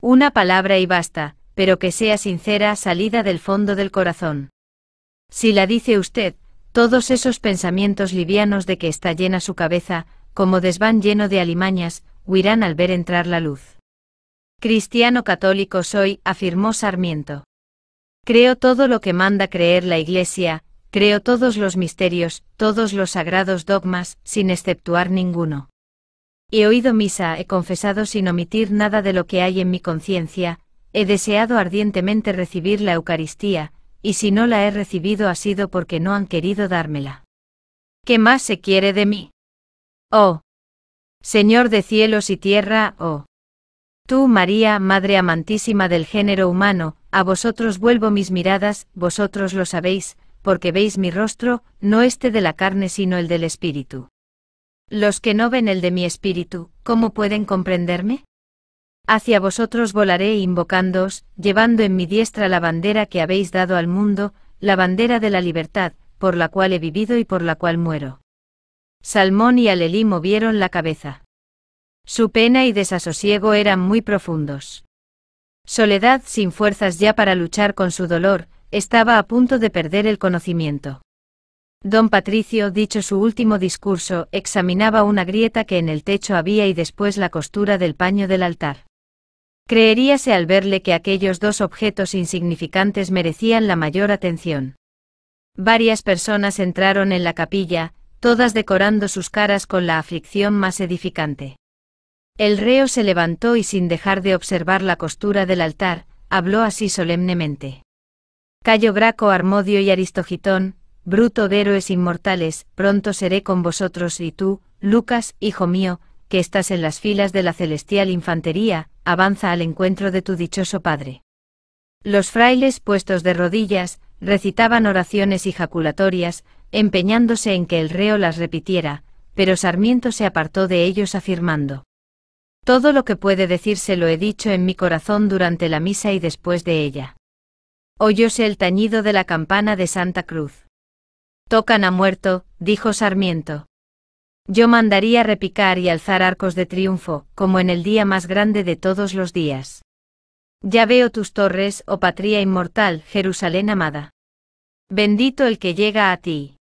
Una palabra y basta, pero que sea sincera, salida del fondo del corazón. Si la dice usted, todos esos pensamientos livianos de que está llena su cabeza, como desván lleno de alimañas, huirán al ver entrar la luz. Cristiano católico soy, afirmó Sarmiento. Creo todo lo que manda creer la Iglesia, Creo todos los misterios, todos los sagrados dogmas, sin exceptuar ninguno. He oído misa, he confesado sin omitir nada de lo que hay en mi conciencia, he deseado ardientemente recibir la Eucaristía, y si no la he recibido ha sido porque no han querido dármela. ¿Qué más se quiere de mí? Oh. Señor de cielos y tierra, oh. Tú, María, Madre amantísima del género humano, a vosotros vuelvo mis miradas, vosotros lo sabéis, porque veis mi rostro, no este de la carne sino el del Espíritu. Los que no ven el de mi Espíritu, ¿cómo pueden comprenderme? Hacia vosotros volaré invocándoos, llevando en mi diestra la bandera que habéis dado al mundo, la bandera de la libertad, por la cual he vivido y por la cual muero. Salmón y Alelí movieron la cabeza. Su pena y desasosiego eran muy profundos. Soledad sin fuerzas ya para luchar con su dolor, estaba a punto de perder el conocimiento. Don Patricio, dicho su último discurso, examinaba una grieta que en el techo había y después la costura del paño del altar. Creeríase al verle que aquellos dos objetos insignificantes merecían la mayor atención. Varias personas entraron en la capilla, todas decorando sus caras con la aflicción más edificante. El reo se levantó y sin dejar de observar la costura del altar, habló así solemnemente. Cayo Braco, Armodio y Aristogitón, bruto de héroes inmortales, pronto seré con vosotros y tú, Lucas, hijo mío, que estás en las filas de la celestial infantería, avanza al encuentro de tu dichoso padre. Los frailes puestos de rodillas, recitaban oraciones y jaculatorias, empeñándose en que el reo las repitiera, pero Sarmiento se apartó de ellos afirmando. Todo lo que puede decirse lo he dicho en mi corazón durante la misa y después de ella oyóse el tañido de la campana de Santa Cruz. Tocan a muerto, dijo Sarmiento. Yo mandaría repicar y alzar arcos de triunfo, como en el día más grande de todos los días. Ya veo tus torres, oh patria inmortal, Jerusalén amada. Bendito el que llega a ti.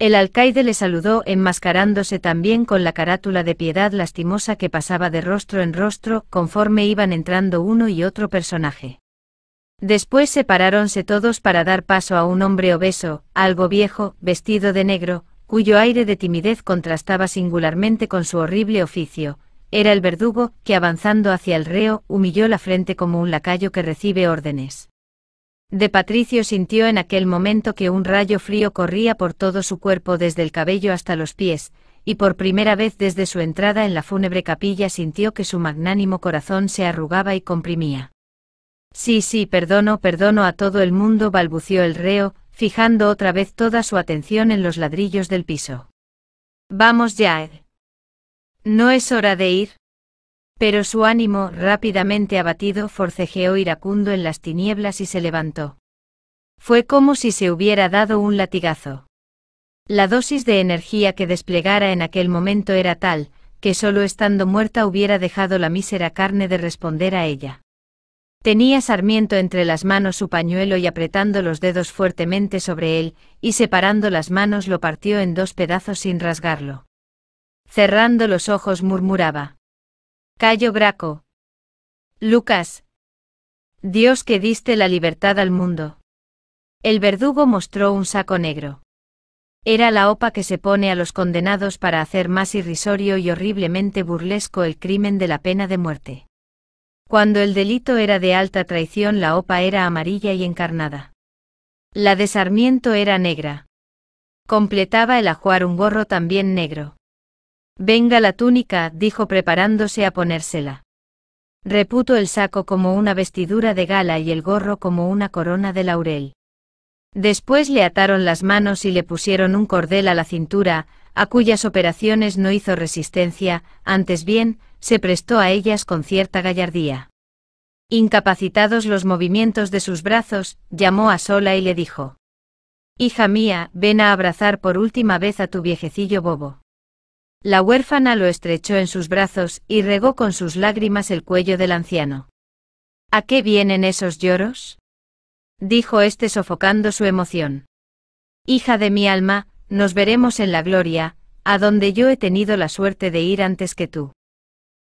El alcaide le saludó enmascarándose también con la carátula de piedad lastimosa que pasaba de rostro en rostro conforme iban entrando uno y otro personaje. Después separáronse todos para dar paso a un hombre obeso, algo viejo, vestido de negro, cuyo aire de timidez contrastaba singularmente con su horrible oficio. Era el verdugo, que avanzando hacia el reo, humilló la frente como un lacayo que recibe órdenes. De Patricio sintió en aquel momento que un rayo frío corría por todo su cuerpo desde el cabello hasta los pies, y por primera vez desde su entrada en la fúnebre capilla sintió que su magnánimo corazón se arrugaba y comprimía. Sí, sí, perdono, perdono a todo el mundo, balbució el reo, fijando otra vez toda su atención en los ladrillos del piso. Vamos ya, No es hora de ir. Pero su ánimo, rápidamente abatido, forcejeó iracundo en las tinieblas y se levantó. Fue como si se hubiera dado un latigazo. La dosis de energía que desplegara en aquel momento era tal, que solo estando muerta hubiera dejado la mísera carne de responder a ella. Tenía Sarmiento entre las manos su pañuelo y apretando los dedos fuertemente sobre él, y separando las manos lo partió en dos pedazos sin rasgarlo. Cerrando los ojos murmuraba. Cayo Graco. Lucas. Dios que diste la libertad al mundo. El verdugo mostró un saco negro. Era la opa que se pone a los condenados para hacer más irrisorio y horriblemente burlesco el crimen de la pena de muerte. Cuando el delito era de alta traición la OPA era amarilla y encarnada. La de Sarmiento era negra. Completaba el ajuar un gorro también negro. Venga la túnica, dijo preparándose a ponérsela. Reputo el saco como una vestidura de gala y el gorro como una corona de laurel. Después le ataron las manos y le pusieron un cordel a la cintura, a cuyas operaciones no hizo resistencia, antes bien, se prestó a ellas con cierta gallardía. Incapacitados los movimientos de sus brazos, llamó a Sola y le dijo. Hija mía, ven a abrazar por última vez a tu viejecillo bobo. La huérfana lo estrechó en sus brazos y regó con sus lágrimas el cuello del anciano. ¿A qué vienen esos lloros? dijo este sofocando su emoción. Hija de mi alma, nos veremos en la gloria, a donde yo he tenido la suerte de ir antes que tú.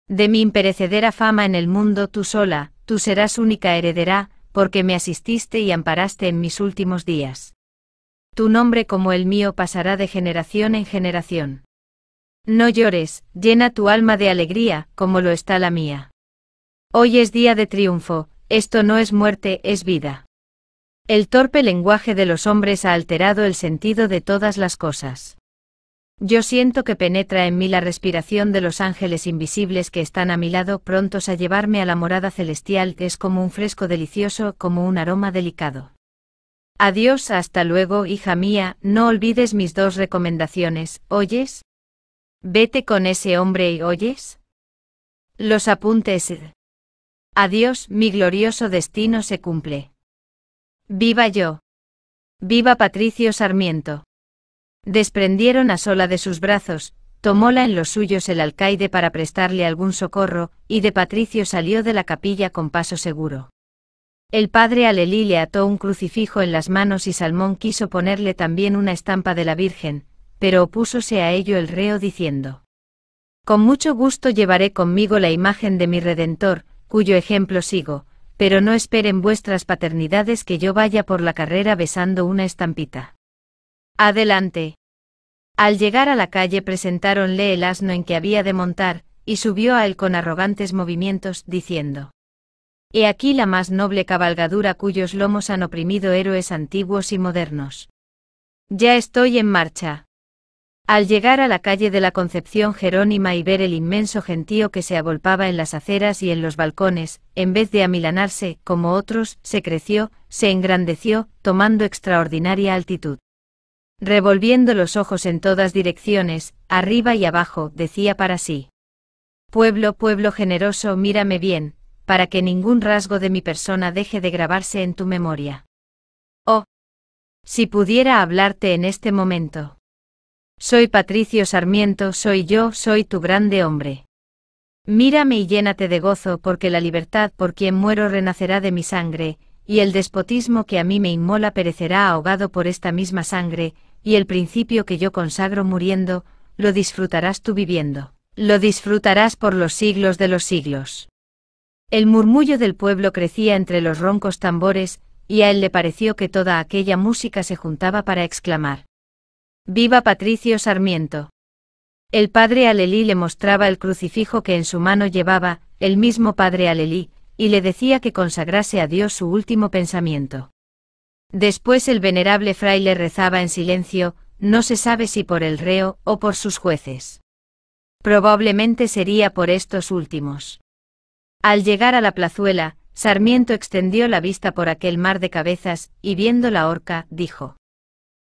De mi imperecedera fama en el mundo tú sola, tú serás única heredera, porque me asististe y amparaste en mis últimos días. Tu nombre como el mío pasará de generación en generación. No llores, llena tu alma de alegría, como lo está la mía. Hoy es día de triunfo, esto no es muerte, es vida. El torpe lenguaje de los hombres ha alterado el sentido de todas las cosas. Yo siento que penetra en mí la respiración de los ángeles invisibles que están a mi lado prontos a llevarme a la morada celestial, es como un fresco delicioso, como un aroma delicado. Adiós, hasta luego, hija mía, no olvides mis dos recomendaciones, ¿oyes? Vete con ese hombre y oyes. Los apuntes. Adiós, mi glorioso destino se cumple. Viva yo. Viva Patricio Sarmiento. Desprendieron a Sola de sus brazos, tomóla en los suyos el alcaide para prestarle algún socorro, y de Patricio salió de la capilla con paso seguro. El padre Alelí le ató un crucifijo en las manos y Salmón quiso ponerle también una estampa de la Virgen, pero opúsose a ello el reo diciendo, Con mucho gusto llevaré conmigo la imagen de mi Redentor, cuyo ejemplo sigo, pero no esperen vuestras paternidades que yo vaya por la carrera besando una estampita. Adelante. Al llegar a la calle presentáronle el asno en que había de montar, y subió a él con arrogantes movimientos, diciendo. He aquí la más noble cabalgadura cuyos lomos han oprimido héroes antiguos y modernos. Ya estoy en marcha. Al llegar a la calle de la Concepción Jerónima y ver el inmenso gentío que se agolpaba en las aceras y en los balcones, en vez de amilanarse, como otros, se creció, se engrandeció, tomando extraordinaria altitud revolviendo los ojos en todas direcciones, arriba y abajo, decía para sí. Pueblo, pueblo generoso, mírame bien, para que ningún rasgo de mi persona deje de grabarse en tu memoria. Oh. Si pudiera hablarte en este momento. Soy Patricio Sarmiento, soy yo, soy tu grande hombre. Mírame y llénate de gozo porque la libertad por quien muero renacerá de mi sangre, y el despotismo que a mí me inmola perecerá ahogado por esta misma sangre, y el principio que yo consagro muriendo, lo disfrutarás tú viviendo, lo disfrutarás por los siglos de los siglos. El murmullo del pueblo crecía entre los roncos tambores, y a él le pareció que toda aquella música se juntaba para exclamar. ¡Viva Patricio Sarmiento! El padre Alelí le mostraba el crucifijo que en su mano llevaba, el mismo padre Alelí, y le decía que consagrase a Dios su último pensamiento. Después el venerable fraile rezaba en silencio, no se sabe si por el reo o por sus jueces. Probablemente sería por estos últimos. Al llegar a la plazuela, Sarmiento extendió la vista por aquel mar de cabezas, y viendo la horca, dijo.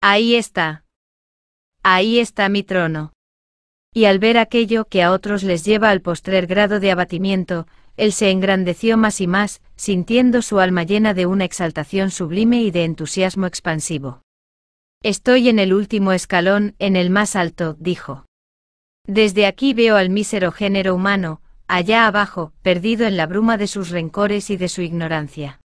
Ahí está. Ahí está mi trono. Y al ver aquello que a otros les lleva al postrer grado de abatimiento, él se engrandeció más y más, sintiendo su alma llena de una exaltación sublime y de entusiasmo expansivo. Estoy en el último escalón, en el más alto, dijo. Desde aquí veo al mísero género humano, allá abajo, perdido en la bruma de sus rencores y de su ignorancia.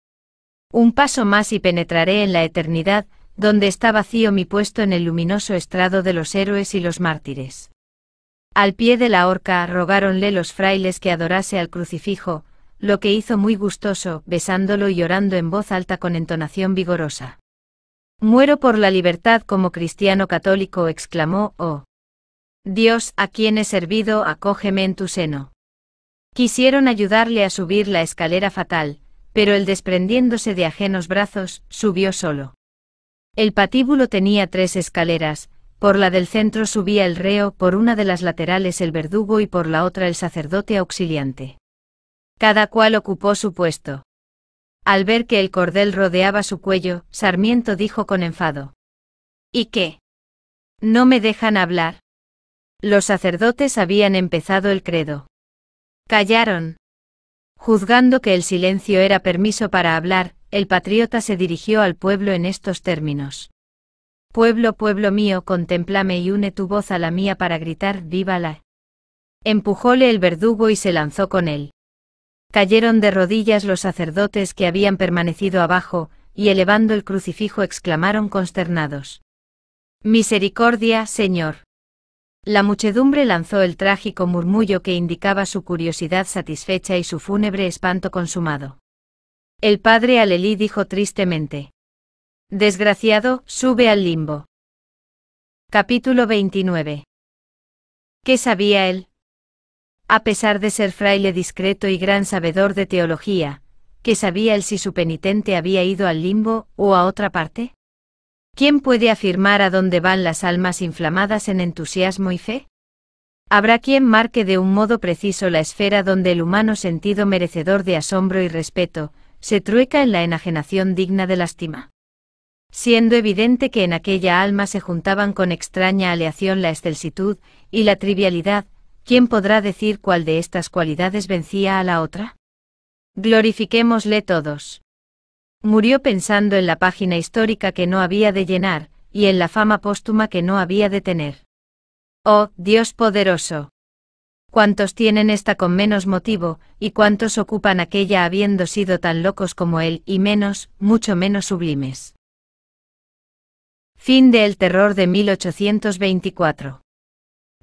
Un paso más y penetraré en la eternidad, donde está vacío mi puesto en el luminoso estrado de los héroes y los mártires. Al pie de la horca rogáronle los frailes que adorase al crucifijo, lo que hizo muy gustoso, besándolo y llorando en voz alta con entonación vigorosa. Muero por la libertad como cristiano católico, exclamó, oh. Dios, a quien he servido, acógeme en tu seno. Quisieron ayudarle a subir la escalera fatal, pero el desprendiéndose de ajenos brazos, subió solo. El patíbulo tenía tres escaleras, por la del centro subía el reo, por una de las laterales el verdugo y por la otra el sacerdote auxiliante. Cada cual ocupó su puesto. Al ver que el cordel rodeaba su cuello, Sarmiento dijo con enfado. ¿Y qué? ¿No me dejan hablar? Los sacerdotes habían empezado el credo. Callaron. Juzgando que el silencio era permiso para hablar, el patriota se dirigió al pueblo en estos términos. Pueblo, pueblo mío, contemplame y une tu voz a la mía para gritar, ¡Viva la! Empujóle el verdugo y se lanzó con él. Cayeron de rodillas los sacerdotes que habían permanecido abajo, y elevando el crucifijo exclamaron consternados. Misericordia, Señor. La muchedumbre lanzó el trágico murmullo que indicaba su curiosidad satisfecha y su fúnebre espanto consumado. El padre Alelí dijo tristemente. Desgraciado, sube al limbo. Capítulo 29. ¿Qué sabía él? a pesar de ser fraile discreto y gran sabedor de teología, ¿qué sabía él si su penitente había ido al limbo o a otra parte? ¿Quién puede afirmar a dónde van las almas inflamadas en entusiasmo y fe? Habrá quien marque de un modo preciso la esfera donde el humano sentido merecedor de asombro y respeto, se trueca en la enajenación digna de lástima. Siendo evidente que en aquella alma se juntaban con extraña aleación la excelsitud y la trivialidad, ¿quién podrá decir cuál de estas cualidades vencía a la otra? Glorifiquémosle todos. Murió pensando en la página histórica que no había de llenar, y en la fama póstuma que no había de tener. Oh, Dios poderoso. ¿Cuántos tienen esta con menos motivo, y cuántos ocupan aquella habiendo sido tan locos como él, y menos, mucho menos sublimes? Fin del terror de 1824.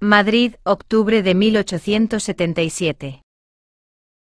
Madrid, octubre de 1877.